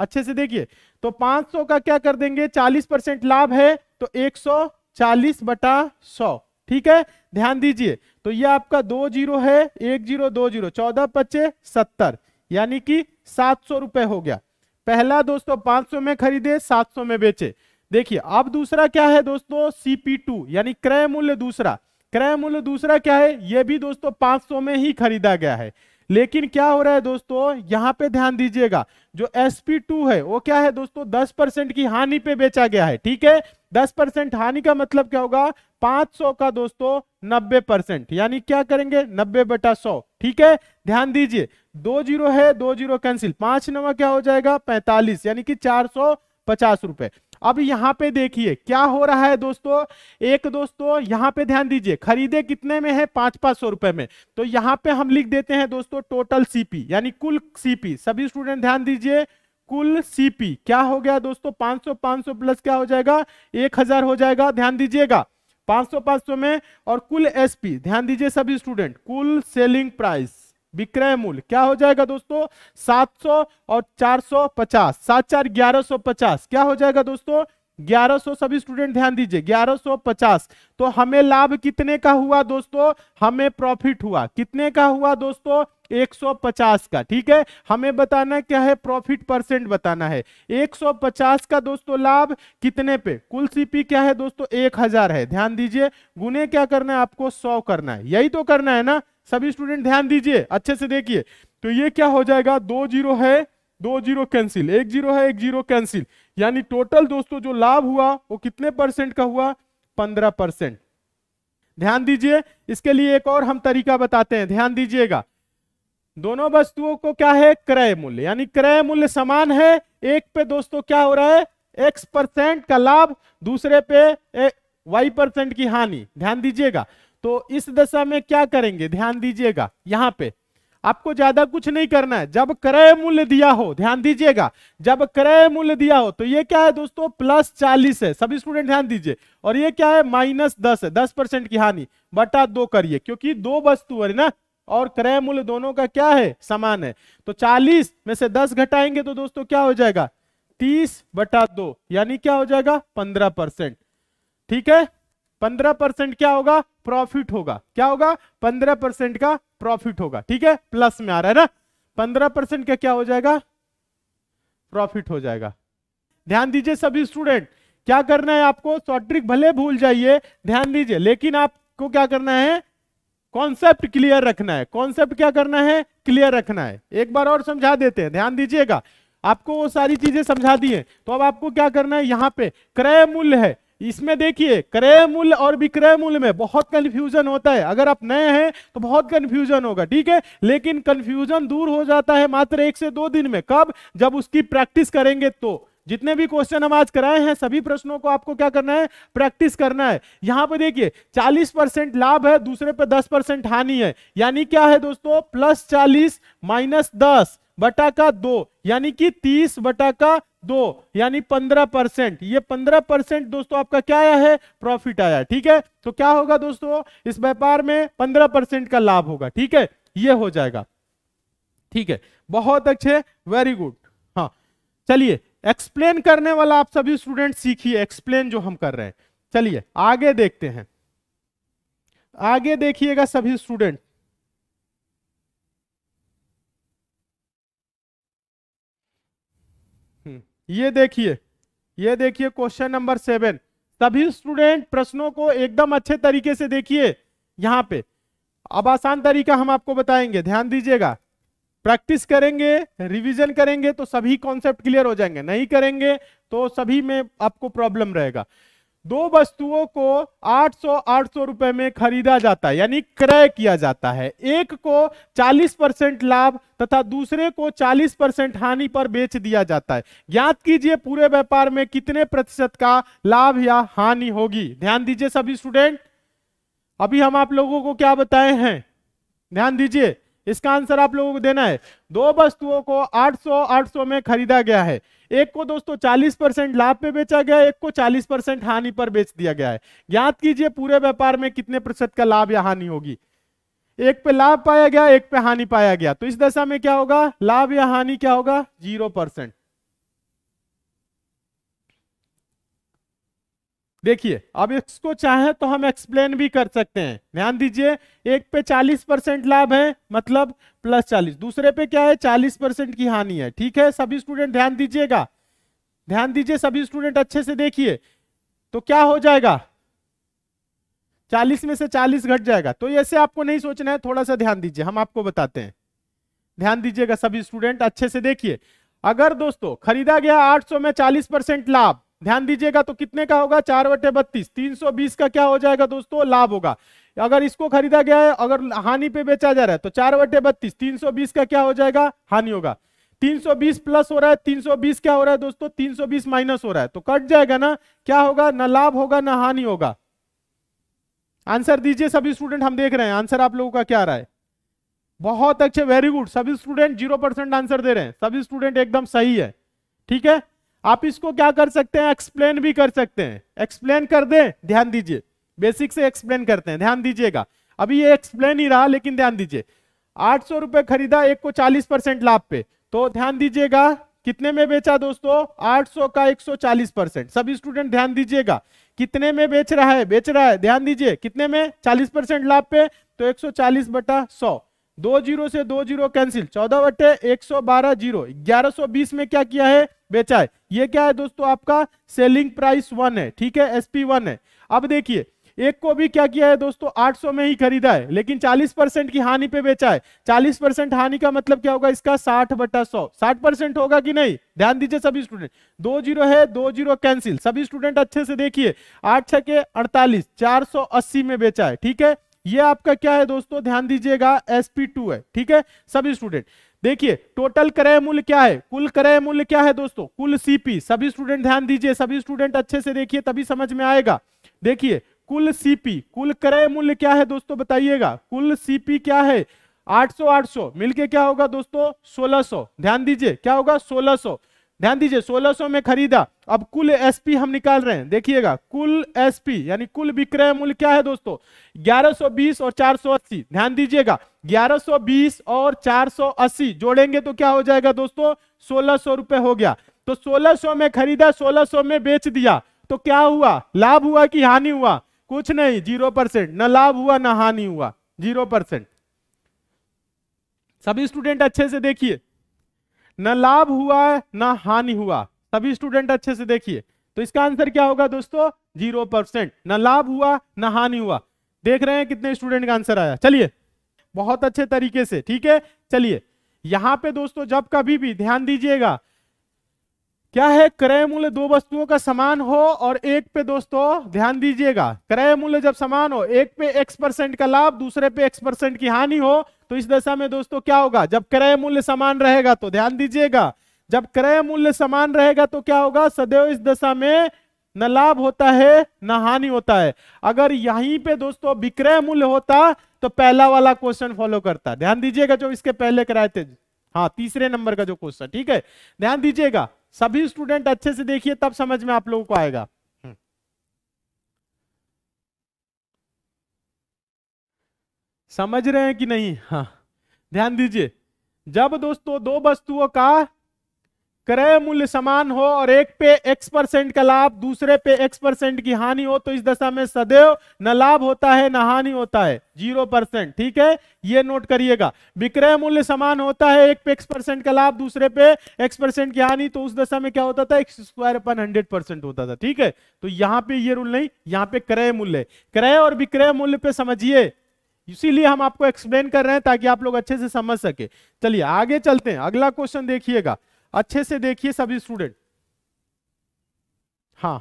अच्छे से देखिए तो 500 का क्या कर देंगे 40 परसेंट लाभ है तो 140 बटा सौ ठीक है ध्यान दीजिए तो ये आपका दो जीरो है एक जीरो दो जीरो चौदह पच्चे सत्तर यानी कि सात सौ रुपए हो गया पहला दोस्तों पांच सौ में खरीदे सात सौ में बेचे देखिए अब दूसरा क्या है दोस्तों सीपी टू यानी क्रय मूल्य दूसरा क्रय मूल्य दूसरा क्या है यह भी दोस्तों पांच में ही खरीदा गया है लेकिन क्या हो रहा है दोस्तों यहां पे ध्यान दीजिएगा जो SP2 है वो क्या है दोस्तों 10 परसेंट की हानि पे बेचा गया है ठीक है 10 परसेंट हानि का मतलब क्या होगा 500 का दोस्तों 90 परसेंट यानी क्या करेंगे 90 बटा 100 ठीक है ध्यान दीजिए दो जीरो है दो जीरो कैंसिल पांच नवा क्या हो जाएगा 45 यानी कि चार सौ पचास रुपए अब यहां पे देखिए क्या हो रहा है दोस्तों एक दोस्तों यहां पे ध्यान दीजिए खरीदे कितने में है पांच पांच सौ रुपए में तो यहां पे हम लिख देते हैं दोस्तों टोटल सीपी यानी कुल सीपी सभी स्टूडेंट ध्यान दीजिए कुल सीपी क्या हो गया दोस्तों 500 500 प्लस क्या हो जाएगा 1000 हो जाएगा ध्यान दीजिएगा 500 500 में और कुल एसपी ध्यान दीजिए सभी स्टूडेंट कुल सेलिंग प्राइस विक्रय मूल्य क्या हो जाएगा दोस्तों 700 और 450 सात चार ग्यारह क्या हो जाएगा दोस्तों 1100 सभी स्टूडेंट ध्यान दीजिए 1150 तो हमें लाभ कितने का हुआ दोस्तों हमें प्रॉफिट हुआ कितने का हुआ दोस्तों 150 का ठीक है हमें बताना क्या है प्रॉफिट परसेंट बताना है 150 का दोस्तों लाभ कितने पे कुल सीपी क्या है दोस्तों 1000 है ध्यान दीजिए गुने क्या करना है आपको 100 करना है यही तो करना है ना सभी स्टूडेंट ध्यान दीजिए अच्छे से देखिए तो ये क्या हो जाएगा दो जीरो है दो जीरो कैंसिल एक जीरो है एक जीरो कैंसिल यानी टोटल दोस्तों जो लाभ हुआ वो कितने परसेंट का हुआ पंद्रह परसेंट ध्यान दीजिए इसके लिए एक और हम तरीका बताते हैं ध्यान दीजिएगा दोनों वस्तुओं को क्या है क्रय मूल्य यानी क्रय मूल्य समान है एक पे दोस्तों क्या हो रहा है एक्स परसेंट का लाभ दूसरे पे वाई परसेंट की हानि ध्यान दीजिएगा तो इस दशा में क्या करेंगे ध्यान दीजिएगा यहां पे आपको ज्यादा कुछ नहीं करना है जब क्रय मूल्य दिया हो ध्यान दीजिएगा जब क्रय मूल्य दिया हो तो ये क्या है दोस्तों प्लस चालीस है सभी स्टूडेंट ध्यान दीजिए और ये क्या है माइनस दस है दस परसेंट की हानि बटा दो करिए क्योंकि दो वस्तु है ना और क्रय मूल्य दोनों का क्या है समान है तो चालीस में से दस घटाएंगे तो दोस्तों क्या हो जाएगा तीस बटा दो यानी क्या हो जाएगा पंद्रह परसेंट ठीक है पंद्रह परसेंट क्या होगा प्रॉफिट होगा क्या होगा पंद्रह परसेंट का प्रॉफिट होगा ठीक है प्लस में आ रहा है ना पंद्रह परसेंट का क्या हो जाएगा प्रॉफिट हो जाएगा ध्यान दीजिए सभी स्टूडेंट क्या करना है आपको सॉट्रिक भले भूल जाइए ध्यान दीजिए लेकिन आपको क्या करना है कॉन्सेप्ट क्लियर रखना है कॉन्सेप्ट क्या करना है क्लियर रखना है एक बार और समझा देते हैं ध्यान दीजिएगा आपको वो सारी चीजें समझा दी है तो अब आपको क्या करना है यहाँ पे क्रय मूल्य है इसमें देखिए क्रय मूल्य और विक्रय मूल्य में बहुत कंफ्यूजन होता है अगर आप नए हैं तो बहुत कंफ्यूजन होगा ठीक है लेकिन कंफ्यूजन दूर हो जाता है मात्र एक से दो दिन में कब जब उसकी प्रैक्टिस करेंगे तो जितने भी क्वेश्चन हम आज कराए हैं सभी प्रश्नों को आपको क्या करना है प्रैक्टिस करना है यहां पर देखिए 40 परसेंट लाभ है दूसरे पे 10 परसेंट हानि है यानी क्या है दोस्तों प्लस 40 माइनस दस बटा का दो यानी कि तीस बटा का दो यानी पंद्रह परसेंट ये पंद्रह परसेंट दोस्तों आपका क्या आया है प्रॉफिट आया ठीक है तो क्या होगा दोस्तों इस व्यापार में पंद्रह परसेंट का लाभ होगा ठीक है ये हो जाएगा ठीक है बहुत अच्छे वेरी गुड हाँ चलिए एक्सप्लेन करने वाला आप सभी स्टूडेंट सीखिए एक्सप्लेन जो हम कर रहे हैं चलिए आगे देखते हैं आगे देखिएगा सभी स्टूडेंट ये देखिए ये देखिए क्वेश्चन नंबर सेवन सभी स्टूडेंट प्रश्नों को एकदम अच्छे तरीके से देखिए यहाँ पे अब आसान तरीका हम आपको बताएंगे ध्यान दीजिएगा प्रैक्टिस करेंगे रिवीजन करेंगे तो सभी कॉन्सेप्ट क्लियर हो जाएंगे नहीं करेंगे तो सभी में आपको प्रॉब्लम रहेगा दो वस्तुओं को 800 800 रुपए में खरीदा जाता है यानी क्रय किया जाता है एक को 40 परसेंट लाभ तथा दूसरे को 40 परसेंट हानि पर बेच दिया जाता है ज्ञात कीजिए पूरे व्यापार में कितने प्रतिशत का लाभ या हानि होगी ध्यान दीजिए सभी स्टूडेंट अभी हम आप लोगों को क्या बताए हैं ध्यान दीजिए इसका आंसर आप लोगों को देना है दो वस्तुओं को 800 800 में खरीदा गया है एक को दोस्तों 40 परसेंट लाभ पे बेचा गया एक को 40 परसेंट हानि पर बेच दिया गया है याद कीजिए पूरे व्यापार में कितने प्रतिशत का लाभ या हानि होगी एक पे लाभ पाया गया एक पे हानि पाया गया तो इस दशा में क्या होगा लाभ या हानि क्या होगा जीरो परसेंट देखिए अब इसको चाहे तो हम एक्सप्लेन भी कर सकते हैं ध्यान दीजिए एक पे 40 परसेंट लाभ है मतलब प्लस 40 दूसरे पे क्या है 40 परसेंट की हानि है ठीक है सभी स्टूडेंट ध्यान दीजिएगा ध्यान दीजिए सभी स्टूडेंट अच्छे से देखिए तो क्या हो जाएगा 40 में से 40 घट जाएगा तो ऐसे आपको नहीं सोचना है थोड़ा सा ध्यान दीजिए हम आपको बताते हैं ध्यान दीजिएगा सभी स्टूडेंट अच्छे से देखिए अगर दोस्तों खरीदा गया आठ में चालीस परसेंट लाभ ध्यान दीजिएगा तो कितने का होगा चार बटे बत्तीस तीन सौ बीस का क्या हो जाएगा दोस्तों लाभ होगा अगर इसको खरीदा गया है अगर हानि पे बेचा जा रहा है तो चार बटे बत्तीस तीन का क्या हो जाएगा हानि होगा तीन सौ बीस प्लस हो रहा है बीस क्या हो रहा है दोस्तों बीस माइनस हो रहा है तो कट जाएगा ना क्या होगा ना लाभ होगा ना हानि होगा आंसर दीजिए सभी स्टूडेंट हम देख रहे हैं आंसर आप लोगों का क्या आ रहा है बहुत अच्छे वेरी गुड सभी स्टूडेंट जीरो परसेंट आंसर दे रहे हैं सभी स्टूडेंट एकदम सही है ठीक है आप इसको क्या कर सकते हैं एक्सप्लेन भी कर सकते हैं एक्सप्लेन कर दे ध्यान दीजिए बेसिक से एक्सप्लेन करते हैं ध्यान दीजिएगा अभी ये एक्सप्लेन ही रहा लेकिन ध्यान दीजिए आठ सौ रुपए खरीदा एक को चालीस परसेंट लाभ पे तो ध्यान दीजिएगा कितने में बेचा दोस्तों 800 का 140 परसेंट सब स्टूडेंट ध्यान दीजिएगा कितने में बेच रहा है बेच रहा है ध्यान दीजिए कितने में 40 परसेंट लाभ पे तो 140 बटा 100 दो जीरो से दो जीरो कैंसिल चौदह बट्टे एक सौ बारह जीरो ग्यारह सौ बीस में क्या किया है बेचा है ये क्या है दोस्तों आपका सेलिंग प्राइस वन है ठीक है एसपी वन है अब देखिए एक को भी क्या किया है दोस्तों 800 में ही खरीदा है लेकिन 40 परसेंट की हानि पे बेचा है 40 परसेंट हानि का मतलब क्या होगा इसका 60 बटा सौ साठ परसेंट होगा कि नहीं ध्यान दीजिए सभी स्टूडेंट दो जीरो है दो जीरो कैंसिल सभी स्टूडेंट अच्छे से देखिए आठ छके अड़तालीस चार सौ अस्सी में बेचा है ठीक है ये आपका क्या है दोस्तों ध्यान दीजिएगा sp2 टू है ठीक है सभी स्टूडेंट देखिए टोटल क्रय मूल्य क्या है कुल क्रय मूल्य क्या है दोस्तों कुल सीपी सभी स्टूडेंट ध्यान दीजिए सभी स्टूडेंट अच्छे से देखिए तभी समझ में आएगा देखिए कुल सीपी कुल क्रय मूल्य क्या है दोस्तों बताइएगा कुल सीपी क्या है 800 800 मिलके क्या होगा दोस्तों 1600 ध्यान दीजिए क्या होगा 1600 ध्यान दीजिए 1600 में खरीदा अब कुल एसपी हम निकाल रहे हैं देखिएगा कुल एसपी यानी कुल विक्रय मूल्य क्या है दोस्तों 1120 और 480 ध्यान दीजिएगा 1120 और 480 जोड़ेंगे तो क्या हो जाएगा दोस्तों सोलह सौ रुपए हो गया तो 1600 में खरीदा 1600 में बेच दिया तो क्या हुआ लाभ हुआ कि हानि हुआ कुछ नहीं जीरो परसेंट न लाभ हुआ ना हानि हुआ जीरो परसेंट सभी स्टूडेंट अच्छे से देखिए ना लाभ हुआ है ना हानि हुआ सभी स्टूडेंट अच्छे से देखिए तो इसका आंसर क्या होगा दोस्तों जीरो परसेंट न लाभ हुआ न हानि हुआ देख रहे हैं कितने स्टूडेंट का आंसर आया चलिए बहुत अच्छे तरीके से ठीक है चलिए यहां पे दोस्तों जब कभी भी ध्यान दीजिएगा क्या है क्रय मूल्य दो वस्तुओं का समान हो और एक पे दोस्तों ध्यान दीजिएगा क्रय मूल्य जब समान हो एक पे एक्स परसेंट का लाभ दूसरे पे एक्स परसेंट की हानि हो तो इस दशा में दोस्तों क्या होगा जब क्रय मूल्य समान रहेगा तो ध्यान दीजिएगा जब क्रय मूल्य समान रहेगा तो क्या होगा सदैव इस दशा में न लाभ होता है न हानि होता है अगर यहीं पे दोस्तों विक्रय मूल्य होता तो पहला वाला क्वेश्चन फॉलो करता ध्यान दीजिएगा जो इसके पहले कराए थे हाँ तीसरे नंबर का जो क्वेश्चन ठीक है ध्यान दीजिएगा सभी स्टूडेंट अच्छे से देखिए तब समझ में आप लोगों को आएगा हम्म। समझ रहे हैं कि नहीं हाँ ध्यान दीजिए जब दोस्तों दो वस्तुओं का क्रय मूल्य समान हो और एक पे x परसेंट का लाभ दूसरे पे x परसेंट की हानि हो तो इस दशा में सदैव न लाभ होता है न हानि होता है जीरो परसेंट ठीक है ये नोट करिएगा विक्रय मूल्य समान होता है एक पे x परसेंट का लाभ दूसरे पे x परसेंट की हानि तो उस दशा में क्या होता था x square upon hundred percent होता था ठीक है तो यहाँ पे ये रूल नहीं यहाँ पे क्रय मूल्य क्रय और विक्रय मूल्य पे समझिए इसीलिए हम आपको एक्सप्लेन कर रहे हैं ताकि आप लोग अच्छे से समझ सके चलिए आगे चलते हैं अगला क्वेश्चन देखिएगा अच्छे से देखिए सभी स्टूडेंट हाँ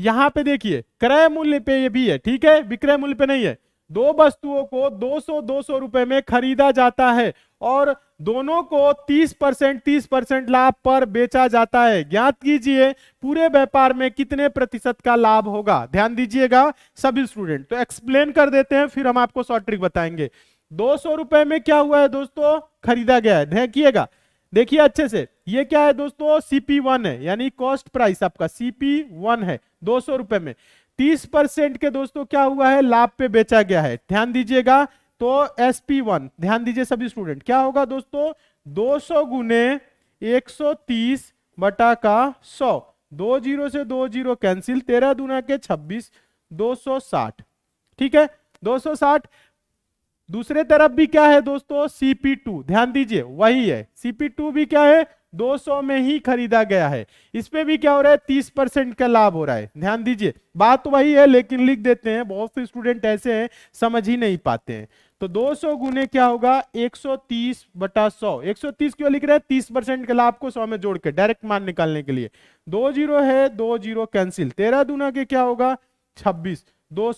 यहां पे देखिए क्रय मूल्य पे ये भी है ठीक है विक्रय मूल्य पे नहीं है दो वस्तुओं को 200 200 रुपए में खरीदा जाता है और दोनों को 30 परसेंट तीस परसेंट लाभ पर बेचा जाता है ज्ञात कीजिए पूरे व्यापार में कितने प्रतिशत का लाभ होगा ध्यान दीजिएगा सभी स्टूडेंट तो एक्सप्लेन कर देते हैं फिर हम आपको शॉर्ट ट्रिक बताएंगे दो सौ रुपए में क्या हुआ है दोस्तों खरीदा गया है देखिएगा देखिए अच्छे से ये क्या है दोस्तों सीपी वन है यानी कॉस्ट प्राइस आपका सीपी वन है दो सौ रुपए में तीस परसेंट के दोस्तों क्या हुआ है लाभ पे बेचा गया है ध्यान दीजिएगा तो एस पी वन ध्यान दीजिए सभी स्टूडेंट क्या होगा दोस्तों दो सौ गुने एक सौ तीस बटा का सौ दो जीरो से दो जीरो कैंसिल तेरह दुना के छब्बीस दो सौ साठ ठीक है दो सौ साठ दूसरे तरफ भी क्या है दोस्तों CP2 ध्यान दीजिए वही है CP2 भी क्या है 200 में ही खरीदा गया है इसमें भी क्या हो रहा है 30 परसेंट का लाभ हो रहा है ध्यान दीजिए बात वही है लेकिन लिख देते हैं बहुत से स्टूडेंट ऐसे हैं समझ ही नहीं पाते हैं तो 200 सौ गुने क्या होगा 130 बटा सौ तीस क्यों लिख रहे हैं तीस परसेंट का लाभ को 100 में जोड़ के डायरेक्ट मान निकालने के लिए दो जीरो है दो जीरो कैंसिल तेरह दुना के क्या होगा छब्बीस दो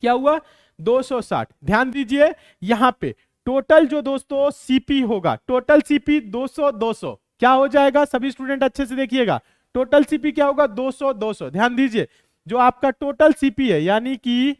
क्या हुआ 260 ध्यान दीजिए यहां पे टोटल जो दोस्तों सीपी होगा टोटल सीपी 200 200 क्या हो जाएगा सभी स्टूडेंट अच्छे से देखिएगा टोटल सीपी क्या होगा 200 200 ध्यान दीजिए जो आपका टोटल सीपी है यानी कि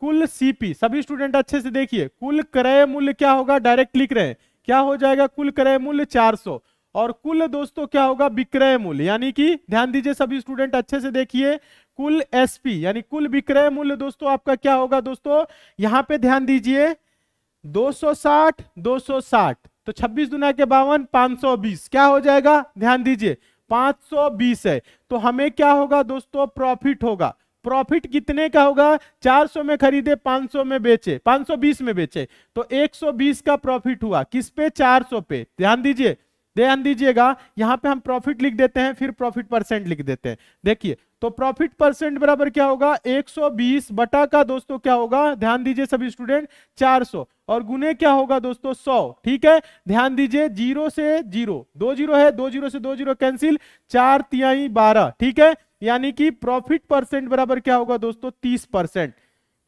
कुल सीपी सभी स्टूडेंट अच्छे से देखिए कुल क्रय मूल्य क्या होगा डायरेक्ट लिख रहे हैं क्या हो जाएगा कुल क्रय मूल्य 400 और कुल दोस्तों क्या होगा विक्रय मूल्य यानी कि ध्यान दीजिए सभी स्टूडेंट अच्छे से देखिए कुल एसपी यानी कुल विक्रय मूल्य दोस्तों आपका क्या होगा दोस्तों यहां पे ध्यान दीजिए 260 260 तो 26 दुना के बावन 520 क्या हो जाएगा ध्यान दीजिए 520 है तो हमें क्या होगा दोस्तों प्रॉफिट होगा प्रॉफिट कितने का होगा 400 में खरीदे 500 में बेचे 520 में बेचे तो 120 का प्रॉफिट हुआ किस पे 400 पे ध्यान दीजिए ध्यान दीजिएगा यहां पे हम प्रॉफिट लिख देते हैं फिर प्रॉफिट परसेंट लिख देते हैं देखिए तो प्रॉफिट परसेंट बराबर क्या होगा 120 बटा का दोस्तों क्या होगा ध्यान दीजिए सभी स्टूडेंट 400 और गुने क्या होगा दोस्तों 100 ठीक है ध्यान दीजिए जीरो से जीरो दो जीरो है दो जीरो से दो जीरो कैंसिल चार तिहाई बारह ठीक है यानी कि प्रॉफिट परसेंट बराबर क्या होगा दोस्तों तीस परसेंट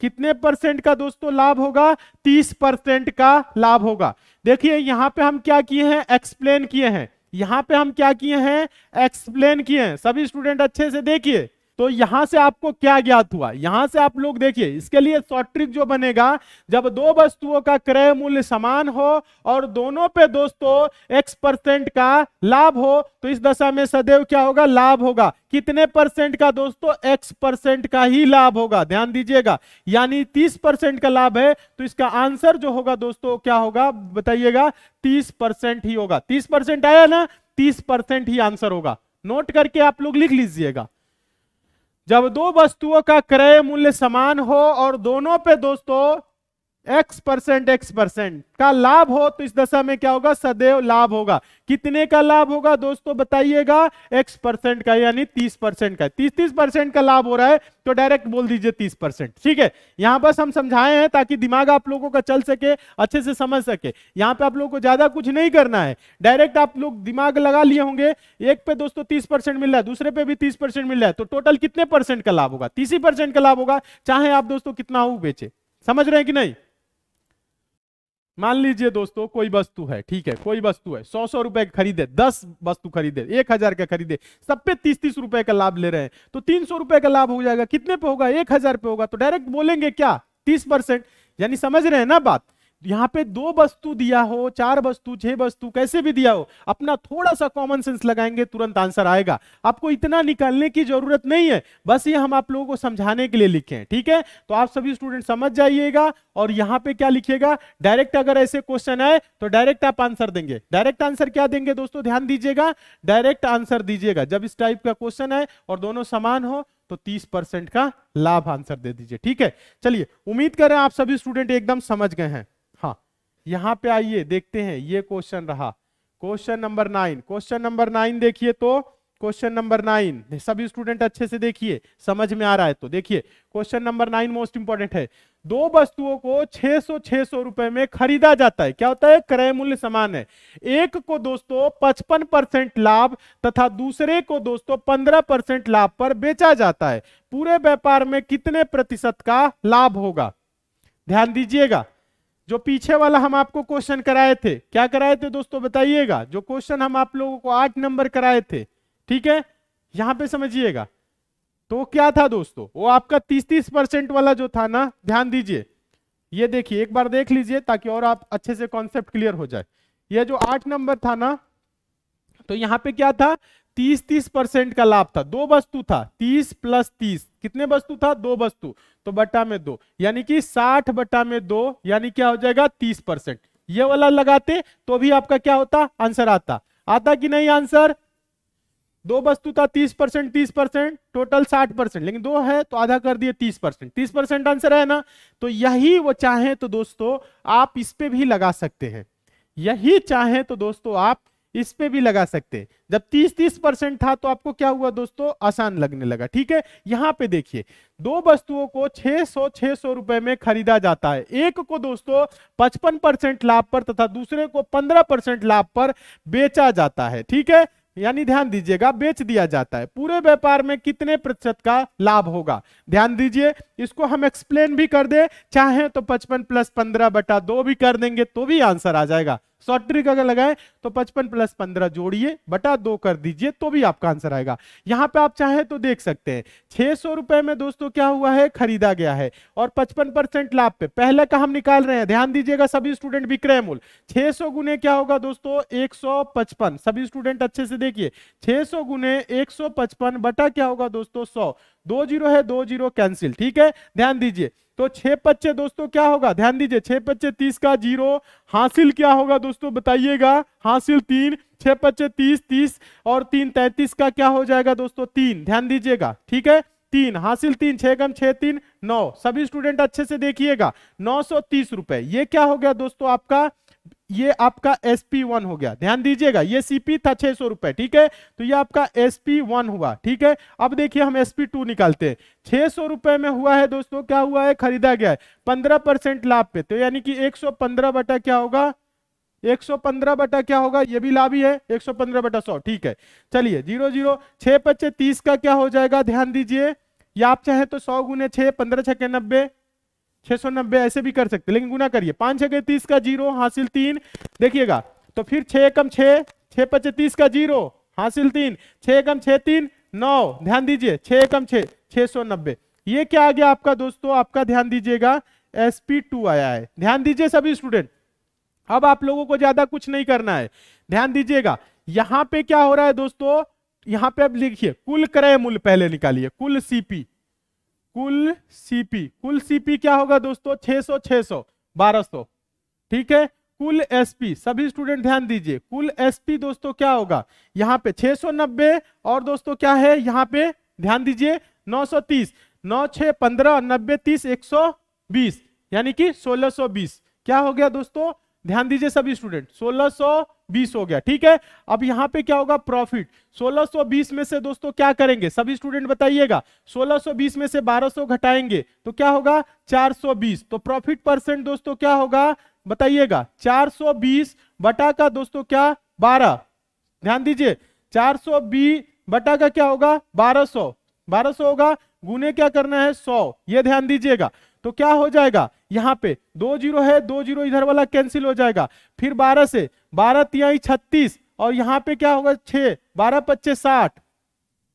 कितने परसेंट का दोस्तों लाभ होगा तीस परसेंट का लाभ होगा देखिए यहां पे हम क्या किए हैं एक्सप्लेन किए हैं यहां पे हम क्या किए हैं एक्सप्लेन किए हैं सभी स्टूडेंट अच्छे से देखिए तो यहां से आपको क्या ज्ञात हुआ यहां से आप लोग देखिए इसके लिए शॉर्ट ट्रिक जो बनेगा जब दो वस्तुओं का क्रय मूल्य समान हो और दोनों पे दोस्तों x परसेंट का लाभ हो तो इस दशा में सदैव क्या होगा लाभ होगा कितने परसेंट का दोस्तों x परसेंट का ही लाभ होगा ध्यान दीजिएगा यानी तीस परसेंट का लाभ है तो इसका आंसर जो होगा दोस्तों क्या होगा बताइएगा तीस परसेंट ही होगा तीस परसेंट आया ना तीस परसेंट ही आंसर होगा नोट करके आप लोग लिख लीजिएगा जब दो वस्तुओं का क्रय मूल्य समान हो और दोनों पे दोस्तों एक्स परसेंट एक्स परसेंट का लाभ हो तो इस दशा में क्या होगा सदैव लाभ होगा कितने का लाभ होगा दोस्तों बताइएगा एक्स परसेंट का यानी तीस परसेंट का तीस तीस परसेंट का लाभ हो रहा है तो डायरेक्ट बोल दीजिए तीस परसेंट ठीक है यहां बस हम समझाए हैं ताकि दिमाग आप लोगों का चल सके अच्छे से समझ सके यहां पे आप लोगों को ज्यादा कुछ नहीं करना है डायरेक्ट आप लोग दिमाग लगा लिए होंगे एक पे दोस्तों तीस परसेंट मिल रहा है दूसरे पे भी तीस परसेंट मिल रहा है तो टोटल कितने परसेंट का लाभ होगा तीस परसेंट का लाभ होगा चाहे आप दोस्तों कितना हो बेचे समझ रहे हैं कि नहीं मान लीजिए दोस्तों कोई वस्तु है ठीक है कोई वस्तु है सौ सौ रुपए खरीदे दस वस्तु खरीदे एक हजार का खरीदे सब पे तीस तीस रुपए का लाभ ले रहे हैं तो तीन सौ रुपए का लाभ हो जाएगा कितने पे होगा एक हजार पे होगा तो डायरेक्ट बोलेंगे क्या तीस परसेंट यानी समझ रहे हैं ना बात यहाँ पे दो वस्तु दिया हो चार वस्तु छह वस्तु कैसे भी दिया हो अपना थोड़ा सा कॉमन सेंस लगाएंगे तुरंत आंसर आएगा आपको इतना निकालने की जरूरत नहीं है बस ये हम आप लोगों को समझाने के लिए लिखे हैं ठीक है तो आप सभी स्टूडेंट समझ जाइएगा और यहाँ पे क्या लिखिएगा डायरेक्ट अगर ऐसे क्वेश्चन आए तो डायरेक्ट आप आंसर देंगे डायरेक्ट आंसर क्या देंगे दोस्तों ध्यान दीजिएगा डायरेक्ट आंसर दीजिएगा जब इस टाइप का क्वेश्चन आए और दोनों समान हो तो 30 परसेंट का लाभ आंसर दे दीजिए ठीक है चलिए उम्मीद कर रहे हैं आप सभी स्टूडेंट एकदम समझ गए हैं यहां पे आइए देखते हैं ये क्वेश्चन रहा question number nine question number nine देखिए तो क्वेश्चन नंबर नाइन सभी स्टूडेंट अच्छे से देखिए समझ में आ रहा है तो देखिए question number nine most important है दो वस्तुओं को 600 600 रुपए में खरीदा जाता है क्या होता है क्रय मूल्य समान है एक को दोस्तों 55 परसेंट लाभ तथा दूसरे को दोस्तों 15 परसेंट लाभ पर बेचा जाता है पूरे व्यापार में कितने प्रतिशत का लाभ होगा ध्यान दीजिएगा जो पीछे वाला हम आपको क्वेश्चन कराए थे क्या कराए थे दोस्तों बताइएगा जो क्वेश्चन हम आप लोगों को आठ नंबर कराए थे ठीक है यहां पे समझिएगा तो क्या था दोस्तों वो आपका तीस तीस परसेंट वाला जो था ना ध्यान दीजिए ये देखिए एक बार देख लीजिए ताकि और आप अच्छे से कॉन्सेप्ट क्लियर हो जाए यह जो आठ नंबर था ना तो यहाँ पे क्या था तीस तीस परसेंट का लाभ था दो वस्तु था तीस प्लस तीस कितने वस्तु था दो वस्तु तो बटा में दो यानी कि साठ बटा में दो यानी क्या हो जाएगा तीस परसेंट ये वाला लगाते तो भी आपका क्या होता आंसर आता आता कि नहीं आंसर दो वस्तु था तीस परसेंट तीस परसेंट टोटल साठ परसेंट लेकिन दो है तो आधा कर दिए तीस परसेंट तीस परसेंट आंसर है ना तो यही वो चाहे तो दोस्तों आप इस पे भी लगा सकते हैं यही चाहे तो दोस्तों आप इस पे भी लगा सकते जब 30-30 परसेंट था तो आपको क्या हुआ दोस्तों आसान लगने लगा ठीक है यहां पे देखिए दो वस्तुओं को 600 600 रुपए में खरीदा जाता है एक को दोस्तों 55 परसेंट लाभ पर तथा दूसरे को 15 परसेंट लाभ पर बेचा जाता है ठीक है यानी ध्यान दीजिएगा बेच दिया जाता है पूरे व्यापार में कितने प्रतिशत का लाभ होगा ध्यान दीजिए इसको हम एक्सप्लेन भी कर दे चाहे तो 55 प्लस 15 बटा दो भी कर देंगे तो भी आंसर आ जाएगा शॉर्ट ट्रिक अगर लगाए तो पचपन प्लस पंद्रह जोड़िए बटा दो कर दीजिए तो भी आपका आंसर आएगा यहाँ पे आप चाहे तो देख सकते हैं छह सौ में दोस्तों क्या हुआ है खरीदा गया है और पचपन परसेंट लाभ पे पहले का हम निकाल रहे हैं ध्यान दीजिएगा सभी स्टूडेंट विक्रय मूल छह सौ गुने क्या होगा दोस्तों एक सौ पचपन सभी स्टूडेंट अच्छे से देखिए छह सौ गुने एक सौ पचपन बटा क्या होगा दोस्तों सौ दो जीरो है दो जीरो कैंसिल ठीक है ध्यान दीजिए तो छह पच्चे दोस्तों क्या होगा ध्यान दीजिए छह पच्चे तीस का जीरो हासिल क्या होगा दोस्तों बताइएगा हासिल तीन छह पच्चे तीस तीस और तीन तैतीस का क्या हो जाएगा दोस्तों तीन ध्यान दीजिएगा ठीक है तीन हासिल तीन छह कम छह तीन नौ सभी स्टूडेंट अच्छे से देखिएगा नौ सौ तीस रुपए ये क्या हो गया दोस्तों आपका ये आपका SP1 हो गया ध्यान दीजिएगा ये सीपी था छह सौ रुपए ठीक है तो ये आपका SP1 हुआ ठीक है अब देखिए हम SP2 निकालते हैं छह सौ रुपए में हुआ है दोस्तों क्या हुआ है खरीदा गया है पंद्रह परसेंट लाभ पे तो यानी कि एक सौ पंद्रह बटा क्या होगा 115 बटा क्या होगा ये भी लाभ ही है 115 बटा 100 ठीक है चलिए जीरो जीरो छह पच्चे तीस का क्या हो जाएगा ध्यान दीजिए या आप चाहें तो सौ गुने छह पंद्रह छके नब्बे छह सौ नब्बे ऐसे भी कर सकते लेकिन गुना करिए पांच छह तीस का जीरो हासिल तीन देखिएगा तो फिर छह कम छह छह पचे तीस का जीरो हासिल तीन छह कम छह तीन नौ ध्यान दीजिए छह कम छ छह सौ नब्बे ये क्या आ गया आपका दोस्तों आपका ध्यान दीजिएगा एस पी टू आया है ध्यान दीजिए सभी स्टूडेंट अब आप लोगों को ज्यादा कुछ नहीं करना है ध्यान दीजिएगा यहां पे क्या हो रहा है दोस्तों यहां पे अब लिखिए कुल क्रय मूल्य पहले निकालिए कुल सीपी कुल सीपी कुल सीपी क्या होगा दोस्तों 600 600 1200 ठीक है कुल एसपी सभी स्टूडेंट ध्यान दीजिए कुल एसपी दोस्तों क्या होगा यहाँ पे 690 और दोस्तों क्या है यहाँ पे ध्यान दीजिए 930 नौ छ पंद्रह नब्बे तीस एक सौ बीस यानी कि सोलह सौ बीस क्या हो गया दोस्तों ध्यान दीजिए सभी स्टूडेंट सोलह सो बीस हो गया ठीक है अब यहाँ पे क्या होगा प्रॉफिट 1620 में से दोस्तों क्या करेंगे सभी स्टूडेंट बताइएगा 1620 में से 1200 घटाएंगे तो क्या होगा 420 तो प्रॉफिट परसेंट दोस्तों क्या होगा बताइएगा 420 बटा का दोस्तों क्या 12 ध्यान दीजिए 420 बटा का क्या होगा 1200 1200 होगा गुने क्या करना है सौ ये ध्यान दीजिएगा तो क्या हो जाएगा यहाँ पे दो जीरो है दो जीरो इधर वाला कैंसिल हो जाएगा फिर बारह से बारह तिहाई छत्तीस और यहाँ पे क्या होगा छह बारह पच्चे साठ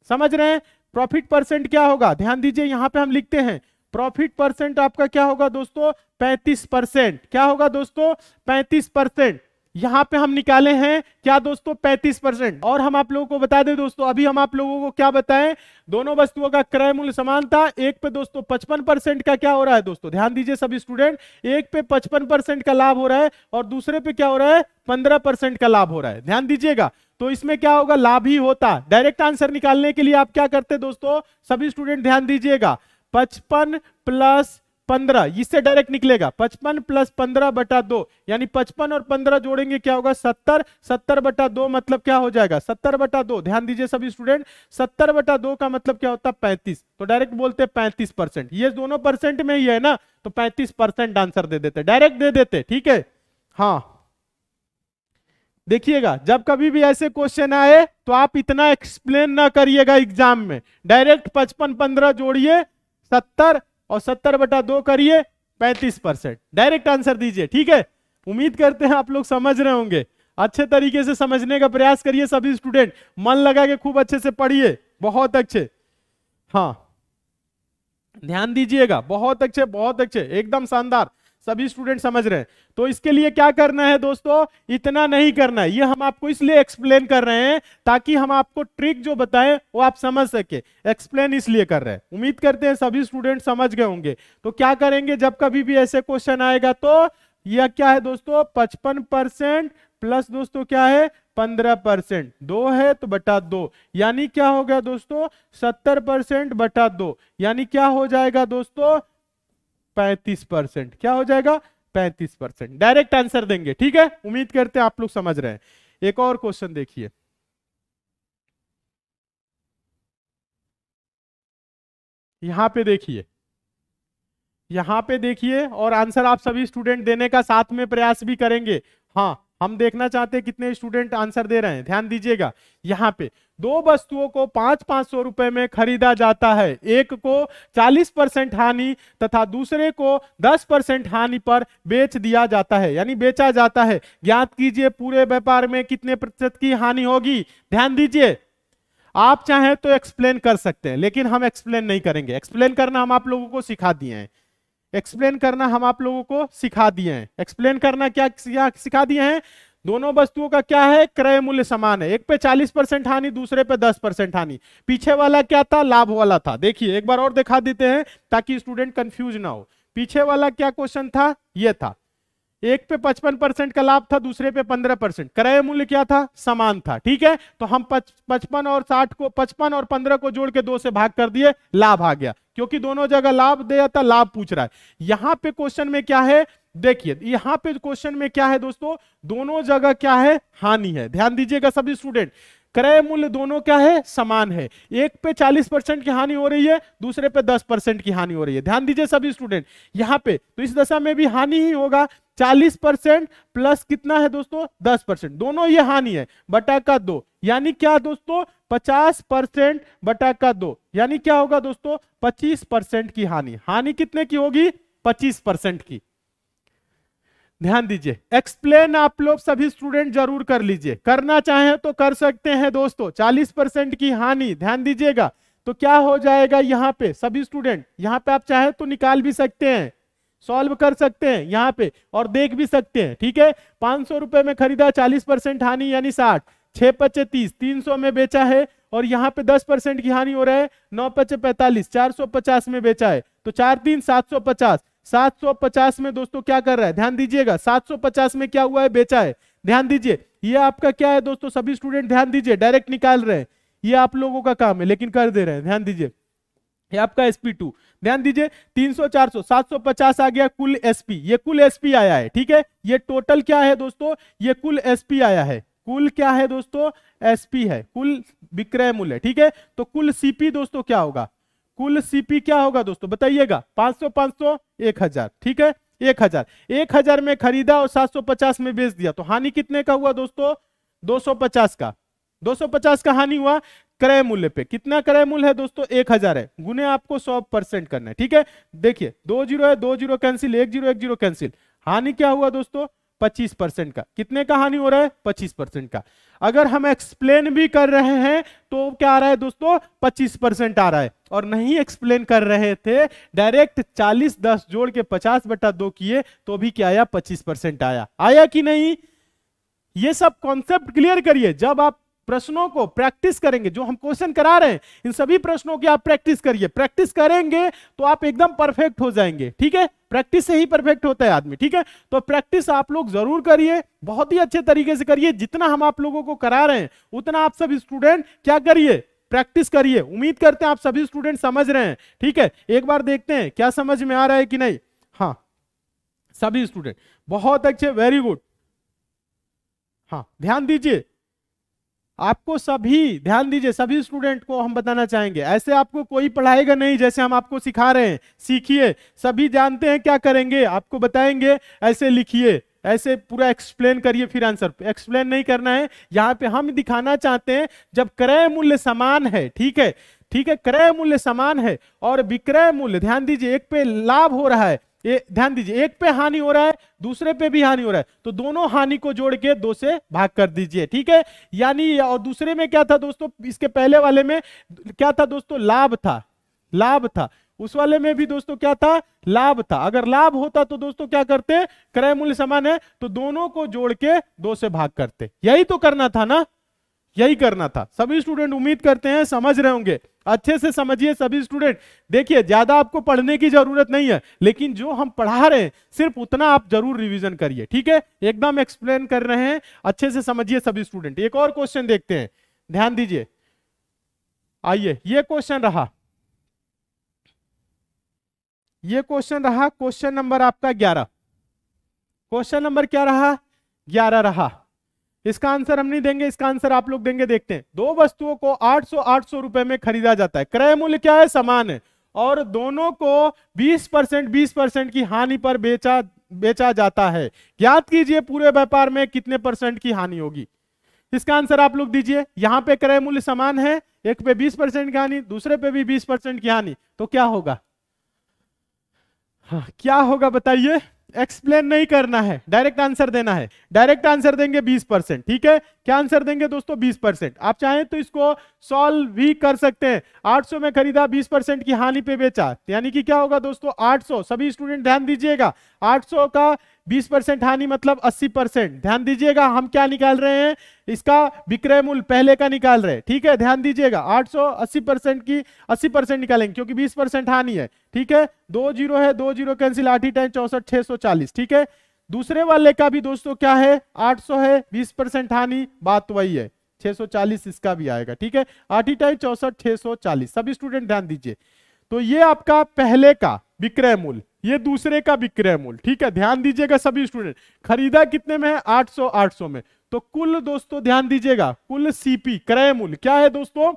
समझ रहे हैं प्रॉफिट परसेंट क्या होगा ध्यान दीजिए यहाँ पे हम लिखते हैं प्रॉफिट परसेंट आपका क्या होगा दोस्तों पैंतीस परसेंट क्या होगा दोस्तों पैंतीस परसेंट यहां पे हम निकाले हैं क्या दोस्तों 35 परसेंट और हम आप लोगों को बता दें दोस्तों अभी हम आप लोगों को क्या बताएं दोनों वस्तुओं का क्रय मूल्य समान था एक पे दोस्तों 55 परसेंट का क्या हो रहा है दोस्तों ध्यान दीजिए सभी स्टूडेंट एक पे 55 परसेंट का लाभ हो रहा है और दूसरे पे क्या हो रहा है पंद्रह परसेंट का लाभ हो रहा है ध्यान दीजिएगा तो इसमें क्या होगा लाभ ही होता डायरेक्ट आंसर निकालने के लिए आप क्या करते दोस्तों सभी स्टूडेंट ध्यान दीजिएगा पचपन प्लस पंद्रह इससे डायरेक्ट निकलेगा पचपन प्लस पंद्रह बटा दो यानी पचपन और पंद्रह जोड़ेंगे क्या होगा सत्तर सत्तर बटा दो मतलब क्या हो जाएगा सत्तर बटा दो ध्यान दीजिए सभी स्टूडेंट सत्तर बटा दो का मतलब क्या होता है पैंतीस तो डायरेक्ट बोलते हैं पैंतीस परसेंट ये दोनों परसेंट में ही है ना तो पैंतीस परसेंट आंसर दे देते डायरेक्ट दे देते ठीक है हाँ देखिएगा जब कभी भी ऐसे क्वेश्चन आए तो आप इतना एक्सप्लेन ना करिएगा एग्जाम में डायरेक्ट पचपन पंद्रह जोड़िए सत्तर और सत्तर बटा दो करिए पैंतीस परसेंट डायरेक्ट आंसर दीजिए ठीक है उम्मीद करते हैं आप लोग समझ रहे होंगे अच्छे तरीके से समझने का प्रयास करिए सभी स्टूडेंट मन लगा के खूब अच्छे से पढ़िए बहुत अच्छे हाँ ध्यान दीजिएगा बहुत अच्छे बहुत अच्छे एकदम शानदार सभी स्टूडेंट समझ रहे हैं तो इसके लिए क्या करना है दोस्तों इतना नहीं करना है ये हम आपको इसलिए एक्सप्लेन कर रहे हैं ताकि हम आपको ट्रिक जो बताएं वो आप समझ सके एक्सप्लेन इसलिए कर रहे हैं उम्मीद करते हैं सभी स्टूडेंट समझ गए होंगे तो क्या करेंगे जब कभी भी ऐसे क्वेश्चन आएगा तो यह क्या है दोस्तों पचपन परसेंट प्लस दोस्तों क्या है पंद्रह परसेंट दो है तो बटा दो यानी क्या हो गया दोस्तों सत्तर परसेंट बटा दो यानी क्या हो जाएगा दोस्तों पैंतीस परसेंट क्या हो जाएगा पैंतीस परसेंट डायरेक्ट आंसर देंगे ठीक है उम्मीद करते हैं आप लोग समझ रहे हैं एक और क्वेश्चन देखिए यहां पे देखिए यहां पे देखिए और आंसर आप सभी स्टूडेंट देने का साथ में प्रयास भी करेंगे हाँ हम देखना चाहते हैं कितने स्टूडेंट आंसर दे रहे हैं ध्यान दीजिएगा यहाँ पे दो वस्तुओं को पांच पांच सौ रुपए में खरीदा जाता है एक को चालीस परसेंट हानि तथा दूसरे को दस परसेंट हानि पर बेच दिया जाता है यानी बेचा जाता है ज्ञात कीजिए पूरे व्यापार में कितने प्रतिशत की हानि होगी ध्यान दीजिए आप चाहें तो एक्सप्लेन कर सकते हैं लेकिन हम एक्सप्लेन नहीं करेंगे एक्सप्लेन करना हम आप लोगों को सिखा दिए हैं एक्सप्लेन करना हम आप लोगों को सिखा दिए हैं एक्सप्लेन करना क्या सिखा दिए हैं दोनों वस्तुओं का क्या है क्रय मूल्य समान है एक पे 40 परसेंट हानि दूसरे पे 10 परसेंट हानि पीछे वाला क्या था लाभ वाला था देखिए एक बार और दिखा देते हैं ताकि स्टूडेंट कंफ्यूज ना हो पीछे वाला क्या क्वेश्चन था यह था एक पे 55 परसेंट का लाभ था दूसरे पे 15 परसेंट क्रय मूल्य क्या था समान था ठीक है तो हम पचपन और 60 को 55 और 15 को जोड़ के दो से भाग कर दिए लाभ आ गया क्योंकि दोनों जगह लाभ दिया था लाभ पूछ रहा है यहां पे क्वेश्चन में क्या है देखिए यहां पे क्वेश्चन में क्या है दोस्तों दोनों जगह क्या है हानि है ध्यान दीजिएगा सभी स्टूडेंट क्रय मूल्य दोनों क्या है समान है एक पे 40 परसेंट की हानि हो रही है दूसरे पे 10 परसेंट की हानि हो रही है ध्यान दीजिए सभी स्टूडेंट यहाँ पे तो इस दशा में भी हानि ही होगा 40 परसेंट प्लस कितना है दोस्तों 10 परसेंट दोनों ये हानि है बटा का दो यानी क्या दोस्तों 50 परसेंट बटा का दो यानी क्या होगा दोस्तों पच्चीस परसेंट की हानि हानि कितने की होगी पच्चीस परसेंट की ध्यान दीजिए एक्सप्लेन आप लोग सभी स्टूडेंट जरूर कर लीजिए करना चाहे तो कर सकते हैं दोस्तों 40 परसेंट की हानि ध्यान दीजिएगा तो क्या हो जाएगा यहाँ पे सभी स्टूडेंट यहाँ पे आप चाहे तो निकाल भी सकते हैं सॉल्व कर सकते हैं यहाँ पे और देख भी सकते हैं ठीक है पांच सौ रुपए में खरीदा चालीस परसेंट हानि यानी साठ छह पच्चे तीस तीन सौ में बेचा है और यहाँ पे दस परसेंट की हानि हो रहा है नौ पच्चे पैंतालीस चार सौ पचास में बेचा है तो चार तीन सात सौ पचास 750 में दोस्तों क्या कर रहा है ध्यान दीजिएगा 750 में क्या हुआ है बेचा है ध्यान दीजिए ये आपका क्या है दोस्तों सभी स्टूडेंट ध्यान दीजिए डायरेक्ट निकाल रहे हैं ये आप लोगों का काम है लेकिन कर दे रहे हैं ध्यान दीजिए ये आपका एसपी टू ध्यान दीजिए 300 400 750 आ गया कुल एसपी ये कुल एसपी आया है ठीक है ये टोटल क्या है दोस्तों ये कुल एसपी आया है कुल क्या है दोस्तों एसपी है कुल विक्रय मूल्य ठीक है तो कुल सीपी दोस्तों क्या होगा कुल सीपी क्या होगा दोस्तों बताइएगा 500 500 हजार ठीक है एक हजार में खरीदा और 750 में बेच दिया तो हानि कितने का हुआ दोस्तों 250 का 250 का हानि हुआ क्रय मूल्य पे कितना क्रय मूल्य है दोस्तों एक हजार है गुने आपको सौ परसेंट करना है ठीक है देखिए दो जीरो है दो जीरो कैंसिल एक जीरो एक जीरो कैंसिल हानि क्या हुआ दोस्तों पच्चीस परसेंट का कितने का हानि हो रहा है पच्चीस परसेंट का अगर हम एक्सप्लेन भी कर रहे हैं तो क्या आ रहा है दोस्तों पच्चीस परसेंट आ रहा है और नहीं एक्सप्लेन कर रहे थे डायरेक्ट चालीस दस जोड़ के पचास बटा दो किए तो भी क्या आया पच्चीस परसेंट आया आया कि नहीं ये सब कॉन्सेप्ट क्लियर करिए जब आप प्रश्नों को प्रैक्टिस करेंगे जो हम क्वेश्चन करा रहे हैं इन सभी प्रश्नों की आप प्रैक्टिस करिए प्रैक्टिस करेंगे तो आप एकदम परफेक्ट हो जाएंगे ठीक है प्रैक्टिस से ही परफेक्ट होता है आदमी ठीक है तो प्रैक्टिस आप लोग जरूर करिए बहुत ही अच्छे तरीके से करिए जितना हम आप लोगों को करा रहे हैं उतना आप सब स्टूडेंट क्या करिए प्रैक्टिस करिए उम्मीद करते हैं आप सभी स्टूडेंट समझ रहे हैं ठीक है एक बार देखते हैं क्या समझ में आ रहा है कि नहीं हाँ सभी स्टूडेंट बहुत अच्छे वेरी गुड हाँ ध्यान दीजिए आपको सभी ध्यान दीजिए सभी स्टूडेंट को हम बताना चाहेंगे ऐसे आपको कोई पढ़ाएगा नहीं जैसे हम आपको सिखा रहे हैं सीखिए सभी जानते हैं क्या करेंगे आपको बताएंगे ऐसे लिखिए ऐसे पूरा एक्सप्लेन करिए फिर आंसर एक्सप्लेन नहीं करना है यहाँ पे हम दिखाना चाहते हैं जब क्रय मूल्य समान है ठीक है ठीक है क्रय मूल्य समान है और विक्रय मूल्य ध्यान दीजिए एक पे लाभ हो रहा है ये ध्यान दीजिए एक पे हानि हो रहा है दूसरे पे भी हानि हो रहा है तो दोनों हानि को जोड़ के दो से भाग कर दीजिए ठीक है यानी और दूसरे में क्या था दोस्तों इसके पहले वाले में क्या था दोस्तों लाभ था लाभ था उस वाले में भी दोस्तों क्या था लाभ था अगर लाभ होता तो दोस्तों क्या करते क्रय मूल्य समान है तो दोनों को जोड़ के दो से भाग करते यही तो करना था ना यही करना था सभी स्टूडेंट उम्मीद करते हैं समझ रहे होंगे अच्छे से समझिए सभी स्टूडेंट देखिए ज्यादा आपको पढ़ने की जरूरत नहीं है लेकिन जो हम पढ़ा रहे हैं सिर्फ उतना आप जरूर रिवीजन करिए ठीक है एकदम एक्सप्लेन कर रहे हैं अच्छे से समझिए सभी स्टूडेंट एक और क्वेश्चन देखते हैं ध्यान दीजिए आइए ये क्वेश्चन रहा ये क्वेश्चन रहा क्वेश्चन नंबर आपका ग्यारह क्वेश्चन नंबर क्या रहा ग्यारह रहा इसका आंसर हम नहीं देंगे इसका आंसर आप लोग देंगे देखते हैं दो वस्तुओं को 800 800 रुपए में खरीदा जाता है क्रय मूल्य क्या है समान है और दोनों को 20 परसेंट बीस परसेंट की हानि पर बेचा बेचा जाता है याद कीजिए पूरे व्यापार में कितने परसेंट की हानि होगी इसका आंसर आप लोग दीजिए यहां पे क्रय मूल्य समान है एक पे 20 परसेंट की हानि दूसरे पे भी 20 परसेंट की हानि तो क्या होगा हाँ, क्या होगा बताइए एक्सप्लेन नहीं करना है डायरेक्ट आंसर देना है डायरेक्ट आंसर देंगे 20 परसेंट ठीक है क्या आंसर देंगे दोस्तों 20 परसेंट आप चाहें तो इसको सॉल्व भी कर सकते हैं 800 में खरीदा 20 परसेंट की हानि पे बेचा यानी कि क्या होगा दोस्तों 800 सभी स्टूडेंट ध्यान दीजिएगा 800 का 20 परसेंट हानि मतलब अस्सी परसेंट ध्यान दीजिएगा हम क्या निकाल रहे हैं इसका विक्रय मूल्य पहले का निकाल रहे हैं ठीक है ध्यान दीजिएगा आठ सौ अस्सी परसेंट की अस्सी परसेंट निकालेंगे क्योंकि बीस परसेंट हानि है ठीक है दो जीरो है दो जीरो कैंसिल आठ ही टाइम चौसठ छह सौ चालीस ठीक है दूसरे वाले का भी दोस्तों क्या है आठ सौ है बीस परसेंट हानि बात वही है छह इसका भी आएगा ठीक है आठ ही टाइम चौसठ छह सौ चालीस सब स्टूडेंट ध्यान दीजिए तो ये आपका पहले का विक्रय मूल्य ये दूसरे का विक्रय मूल्य ठीक है ध्यान दीजिएगा सभी स्टूडेंट खरीदा कितने में है 800 800 में तो कुल दोस्तों ध्यान दीजिएगा कुल सीपी क्रय मूल्य क्या है दोस्तों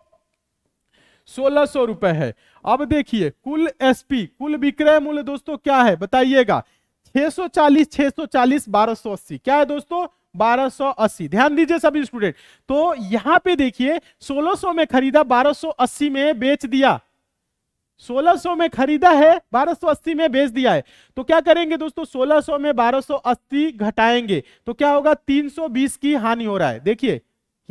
सोलह सौ रुपए है अब देखिए कुल एसपी कुल विक्रय मूल्य दोस्तों क्या है बताइएगा 640 सौ अस्सी क्या है दोस्तों 1280 ध्यान दीजिए सभी स्टूडेंट तो यहां पे देखिए 1600 में खरीदा 1280 में बेच दिया 1600 में खरीदा है 1280 में बेच दिया है तो क्या करेंगे दोस्तों 1600 में 1280 घटाएंगे तो क्या होगा 320 की हानि हो रहा है देखिए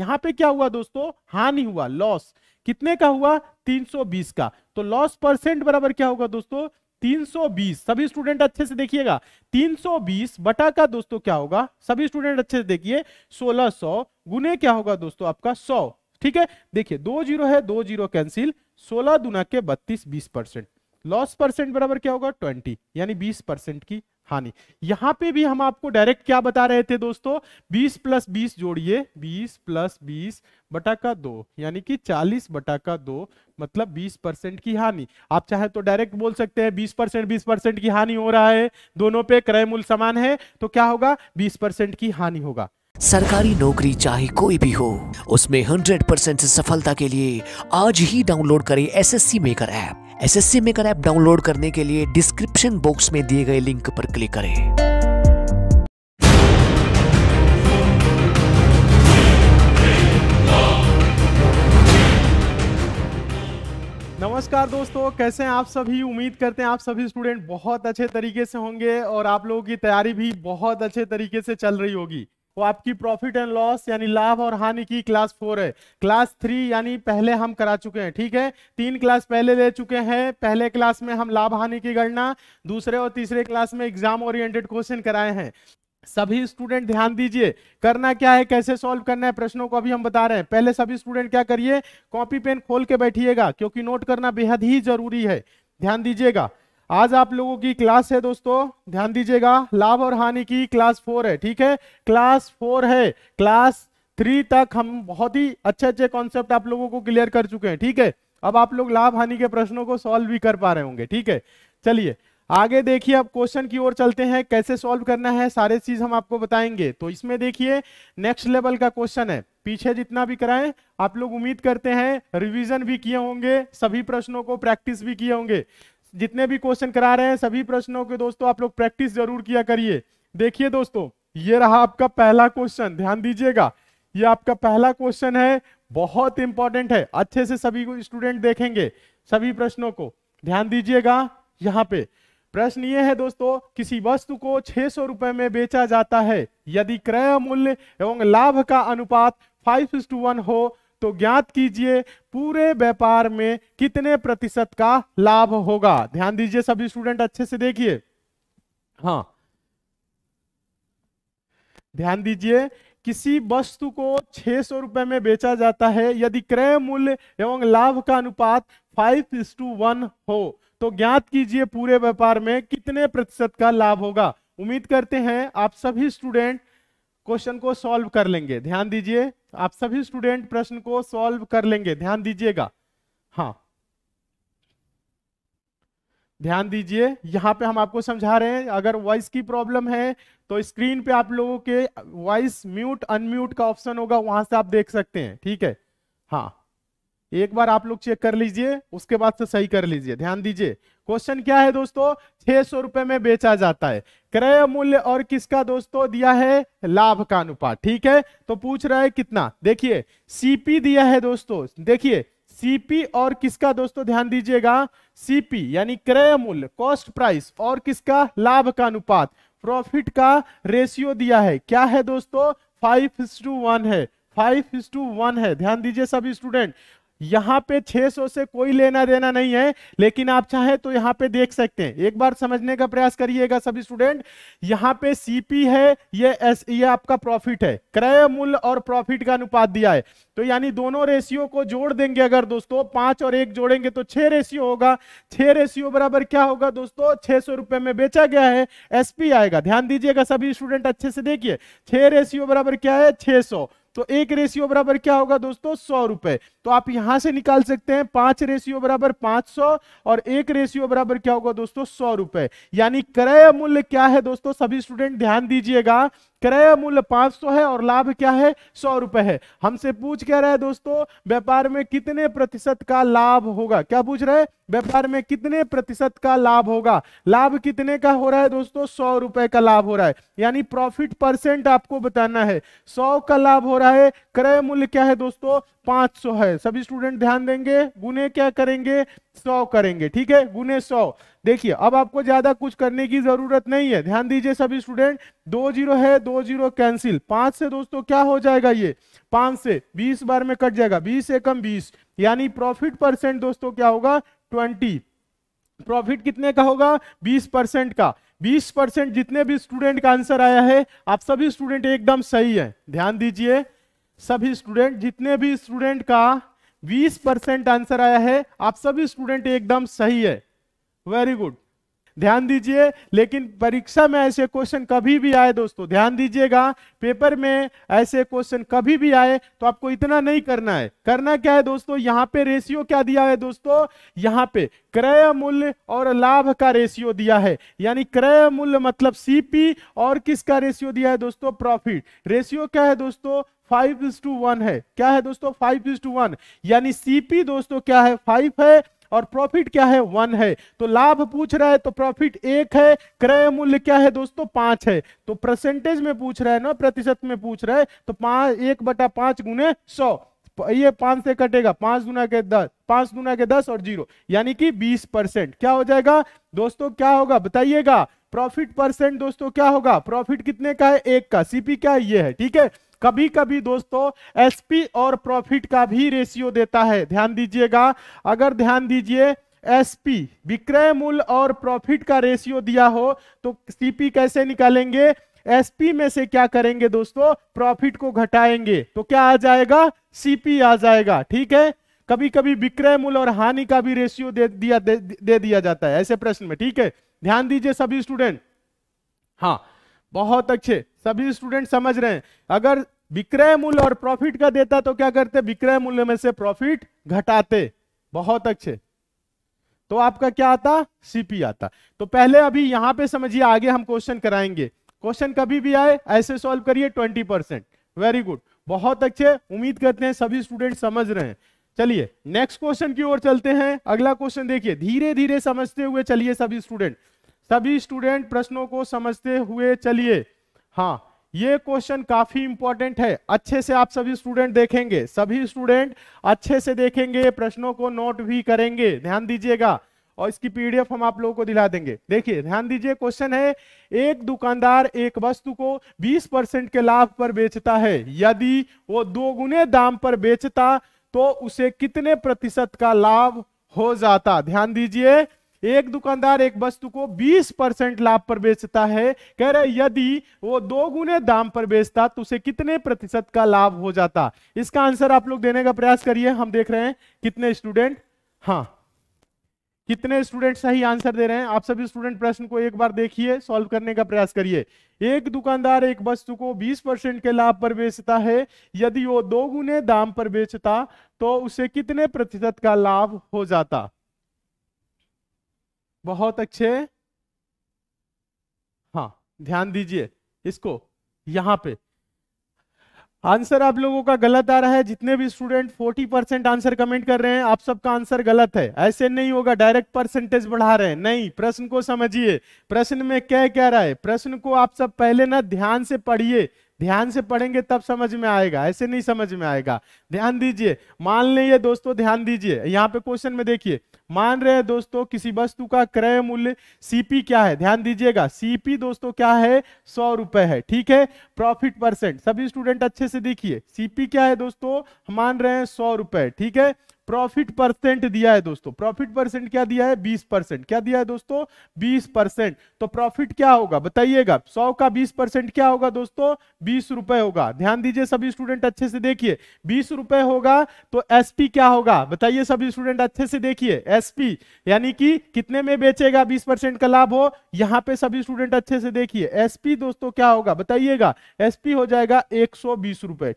यहां पे क्या हुआ दोस्तों हानि हुआ लॉस कितने का हुआ 320 का तो लॉस परसेंट बराबर क्या होगा दोस्तों 320 सभी स्टूडेंट अच्छे से देखिएगा 320 बटा का दोस्तों क्या होगा सभी स्टूडेंट अच्छे से देखिए 1600 गुने क्या होगा दोस्तों आपका सौ ठीक है देखिए दो जीरो है दो जीरो कैंसिल सोलह दुना के बत्तीस बीस परसेंट लॉस परसेंट बराबर क्या होगा ट्वेंटी यानी बीस परसेंट की हानि यहां पे भी हम आपको डायरेक्ट क्या बता रहे थे दोस्तों बीस प्लस बीस जोड़िए बीस प्लस बीस बटा का दो यानी कि चालीस बटा का दो मतलब बीस परसेंट की हानि आप चाहे तो डायरेक्ट बोल सकते हैं बीस परसेंट बीस परसेंट की हानि हो रहा है दोनों पे क्रय मूल समान है तो क्या होगा बीस परसेंट की हानि होगा सरकारी नौकरी चाहे कोई भी हो उसमें 100 परसेंट सफलता के लिए आज ही डाउनलोड करें SSC maker app SSC maker app download करने के लिए डिस्क्रिप्शन बॉक्स में दिए गए लिंक पर क्लिक करें नमस्कार दोस्तों कैसे हैं आप सभी उम्मीद करते हैं आप सभी स्टूडेंट बहुत अच्छे तरीके से होंगे और आप लोगों की तैयारी भी बहुत अच्छे तरीके से चल रही होगी वो आपकी प्रॉफिट एंड लॉस यानी लाभ और हानि की क्लास फोर है क्लास थ्री यानी पहले हम करा चुके हैं ठीक है तीन क्लास पहले ले चुके हैं पहले क्लास में हम लाभ हानि की गणना दूसरे और तीसरे क्लास में एग्जाम ओरिएंटेड क्वेश्चन कराए हैं सभी स्टूडेंट ध्यान दीजिए करना क्या है कैसे सॉल्व करना है प्रश्नों को अभी हम बता रहे हैं पहले सभी स्टूडेंट क्या करिए कॉपी पेन खोल के बैठिएगा क्योंकि नोट करना बेहद ही जरूरी है ध्यान दीजिएगा आज आप लोगों की क्लास है दोस्तों ध्यान दीजिएगा लाभ और हानि की क्लास फोर है ठीक है क्लास फोर है क्लास थ्री तक हम बहुत ही अच्छे अच्छे कॉन्सेप्ट आप लोगों को क्लियर कर चुके हैं ठीक है अब आप लोग लाभ हानि के प्रश्नों को सॉल्व भी कर पा रहे होंगे ठीक है चलिए आगे देखिए अब क्वेश्चन की ओर चलते हैं कैसे सॉल्व करना है सारे चीज हम आपको बताएंगे तो इसमें देखिए नेक्स्ट लेवल का क्वेश्चन है पीछे जितना भी कराएं आप लोग उम्मीद करते हैं रिवीजन भी किए होंगे सभी प्रश्नों को प्रैक्टिस भी किए होंगे जितने भी क्वेश्चन करा रहे हैं सभी प्रश्नों के दोस्तों आप लोग प्रैक्टिस जरूर किया करिए देखिए दोस्तों ये रहा आपका पहला क्वेश्चन ध्यान दीजिएगा ये आपका पहला क्वेश्चन है बहुत इंपॉर्टेंट है अच्छे से सभी को स्टूडेंट देखेंगे सभी प्रश्नों को ध्यान दीजिएगा यहाँ पे प्रश्न ये है दोस्तों किसी वस्तु को छह रुपए में बेचा जाता है यदि क्रय मूल्य एवं लाभ का अनुपात फाइव हो तो ज्ञात कीजिए पूरे व्यापार में कितने प्रतिशत का लाभ होगा ध्यान दीजिए सभी स्टूडेंट अच्छे से देखिए हाँ ध्यान दीजिए किसी वस्तु को छह सौ रुपए में बेचा जाता है यदि क्रय मूल्य एवं लाभ का अनुपात फाइव टू वन हो तो ज्ञात कीजिए पूरे व्यापार में कितने प्रतिशत का लाभ होगा उम्मीद करते हैं आप सभी स्टूडेंट क्वेश्चन को सॉल्व कर लेंगे ध्यान दीजिए आप सभी स्टूडेंट प्रश्न को सॉल्व कर लेंगे ध्यान दीजिएगा हाँ ध्यान दीजिए यहाँ पे हम आपको समझा रहे हैं अगर वॉइस की प्रॉब्लम है तो स्क्रीन पे आप लोगों के वॉइस म्यूट अनम्यूट का ऑप्शन होगा वहां से आप देख सकते हैं ठीक है हाँ एक बार आप लोग चेक कर लीजिए उसके बाद से सही कर लीजिए ध्यान दीजिए क्वेश्चन क्या है दोस्तों छह सौ रुपए में बेचा जाता है क्रय मूल्य और किसका दोस्तों दिया है लाभ का अनुपात ठीक है तो पूछ रहा है कितना देखिए सीपी दिया है दोस्तों देखिए सीपी और किसका दोस्तों ध्यान दीजिएगा सीपी यानी क्रय मूल्य कॉस्ट प्राइस और किसका लाभ का अनुपात प्रॉफिट का रेशियो दिया है क्या है दोस्तों फाइव टू वन है फाइव टू वन है ध्यान दीजिए सब स्टूडेंट यहां पे 600 से कोई लेना देना नहीं है लेकिन आप चाहे तो यहां पे देख सकते हैं एक बार समझने का प्रयास करिएगा सभी स्टूडेंट यहां पे सीपी है ये एस ये आपका प्रॉफिट है क्रय मूल्य और प्रॉफिट का अनुपात दिया है तो यानी दोनों रेशियो को जोड़ देंगे अगर दोस्तों पांच और एक जोड़ेंगे तो छह रेशियो होगा छह रेशियो बराबर क्या होगा दोस्तों छह सौ रुपए में बेचा गया है एसपी आएगा ध्यान दीजिएगा सभी स्टूडेंट अच्छे से देखिए छह रेशियो बराबर क्या है छह सौ तो एक रेशियो बराबर क्या होगा दोस्तों सौ रुपए तो आप यहां से निकाल सकते हैं पांच रेशियो बराबर पांच सौ और एक रेशियो बराबर क्या होगा दोस्तों सौ रुपए यानी क्रय मूल्य क्या है दोस्तों सभी स्टूडेंट ध्यान दीजिएगा क्रय मूल्य 500 है और लाभ क्या है सौ रुपए है हमसे पूछ क्या रहा है दोस्तों व्यापार में कितने प्रतिशत का लाभ होगा क्या पूछ रहे व्यापार में कितने प्रतिशत का लाभ होगा लाभ कितने का हो रहा है दोस्तों सौ रुपए का लाभ हो रहा है यानी प्रॉफिट परसेंट आपको बताना है सौ का लाभ हो रहा है क्रय मूल्य क्या है दोस्तों पांच है सभी स्टूडेंट ध्यान देंगे गुने क्या करेंगे सौ करेंगे ठीक है गुने सौ देखिए अब आपको ज्यादा कुछ करने की जरूरत नहीं है ध्यान दीजिए सभी स्टूडेंट दो जीरो है दो जीरो कैंसिल पांच से दोस्तों क्या हो जाएगा ये पांच से बीस बार में कट जाएगा बीस से कम बीस यानी प्रॉफिट परसेंट दोस्तों क्या होगा ट्वेंटी प्रॉफिट कितने का होगा बीस परसेंट का 20 परसेंट जितने भी स्टूडेंट का आंसर आया है आप सभी स्टूडेंट एकदम सही है ध्यान दीजिए सभी स्टूडेंट जितने भी स्टूडेंट का 20 परसेंट आंसर आया है आप सभी स्टूडेंट एकदम सही है वेरी गुड ध्यान दीजिए लेकिन परीक्षा में ऐसे क्वेश्चन कभी भी आए दोस्तों ध्यान दीजिएगा पेपर में ऐसे क्वेश्चन कभी भी आए तो आपको इतना नहीं करना है करना क्या है दोस्तों यहाँ पे रेशियो क्या दिया है दोस्तों यहाँ पे क्रय मूल्य और लाभ का रेशियो दिया है यानी क्रय मूल्य मतलब सीपी और किसका रेशियो दिया है दोस्तों प्रॉफिट रेशियो क्या है दोस्तों फाइव इज टू वन है क्या है दोस्तों फाइव इज टू वन यानी सीपी दोस्तों क्या है फाइव है और प्रॉफिट क्या है वन है तो लाभ पूछ रहा है तो प्रॉफिट एक है क्रय मूल्य क्या है दोस्तों पांच है तो परसेंटेज में पूछ रहा है ना प्रतिशत में पूछ रहा है तो पांच एक बटा पांच गुने सौ ये पांच से कटेगा पांच दुना के दस पांच दुना के दस और जीरो यानी कि बीस परसेंट क्या हो जाएगा दोस्तों क्या होगा बताइएगा प्रॉफिट परसेंट दोस्तों क्या होगा प्रॉफिट कितने का है एक का सीपी क्या है? ये है ठीक है कभी कभी दोस्तों एसपी और प्रॉफिट का भी रेशियो देता है ध्यान दीजिएगा अगर ध्यान दीजिए एसपी विक्रय मूल्य और प्रॉफिट का रेशियो दिया हो तो सीपी कैसे निकालेंगे एसपी में से क्या करेंगे दोस्तों प्रॉफिट को घटाएंगे तो क्या आ जाएगा सीपी आ जाएगा ठीक है कभी कभी विक्रय मूल्य और हानि का भी रेशियो दे दिया दे, दे दिया जाता है ऐसे प्रश्न में ठीक है ध्यान दीजिए सभी स्टूडेंट हाँ बहुत अच्छे सभी स्टूडेंट समझ रहे हैं अगर विक्रय मूल्य और प्रॉफिट का देता तो क्या करते विक्रय मूल्य में से प्रॉफिट घटाते बहुत अच्छे तो आपका क्या आता सीपी आता तो पहले अभी यहां पे समझिए आगे हम क्वेश्चन कराएंगे क्वेश्चन कभी भी आए ऐसे सॉल्व करिए ट्वेंटी परसेंट वेरी गुड बहुत अच्छे उम्मीद करते हैं सभी स्टूडेंट समझ रहे हैं चलिए नेक्स्ट क्वेश्चन की ओर चलते हैं अगला क्वेश्चन देखिए धीरे धीरे समझते हुए चलिए सभी स्टूडेंट सभी स्टूडेंट प्रश्नों को समझते हुए चलिए हाँ ये क्वेश्चन काफी इंपॉर्टेंट है अच्छे से आप सभी स्टूडेंट देखेंगे सभी स्टूडेंट अच्छे से देखेंगे प्रश्नों को नोट भी करेंगे ध्यान दीजिएगा और इसकी पीडीएफ हम आप लोगों को दिला देंगे देखिए ध्यान दीजिए क्वेश्चन है एक दुकानदार एक वस्तु को 20 परसेंट के लाभ पर बेचता है यदि वो दोगुने दाम पर बेचता तो उसे कितने प्रतिशत का लाभ हो जाता ध्यान दीजिए एक दुकानदार एक वस्तु को 20 परसेंट लाभ पर बेचता है कह रहे यदि वो दो गुने दाम पर बेचता तो उसे कितने प्रतिशत का लाभ हो जाता इसका आंसर आप लोग देने का प्रयास करिए हम देख रहे हैं कितने स्टूडेंट हाँ कितने स्टूडेंट सही आंसर दे रहे हैं आप सभी स्टूडेंट प्रश्न को एक बार देखिए सॉल्व करने का प्रयास करिए एक दुकानदार एक वस्तु को 20 परसेंट के लाभ पर बेचता है यदि वो दो गुने दाम पर बेचता तो उसे कितने प्रतिशत का लाभ हो जाता बहुत अच्छे हाँ ध्यान दीजिए इसको यहां पे आंसर आप लोगों का गलत आ रहा है जितने भी स्टूडेंट 40 परसेंट आंसर कमेंट कर रहे हैं आप सबका आंसर गलत है ऐसे नहीं होगा डायरेक्ट परसेंटेज बढ़ा रहे हैं नहीं प्रश्न को समझिए प्रश्न में क्या कह रहा है प्रश्न को आप सब पहले ना ध्यान से पढ़िए ध्यान से पढ़ेंगे तब समझ में आएगा ऐसे नहीं समझ में आएगा ध्यान दीजिए मान लीजिए दोस्तों ध्यान दीजिए यहाँ पे क्वेश्चन में देखिए मान रहे हैं दोस्तों किसी वस्तु का क्रय मूल्य सीपी क्या है ध्यान दीजिएगा सीपी दोस्तों क्या है सौ रुपए है ठीक है प्रॉफिट परसेंट सभी स्टूडेंट अच्छे से देखिए सीपी क्या है दोस्तों मान रहे हैं सौ रुपए ठीक है प्रॉफिट परसेंट दिया है दोस्तों प्रॉफिट परसेंट क्या दिया है 20 परसेंट क्या दिया है दोस्तों 20 परसेंट तो प्रॉफिट क्या होगा बताइएगा 100 का 20 परसेंट क्या होगा दोस्तों बीस रुपए होगा ध्यान दीजिए सभी स्टूडेंट अच्छे से देखिए बीस रुपए होगा तो एसपी क्या होगा बताइए सभी स्टूडेंट अच्छे से देखिए एसपी यानी कि कितने में बेचेगा बीस का लाभ हो यहाँ पे सभी स्टूडेंट अच्छे से देखिए एसपी दोस्तों क्या होगा बताइएगा एसपी हो जाएगा एक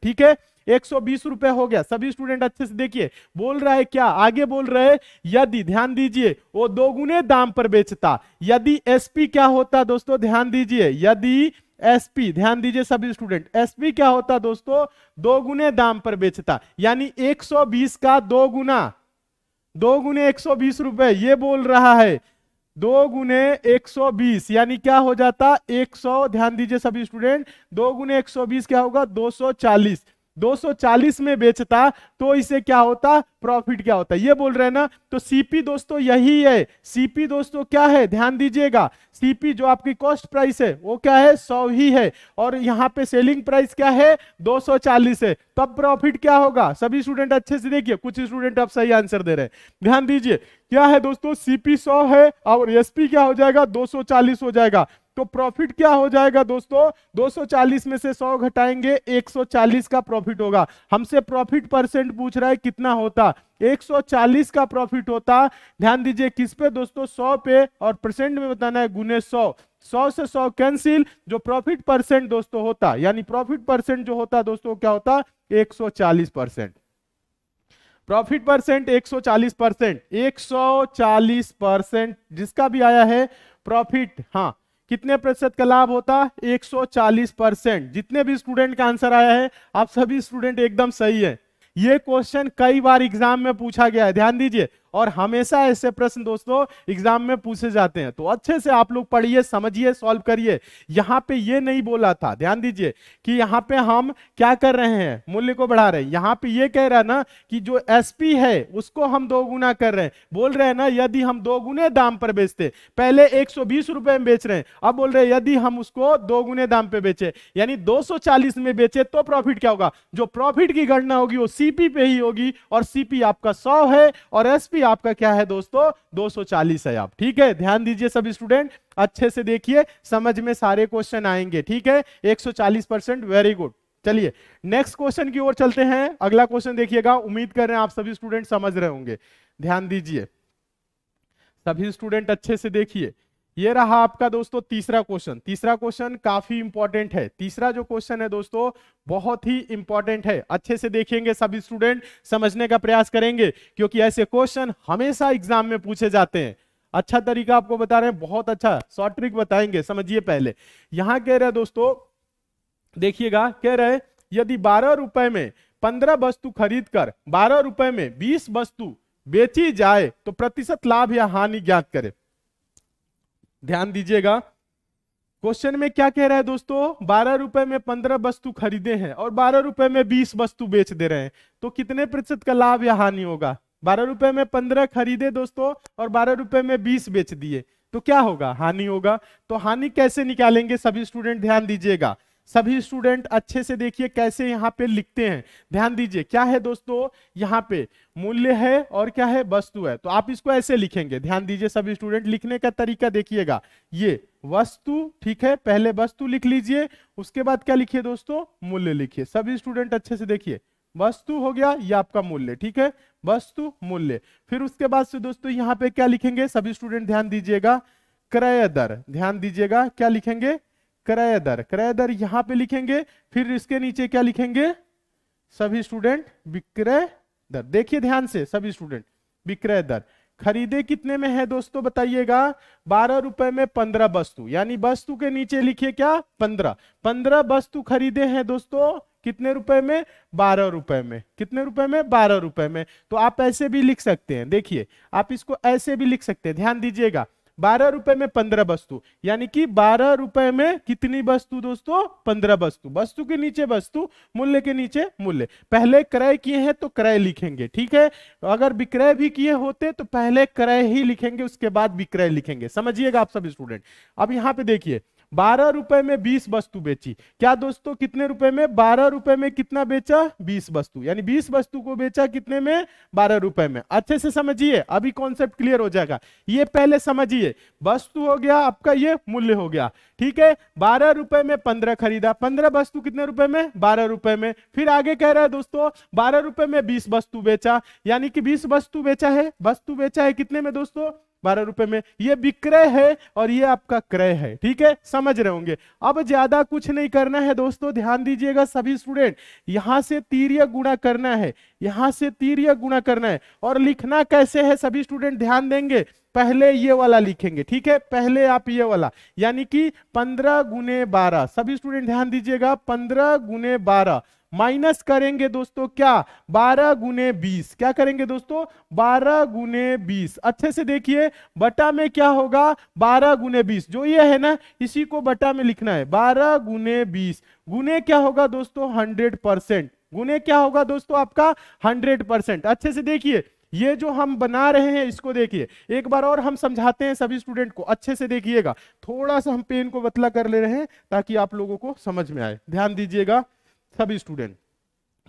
ठीक है एक सौ बीस रुपए हो गया सभी स्टूडेंट अच्छे से देखिए बोल रहा है क्या आगे बोल रहे है यदि ध्यान दीजिए वो दोगुने दाम पर बेचता यदि एसपी क्या होता दोस्तों ध्यान दीजिए यदि एसपी ध्यान दीजिए सभी स्टूडेंट एसपी क्या होता दोस्तों दो गुने दाम पर बेचता यानी 120 का दो गुना दो गुने एक रुपए ये बोल रहा है दो गुने एक यानी क्या हो जाता 100 ध्यान दीजिए सभी स्टूडेंट दो गुने एक क्या होगा 240 240 में बेचता तो इसे क्या होता प्रॉफिट क्या होता ये बोल रहे हैं ना तो सीपी दोस्तों यही है सीपी दोस्तों क्या है ध्यान दीजिएगा सीपी जो आपकी कॉस्ट प्राइस है वो क्या है सौ ही है और यहाँ पे सेलिंग प्राइस क्या है 240 है तब प्रॉफिट क्या होगा सभी स्टूडेंट अच्छे से देखिए कुछ स्टूडेंट आप सही आंसर दे रहे हैं ध्यान दीजिए क्या है दोस्तों सीपी सौ है और एसपी क्या हो जाएगा दो हो जाएगा तो प्रॉफिट क्या हो जाएगा दोस्तों 240 में से 100 घटाएंगे 140 का प्रॉफिट होगा हमसे प्रॉफिट परसेंट पूछ रहा है कितना होता 140 का प्रॉफिट होता ध्यान दीजिए किस पे दोस्तों 100 पे और परसेंट में बताना है गुने 100 100 से 100 कैंसिल जो प्रॉफिट परसेंट दोस्तों होता यानी प्रॉफिट परसेंट जो होता दोस्तों क्या होता एक परसेंट प्रॉफिट परसेंट एक परसेंट चालीस परसेंट जिसका भी आया है प्रॉफिट हाँ कितने प्रतिशत का लाभ होता 140 परसेंट जितने भी स्टूडेंट का आंसर आया है आप सभी स्टूडेंट एकदम सही है ये क्वेश्चन कई बार एग्जाम में पूछा गया है ध्यान दीजिए और हमेशा ऐसे प्रश्न दोस्तों एग्जाम में पूछे जाते हैं तो अच्छे से आप लोग पढ़िए समझिए सॉल्व करिए यहाँ पे ये नहीं बोला था ध्यान दीजिए कि यहाँ पे हम क्या कर रहे हैं मूल्य को बढ़ा रहे हैं यहाँ पे ये कह रहा है ना कि जो एसपी है उसको हम दो गुना कर रहे हैं बोल रहे हैं ना यदि हम दो गुने दाम पर बेचते पहले एक रुपए में बेच रहे हैं अब बोल रहे हैं यदि हम उसको दो गुने दाम पे बेचे यानी दो में बेचे तो प्रॉफिट क्या होगा जो प्रॉफिट की गणना होगी वो सीपी पे ही होगी और सीपी आपका सौ है और एसपी भी आपका क्या है दोस्तों 240 है आप ठीक है ध्यान दीजिए सब स्टूडेंट अच्छे से देखिए समझ में सारे क्वेश्चन आएंगे ठीक है 140 परसेंट वेरी गुड चलिए नेक्स्ट क्वेश्चन की ओर चलते हैं अगला क्वेश्चन देखिएगा उम्मीद कर रहे हैं आप सभी स्टूडेंट समझ रहे होंगे ध्यान दीजिए सभी स्टूडेंट अच्छे से देखिए ये रहा आपका दोस्तों तीसरा क्वेश्चन तीसरा क्वेश्चन काफी इंपॉर्टेंट है तीसरा जो क्वेश्चन है दोस्तों बहुत ही इंपॉर्टेंट है अच्छे से देखेंगे सभी स्टूडेंट समझने का प्रयास करेंगे क्योंकि ऐसे क्वेश्चन हमेशा एग्जाम में पूछे जाते हैं अच्छा तरीका आपको बता रहे हैं बहुत अच्छा शॉर्ट ट्रिक बताएंगे समझिए पहले यहां कह रहे दोस्तों देखिएगा कह रहे यदि बारह रुपए में पंद्रह वस्तु खरीद कर बारह रुपए में बीस वस्तु बेची जाए तो प्रतिशत लाभ या हानि ज्ञात करें ध्यान दीजिएगा क्वेश्चन में क्या कह रहा है दोस्तों बारह रुपए में पंद्रह वस्तु खरीदे हैं और बारह रुपए में बीस वस्तु बेच दे रहे हैं तो कितने प्रतिशत का लाभ या हानि होगा बारह रुपए में पंद्रह खरीदे दोस्तों और बारह रुपए में बीस बेच दिए तो क्या होगा हानि होगा तो हानि कैसे निकालेंगे सभी स्टूडेंट ध्यान दीजिएगा सभी स्टूडेंट अच्छे से देखिए कैसे यहाँ पे लिखते हैं ध्यान दीजिए क्या है दोस्तों यहाँ पे मूल्य है और क्या है वस्तु है तो आप इसको ऐसे लिखेंगे ध्यान दीजिए सभी स्टूडेंट लिखने का तरीका देखिएगा ये वस्तु ठीक है पहले वस्तु लिख लीजिए उसके बाद क्या लिखिए दोस्तों मूल्य लिखिए सभी स्टूडेंट अच्छे से देखिए वस्तु हो गया ये आपका मूल्य ठीक है वस्तु मूल्य फिर उसके बाद से दोस्तों यहाँ पे क्या लिखेंगे सभी स्टूडेंट ध्यान दीजिएगा क्रय दर ध्यान दीजिएगा क्या लिखेंगे क्रय दर क्रय दर यहां पे लिखेंगे फिर इसके नीचे क्या लिखेंगे सभी स्टूडेंट विक्रय दर देखिए ध्यान से सभी स्टूडेंट विक्रय दर खरीदे कितने में है दोस्तों बताइएगा बारह रुपए में पंद्रह वस्तु यानी वस्तु के नीचे लिखिए क्या पंद्रह पंद्रह वस्तु खरीदे हैं दोस्तों कितने रुपए में बारह रुपए में कितने रुपए में बारह रुपए में तो आप ऐसे भी लिख सकते हैं देखिए आप इसको ऐसे भी लिख सकते हैं ध्यान दीजिएगा बारह रुपए में पंद्रह वस्तु यानी कि बारह रुपए में कितनी वस्तु दोस्तों पंद्रह वस्तु वस्तु के नीचे वस्तु मूल्य के नीचे मूल्य पहले क्रय किए हैं तो क्रय लिखेंगे ठीक है अगर विक्रय भी किए होते तो पहले क्रय ही लिखेंगे उसके बाद विक्रय लिखेंगे समझिएगा आप सब स्टूडेंट अब यहाँ पे देखिए बारह रुपए में बीस वस्तु बेची क्या दोस्तों कितने रुपए में बारह रुपए में कितना बेचा बीस वस्तु यानी बीस वस्तु को बेचा कितने में बारह रुपए में अच्छे से समझिए अभी कॉन्सेप्ट क्लियर हो जाएगा ये पहले समझिए वस्तु हो गया आपका ये मूल्य हो गया ठीक है बारह रुपए में पंद्रह खरीदा पंद्रह वस्तु कितने रुपए में बारह रुपए में फिर आगे कह रहा है दोस्तों बारह रुपए में बीस वस्तु बेचा यानी कि बीस वस्तु बेचा है वस्तु बेचा है कितने में दोस्तों बारह रुपए में ये विक्रय है और ये आपका क्रय है ठीक है समझ रहे होंगे अब ज्यादा कुछ नहीं करना है दोस्तों ध्यान दीजिएगा सभी स्टूडेंट यहां से तीर्य गुणा करना है यहां से तीर्य गुणा करना है और लिखना कैसे है सभी स्टूडेंट ध्यान देंगे पहले ये वाला लिखेंगे ठीक है पहले आप ये वाला यानी कि पंद्रह गुने बारह सभी स्टूडेंट ध्यान दीजिएगा पंद्रह गुने बारह माइनस करेंगे दोस्तों क्या बारह गुने बीस क्या करेंगे दोस्तों बारह गुने बीस अच्छे से देखिए बटा में क्या होगा बारह गुने बीस जो ये है ना इसी को बटा में लिखना है बारह गुने बीस गुने क्या होगा दोस्तों हंड्रेड परसेंट गुने क्या होगा दोस्तों आपका हंड्रेड परसेंट अच्छे से देखिए ये जो हम बना रहे हैं इसको देखिए एक बार और हम समझाते हैं सभी स्टूडेंट को अच्छे से देखिएगा थोड़ा सा हम पेन को बतला कर ले रहे हैं ताकि आप लोगों को समझ में आए ध्यान दीजिएगा सभी स्टूडेंट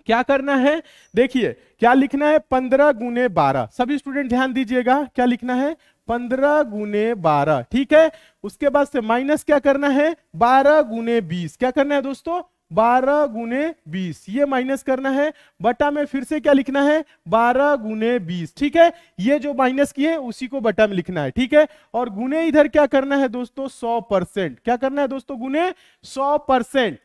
क्या करना है देखिए क्या लिखना है पंद्रह गुने बारह सभी स्टूडेंट ध्यान दीजिएगा क्या लिखना है पंद्रह गुने बारह ठीक है उसके बाद से माइनस क्या करना है बारह गुने बीस क्या करना है दोस्तों बारह गुने बीस ये माइनस करना है बटा में फिर से क्या लिखना है बारह गुने बीस ठीक है ये जो माइनस किए उसी को बटा में लिखना है ठीक है और गुने इधर क्या करना है दोस्तों सौ परसेंट क्या करना है दोस्तों गुने सौ परसेंट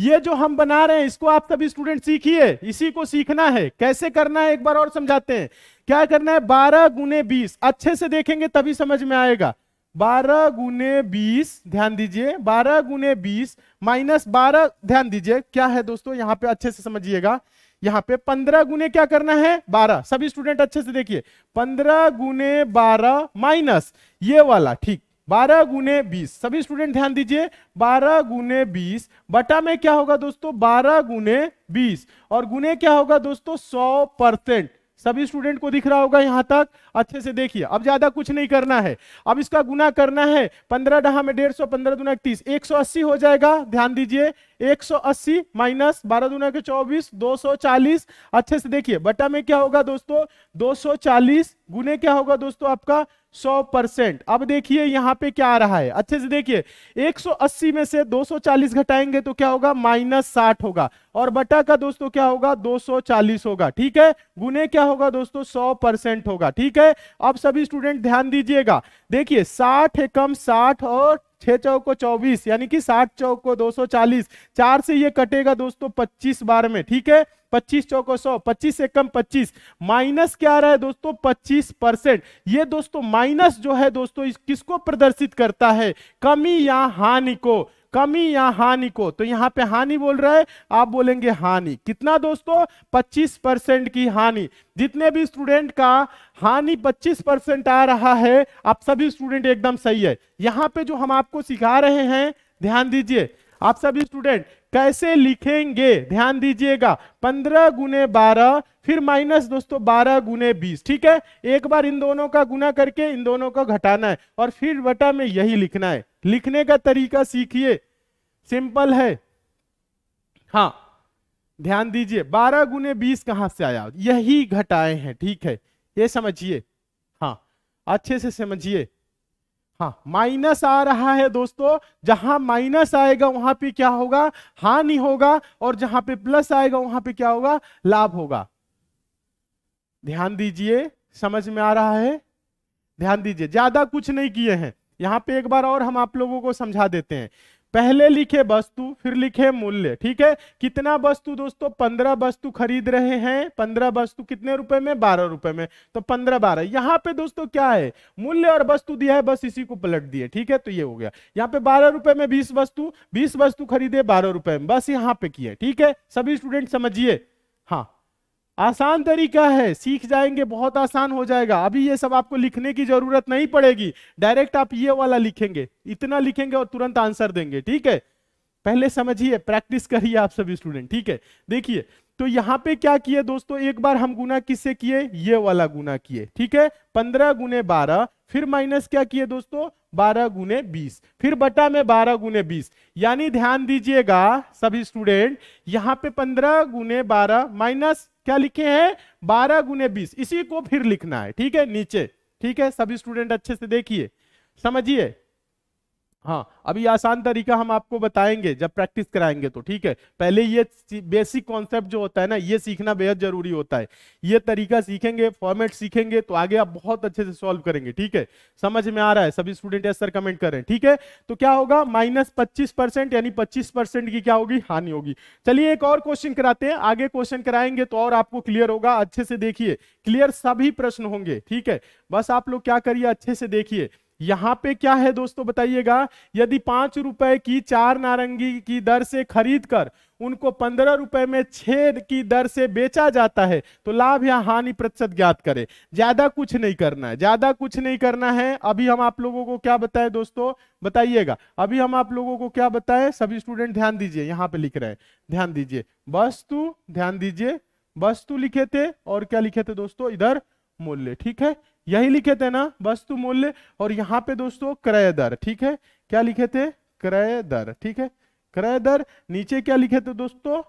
ये जो हम बना रहे हैं इसको आप सभी स्टूडेंट सीखिए इसी को सीखना है कैसे करना है एक बार और समझाते हैं क्या करना है बारह गुने बीस अच्छे से देखेंगे तभी समझ में आएगा बारह गुने बीस ध्यान दीजिए बारह गुने बीस माइनस बारह ध्यान दीजिए क्या है दोस्तों यहाँ पे अच्छे से समझिएगा यहाँ पे पंद्रह गुने क्या करना है बारह सभी स्टूडेंट अच्छे से देखिए पंद्रह गुने बारह माइनस ये वाला ठीक बारह गुने बीस सभी स्टूडेंट ध्यान दीजिए बारह गुने बीस बटा में क्या होगा दोस्तों बारह गुने बीस और गुने क्या होगा दोस्तों सौ परसेंट सभी स्टूडेंट को दिख रहा होगा यहां तक अच्छे से देखिए अब ज्यादा कुछ नहीं करना है अब इसका गुना करना है पंद्रह डहा में डेढ़ सौ पंद्रह दुना इकतीस एक सौ अस्सी हो जाएगा ध्यान दीजिए एक सौ अस्सी माइनस बारह दुना के चौबीस दो सौ चालीस अच्छे से देखिए बटा में क्या होगा दोस्तों दो सौ चालीस गुने क्या होगा दोस्तों आपका सौ परसेंट अब देखिए यहां पे क्या आ रहा है अच्छे से देखिए 180 में से 240 घटाएंगे तो क्या होगा माइनस साठ होगा और बटा का दोस्तों क्या होगा 240 होगा ठीक है गुने क्या होगा दोस्तों 100 परसेंट होगा ठीक है अब सभी स्टूडेंट ध्यान दीजिएगा देखिए 60 एकम 60 और छह चौक को चौबीस यानी कि सात चौक को दो सौ चालीस चार से ये कटेगा दोस्तों पच्चीस बार में ठीक है पच्चीस चौको सौ पच्चीस से कम पच्चीस माइनस क्या आ रहा है दोस्तों पच्चीस परसेंट ये दोस्तों माइनस जो है दोस्तों किसको प्रदर्शित करता है कमी या हानि को कमी या हानि को तो यहाँ पे हानि बोल रहा है आप बोलेंगे हानि कितना दोस्तों 25 परसेंट की हानि जितने भी स्टूडेंट का हानि 25 परसेंट आ रहा है आप सभी स्टूडेंट एकदम सही है यहां पे जो हम आपको सिखा रहे हैं ध्यान दीजिए आप सभी स्टूडेंट कैसे लिखेंगे ध्यान दीजिएगा पंद्रह गुने बारह फिर माइनस दोस्तों बारह गुने बीस ठीक है एक बार इन दोनों का गुना करके इन दोनों को घटाना है और फिर बटा में यही लिखना है लिखने का तरीका सीखिए सिंपल है हाँ ध्यान दीजिए बारह गुने बीस कहां से आया यही घटाए हैं ठीक है ये समझिए हाँ अच्छे से समझिए हाँ माइनस आ रहा है दोस्तों जहां माइनस आएगा वहां पे क्या होगा हानि होगा और जहां पे प्लस आएगा वहां पे क्या होगा लाभ होगा ध्यान दीजिए समझ में आ रहा है ध्यान दीजिए ज्यादा कुछ नहीं किए हैं यहाँ पे एक बार और हम आप लोगों को समझा देते हैं पहले लिखे वस्तु फिर लिखे मूल्य ठीक है कितना वस्तु दोस्तों पंद्रह वस्तु खरीद रहे हैं पंद्रह वस्तु कितने रुपए में बारह रुपए में तो पंद्रह बारह यहाँ पे दोस्तों क्या है मूल्य और वस्तु दिया है बस इसी को पलट दिए ठीक है तो ये हो गया यहाँ पे बारह रुपए में बीस वस्तु बीस वस्तु खरीदे बारह रुपए में बस यहाँ पे किए ठीक है सभी स्टूडेंट समझिए हाँ आसान तरीका है सीख जाएंगे बहुत आसान हो जाएगा अभी ये सब आपको लिखने की जरूरत नहीं पड़ेगी डायरेक्ट आप ये वाला लिखेंगे इतना लिखेंगे और तुरंत आंसर देंगे ठीक है पहले समझिए प्रैक्टिस करिए आप सभी स्टूडेंट ठीक है देखिए तो यहाँ पे क्या किए दोस्तों एक बार हम गुना किससे किए ये वाला गुना किए ठीक है पंद्रह गुने बारह फिर माइनस क्या किए दोस्तों बारह गुने बीस फिर बटा में बारह गुने बीस यानी ध्यान दीजिएगा सभी स्टूडेंट यहाँ पे पंद्रह गुने बारह माइनस क्या लिखे हैं बारह गुने बीस इसी को फिर लिखना है ठीक है नीचे ठीक है सभी स्टूडेंट अच्छे से देखिए समझिए हाँ अभी आसान तरीका हम आपको बताएंगे जब प्रैक्टिस कराएंगे तो ठीक है पहले ये बेसिक कॉन्सेप्ट जो होता है ना ये सीखना बेहद जरूरी होता है ये तरीका सीखेंगे फॉर्मेट सीखेंगे तो आगे आप बहुत अच्छे से सॉल्व करेंगे ठीक है समझ में आ रहा है सभी स्टूडेंट ऐसा कमेंट करें ठीक है तो क्या होगा माइनस पच्चीस यानी पच्चीस की क्या होगी हानि होगी चलिए एक और क्वेश्चन कराते हैं आगे क्वेश्चन कराएंगे तो और आपको क्लियर होगा अच्छे से देखिए क्लियर सभी प्रश्न होंगे ठीक है बस आप लोग क्या करिए अच्छे से देखिए यहां पे क्या है दोस्तों बताइएगा यदि पांच रुपए की चार नारंगी की दर से खरीद कर उनको पंद्रह रुपए में छेद की दर से बेचा जाता है तो लाभ या हानि प्रतिशत ज्ञात करें ज्यादा कुछ नहीं करना है ज्यादा कुछ नहीं करना है अभी हम आप लोगों को क्या बताएं दोस्तों बताइएगा अभी हम आप लोगों को क्या बताएं सभी स्टूडेंट ध्यान दीजिए यहाँ पे लिख रहे हैं ध्यान दीजिए वस्तु ध्यान दीजिए वस्तु लिखे थे और क्या लिखे थे दोस्तों इधर मूल्य ठीक है यही लिखे थे ना वस्तु मूल्य और यहाँ पे दोस्तों क्रय दर ठीक है क्या लिखे थे क्रय दर ठीक है क्रय दर नीचे क्या लिखे थे दोस्तों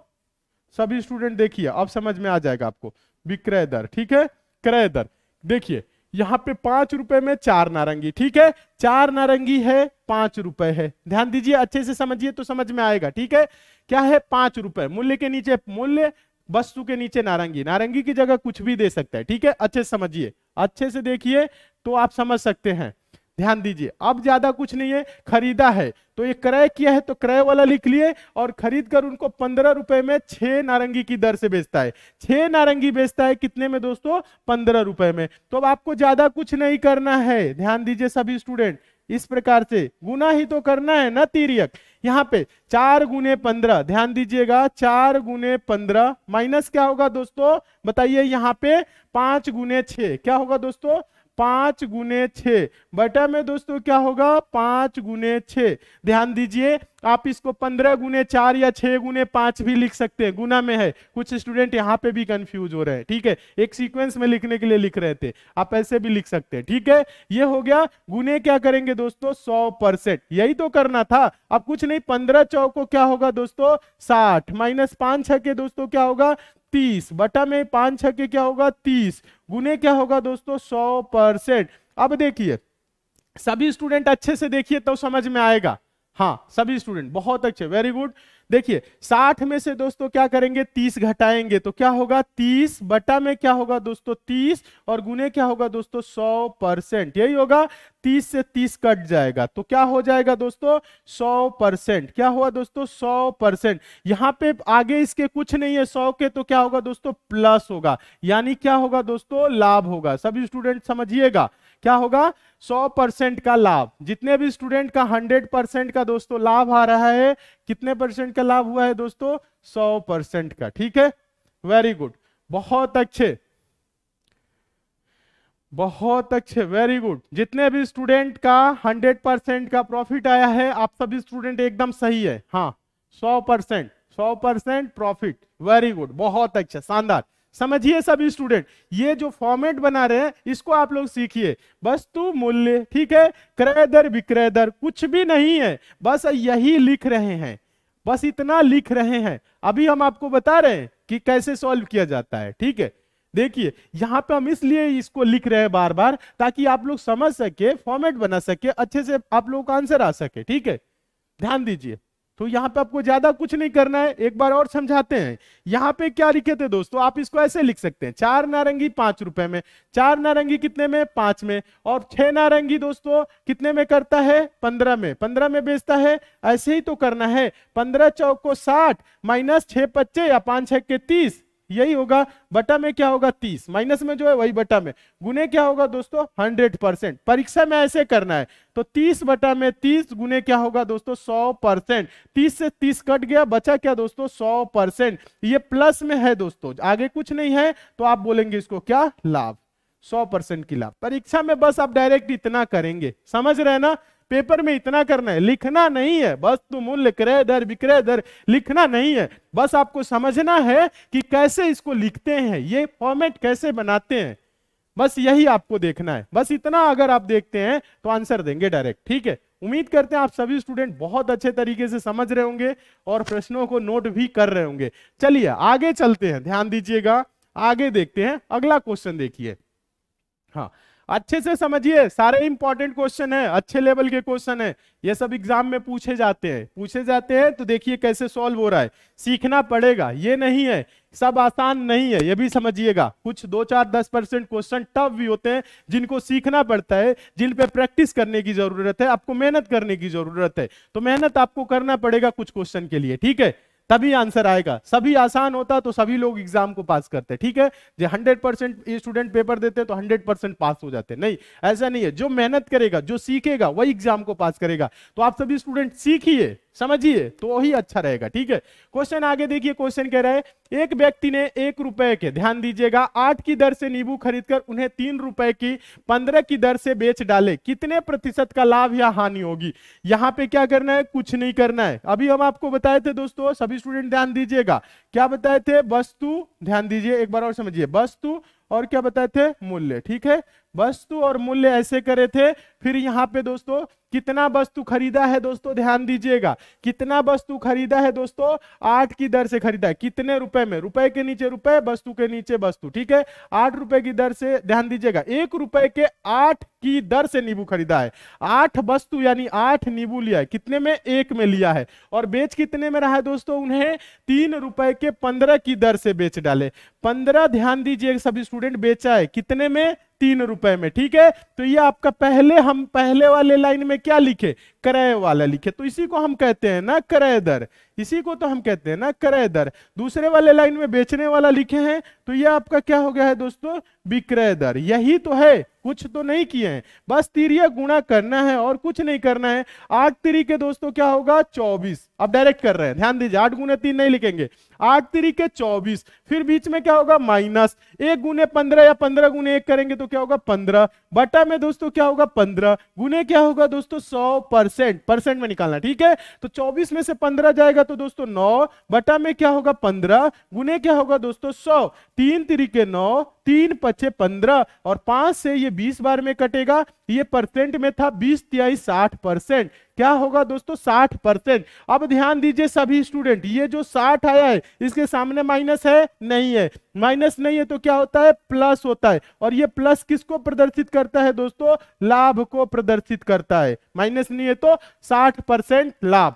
सभी स्टूडेंट देखिए अब समझ में आ जाएगा आपको विक्रय दर ठीक है क्रय दर देखिए यहाँ पे पांच रुपए में चार नारंगी ठीक है चार नारंगी है पांच रुपए है ध्यान दीजिए अच्छे से समझिए तो समझ में आएगा ठीक है क्या है पांच रुपए मूल्य के नीचे मूल्य वस्तु के नीचे नारंगी नारंगी की जगह कुछ भी दे सकता है ठीक है अच्छे समझिए अच्छे से देखिए तो आप समझ सकते हैं ध्यान दीजिए अब ज्यादा कुछ नहीं है खरीदा है तो ये क्रय किया है तो क्रय वाला लिख लिए और खरीद कर उनको पंद्रह रुपए में छह नारंगी की दर से बेचता है छह नारंगी बेचता है कितने में दोस्तों पंद्रह रुपए में तो अब आपको ज्यादा कुछ नहीं करना है ध्यान दीजिए सभी स्टूडेंट इस प्रकार से गुना ही तो करना है ना तीरियक यहाँ पे चार गुने पंद्रह ध्यान दीजिएगा चार गुने पंद्रह माइनस क्या होगा दोस्तों बताइए यहाँ पे पांच गुने छ क्या होगा दोस्तों पांच गुने छ बटा में दोस्तों क्या होगा पांच गुने छ ध्यान दीजिए आप इसको पंद्रह गुने चार या छह गुने पांच भी लिख सकते हैं गुना में है कुछ स्टूडेंट यहाँ पे भी कंफ्यूज हो रहे हैं ठीक है एक सीक्वेंस में लिखने के लिए लिख रहे थे आप ऐसे भी लिख सकते हैं ठीक है ये हो गया गुने क्या करेंगे दोस्तों सौ परसेंट यही तो करना था अब कुछ नहीं पंद्रह चौ को क्या होगा दोस्तों साठ माइनस पांच छ के दोस्तों क्या होगा तीस बटा में पांच छ के क्या होगा तीस गुने क्या होगा दोस्तों सौ परसेंट अब देखिए सभी स्टूडेंट अच्छे से देखिए तो समझ में आएगा हाँ सभी स्टूडेंट बहुत अच्छे वेरी गुड देखिए साठ में से दोस्तों क्या करेंगे तीस घटाएंगे तो क्या होगा तीस बटा में क्या होगा दोस्तों तीस और गुने क्या होगा दोस्तों सौ परसेंट यही होगा तीस से तीस कट जाएगा तो क्या हो जाएगा दोस्तों सौ परसेंट क्या हुआ दोस्तों सौ परसेंट यहां पे आगे इसके कुछ नहीं है सौ के तो क्या होगा दोस्तों प्लस होगा यानी क्या होगा दोस्तों लाभ होगा सभी स्टूडेंट समझिएगा क्या होगा 100 परसेंट का लाभ जितने भी स्टूडेंट का 100 परसेंट का दोस्तों लाभ आ रहा है कितने परसेंट का लाभ हुआ है दोस्तों 100 परसेंट का ठीक है वेरी गुड बहुत अच्छे बहुत अच्छे वेरी गुड जितने भी स्टूडेंट का 100 परसेंट का प्रॉफिट आया है आप सभी स्टूडेंट एकदम सही है हाँ 100 परसेंट सौ परसेंट प्रॉफिट वेरी गुड बहुत अच्छा शानदार समझिए सभी स्टूडेंट ये जो फॉर्मेट बना रहे हैं इसको आप लोग सीखिए वस्तु मूल्य ठीक है क्रय दर विक्रय दर कुछ भी नहीं है बस यही लिख रहे हैं बस इतना लिख रहे हैं अभी हम आपको बता रहे हैं कि कैसे सॉल्व किया जाता है ठीक है देखिए यहाँ पे हम इसलिए इसको लिख रहे हैं बार बार ताकि आप लोग समझ सके फॉर्मेट बना सके अच्छे से आप लोगों का आंसर आ सके ठीक है ध्यान दीजिए तो यहाँ पे आपको ज्यादा कुछ नहीं करना है एक बार और समझाते हैं यहाँ पे क्या लिखे थे दोस्तों आप इसको ऐसे लिख सकते हैं चार नारंगी पांच रुपए में चार नारंगी कितने में पांच में और छह नारंगी दोस्तों कितने में करता है पंद्रह में पंद्रह में बेचता है ऐसे ही तो करना है पंद्रह चौक को साठ माइनस छह पच्चे या पांच छह के तीस यही होगा बटा में क्या होगा तीस माइनस में जो है वही बटा में गुने क्या होगा दोस्तों हंड्रेड परसेंट परीक्षा में ऐसे करना है तो तीस बटा में तीस गुने क्या होगा दोस्तों सौ परसेंट तीस से तीस कट गया बचा क्या दोस्तों सौ परसेंट ये प्लस में है दोस्तों आगे कुछ नहीं है तो आप बोलेंगे इसको क्या लाभ सौ परसेंट की लाभ परीक्षा में बस आप डायरेक्ट इतना करेंगे समझ रहे ना पेपर में इतना करना है लिखना नहीं है बस तू मूल्य क्रय दर विक्रय दर लिखना नहीं है बस आपको समझना है कि कैसे इसको लिखते हैं ये फॉर्मेट कैसे बनाते हैं बस यही आपको देखना है बस इतना अगर आप देखते हैं तो आंसर देंगे डायरेक्ट ठीक है उम्मीद करते हैं आप सभी स्टूडेंट बहुत अच्छे तरीके से समझ रहे होंगे और प्रश्नों को नोट भी कर रहे होंगे चलिए आगे चलते हैं ध्यान दीजिएगा आगे देखते हैं अगला क्वेश्चन देखिए हाँ अच्छे से समझिए सारे इंपॉर्टेंट क्वेश्चन है अच्छे लेवल के क्वेश्चन है ये सब एग्जाम में पूछे जाते हैं पूछे जाते हैं तो देखिए कैसे सॉल्व हो रहा है सीखना पड़ेगा ये नहीं है सब आसान नहीं है ये भी समझिएगा कुछ दो चार दस परसेंट क्वेश्चन टफ भी होते हैं जिनको सीखना पड़ता है जिन पे प्रैक्टिस करने की जरूरत है आपको मेहनत करने की जरूरत है तो मेहनत आपको करना पड़ेगा कुछ क्वेश्चन के लिए ठीक है तभी आंसर आएगा सभी आसान होता तो सभी लोग एग्जाम को पास करते ठीक है जो हंड्रेड परसेंट स्टूडेंट पेपर देते तो हंड्रेड परसेंट पास हो जाते नहीं ऐसा नहीं है जो मेहनत करेगा जो सीखेगा वही एग्जाम को पास करेगा तो आप सभी स्टूडेंट सीखिए समझिए तो ही अच्छा रहेगा ठीक है क्वेश्चन आगे देखिए क्वेश्चन कह रहा है एक व्यक्ति ने एक रुपए के ध्यान दीजिएगा आठ की दर से नींबू खरीदकर उन्हें तीन रुपए की पंद्रह की दर से बेच डाले कितने प्रतिशत का लाभ या हानि होगी यहाँ पे क्या करना है कुछ नहीं करना है अभी हम आपको बताए थे दोस्तों सभी स्टूडेंट ध्यान दीजिएगा क्या बताए थे वस्तु ध्यान दीजिए एक बार और समझिए वस्तु और क्या बताए थे मूल्य ठीक है वस्तु और मूल्य ऐसे करे थे फिर यहाँ पे दोस्तों कितना वस्तु खरीदा है दोस्तों ध्यान दीजिएगा कितना वस्तु खरीदा है दोस्तों आठ की दर से खरीदा है कितने रुपए में रुपए के नीचे रुपए वस्तु के नीचे वस्तु ठीक है आठ रुपए की दर से ध्यान दीजिएगा एक रुपए के आठ की दर से नींबू खरीदा है आठ वस्तु यानी आठ नींबू लिया है कितने में एक में लिया है और बेच कितने में रहा है दोस्तों उन्हें तीन रुपए के पंद्रह की दर से बेच डाले पंद्रह ध्यान दीजिए सभी स्टूडेंट बेचा है कितने में तीन रुपए में ठीक है तो ये आपका पहले हम हम पहले वाले लाइन में क्या लिखे क्रय वाला लिखे तो इसी को हम कहते हैं ना क्रय दर इसी को तो हम कहते हैं ना क्रय दर दूसरे वाले लाइन में बेचने वाला लिखे हैं तो ये आपका क्या हो गया है दोस्तों विक्रय दर यही तो है कुछ तो नहीं किए हैं बस तिरिया गुणा करना है और कुछ नहीं करना है आठ के दोस्तों क्या होगा चौबीस अब डायरेक्ट कर रहे हैं ध्यान दीजिए आठ गुने तीन नहीं लिखेंगे आठ के चौबीस फिर बीच में क्या होगा माइनस एक गुने पंद्रह या पंद्रह गुने एक करेंगे तो क्या होगा पंद्रह बटा में दोस्तों क्या होगा पंद्रह गुने क्या होगा दोस्तों सौ परसेंट परसेंट में निकालना ठीक है तो चौबीस में से पंद्रह जाएगा तो दोस्तों नौ बटा में क्या होगा पंद्रह गुने क्या होगा दोस्तों सौ तीन तरीके नौ तीन पचे पंद्रह और पांच से ये बीस बार में कटेगा ये परसेंट में था बीस तिहाई साठ परसेंट क्या होगा दोस्तों साठ परसेंट अब ध्यान दीजिए सभी स्टूडेंट ये जो साठ आया है इसके सामने माइनस है नहीं है माइनस नहीं है तो क्या होता है प्लस होता है और ये प्लस किसको प्रदर्शित करता है दोस्तों लाभ को प्रदर्शित करता है माइनस नहीं है तो साठ परसेंट लाभ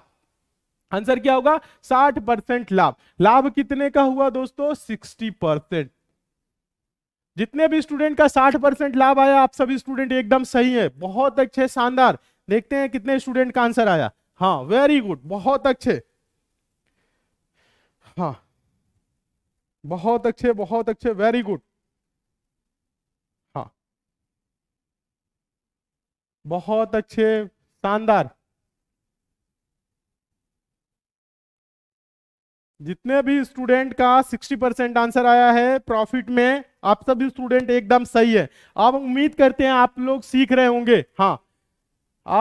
आंसर क्या होगा 60 परसेंट लाभ लाभ कितने का हुआ दोस्तों 60 परसेंट जितने भी स्टूडेंट का 60 परसेंट लाभ आया आप सभी स्टूडेंट एकदम सही है बहुत अच्छे शानदार देखते हैं कितने स्टूडेंट का आंसर आया हाँ वेरी गुड बहुत अच्छे हाँ बहुत अच्छे बहुत अच्छे वेरी गुड हाँ बहुत अच्छे शानदार जितने भी स्टूडेंट का 60 परसेंट आंसर आया है प्रॉफिट में आप सभी स्टूडेंट एकदम सही है आप उम्मीद करते हैं आप लोग सीख रहे होंगे हाँ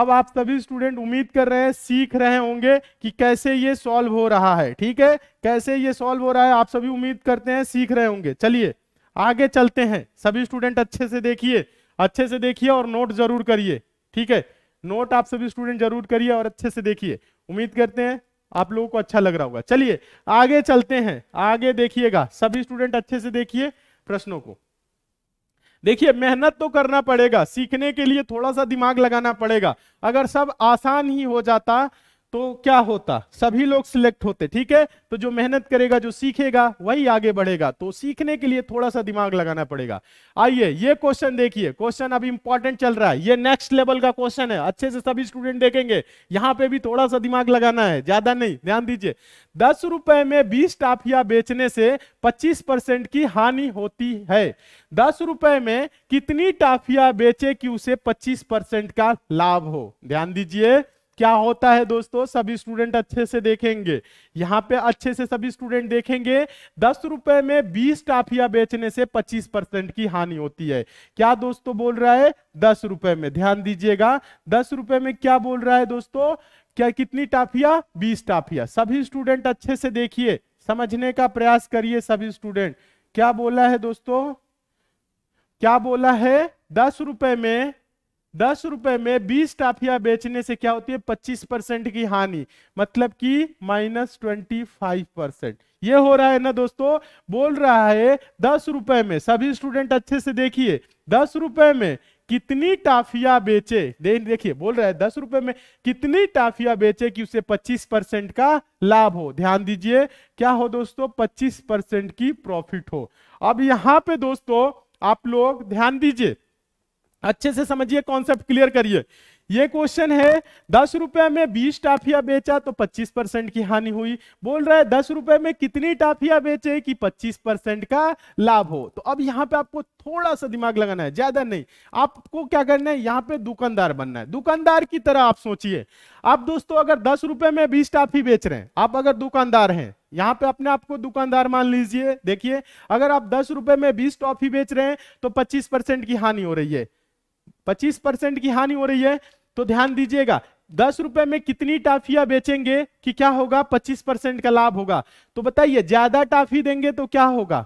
अब आप सभी स्टूडेंट उम्मीद कर रहे हैं सीख रहे होंगे कि कैसे ये सॉल्व हो रहा है ठीक है कैसे ये सॉल्व हो रहा है आप सभी उम्मीद करते हैं सीख रहे होंगे चलिए आगे चलते हैं सभी स्टूडेंट अच्छे से देखिए अच्छे से देखिए और नोट जरूर करिए ठीक है नोट आप सभी स्टूडेंट जरूर करिए और अच्छे से देखिए उम्मीद करते हैं आप लोगों को अच्छा लग रहा होगा चलिए आगे चलते हैं आगे देखिएगा सभी स्टूडेंट अच्छे से देखिए प्रश्नों को देखिए मेहनत तो करना पड़ेगा सीखने के लिए थोड़ा सा दिमाग लगाना पड़ेगा अगर सब आसान ही हो जाता तो क्या होता सभी लोग सिलेक्ट होते ठीक है तो जो मेहनत करेगा जो सीखेगा वही आगे बढ़ेगा तो सीखने के लिए थोड़ा सा दिमाग लगाना पड़ेगा आइए ये क्वेश्चन देखिए क्वेश्चन अब इंपॉर्टेंट चल रहा है ये नेक्स्ट लेवल का क्वेश्चन है अच्छे से सभी स्टूडेंट देखेंगे यहां पे भी थोड़ा सा दिमाग लगाना है ज्यादा नहीं ध्यान दीजिए दस रुपए में बीस टाफिया बेचने से पच्चीस परसेंट की हानि होती है दस रुपए में कितनी टाफिया बेचे कि उसे पच्चीस परसेंट का लाभ हो ध्यान दीजिए क्या होता है दोस्तों सभी स्टूडेंट अच्छे से देखेंगे यहाँ पे अच्छे से सभी स्टूडेंट देखेंगे दस रुपए में बीस टाफिया बेचने से पच्चीस परसेंट की हानि होती है क्या दोस्तों बोल रहा है दस रुपए में ध्यान दीजिएगा दस रुपए में क्या बोल रहा है दोस्तों क्या कितनी टाफिया बीस टाफिया सभी स्टूडेंट अच्छे से देखिए समझने का प्रयास करिए सभी स्टूडेंट क्या बोला है दोस्तों क्या बोला है दस रुपए में दस रुपए में बीस टाफिया बेचने से क्या होती है पच्चीस परसेंट की हानि मतलब कि माइनस ट्वेंटी फाइव परसेंट ये हो रहा है ना दोस्तों बोल रहा है दस रुपए में सभी स्टूडेंट अच्छे से देखिए दस रुपए में कितनी टाफिया बेचे देखिए बोल रहा है दस रुपए में कितनी टाफिया बेचे कि उसे पच्चीस परसेंट का लाभ हो ध्यान दीजिए क्या हो दोस्तों पच्चीस परसेंट की प्रॉफिट हो अब यहां पे दोस्तों आप लोग ध्यान दीजिए अच्छे से समझिए कॉन्सेप्ट क्लियर करिए ये क्वेश्चन है दस रुपए में बीस टाफिया बेचा तो पच्चीस परसेंट की हानि हुई बोल रहा है दस रुपए में कितनी टाफिया बेचे कि पच्चीस परसेंट का लाभ हो तो अब यहाँ पे आपको थोड़ा सा दिमाग लगाना है ज्यादा नहीं आपको क्या करना है यहाँ पे दुकानदार बनना है दुकानदार की तरह आप सोचिए आप दोस्तों अगर दस रुपए में बीस टाफी बेच रहे हैं आप अगर दुकानदार हैं यहाँ पे अपने आप को दुकानदार मान लीजिए देखिए अगर आप दस रुपए में बीस टॉफी बेच रहे हैं तो पच्चीस परसेंट की हानि हो रही है पच्चीस परसेंट की हानि हो रही है तो ध्यान दीजिएगा दस रुपए में कितनी टाफिया बेचेंगे कि क्या होगा पच्चीस परसेंट का लाभ होगा तो बताइए ज्यादा टाफी देंगे तो क्या होगा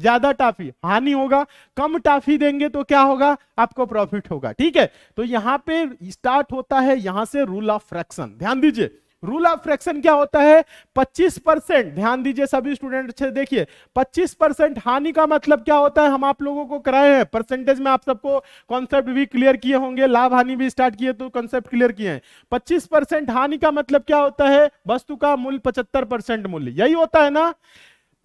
ज्यादा टाफी हानि होगा कम टाफी देंगे तो क्या होगा आपको प्रॉफिट होगा ठीक है तो यहां पे स्टार्ट होता है यहां से रूल ऑफ फ्रैक्शन ध्यान दीजिए रूल ऑफ फ्रैक्शन क्या होता है 25 परसेंट ध्यान दीजिए सभी स्टूडेंट अच्छे देखिए 25 परसेंट हानि का मतलब क्या होता है हम आप लोगों को कराए हैं परसेंटेज में आप सबको कॉन्सेप्ट भी क्लियर किए होंगे लाभ हानि भी स्टार्ट किए तो कॉन्सेप्ट क्लियर किए हैं पच्चीस हानि का मतलब क्या होता है वस्तु का मूल्य पचहत्तर मूल्य यही होता है ना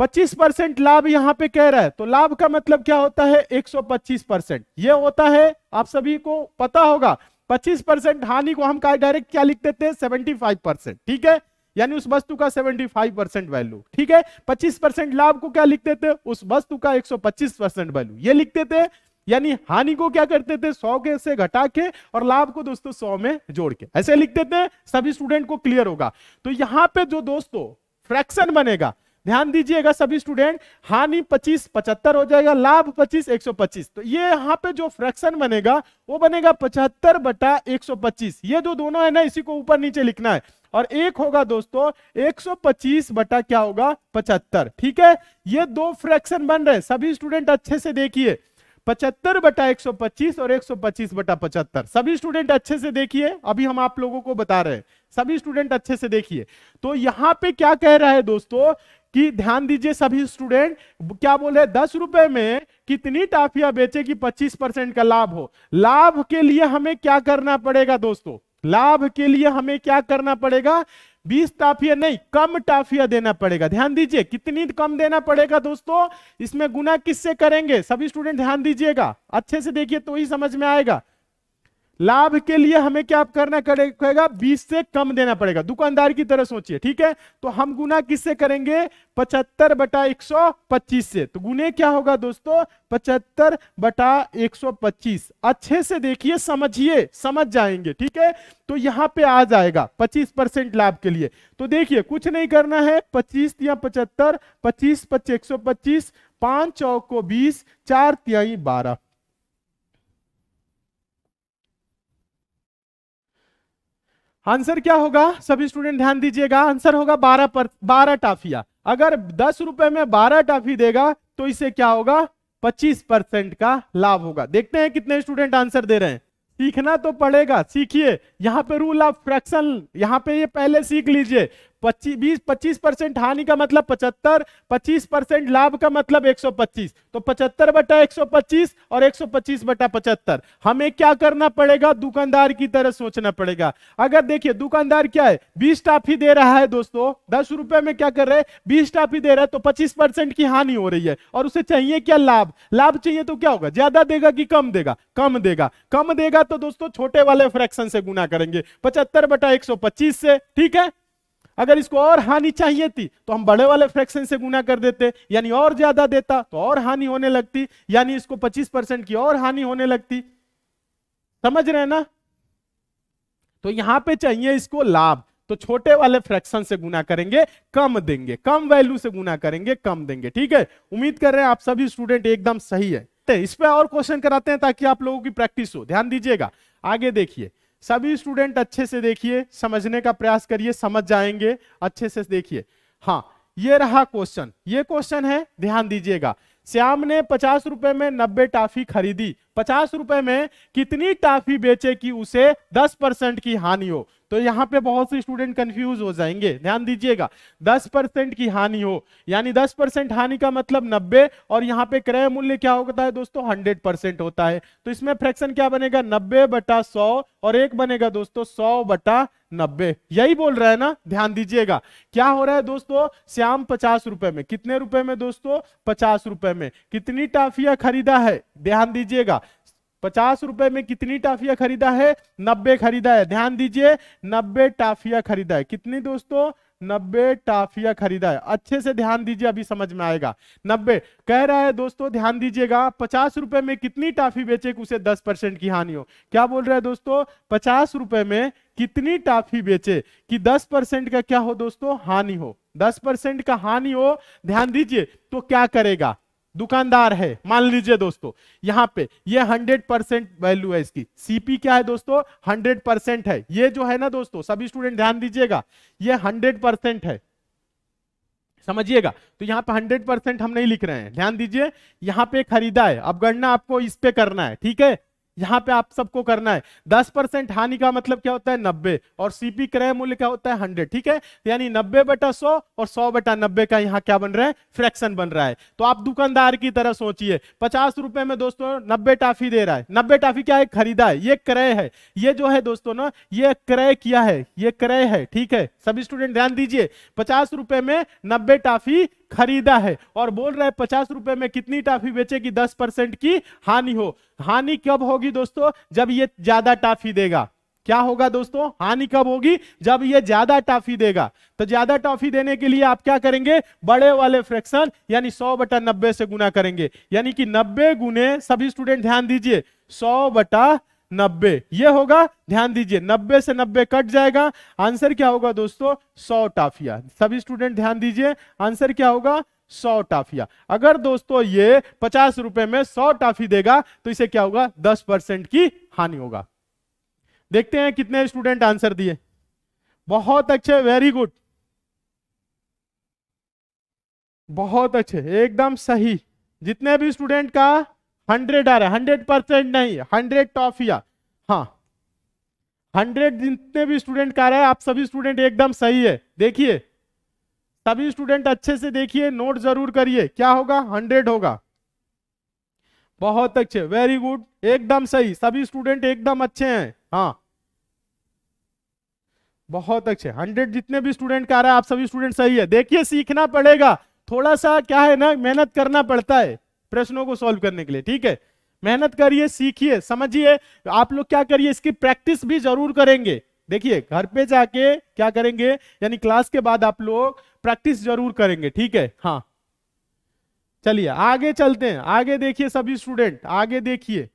25 परसेंट लाभ यहाँ पे कह रहा है तो लाभ का मतलब क्या होता है 125 परसेंट ये होता है आप सभी को पता होगा 25 परसेंट हानि को हम डायरेक्ट क्या लिख देते हैं 75 परसेंट ठीक है यानी उस वस्तु का 75 परसेंट वैल्यू ठीक है 25 परसेंट लाभ को क्या लिख देते हैं उस वस्तु का 125 परसेंट वैल्यू ये लिख देते हैं यानी हानि को क्या करते थे सौ के से घटा के और लाभ को दोस्तों सौ में जोड़ के ऐसे लिख देते हैं सभी स्टूडेंट को क्लियर होगा तो यहां पे जो दोस्तों फ्रैक्शन बनेगा ध्यान दीजिएगा सभी स्टूडेंट हानि 25 पचहत्तर हो जाएगा लाभ 25 125 तो ये यहाँ पे जो फ्रैक्शन बनेगा वो बनेगा पचहत्तर बटा 125 ये जो दोनों है ना इसी को ऊपर नीचे लिखना है और एक होगा दोस्तों 125 बटा क्या होगा पचहत्तर ठीक है ये दो फ्रैक्शन बन रहे हैं सभी स्टूडेंट अच्छे से देखिए पचहत्तर बटा पच्चीस और पच्चीस बटा पचहत्तर सभी स्टूडेंट अच्छे से देखिए अभी हम आप लोगों को बता रहे हैं सभी स्टूडेंट अच्छे से देखिए तो यहां पे क्या कह रहा है दोस्तों कि ध्यान दीजिए सभी स्टूडेंट क्या बोले दस रुपए में कितनी टाफिया बेचे कि पच्चीस परसेंट का लाभ हो लाभ के लिए हमें क्या करना पड़ेगा दोस्तों लाभ के लिए हमें क्या करना पड़ेगा बीस टाफिया नहीं कम टाफिया देना पड़ेगा ध्यान दीजिए कितनी कम देना पड़ेगा दोस्तों इसमें गुना किससे करेंगे सभी स्टूडेंट ध्यान दीजिएगा अच्छे से देखिए तो ही समझ में आएगा लाभ के लिए हमें क्या करना पड़ेगा बीस से कम देना पड़ेगा दुकानदार की तरह सोचिए ठीक है तो हम गुना किससे करेंगे पचहत्तर बटा एक सौ पच्चीस से तो गुने क्या होगा दोस्तों पचहत्तर बटा एक सौ पच्चीस अच्छे से देखिए समझिए समझ जाएंगे ठीक है तो यहां पे आ जाएगा पच्चीस परसेंट लाभ के लिए तो देखिए कुछ नहीं करना है पच्चीस या पचहत्तर पच्चीस पच्चीस एक सौ पच्चीस पांच चौको बीस चार तिहाई बारह आंसर क्या होगा सभी स्टूडेंट ध्यान दीजिएगा आंसर होगा बारह पर बारह टाफिया अगर दस रुपए में बारह टाफी देगा तो इसे क्या होगा पच्चीस परसेंट का लाभ होगा देखते हैं कितने स्टूडेंट आंसर दे रहे हैं सीखना तो पड़ेगा सीखिए यहाँ पे रूल ऑफ फ्रैक्शन यहाँ पे ये पहले सीख लीजिए पच्चीस बीस पच्चीस परसेंट हानि का मतलब पचहत्तर पच्चीस परसेंट लाभ का मतलब एक सौ पच्चीस तो पचहत्तर बटा एक सौ पच्चीस और एक सौ पच्चीस बटा पचहत्तर हमें क्या करना पड़ेगा दुकानदार की तरह सोचना पड़ेगा अगर देखिए दुकानदार क्या है बीस टाफी दे रहा है दोस्तों दस रुपए में क्या कर रहे हैं बीस टाफी दे रहा है तो पच्चीस परसेंट की हानि हो रही है और उसे चाहिए क्या लाभ लाभ चाहिए तो क्या होगा ज्यादा देगा कि कम देगा कम देगा कम देगा तो दोस्तों छोटे वाले फ्रैक्शन से गुना करेंगे पचहत्तर बटा एक से ठीक है अगर इसको और हानि चाहिए थी तो हम बड़े वाले फ्रैक्शन से गुना कर देते यानी और ज्यादा देता तो और हानि होने लगती यानी इसको 25 परसेंट की और हानि होने लगती समझ रहे ना तो यहां पे चाहिए इसको लाभ तो छोटे वाले फ्रैक्शन से गुना करेंगे कम देंगे कम वैल्यू से गुना करेंगे कम देंगे ठीक है उम्मीद कर रहे हैं आप सभी स्टूडेंट एकदम सही है इस पर और क्वेश्चन कराते हैं ताकि आप लोगों की प्रैक्टिस हो ध्यान दीजिएगा आगे देखिए सभी स्टूडेंट अच्छे से देखिए समझने का प्रयास करिए समझ जाएंगे अच्छे से देखिए हाँ ये रहा क्वेश्चन ये क्वेश्चन है ध्यान दीजिएगा श्याम ने पचास रुपए में नब्बे टाफी खरीदी पचास रुपए में कितनी टाफी बेचे कि उसे दस परसेंट की हानि हो तो यहाँ पे बहुत से स्टूडेंट कंफ्यूज हो जाएंगे ध्यान दीजिएगा 10 परसेंट की हानि हो यानी 10 परसेंट हानि का मतलब 90 और यहाँ पे क्रय मूल्य क्या होता है दोस्तों 100 परसेंट होता है तो इसमें फ्रैक्शन क्या बनेगा 90 बटा 100 और एक बनेगा दोस्तों 100 बटा नब्बे यही बोल रहा है ना ध्यान दीजिएगा क्या हो रहा है दोस्तों श्याम पचास रुपए में कितने रुपए में दोस्तों पचास रुपए में कितनी टाफिया खरीदा है ध्यान दीजिएगा पचास रुपए में कितनी टाफिया खरीदा है नब्बे खरीदा है ध्यान दीजिए नब्बे टाफिया खरीदा है कितनी दोस्तों नब्बे टाफिया खरीदा है अच्छे से ध्यान दीजिए अभी समझ में आएगा नब्बे कह रहा है दोस्तों ध्यान दीजिएगा पचास रुपए में कितनी टाफी बेचे उसे दस परसेंट की हानि हो क्या बोल रहा है दोस्तों पचास रुपए में कितनी टाफी बेचे कि दस परसेंट का क्या हो दोस्तों हानि हो दस परसेंट का हानि हो ध्यान दीजिए तो क्या करेगा दुकानदार है मान लीजिए दोस्तों यहां पे ये 100 परसेंट वैल्यू है इसकी सीपी क्या है दोस्तों 100 परसेंट है ये जो है ना दोस्तों सभी स्टूडेंट ध्यान दीजिएगा ये 100 परसेंट है समझिएगा तो यहाँ पे 100 परसेंट हम नहीं लिख रहे हैं ध्यान दीजिए यहाँ पे खरीदा है अब गणना आपको इस पे करना है ठीक है यहां पे आप सबको करना है दस परसेंट हानि का मतलब क्या होता है नब्बे और सीपी क्रय मूल्य क्या होता है हंड्रेड ठीक है यानी नब्बे बटा सौ और सौ बटा नब्बे का यहाँ क्या बन रहा है फ्रैक्शन बन रहा है तो आप दुकानदार की तरह सोचिए पचास रुपए में दोस्तों नब्बे टाफी दे रहा है नब्बे टाफी क्या है खरीदा है ये क्रय है ये जो है दोस्तों ना ये क्रय किया है ये क्रय है ठीक है सभी स्टूडेंट ध्यान दीजिए पचास रुपए में नब्बे टाफी खरीदा है और बोल रहा है पचास रुपए में कितनी टाफी बेचेगी दस परसेंट की हानि हो हानि कब होगी दोस्तों जब ये ज्यादा टाफी देगा क्या होगा दोस्तों हानि कब होगी जब ये ज्यादा टॉफी देगा तो ज्यादा टॉफी देने के लिए आप क्या करेंगे बड़े वाले फ्रैक्शन यानी सौ बटा नब्बे से गुना करेंगे यानी कि नब्बे गुने सभी स्टूडेंट ध्यान दीजिए सौ बटा नब्बे ये होगा ध्यान दीजिए नब्बे से नब्बे कट जाएगा आंसर क्या होगा दोस्तों सौ टाफिया सभी स्टूडेंट ध्यान दीजिए आंसर क्या होगा सौ टाफिया अगर दोस्तों ये पचास रुपए में सौ टाफी देगा तो इसे क्या होगा दस परसेंट की हानि होगा देखते हैं कितने स्टूडेंट आंसर दिए बहुत अच्छे वेरी गुड बहुत अच्छे एकदम सही जितने भी स्टूडेंट का हंड्रेड आ रहा है हंड्रेड परसेंट नहीं हंड्रेड टॉफिया हाँ हंड्रेड जितने भी स्टूडेंट का रहा है आप सभी स्टूडेंट एकदम सही है देखिए सभी स्टूडेंट अच्छे से देखिए नोट जरूर करिए क्या होगा हंड्रेड होगा बहुत अच्छे वेरी गुड एकदम सही सभी स्टूडेंट एकदम अच्छे हैं हाँ बहुत अच्छे हंड्रेड जितने भी स्टूडेंट का रहा है आप सभी स्टूडेंट सही है देखिए सीखना पड़ेगा थोड़ा सा क्या है ना मेहनत करना पड़ता है प्रश्नों को सॉल्व करने के लिए ठीक है मेहनत करिए सीखिए समझिए आप लोग क्या करिए इसकी प्रैक्टिस भी जरूर करेंगे देखिए घर पे जाके क्या करेंगे यानी क्लास के बाद आप लोग प्रैक्टिस जरूर करेंगे ठीक है हाँ चलिए आगे चलते हैं आगे देखिए सभी स्टूडेंट आगे देखिए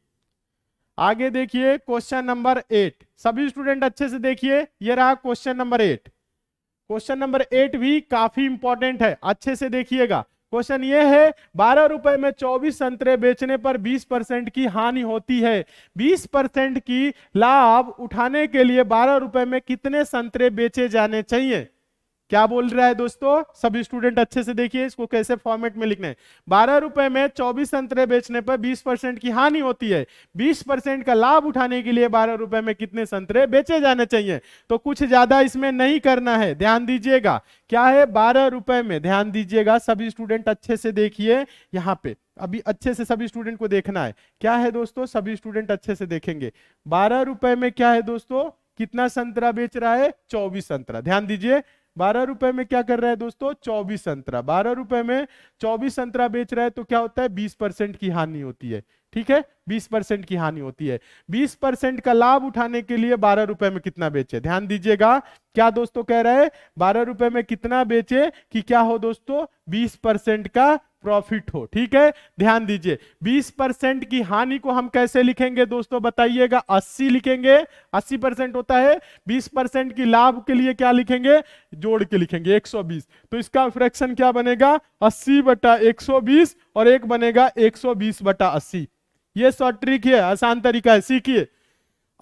आगे देखिए क्वेश्चन नंबर एट सभी स्टूडेंट अच्छे से देखिए ये रहा question number eight question number eight भी काफी इंपॉर्टेंट है अच्छे से देखिएगा क्वेश्चन ये है बारह रुपए में चौबीस संतरे बेचने पर बीस परसेंट की हानि होती है बीस परसेंट की लाभ उठाने के लिए बारह रुपए में कितने संतरे बेचे जाने चाहिए क्या बोल रहा है दोस्तों सभी स्टूडेंट अच्छे से देखिए इसको कैसे फॉर्मेट में लिखना है बारह रुपए में चौबीस संतरे बेचने पर बीस परसेंट की हानि होती है बीस परसेंट का लाभ उठाने के लिए बारह रुपए में कितने संतरे बेचे जाने चाहिए तो कुछ ज्यादा इसमें नहीं करना है ध्यान दीजिएगा क्या है बारह रुपए में ध्यान दीजिएगा सभी स्टूडेंट अच्छे से देखिए यहाँ पे अभी अच्छे से सभी स्टूडेंट को देखना है क्या है दोस्तों सभी स्टूडेंट अच्छे से देखेंगे बारह रुपए में क्या है दोस्तों कितना संतरा बेच रहा है चौबीस संतरा ध्यान दीजिए बारह रुपए में क्या कर रहा है दोस्तों चौबीस संतरा बारह रुपए में चौबीस संतरा बेच रहा है तो क्या होता है बीस परसेंट की हानि होती है ठीक है बीस परसेंट की हानि होती है बीस परसेंट का लाभ उठाने के लिए बारह रुपए में कितना बेचे ध्यान दीजिएगा क्या दोस्तों कह रहे हैं बारह रुपए में कितना बेचे कि क्या हो दोस्तों बीस परसेंट का प्रॉफिट हो ठीक है ध्यान दीजिए 20 परसेंट की हानि को हम कैसे लिखेंगे दोस्तों बताइएगा 80 लिखेंगे 80 परसेंट होता है 20 परसेंट की लाभ के लिए क्या लिखेंगे जोड़ के लिखेंगे 120 तो इसका फ्रैक्शन क्या बनेगा 80 बटा 120 और एक बनेगा 120 बटा अस्सी ये शॉर्ट ट्रिक है आसान तरीका है सीखिए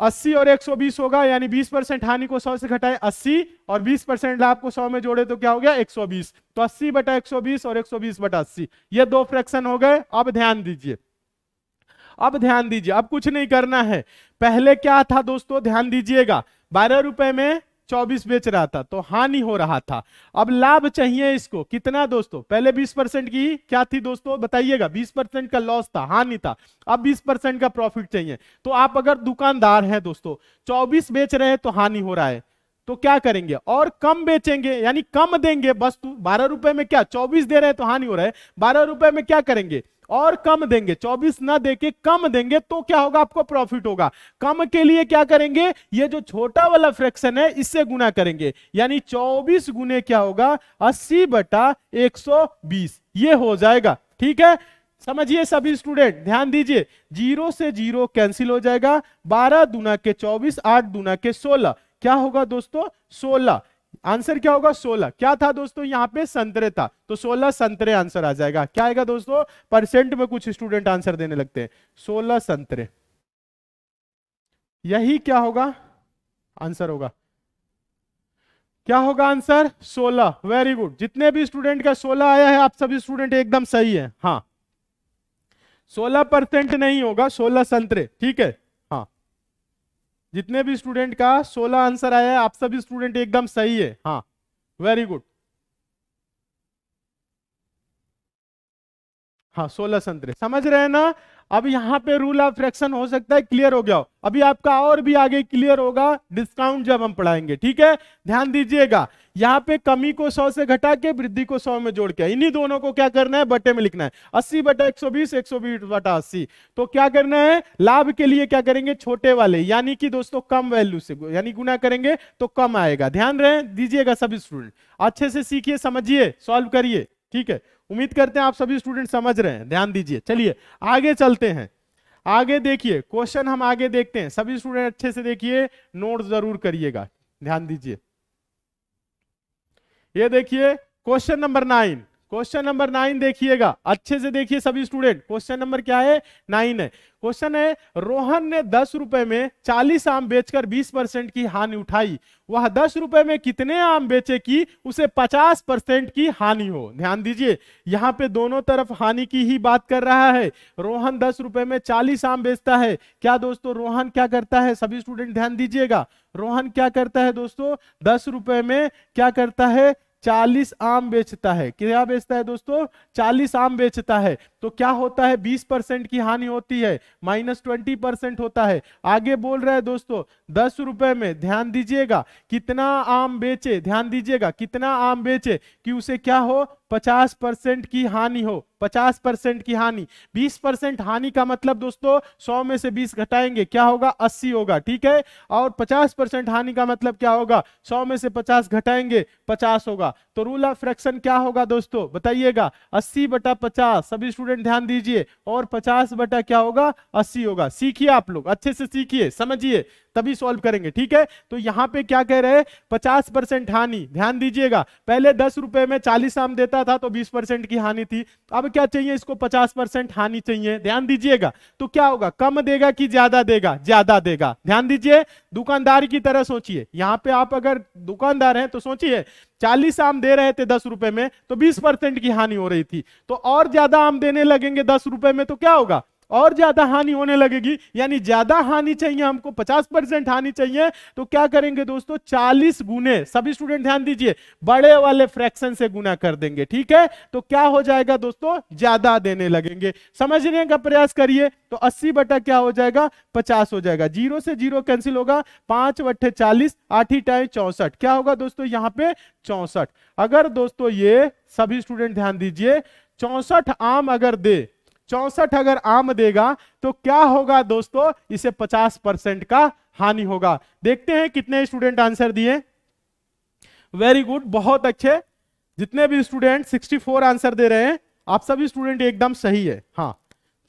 80 और 120 होगा यानी 20 परसेंट हानि को 100 से घटाए 80 और 20 परसेंट लाभ को 100 में जोड़े तो क्या हो गया 120 तो 80 बटा 120 और 120 बटा 80 ये दो फ्रैक्शन हो गए अब ध्यान दीजिए अब ध्यान दीजिए अब कुछ नहीं करना है पहले क्या था दोस्तों ध्यान दीजिएगा बारह रुपए में चौबीस बेच रहा था तो हानि हो रहा था अब लाभ चाहिए इसको कितना दोस्तों पहले बीस परसेंट की क्या थी दोस्तों बताइएगा बीस परसेंट का लॉस था हानि था अब बीस परसेंट का प्रॉफिट चाहिए तो आप अगर दुकानदार हैं दोस्तों चौबीस बेच रहे हैं तो हानि हो रहा है तो क्या करेंगे और कम बेचेंगे यानी कम देंगे वस्तु बारह रुपए में क्या चौबीस दे रहे हैं तो हानि हो रहा है बारह रुपए में क्या करेंगे और कम देंगे 24 ना देके कम देंगे तो क्या होगा आपको प्रॉफिट होगा कम के लिए क्या करेंगे ये जो छोटा वाला फ्रैक्शन है इससे गुना करेंगे यानी 24 गुने क्या होगा 80 बटा 120 ये हो जाएगा ठीक है समझिए सभी स्टूडेंट ध्यान दीजिए जीरो से जीरो कैंसिल हो जाएगा बारह दुना के चौबीस आठ दुना के सोलह क्या होगा दोस्तों सोलह आंसर क्या होगा सोलह क्या था दोस्तों यहाँ पे संतरे था तो सोलह संतरे आंसर आ जाएगा क्या आएगा दोस्तों परसेंट में कुछ स्टूडेंट आंसर देने लगते हैं सोलह संतरे यही क्या होगा आंसर होगा क्या होगा आंसर 16 वेरी गुड जितने भी स्टूडेंट का 16 आया है आप सभी स्टूडेंट एकदम सही है हाँ 16 परसेंट नहीं होगा 16 संतरे ठीक है जितने भी स्टूडेंट का 16 आंसर आया आप सभी स्टूडेंट एकदम सही है हाँ वेरी गुड हाँ सोलह संतरे समझ रहे हैं ना अब यहाँ पे रूल ऑफ फ्रैक्शन हो सकता है क्लियर हो गया हो अभी आपका और भी आगे क्लियर होगा डिस्काउंट जब हम पढ़ाएंगे ठीक है ध्यान दीजिएगा यहाँ पे कमी को सौ से घटा के वृद्धि को सौ में जोड़ के इन्हीं दोनों को क्या करना है बटे में लिखना है अस्सी बटा एक सौ बीस एक सौ बीस बटा अस्सी तो क्या करना है लाभ के लिए क्या करेंगे छोटे वाले यानी कि दोस्तों कम वैल्यू से यानी गुना करेंगे तो कम आएगा ध्यान रहे दीजिएगा सभी स्टूडेंट अच्छे से सीखिए समझिए सॉल्व करिए ठीक है उम्मीद करते हैं आप सभी स्टूडेंट समझ रहे हैं ध्यान दीजिए चलिए आगे चलते हैं आगे देखिए क्वेश्चन हम आगे देखते हैं सभी स्टूडेंट अच्छे से देखिए नोट जरूर करिएगा ध्यान दीजिए ये देखिए question number nine question number nine देखिएगा अच्छे से देखिए सभी स्टूडेंट क्वेश्चन नंबर क्या है नाइन है क्वेश्चन है रोहन ने दस रुपए में चालीस आम बेचकर बीस परसेंट की हानि उठाई वह दस रुपए में कितने आम बेचे कि उसे पचास परसेंट की हानि हो ध्यान दीजिए यहाँ पे दोनों तरफ हानि की ही बात कर रहा है रोहन दस रुपए में चालीस आम बेचता है क्या दोस्तों रोहन क्या करता है सभी स्टूडेंट ध्यान दीजिएगा रोहन क्या करता है दोस्तों दस रुपए में क्या करता है चालीस आम बेचता है क्या बेचता है दोस्तों चालीस आम बेचता है तो क्या होता है बीस परसेंट की हानि होती है माइनस ट्वेंटी परसेंट होता है आगे बोल रहा है दोस्तों दस रुपए में ध्यान दीजिएगा कितना आम बेचे ध्यान दीजिएगा कितना आम बेचे कि उसे क्या हो 50 परसेंट की हानि हो 50 परसेंट की हानि 20 परसेंट हानि का मतलब दोस्तों 100 में से 20 घटाएंगे क्या होगा 80 होगा ठीक है और 50 परसेंट हानि का मतलब क्या होगा 100 में से 50 घटाएंगे 50 होगा तो रूल ऑफ फ्रैक्शन क्या होगा दोस्तों बताइएगा अस्सी बटा पचास सभी स्टूडेंट ध्यान दीजिए और पचास बटा क्या होगा अस्सी होगा सीखिए आप लोग अच्छे से सीखिए समझिए तभी सॉल्व करेंगे ठीक है तो यहाँ पे क्या कह रहे हैं पचास परसेंट हानि ध्यान दीजिएगा पहले दस रुपए में चालीस आम देता था तो बीस परसेंट की हानि थी अब क्या चाहिए इसको पचास परसेंट हानि चाहिए ध्यान दीजिएगा तो क्या होगा कम देगा कि ज्यादा देगा ज्यादा देगा ध्यान दीजिए दुकानदार की तरह सोचिए यहाँ पे आप अगर दुकानदार हैं तो सोचिए चालीस आम दे रहे थे दस रुपए में तो बीस परसेंट की हानि हो रही थी तो और ज्यादा आम देने लगेंगे दस रुपए में तो क्या होगा और ज्यादा हानि होने लगेगी यानी ज्यादा हानि चाहिए हमको 50 परसेंट हानि चाहिए तो क्या करेंगे दोस्तों 40 गुने सभी स्टूडेंट ध्यान दीजिए बड़े वाले फ्रैक्शन से गुना कर देंगे ठीक है तो क्या हो जाएगा दोस्तों ज्यादा देने लगेंगे समझने का प्रयास करिए तो अस्सी बटा क्या हो जाएगा पचास हो जाएगा जीरो से जीरो कैंसिल होगा पांच बटे चालीस आठ ही टाइम चौसठ क्या होगा दोस्तों यहाँ पे चौसठ अगर दोस्तों ये सभी स्टूडेंट ध्यान दीजिए चौसठ आम अगर दे चौसठ अगर आम देगा तो क्या होगा दोस्तों इसे 50 परसेंट का हानि होगा देखते हैं कितने स्टूडेंट आंसर दिए वेरी गुड बहुत अच्छे जितने भी स्टूडेंट 64 आंसर दे रहे हैं आप सभी स्टूडेंट एकदम सही है हाँ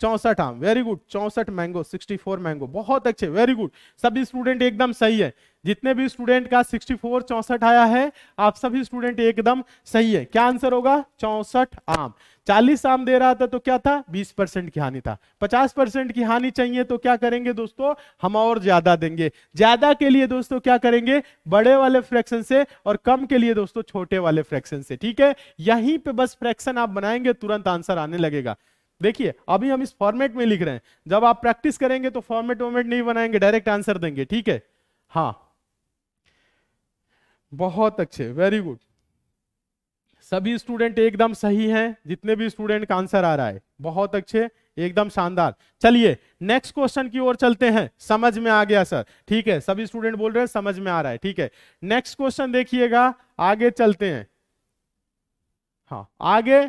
चौसठ आम वेरी गुड चौसठ मैंगो सिक्सटी फोर मैंगो बहुत अच्छे वेरी गुड सभी स्टूडेंट एकदम सही है जितने भी स्टूडेंट का सिक्सटी फोर चौसठ आया है आप सभी स्टूडेंट एकदम सही है क्या आंसर होगा चौसठ आम चालीस आम दे रहा था तो क्या था बीस परसेंट की हानि था पचास परसेंट की हानि चाहिए तो क्या करेंगे दोस्तों हम और ज्यादा देंगे ज्यादा के लिए दोस्तों क्या करेंगे बड़े वाले फ्रैक्शन से और कम के लिए दोस्तों छोटे वाले फ्रैक्शन से ठीक है यहीं पे बस फ्रैक्शन आप बनाएंगे तुरंत आंसर आने लगेगा देखिए अभी हम इस फॉर्मेट में लिख रहे हैं जब आप प्रैक्टिस करेंगे तो फॉर्मेट वॉर्मेट नहीं बनाएंगे डायरेक्ट आंसर देंगे ठीक है हाँ बहुत अच्छे वेरी गुड सभी स्टूडेंट एकदम सही हैं जितने भी स्टूडेंट का आंसर आ रहा है बहुत अच्छे एकदम शानदार चलिए नेक्स्ट क्वेश्चन की ओर चलते हैं समझ में आ गया सर ठीक है सभी स्टूडेंट बोल रहे हैं समझ में आ रहा है ठीक है नेक्स्ट क्वेश्चन देखिएगा आगे चलते हैं हाँ आगे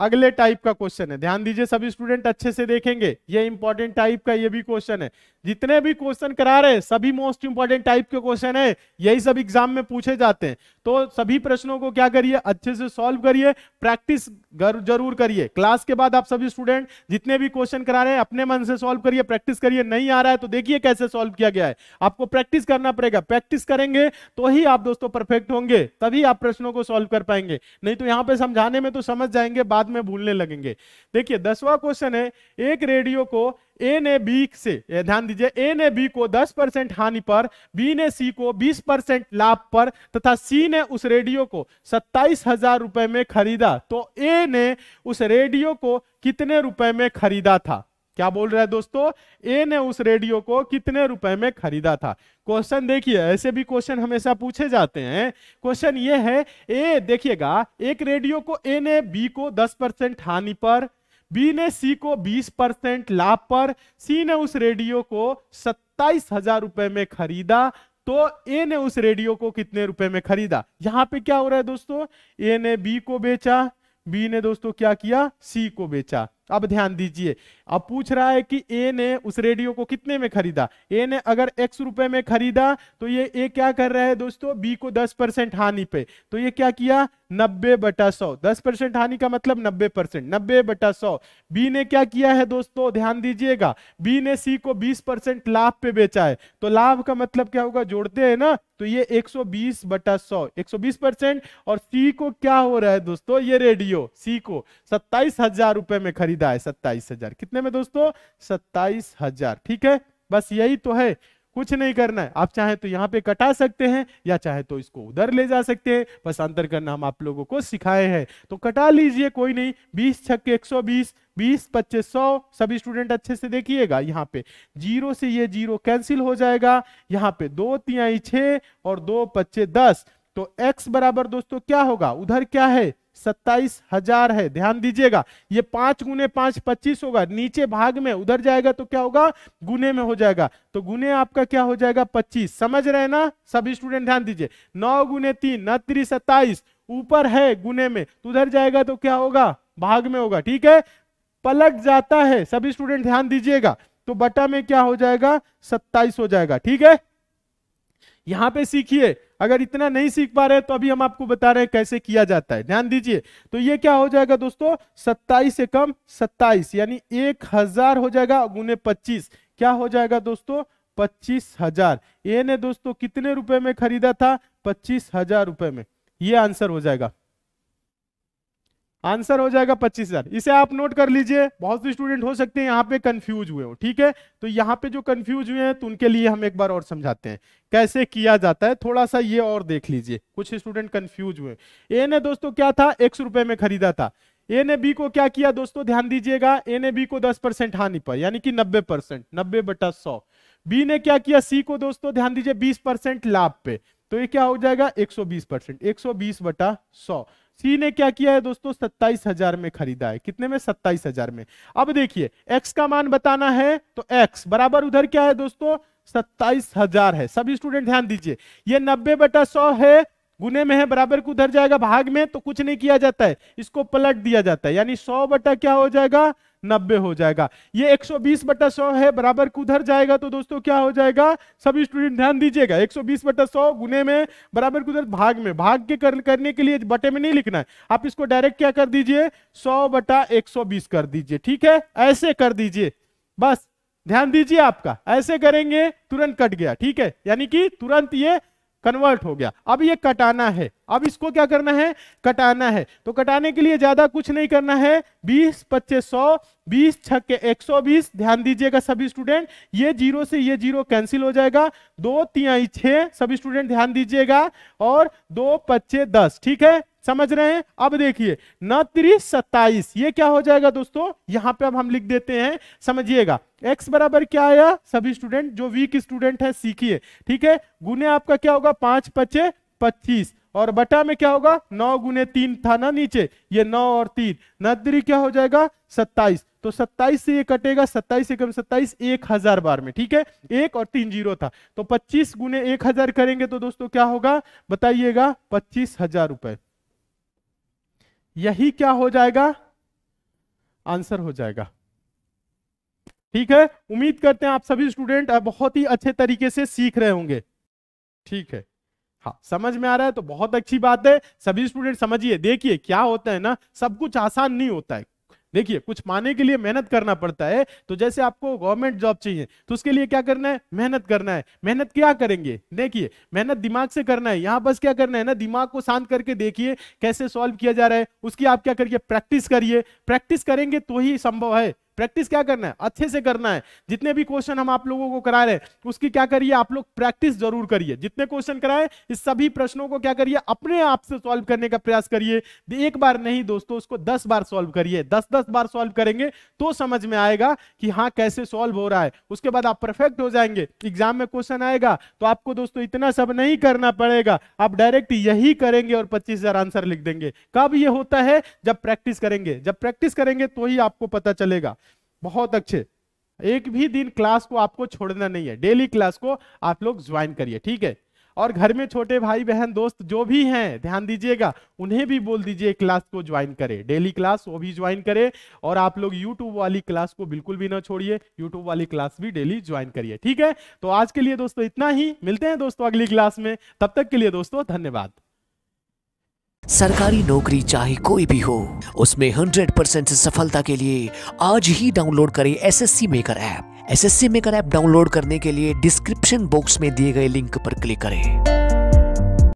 अगले टाइप का क्वेश्चन है ध्यान दीजिए सभी स्टूडेंट अच्छे से देखेंगे ये इंपॉर्टेंट टाइप का ये भी क्वेश्चन है जितने भी क्वेश्चन करा रहे हैं सभी मोस्ट इंपॉर्टेंट टाइप के क्वेश्चन है यही सब एग्जाम में पूछे जाते हैं तो सभी प्रश्नों को क्या करिए अच्छे से सॉल्व करिए प्रैक्टिस जरूर करिए क्लास के बाद आप सभी स्टूडेंट जितने भी क्वेश्चन करा रहे हैं अपने मन से सॉल्व करिए प्रैक्टिस करिए नहीं आ रहा है तो देखिए कैसे सॉल्व किया गया है आपको प्रैक्टिस करना पड़ेगा प्रैक्टिस करेंगे तो ही आप दोस्तों परफेक्ट होंगे तभी आप प्रश्नों को सॉल्व कर पाएंगे नहीं तो यहाँ पे समझाने में तो समझ जाएंगे बाद में भूलने लगेंगे देखिए दसवा क्वेश्चन है एक रेडियो को ए ने बी से ध्यान दीजिए ए ने बी को 10 परसेंट हानि पर बी ने सी को 20 परसेंट लाभ पर तथा सी ने उस रेडियो को सत्ताईस हजार रुपए में खरीदा तो ए ने उस रेडियो को कितने रुपए में खरीदा था क्या बोल रहा है दोस्तों ए ने उस रेडियो को कितने रुपए में खरीदा था क्वेश्चन देखिए ऐसे भी क्वेश्चन हमेशा पूछे जाते हैं क्वेश्चन ये है ए देखिएगा एक रेडियो को ए ने बी को 10 परसेंट हानि पर बी ने सी को 20 परसेंट लाभ पर सी ने उस रेडियो को सत्ताईस हजार रुपए में खरीदा तो ए ने उस रेडियो को कितने रुपए में खरीदा यहां पे क्या हो रहा है दोस्तों ए ने बी को बेचा बी ने दोस्तों क्या किया सी को बेचा अब ध्यान दीजिए अब पूछ रहा है कि ए ने उस रेडियो को कितने में खरीदा ए ने अगर एक्स रुपए में खरीदा तो ये ए क्या कर रहा है दोस्तों बी को दस परसेंट हानि पे तो ये क्या किया नब्बे बटा सौ दस परसेंट हानि का मतलब नब्बे परसेंट नब्बे बटा सौ बी ने क्या किया है दोस्तों ध्यान दीजिएगा बी ने सी को बीस परसेंट लाभ पे बेचा है तो लाभ का मतलब क्या होगा जोड़ते हैं ना तो ये 120 बटा बीस 120 परसेंट और सी को क्या हो रहा है दोस्तों ये रेडियो सी को सत्ताईस हजार रुपए में खरीद सीधा है सत्ताईस हजार कितने में दोस्तों सत्ताईस हजार ठीक है बस यही तो है कुछ नहीं करना है आप चाहे तो यहाँ पे कटा सकते हैं या चाहे तो इसको उधर ले जा सकते हैं बस अंतर करना हम आप लोगों को सिखाए हैं तो कटा लीजिए कोई नहीं बीस छक्के एक सौ बीस बीस पच्चीस सौ सभी स्टूडेंट अच्छे से देखिएगा यहाँ पे जीरो से ये जीरो कैंसिल हो जाएगा यहाँ पे दो तिहाई छः और दो पच्चे दस तो x बराबर दोस्तों क्या होगा उधर क्या है सत्ताईस हजार है ध्यान दीजिएगा ये पांच गुने पांच पच्चीस होगा नीचे भाग में उधर जाएगा तो क्या होगा गुने में हो जाएगा तो गुने आपका क्या हो जाएगा पच्चीस समझ रहे ना सभी स्टूडेंट ध्यान दीजिए नौ गुने तीन न त्री सत्ताईस ऊपर है गुने में तो उधर जाएगा तो क्या होगा भाग में होगा ठीक है पलट जाता है सभी स्टूडेंट ध्यान दीजिएगा तो बटा में क्या हो जाएगा सत्ताईस हो जाएगा ठीक है यहां पे सीखिए अगर इतना नहीं सीख पा रहे तो अभी हम आपको बता रहे हैं कैसे किया जाता है ध्यान दीजिए तो ये क्या हो जाएगा दोस्तों सत्ताईस से कम सत्ताईस यानी एक हजार हो जाएगा गुने पच्चीस क्या हो जाएगा दोस्तों पच्चीस हजार ये ने दोस्तों कितने रुपए में खरीदा था पच्चीस हजार रुपए में ये आंसर हो जाएगा आंसर हो जाएगा पच्चीस हजार इसे आप नोट कर लीजिए बहुत से स्टूडेंट हो सकते हैं यहाँ पे कंफ्यूज हुए हो ठीक है तो यहाँ पे जो कंफ्यूज हुए हैं तो उनके लिए हम एक बार और समझाते हैं कैसे किया जाता है थोड़ा सा ये और देख लीजिए कुछ स्टूडेंट कंफ्यूज हुए ए ने दोस्तों क्या था एक रुपए में खरीदा था ए ने बी को क्या किया दोस्तों ध्यान दीजिएगा ए ने बी को दस परसेंट हानि पर यानी कि नब्बे परसेंट नब्बे बटा सौ बी ने क्या किया सी को दोस्तों ध्यान दीजिए बीस परसेंट लाभ पे तो ये क्या हो जाएगा 120 परसेंट एक बटा सौ सी ने क्या किया है दोस्तों सत्ताईस हजार में खरीदा है कितने में सत्ताईस हजार में अब देखिए एक्स का मान बताना है तो एक्स बराबर उधर क्या है दोस्तों सत्ताईस हजार है सभी स्टूडेंट ध्यान दीजिए ये नब्बे बटा सौ है गुने में है बराबर को उधर जाएगा भाग में तो कुछ नहीं किया जाता है इसको पलट दिया जाता है यानी सौ बटा क्या हो जाएगा नब्बे हो जाएगा ये 120 बटा सौ है बराबर कुधर जाएगा तो दोस्तों क्या हो जाएगा सभी स्टूडेंट ध्यान दीजिएगा 120 बटा सौ गुने में बराबर कुधर भाग में भाग के कर, करने के लिए बटे में नहीं लिखना है आप इसको डायरेक्ट क्या कर दीजिए 100 बटा 120 कर दीजिए ठीक है ऐसे कर दीजिए बस ध्यान दीजिए आपका ऐसे करेंगे तुरंत कट गया ठीक है यानी कि तुरंत ये कन्वर्ट हो गया अब ये कटाना है अब इसको क्या करना है कटाना है तो कटाने के लिए ज्यादा कुछ नहीं करना है 20 पच्चीस सौ बीस छक्के बीस ध्यान दीजिएगा सभी स्टूडेंट ये जीरो से ये जीरो कैंसिल हो जाएगा दो तिहाई छः सभी स्टूडेंट ध्यान दीजिएगा और दो पच्चे दस ठीक है समझ रहे हैं अब देखिए न त्री सत्ताईस ये क्या हो जाएगा दोस्तों यहां पे अब हम लिख देते हैं समझिएगा x बराबर क्या आया सभी स्टूडेंट जो वीक स्टूडेंट है सीखिए ठीक है गुने आपका क्या होगा पांच पचे पच्चीस और बटा में क्या होगा नौ गुने तीन था ना नीचे ये नौ और तीन नदरी क्या हो जाएगा सत्ताईस तो सत्ताईस से ये कटेगा सत्ताईस से कम सत्ताईस एक हजार बार में ठीक है एक और तीन जीरो था तो पच्चीस गुने एक हजार करेंगे तो दोस्तों क्या होगा बताइएगा पच्चीस हजार रुपए यही क्या हो जाएगा आंसर हो जाएगा ठीक है उम्मीद करते हैं आप सभी स्टूडेंट बहुत ही अच्छे तरीके से सीख रहे होंगे ठीक है हाँ समझ में आ रहा है तो बहुत अच्छी बात है सभी स्टूडेंट समझिए देखिए क्या होता है ना सब कुछ आसान नहीं होता है देखिए कुछ पाने के लिए मेहनत करना पड़ता है तो जैसे आपको गवर्नमेंट जॉब चाहिए तो उसके लिए क्या करना है मेहनत करना है मेहनत क्या करेंगे देखिए मेहनत दिमाग से करना है यहाँ बस क्या करना है ना दिमाग को शांत करके देखिए कैसे सॉल्व किया जा रहा है उसकी आप क्या करिए प्रैक्टिस करिए प्रैक्टिस करेंगे तो ही संभव है प्रैक्टिस क्या करना है अच्छे से करना है जितने भी क्वेश्चन हम आप लोगों को करा रहे हैं उसकी क्या करिए आप लोग प्रैक्टिस जरूर करिए जितने क्वेश्चन कराए इस सभी प्रश्नों को क्या करिए अपने आप से सॉल्व करने का प्रयास करिए एक बार नहीं दोस्तों उसको दस बार सॉल्व करिए दस दस बार सॉल्व करेंगे तो समझ में आएगा कि हाँ कैसे सॉल्व हो रहा है उसके बाद आप परफेक्ट हो जाएंगे एग्जाम में क्वेश्चन आएगा तो आपको दोस्तों इतना सब नहीं करना पड़ेगा आप डायरेक्ट यही करेंगे और पच्चीस आंसर लिख देंगे कब ये होता है जब प्रैक्टिस करेंगे जब प्रैक्टिस करेंगे तो ही आपको पता चलेगा बहुत अच्छे एक भी दिन क्लास को आपको छोड़ना नहीं है डेली क्लास को आप लोग ज्वाइन करिए ठीक है और घर में छोटे भाई बहन दोस्त जो भी हैं ध्यान दीजिएगा उन्हें भी बोल दीजिए क्लास को ज्वाइन करें डेली क्लास वो भी ज्वाइन करें और आप लोग यूट्यूब वाली क्लास को बिल्कुल भी ना छोड़िए यूट्यूब वाली क्लास भी डेली ज्वाइन करिए ठीक है तो आज के लिए दोस्तों इतना ही मिलते हैं दोस्तों अगली क्लास में तब तक के लिए दोस्तों धन्यवाद सरकारी नौकरी चाहे कोई भी हो उसमें 100 परसेंट सफलता के लिए आज ही डाउनलोड करें S S C maker app S S C maker app download करने के लिए डिस्क्रिप्शन बॉक्स में दिए गए लिंक पर क्लिक करें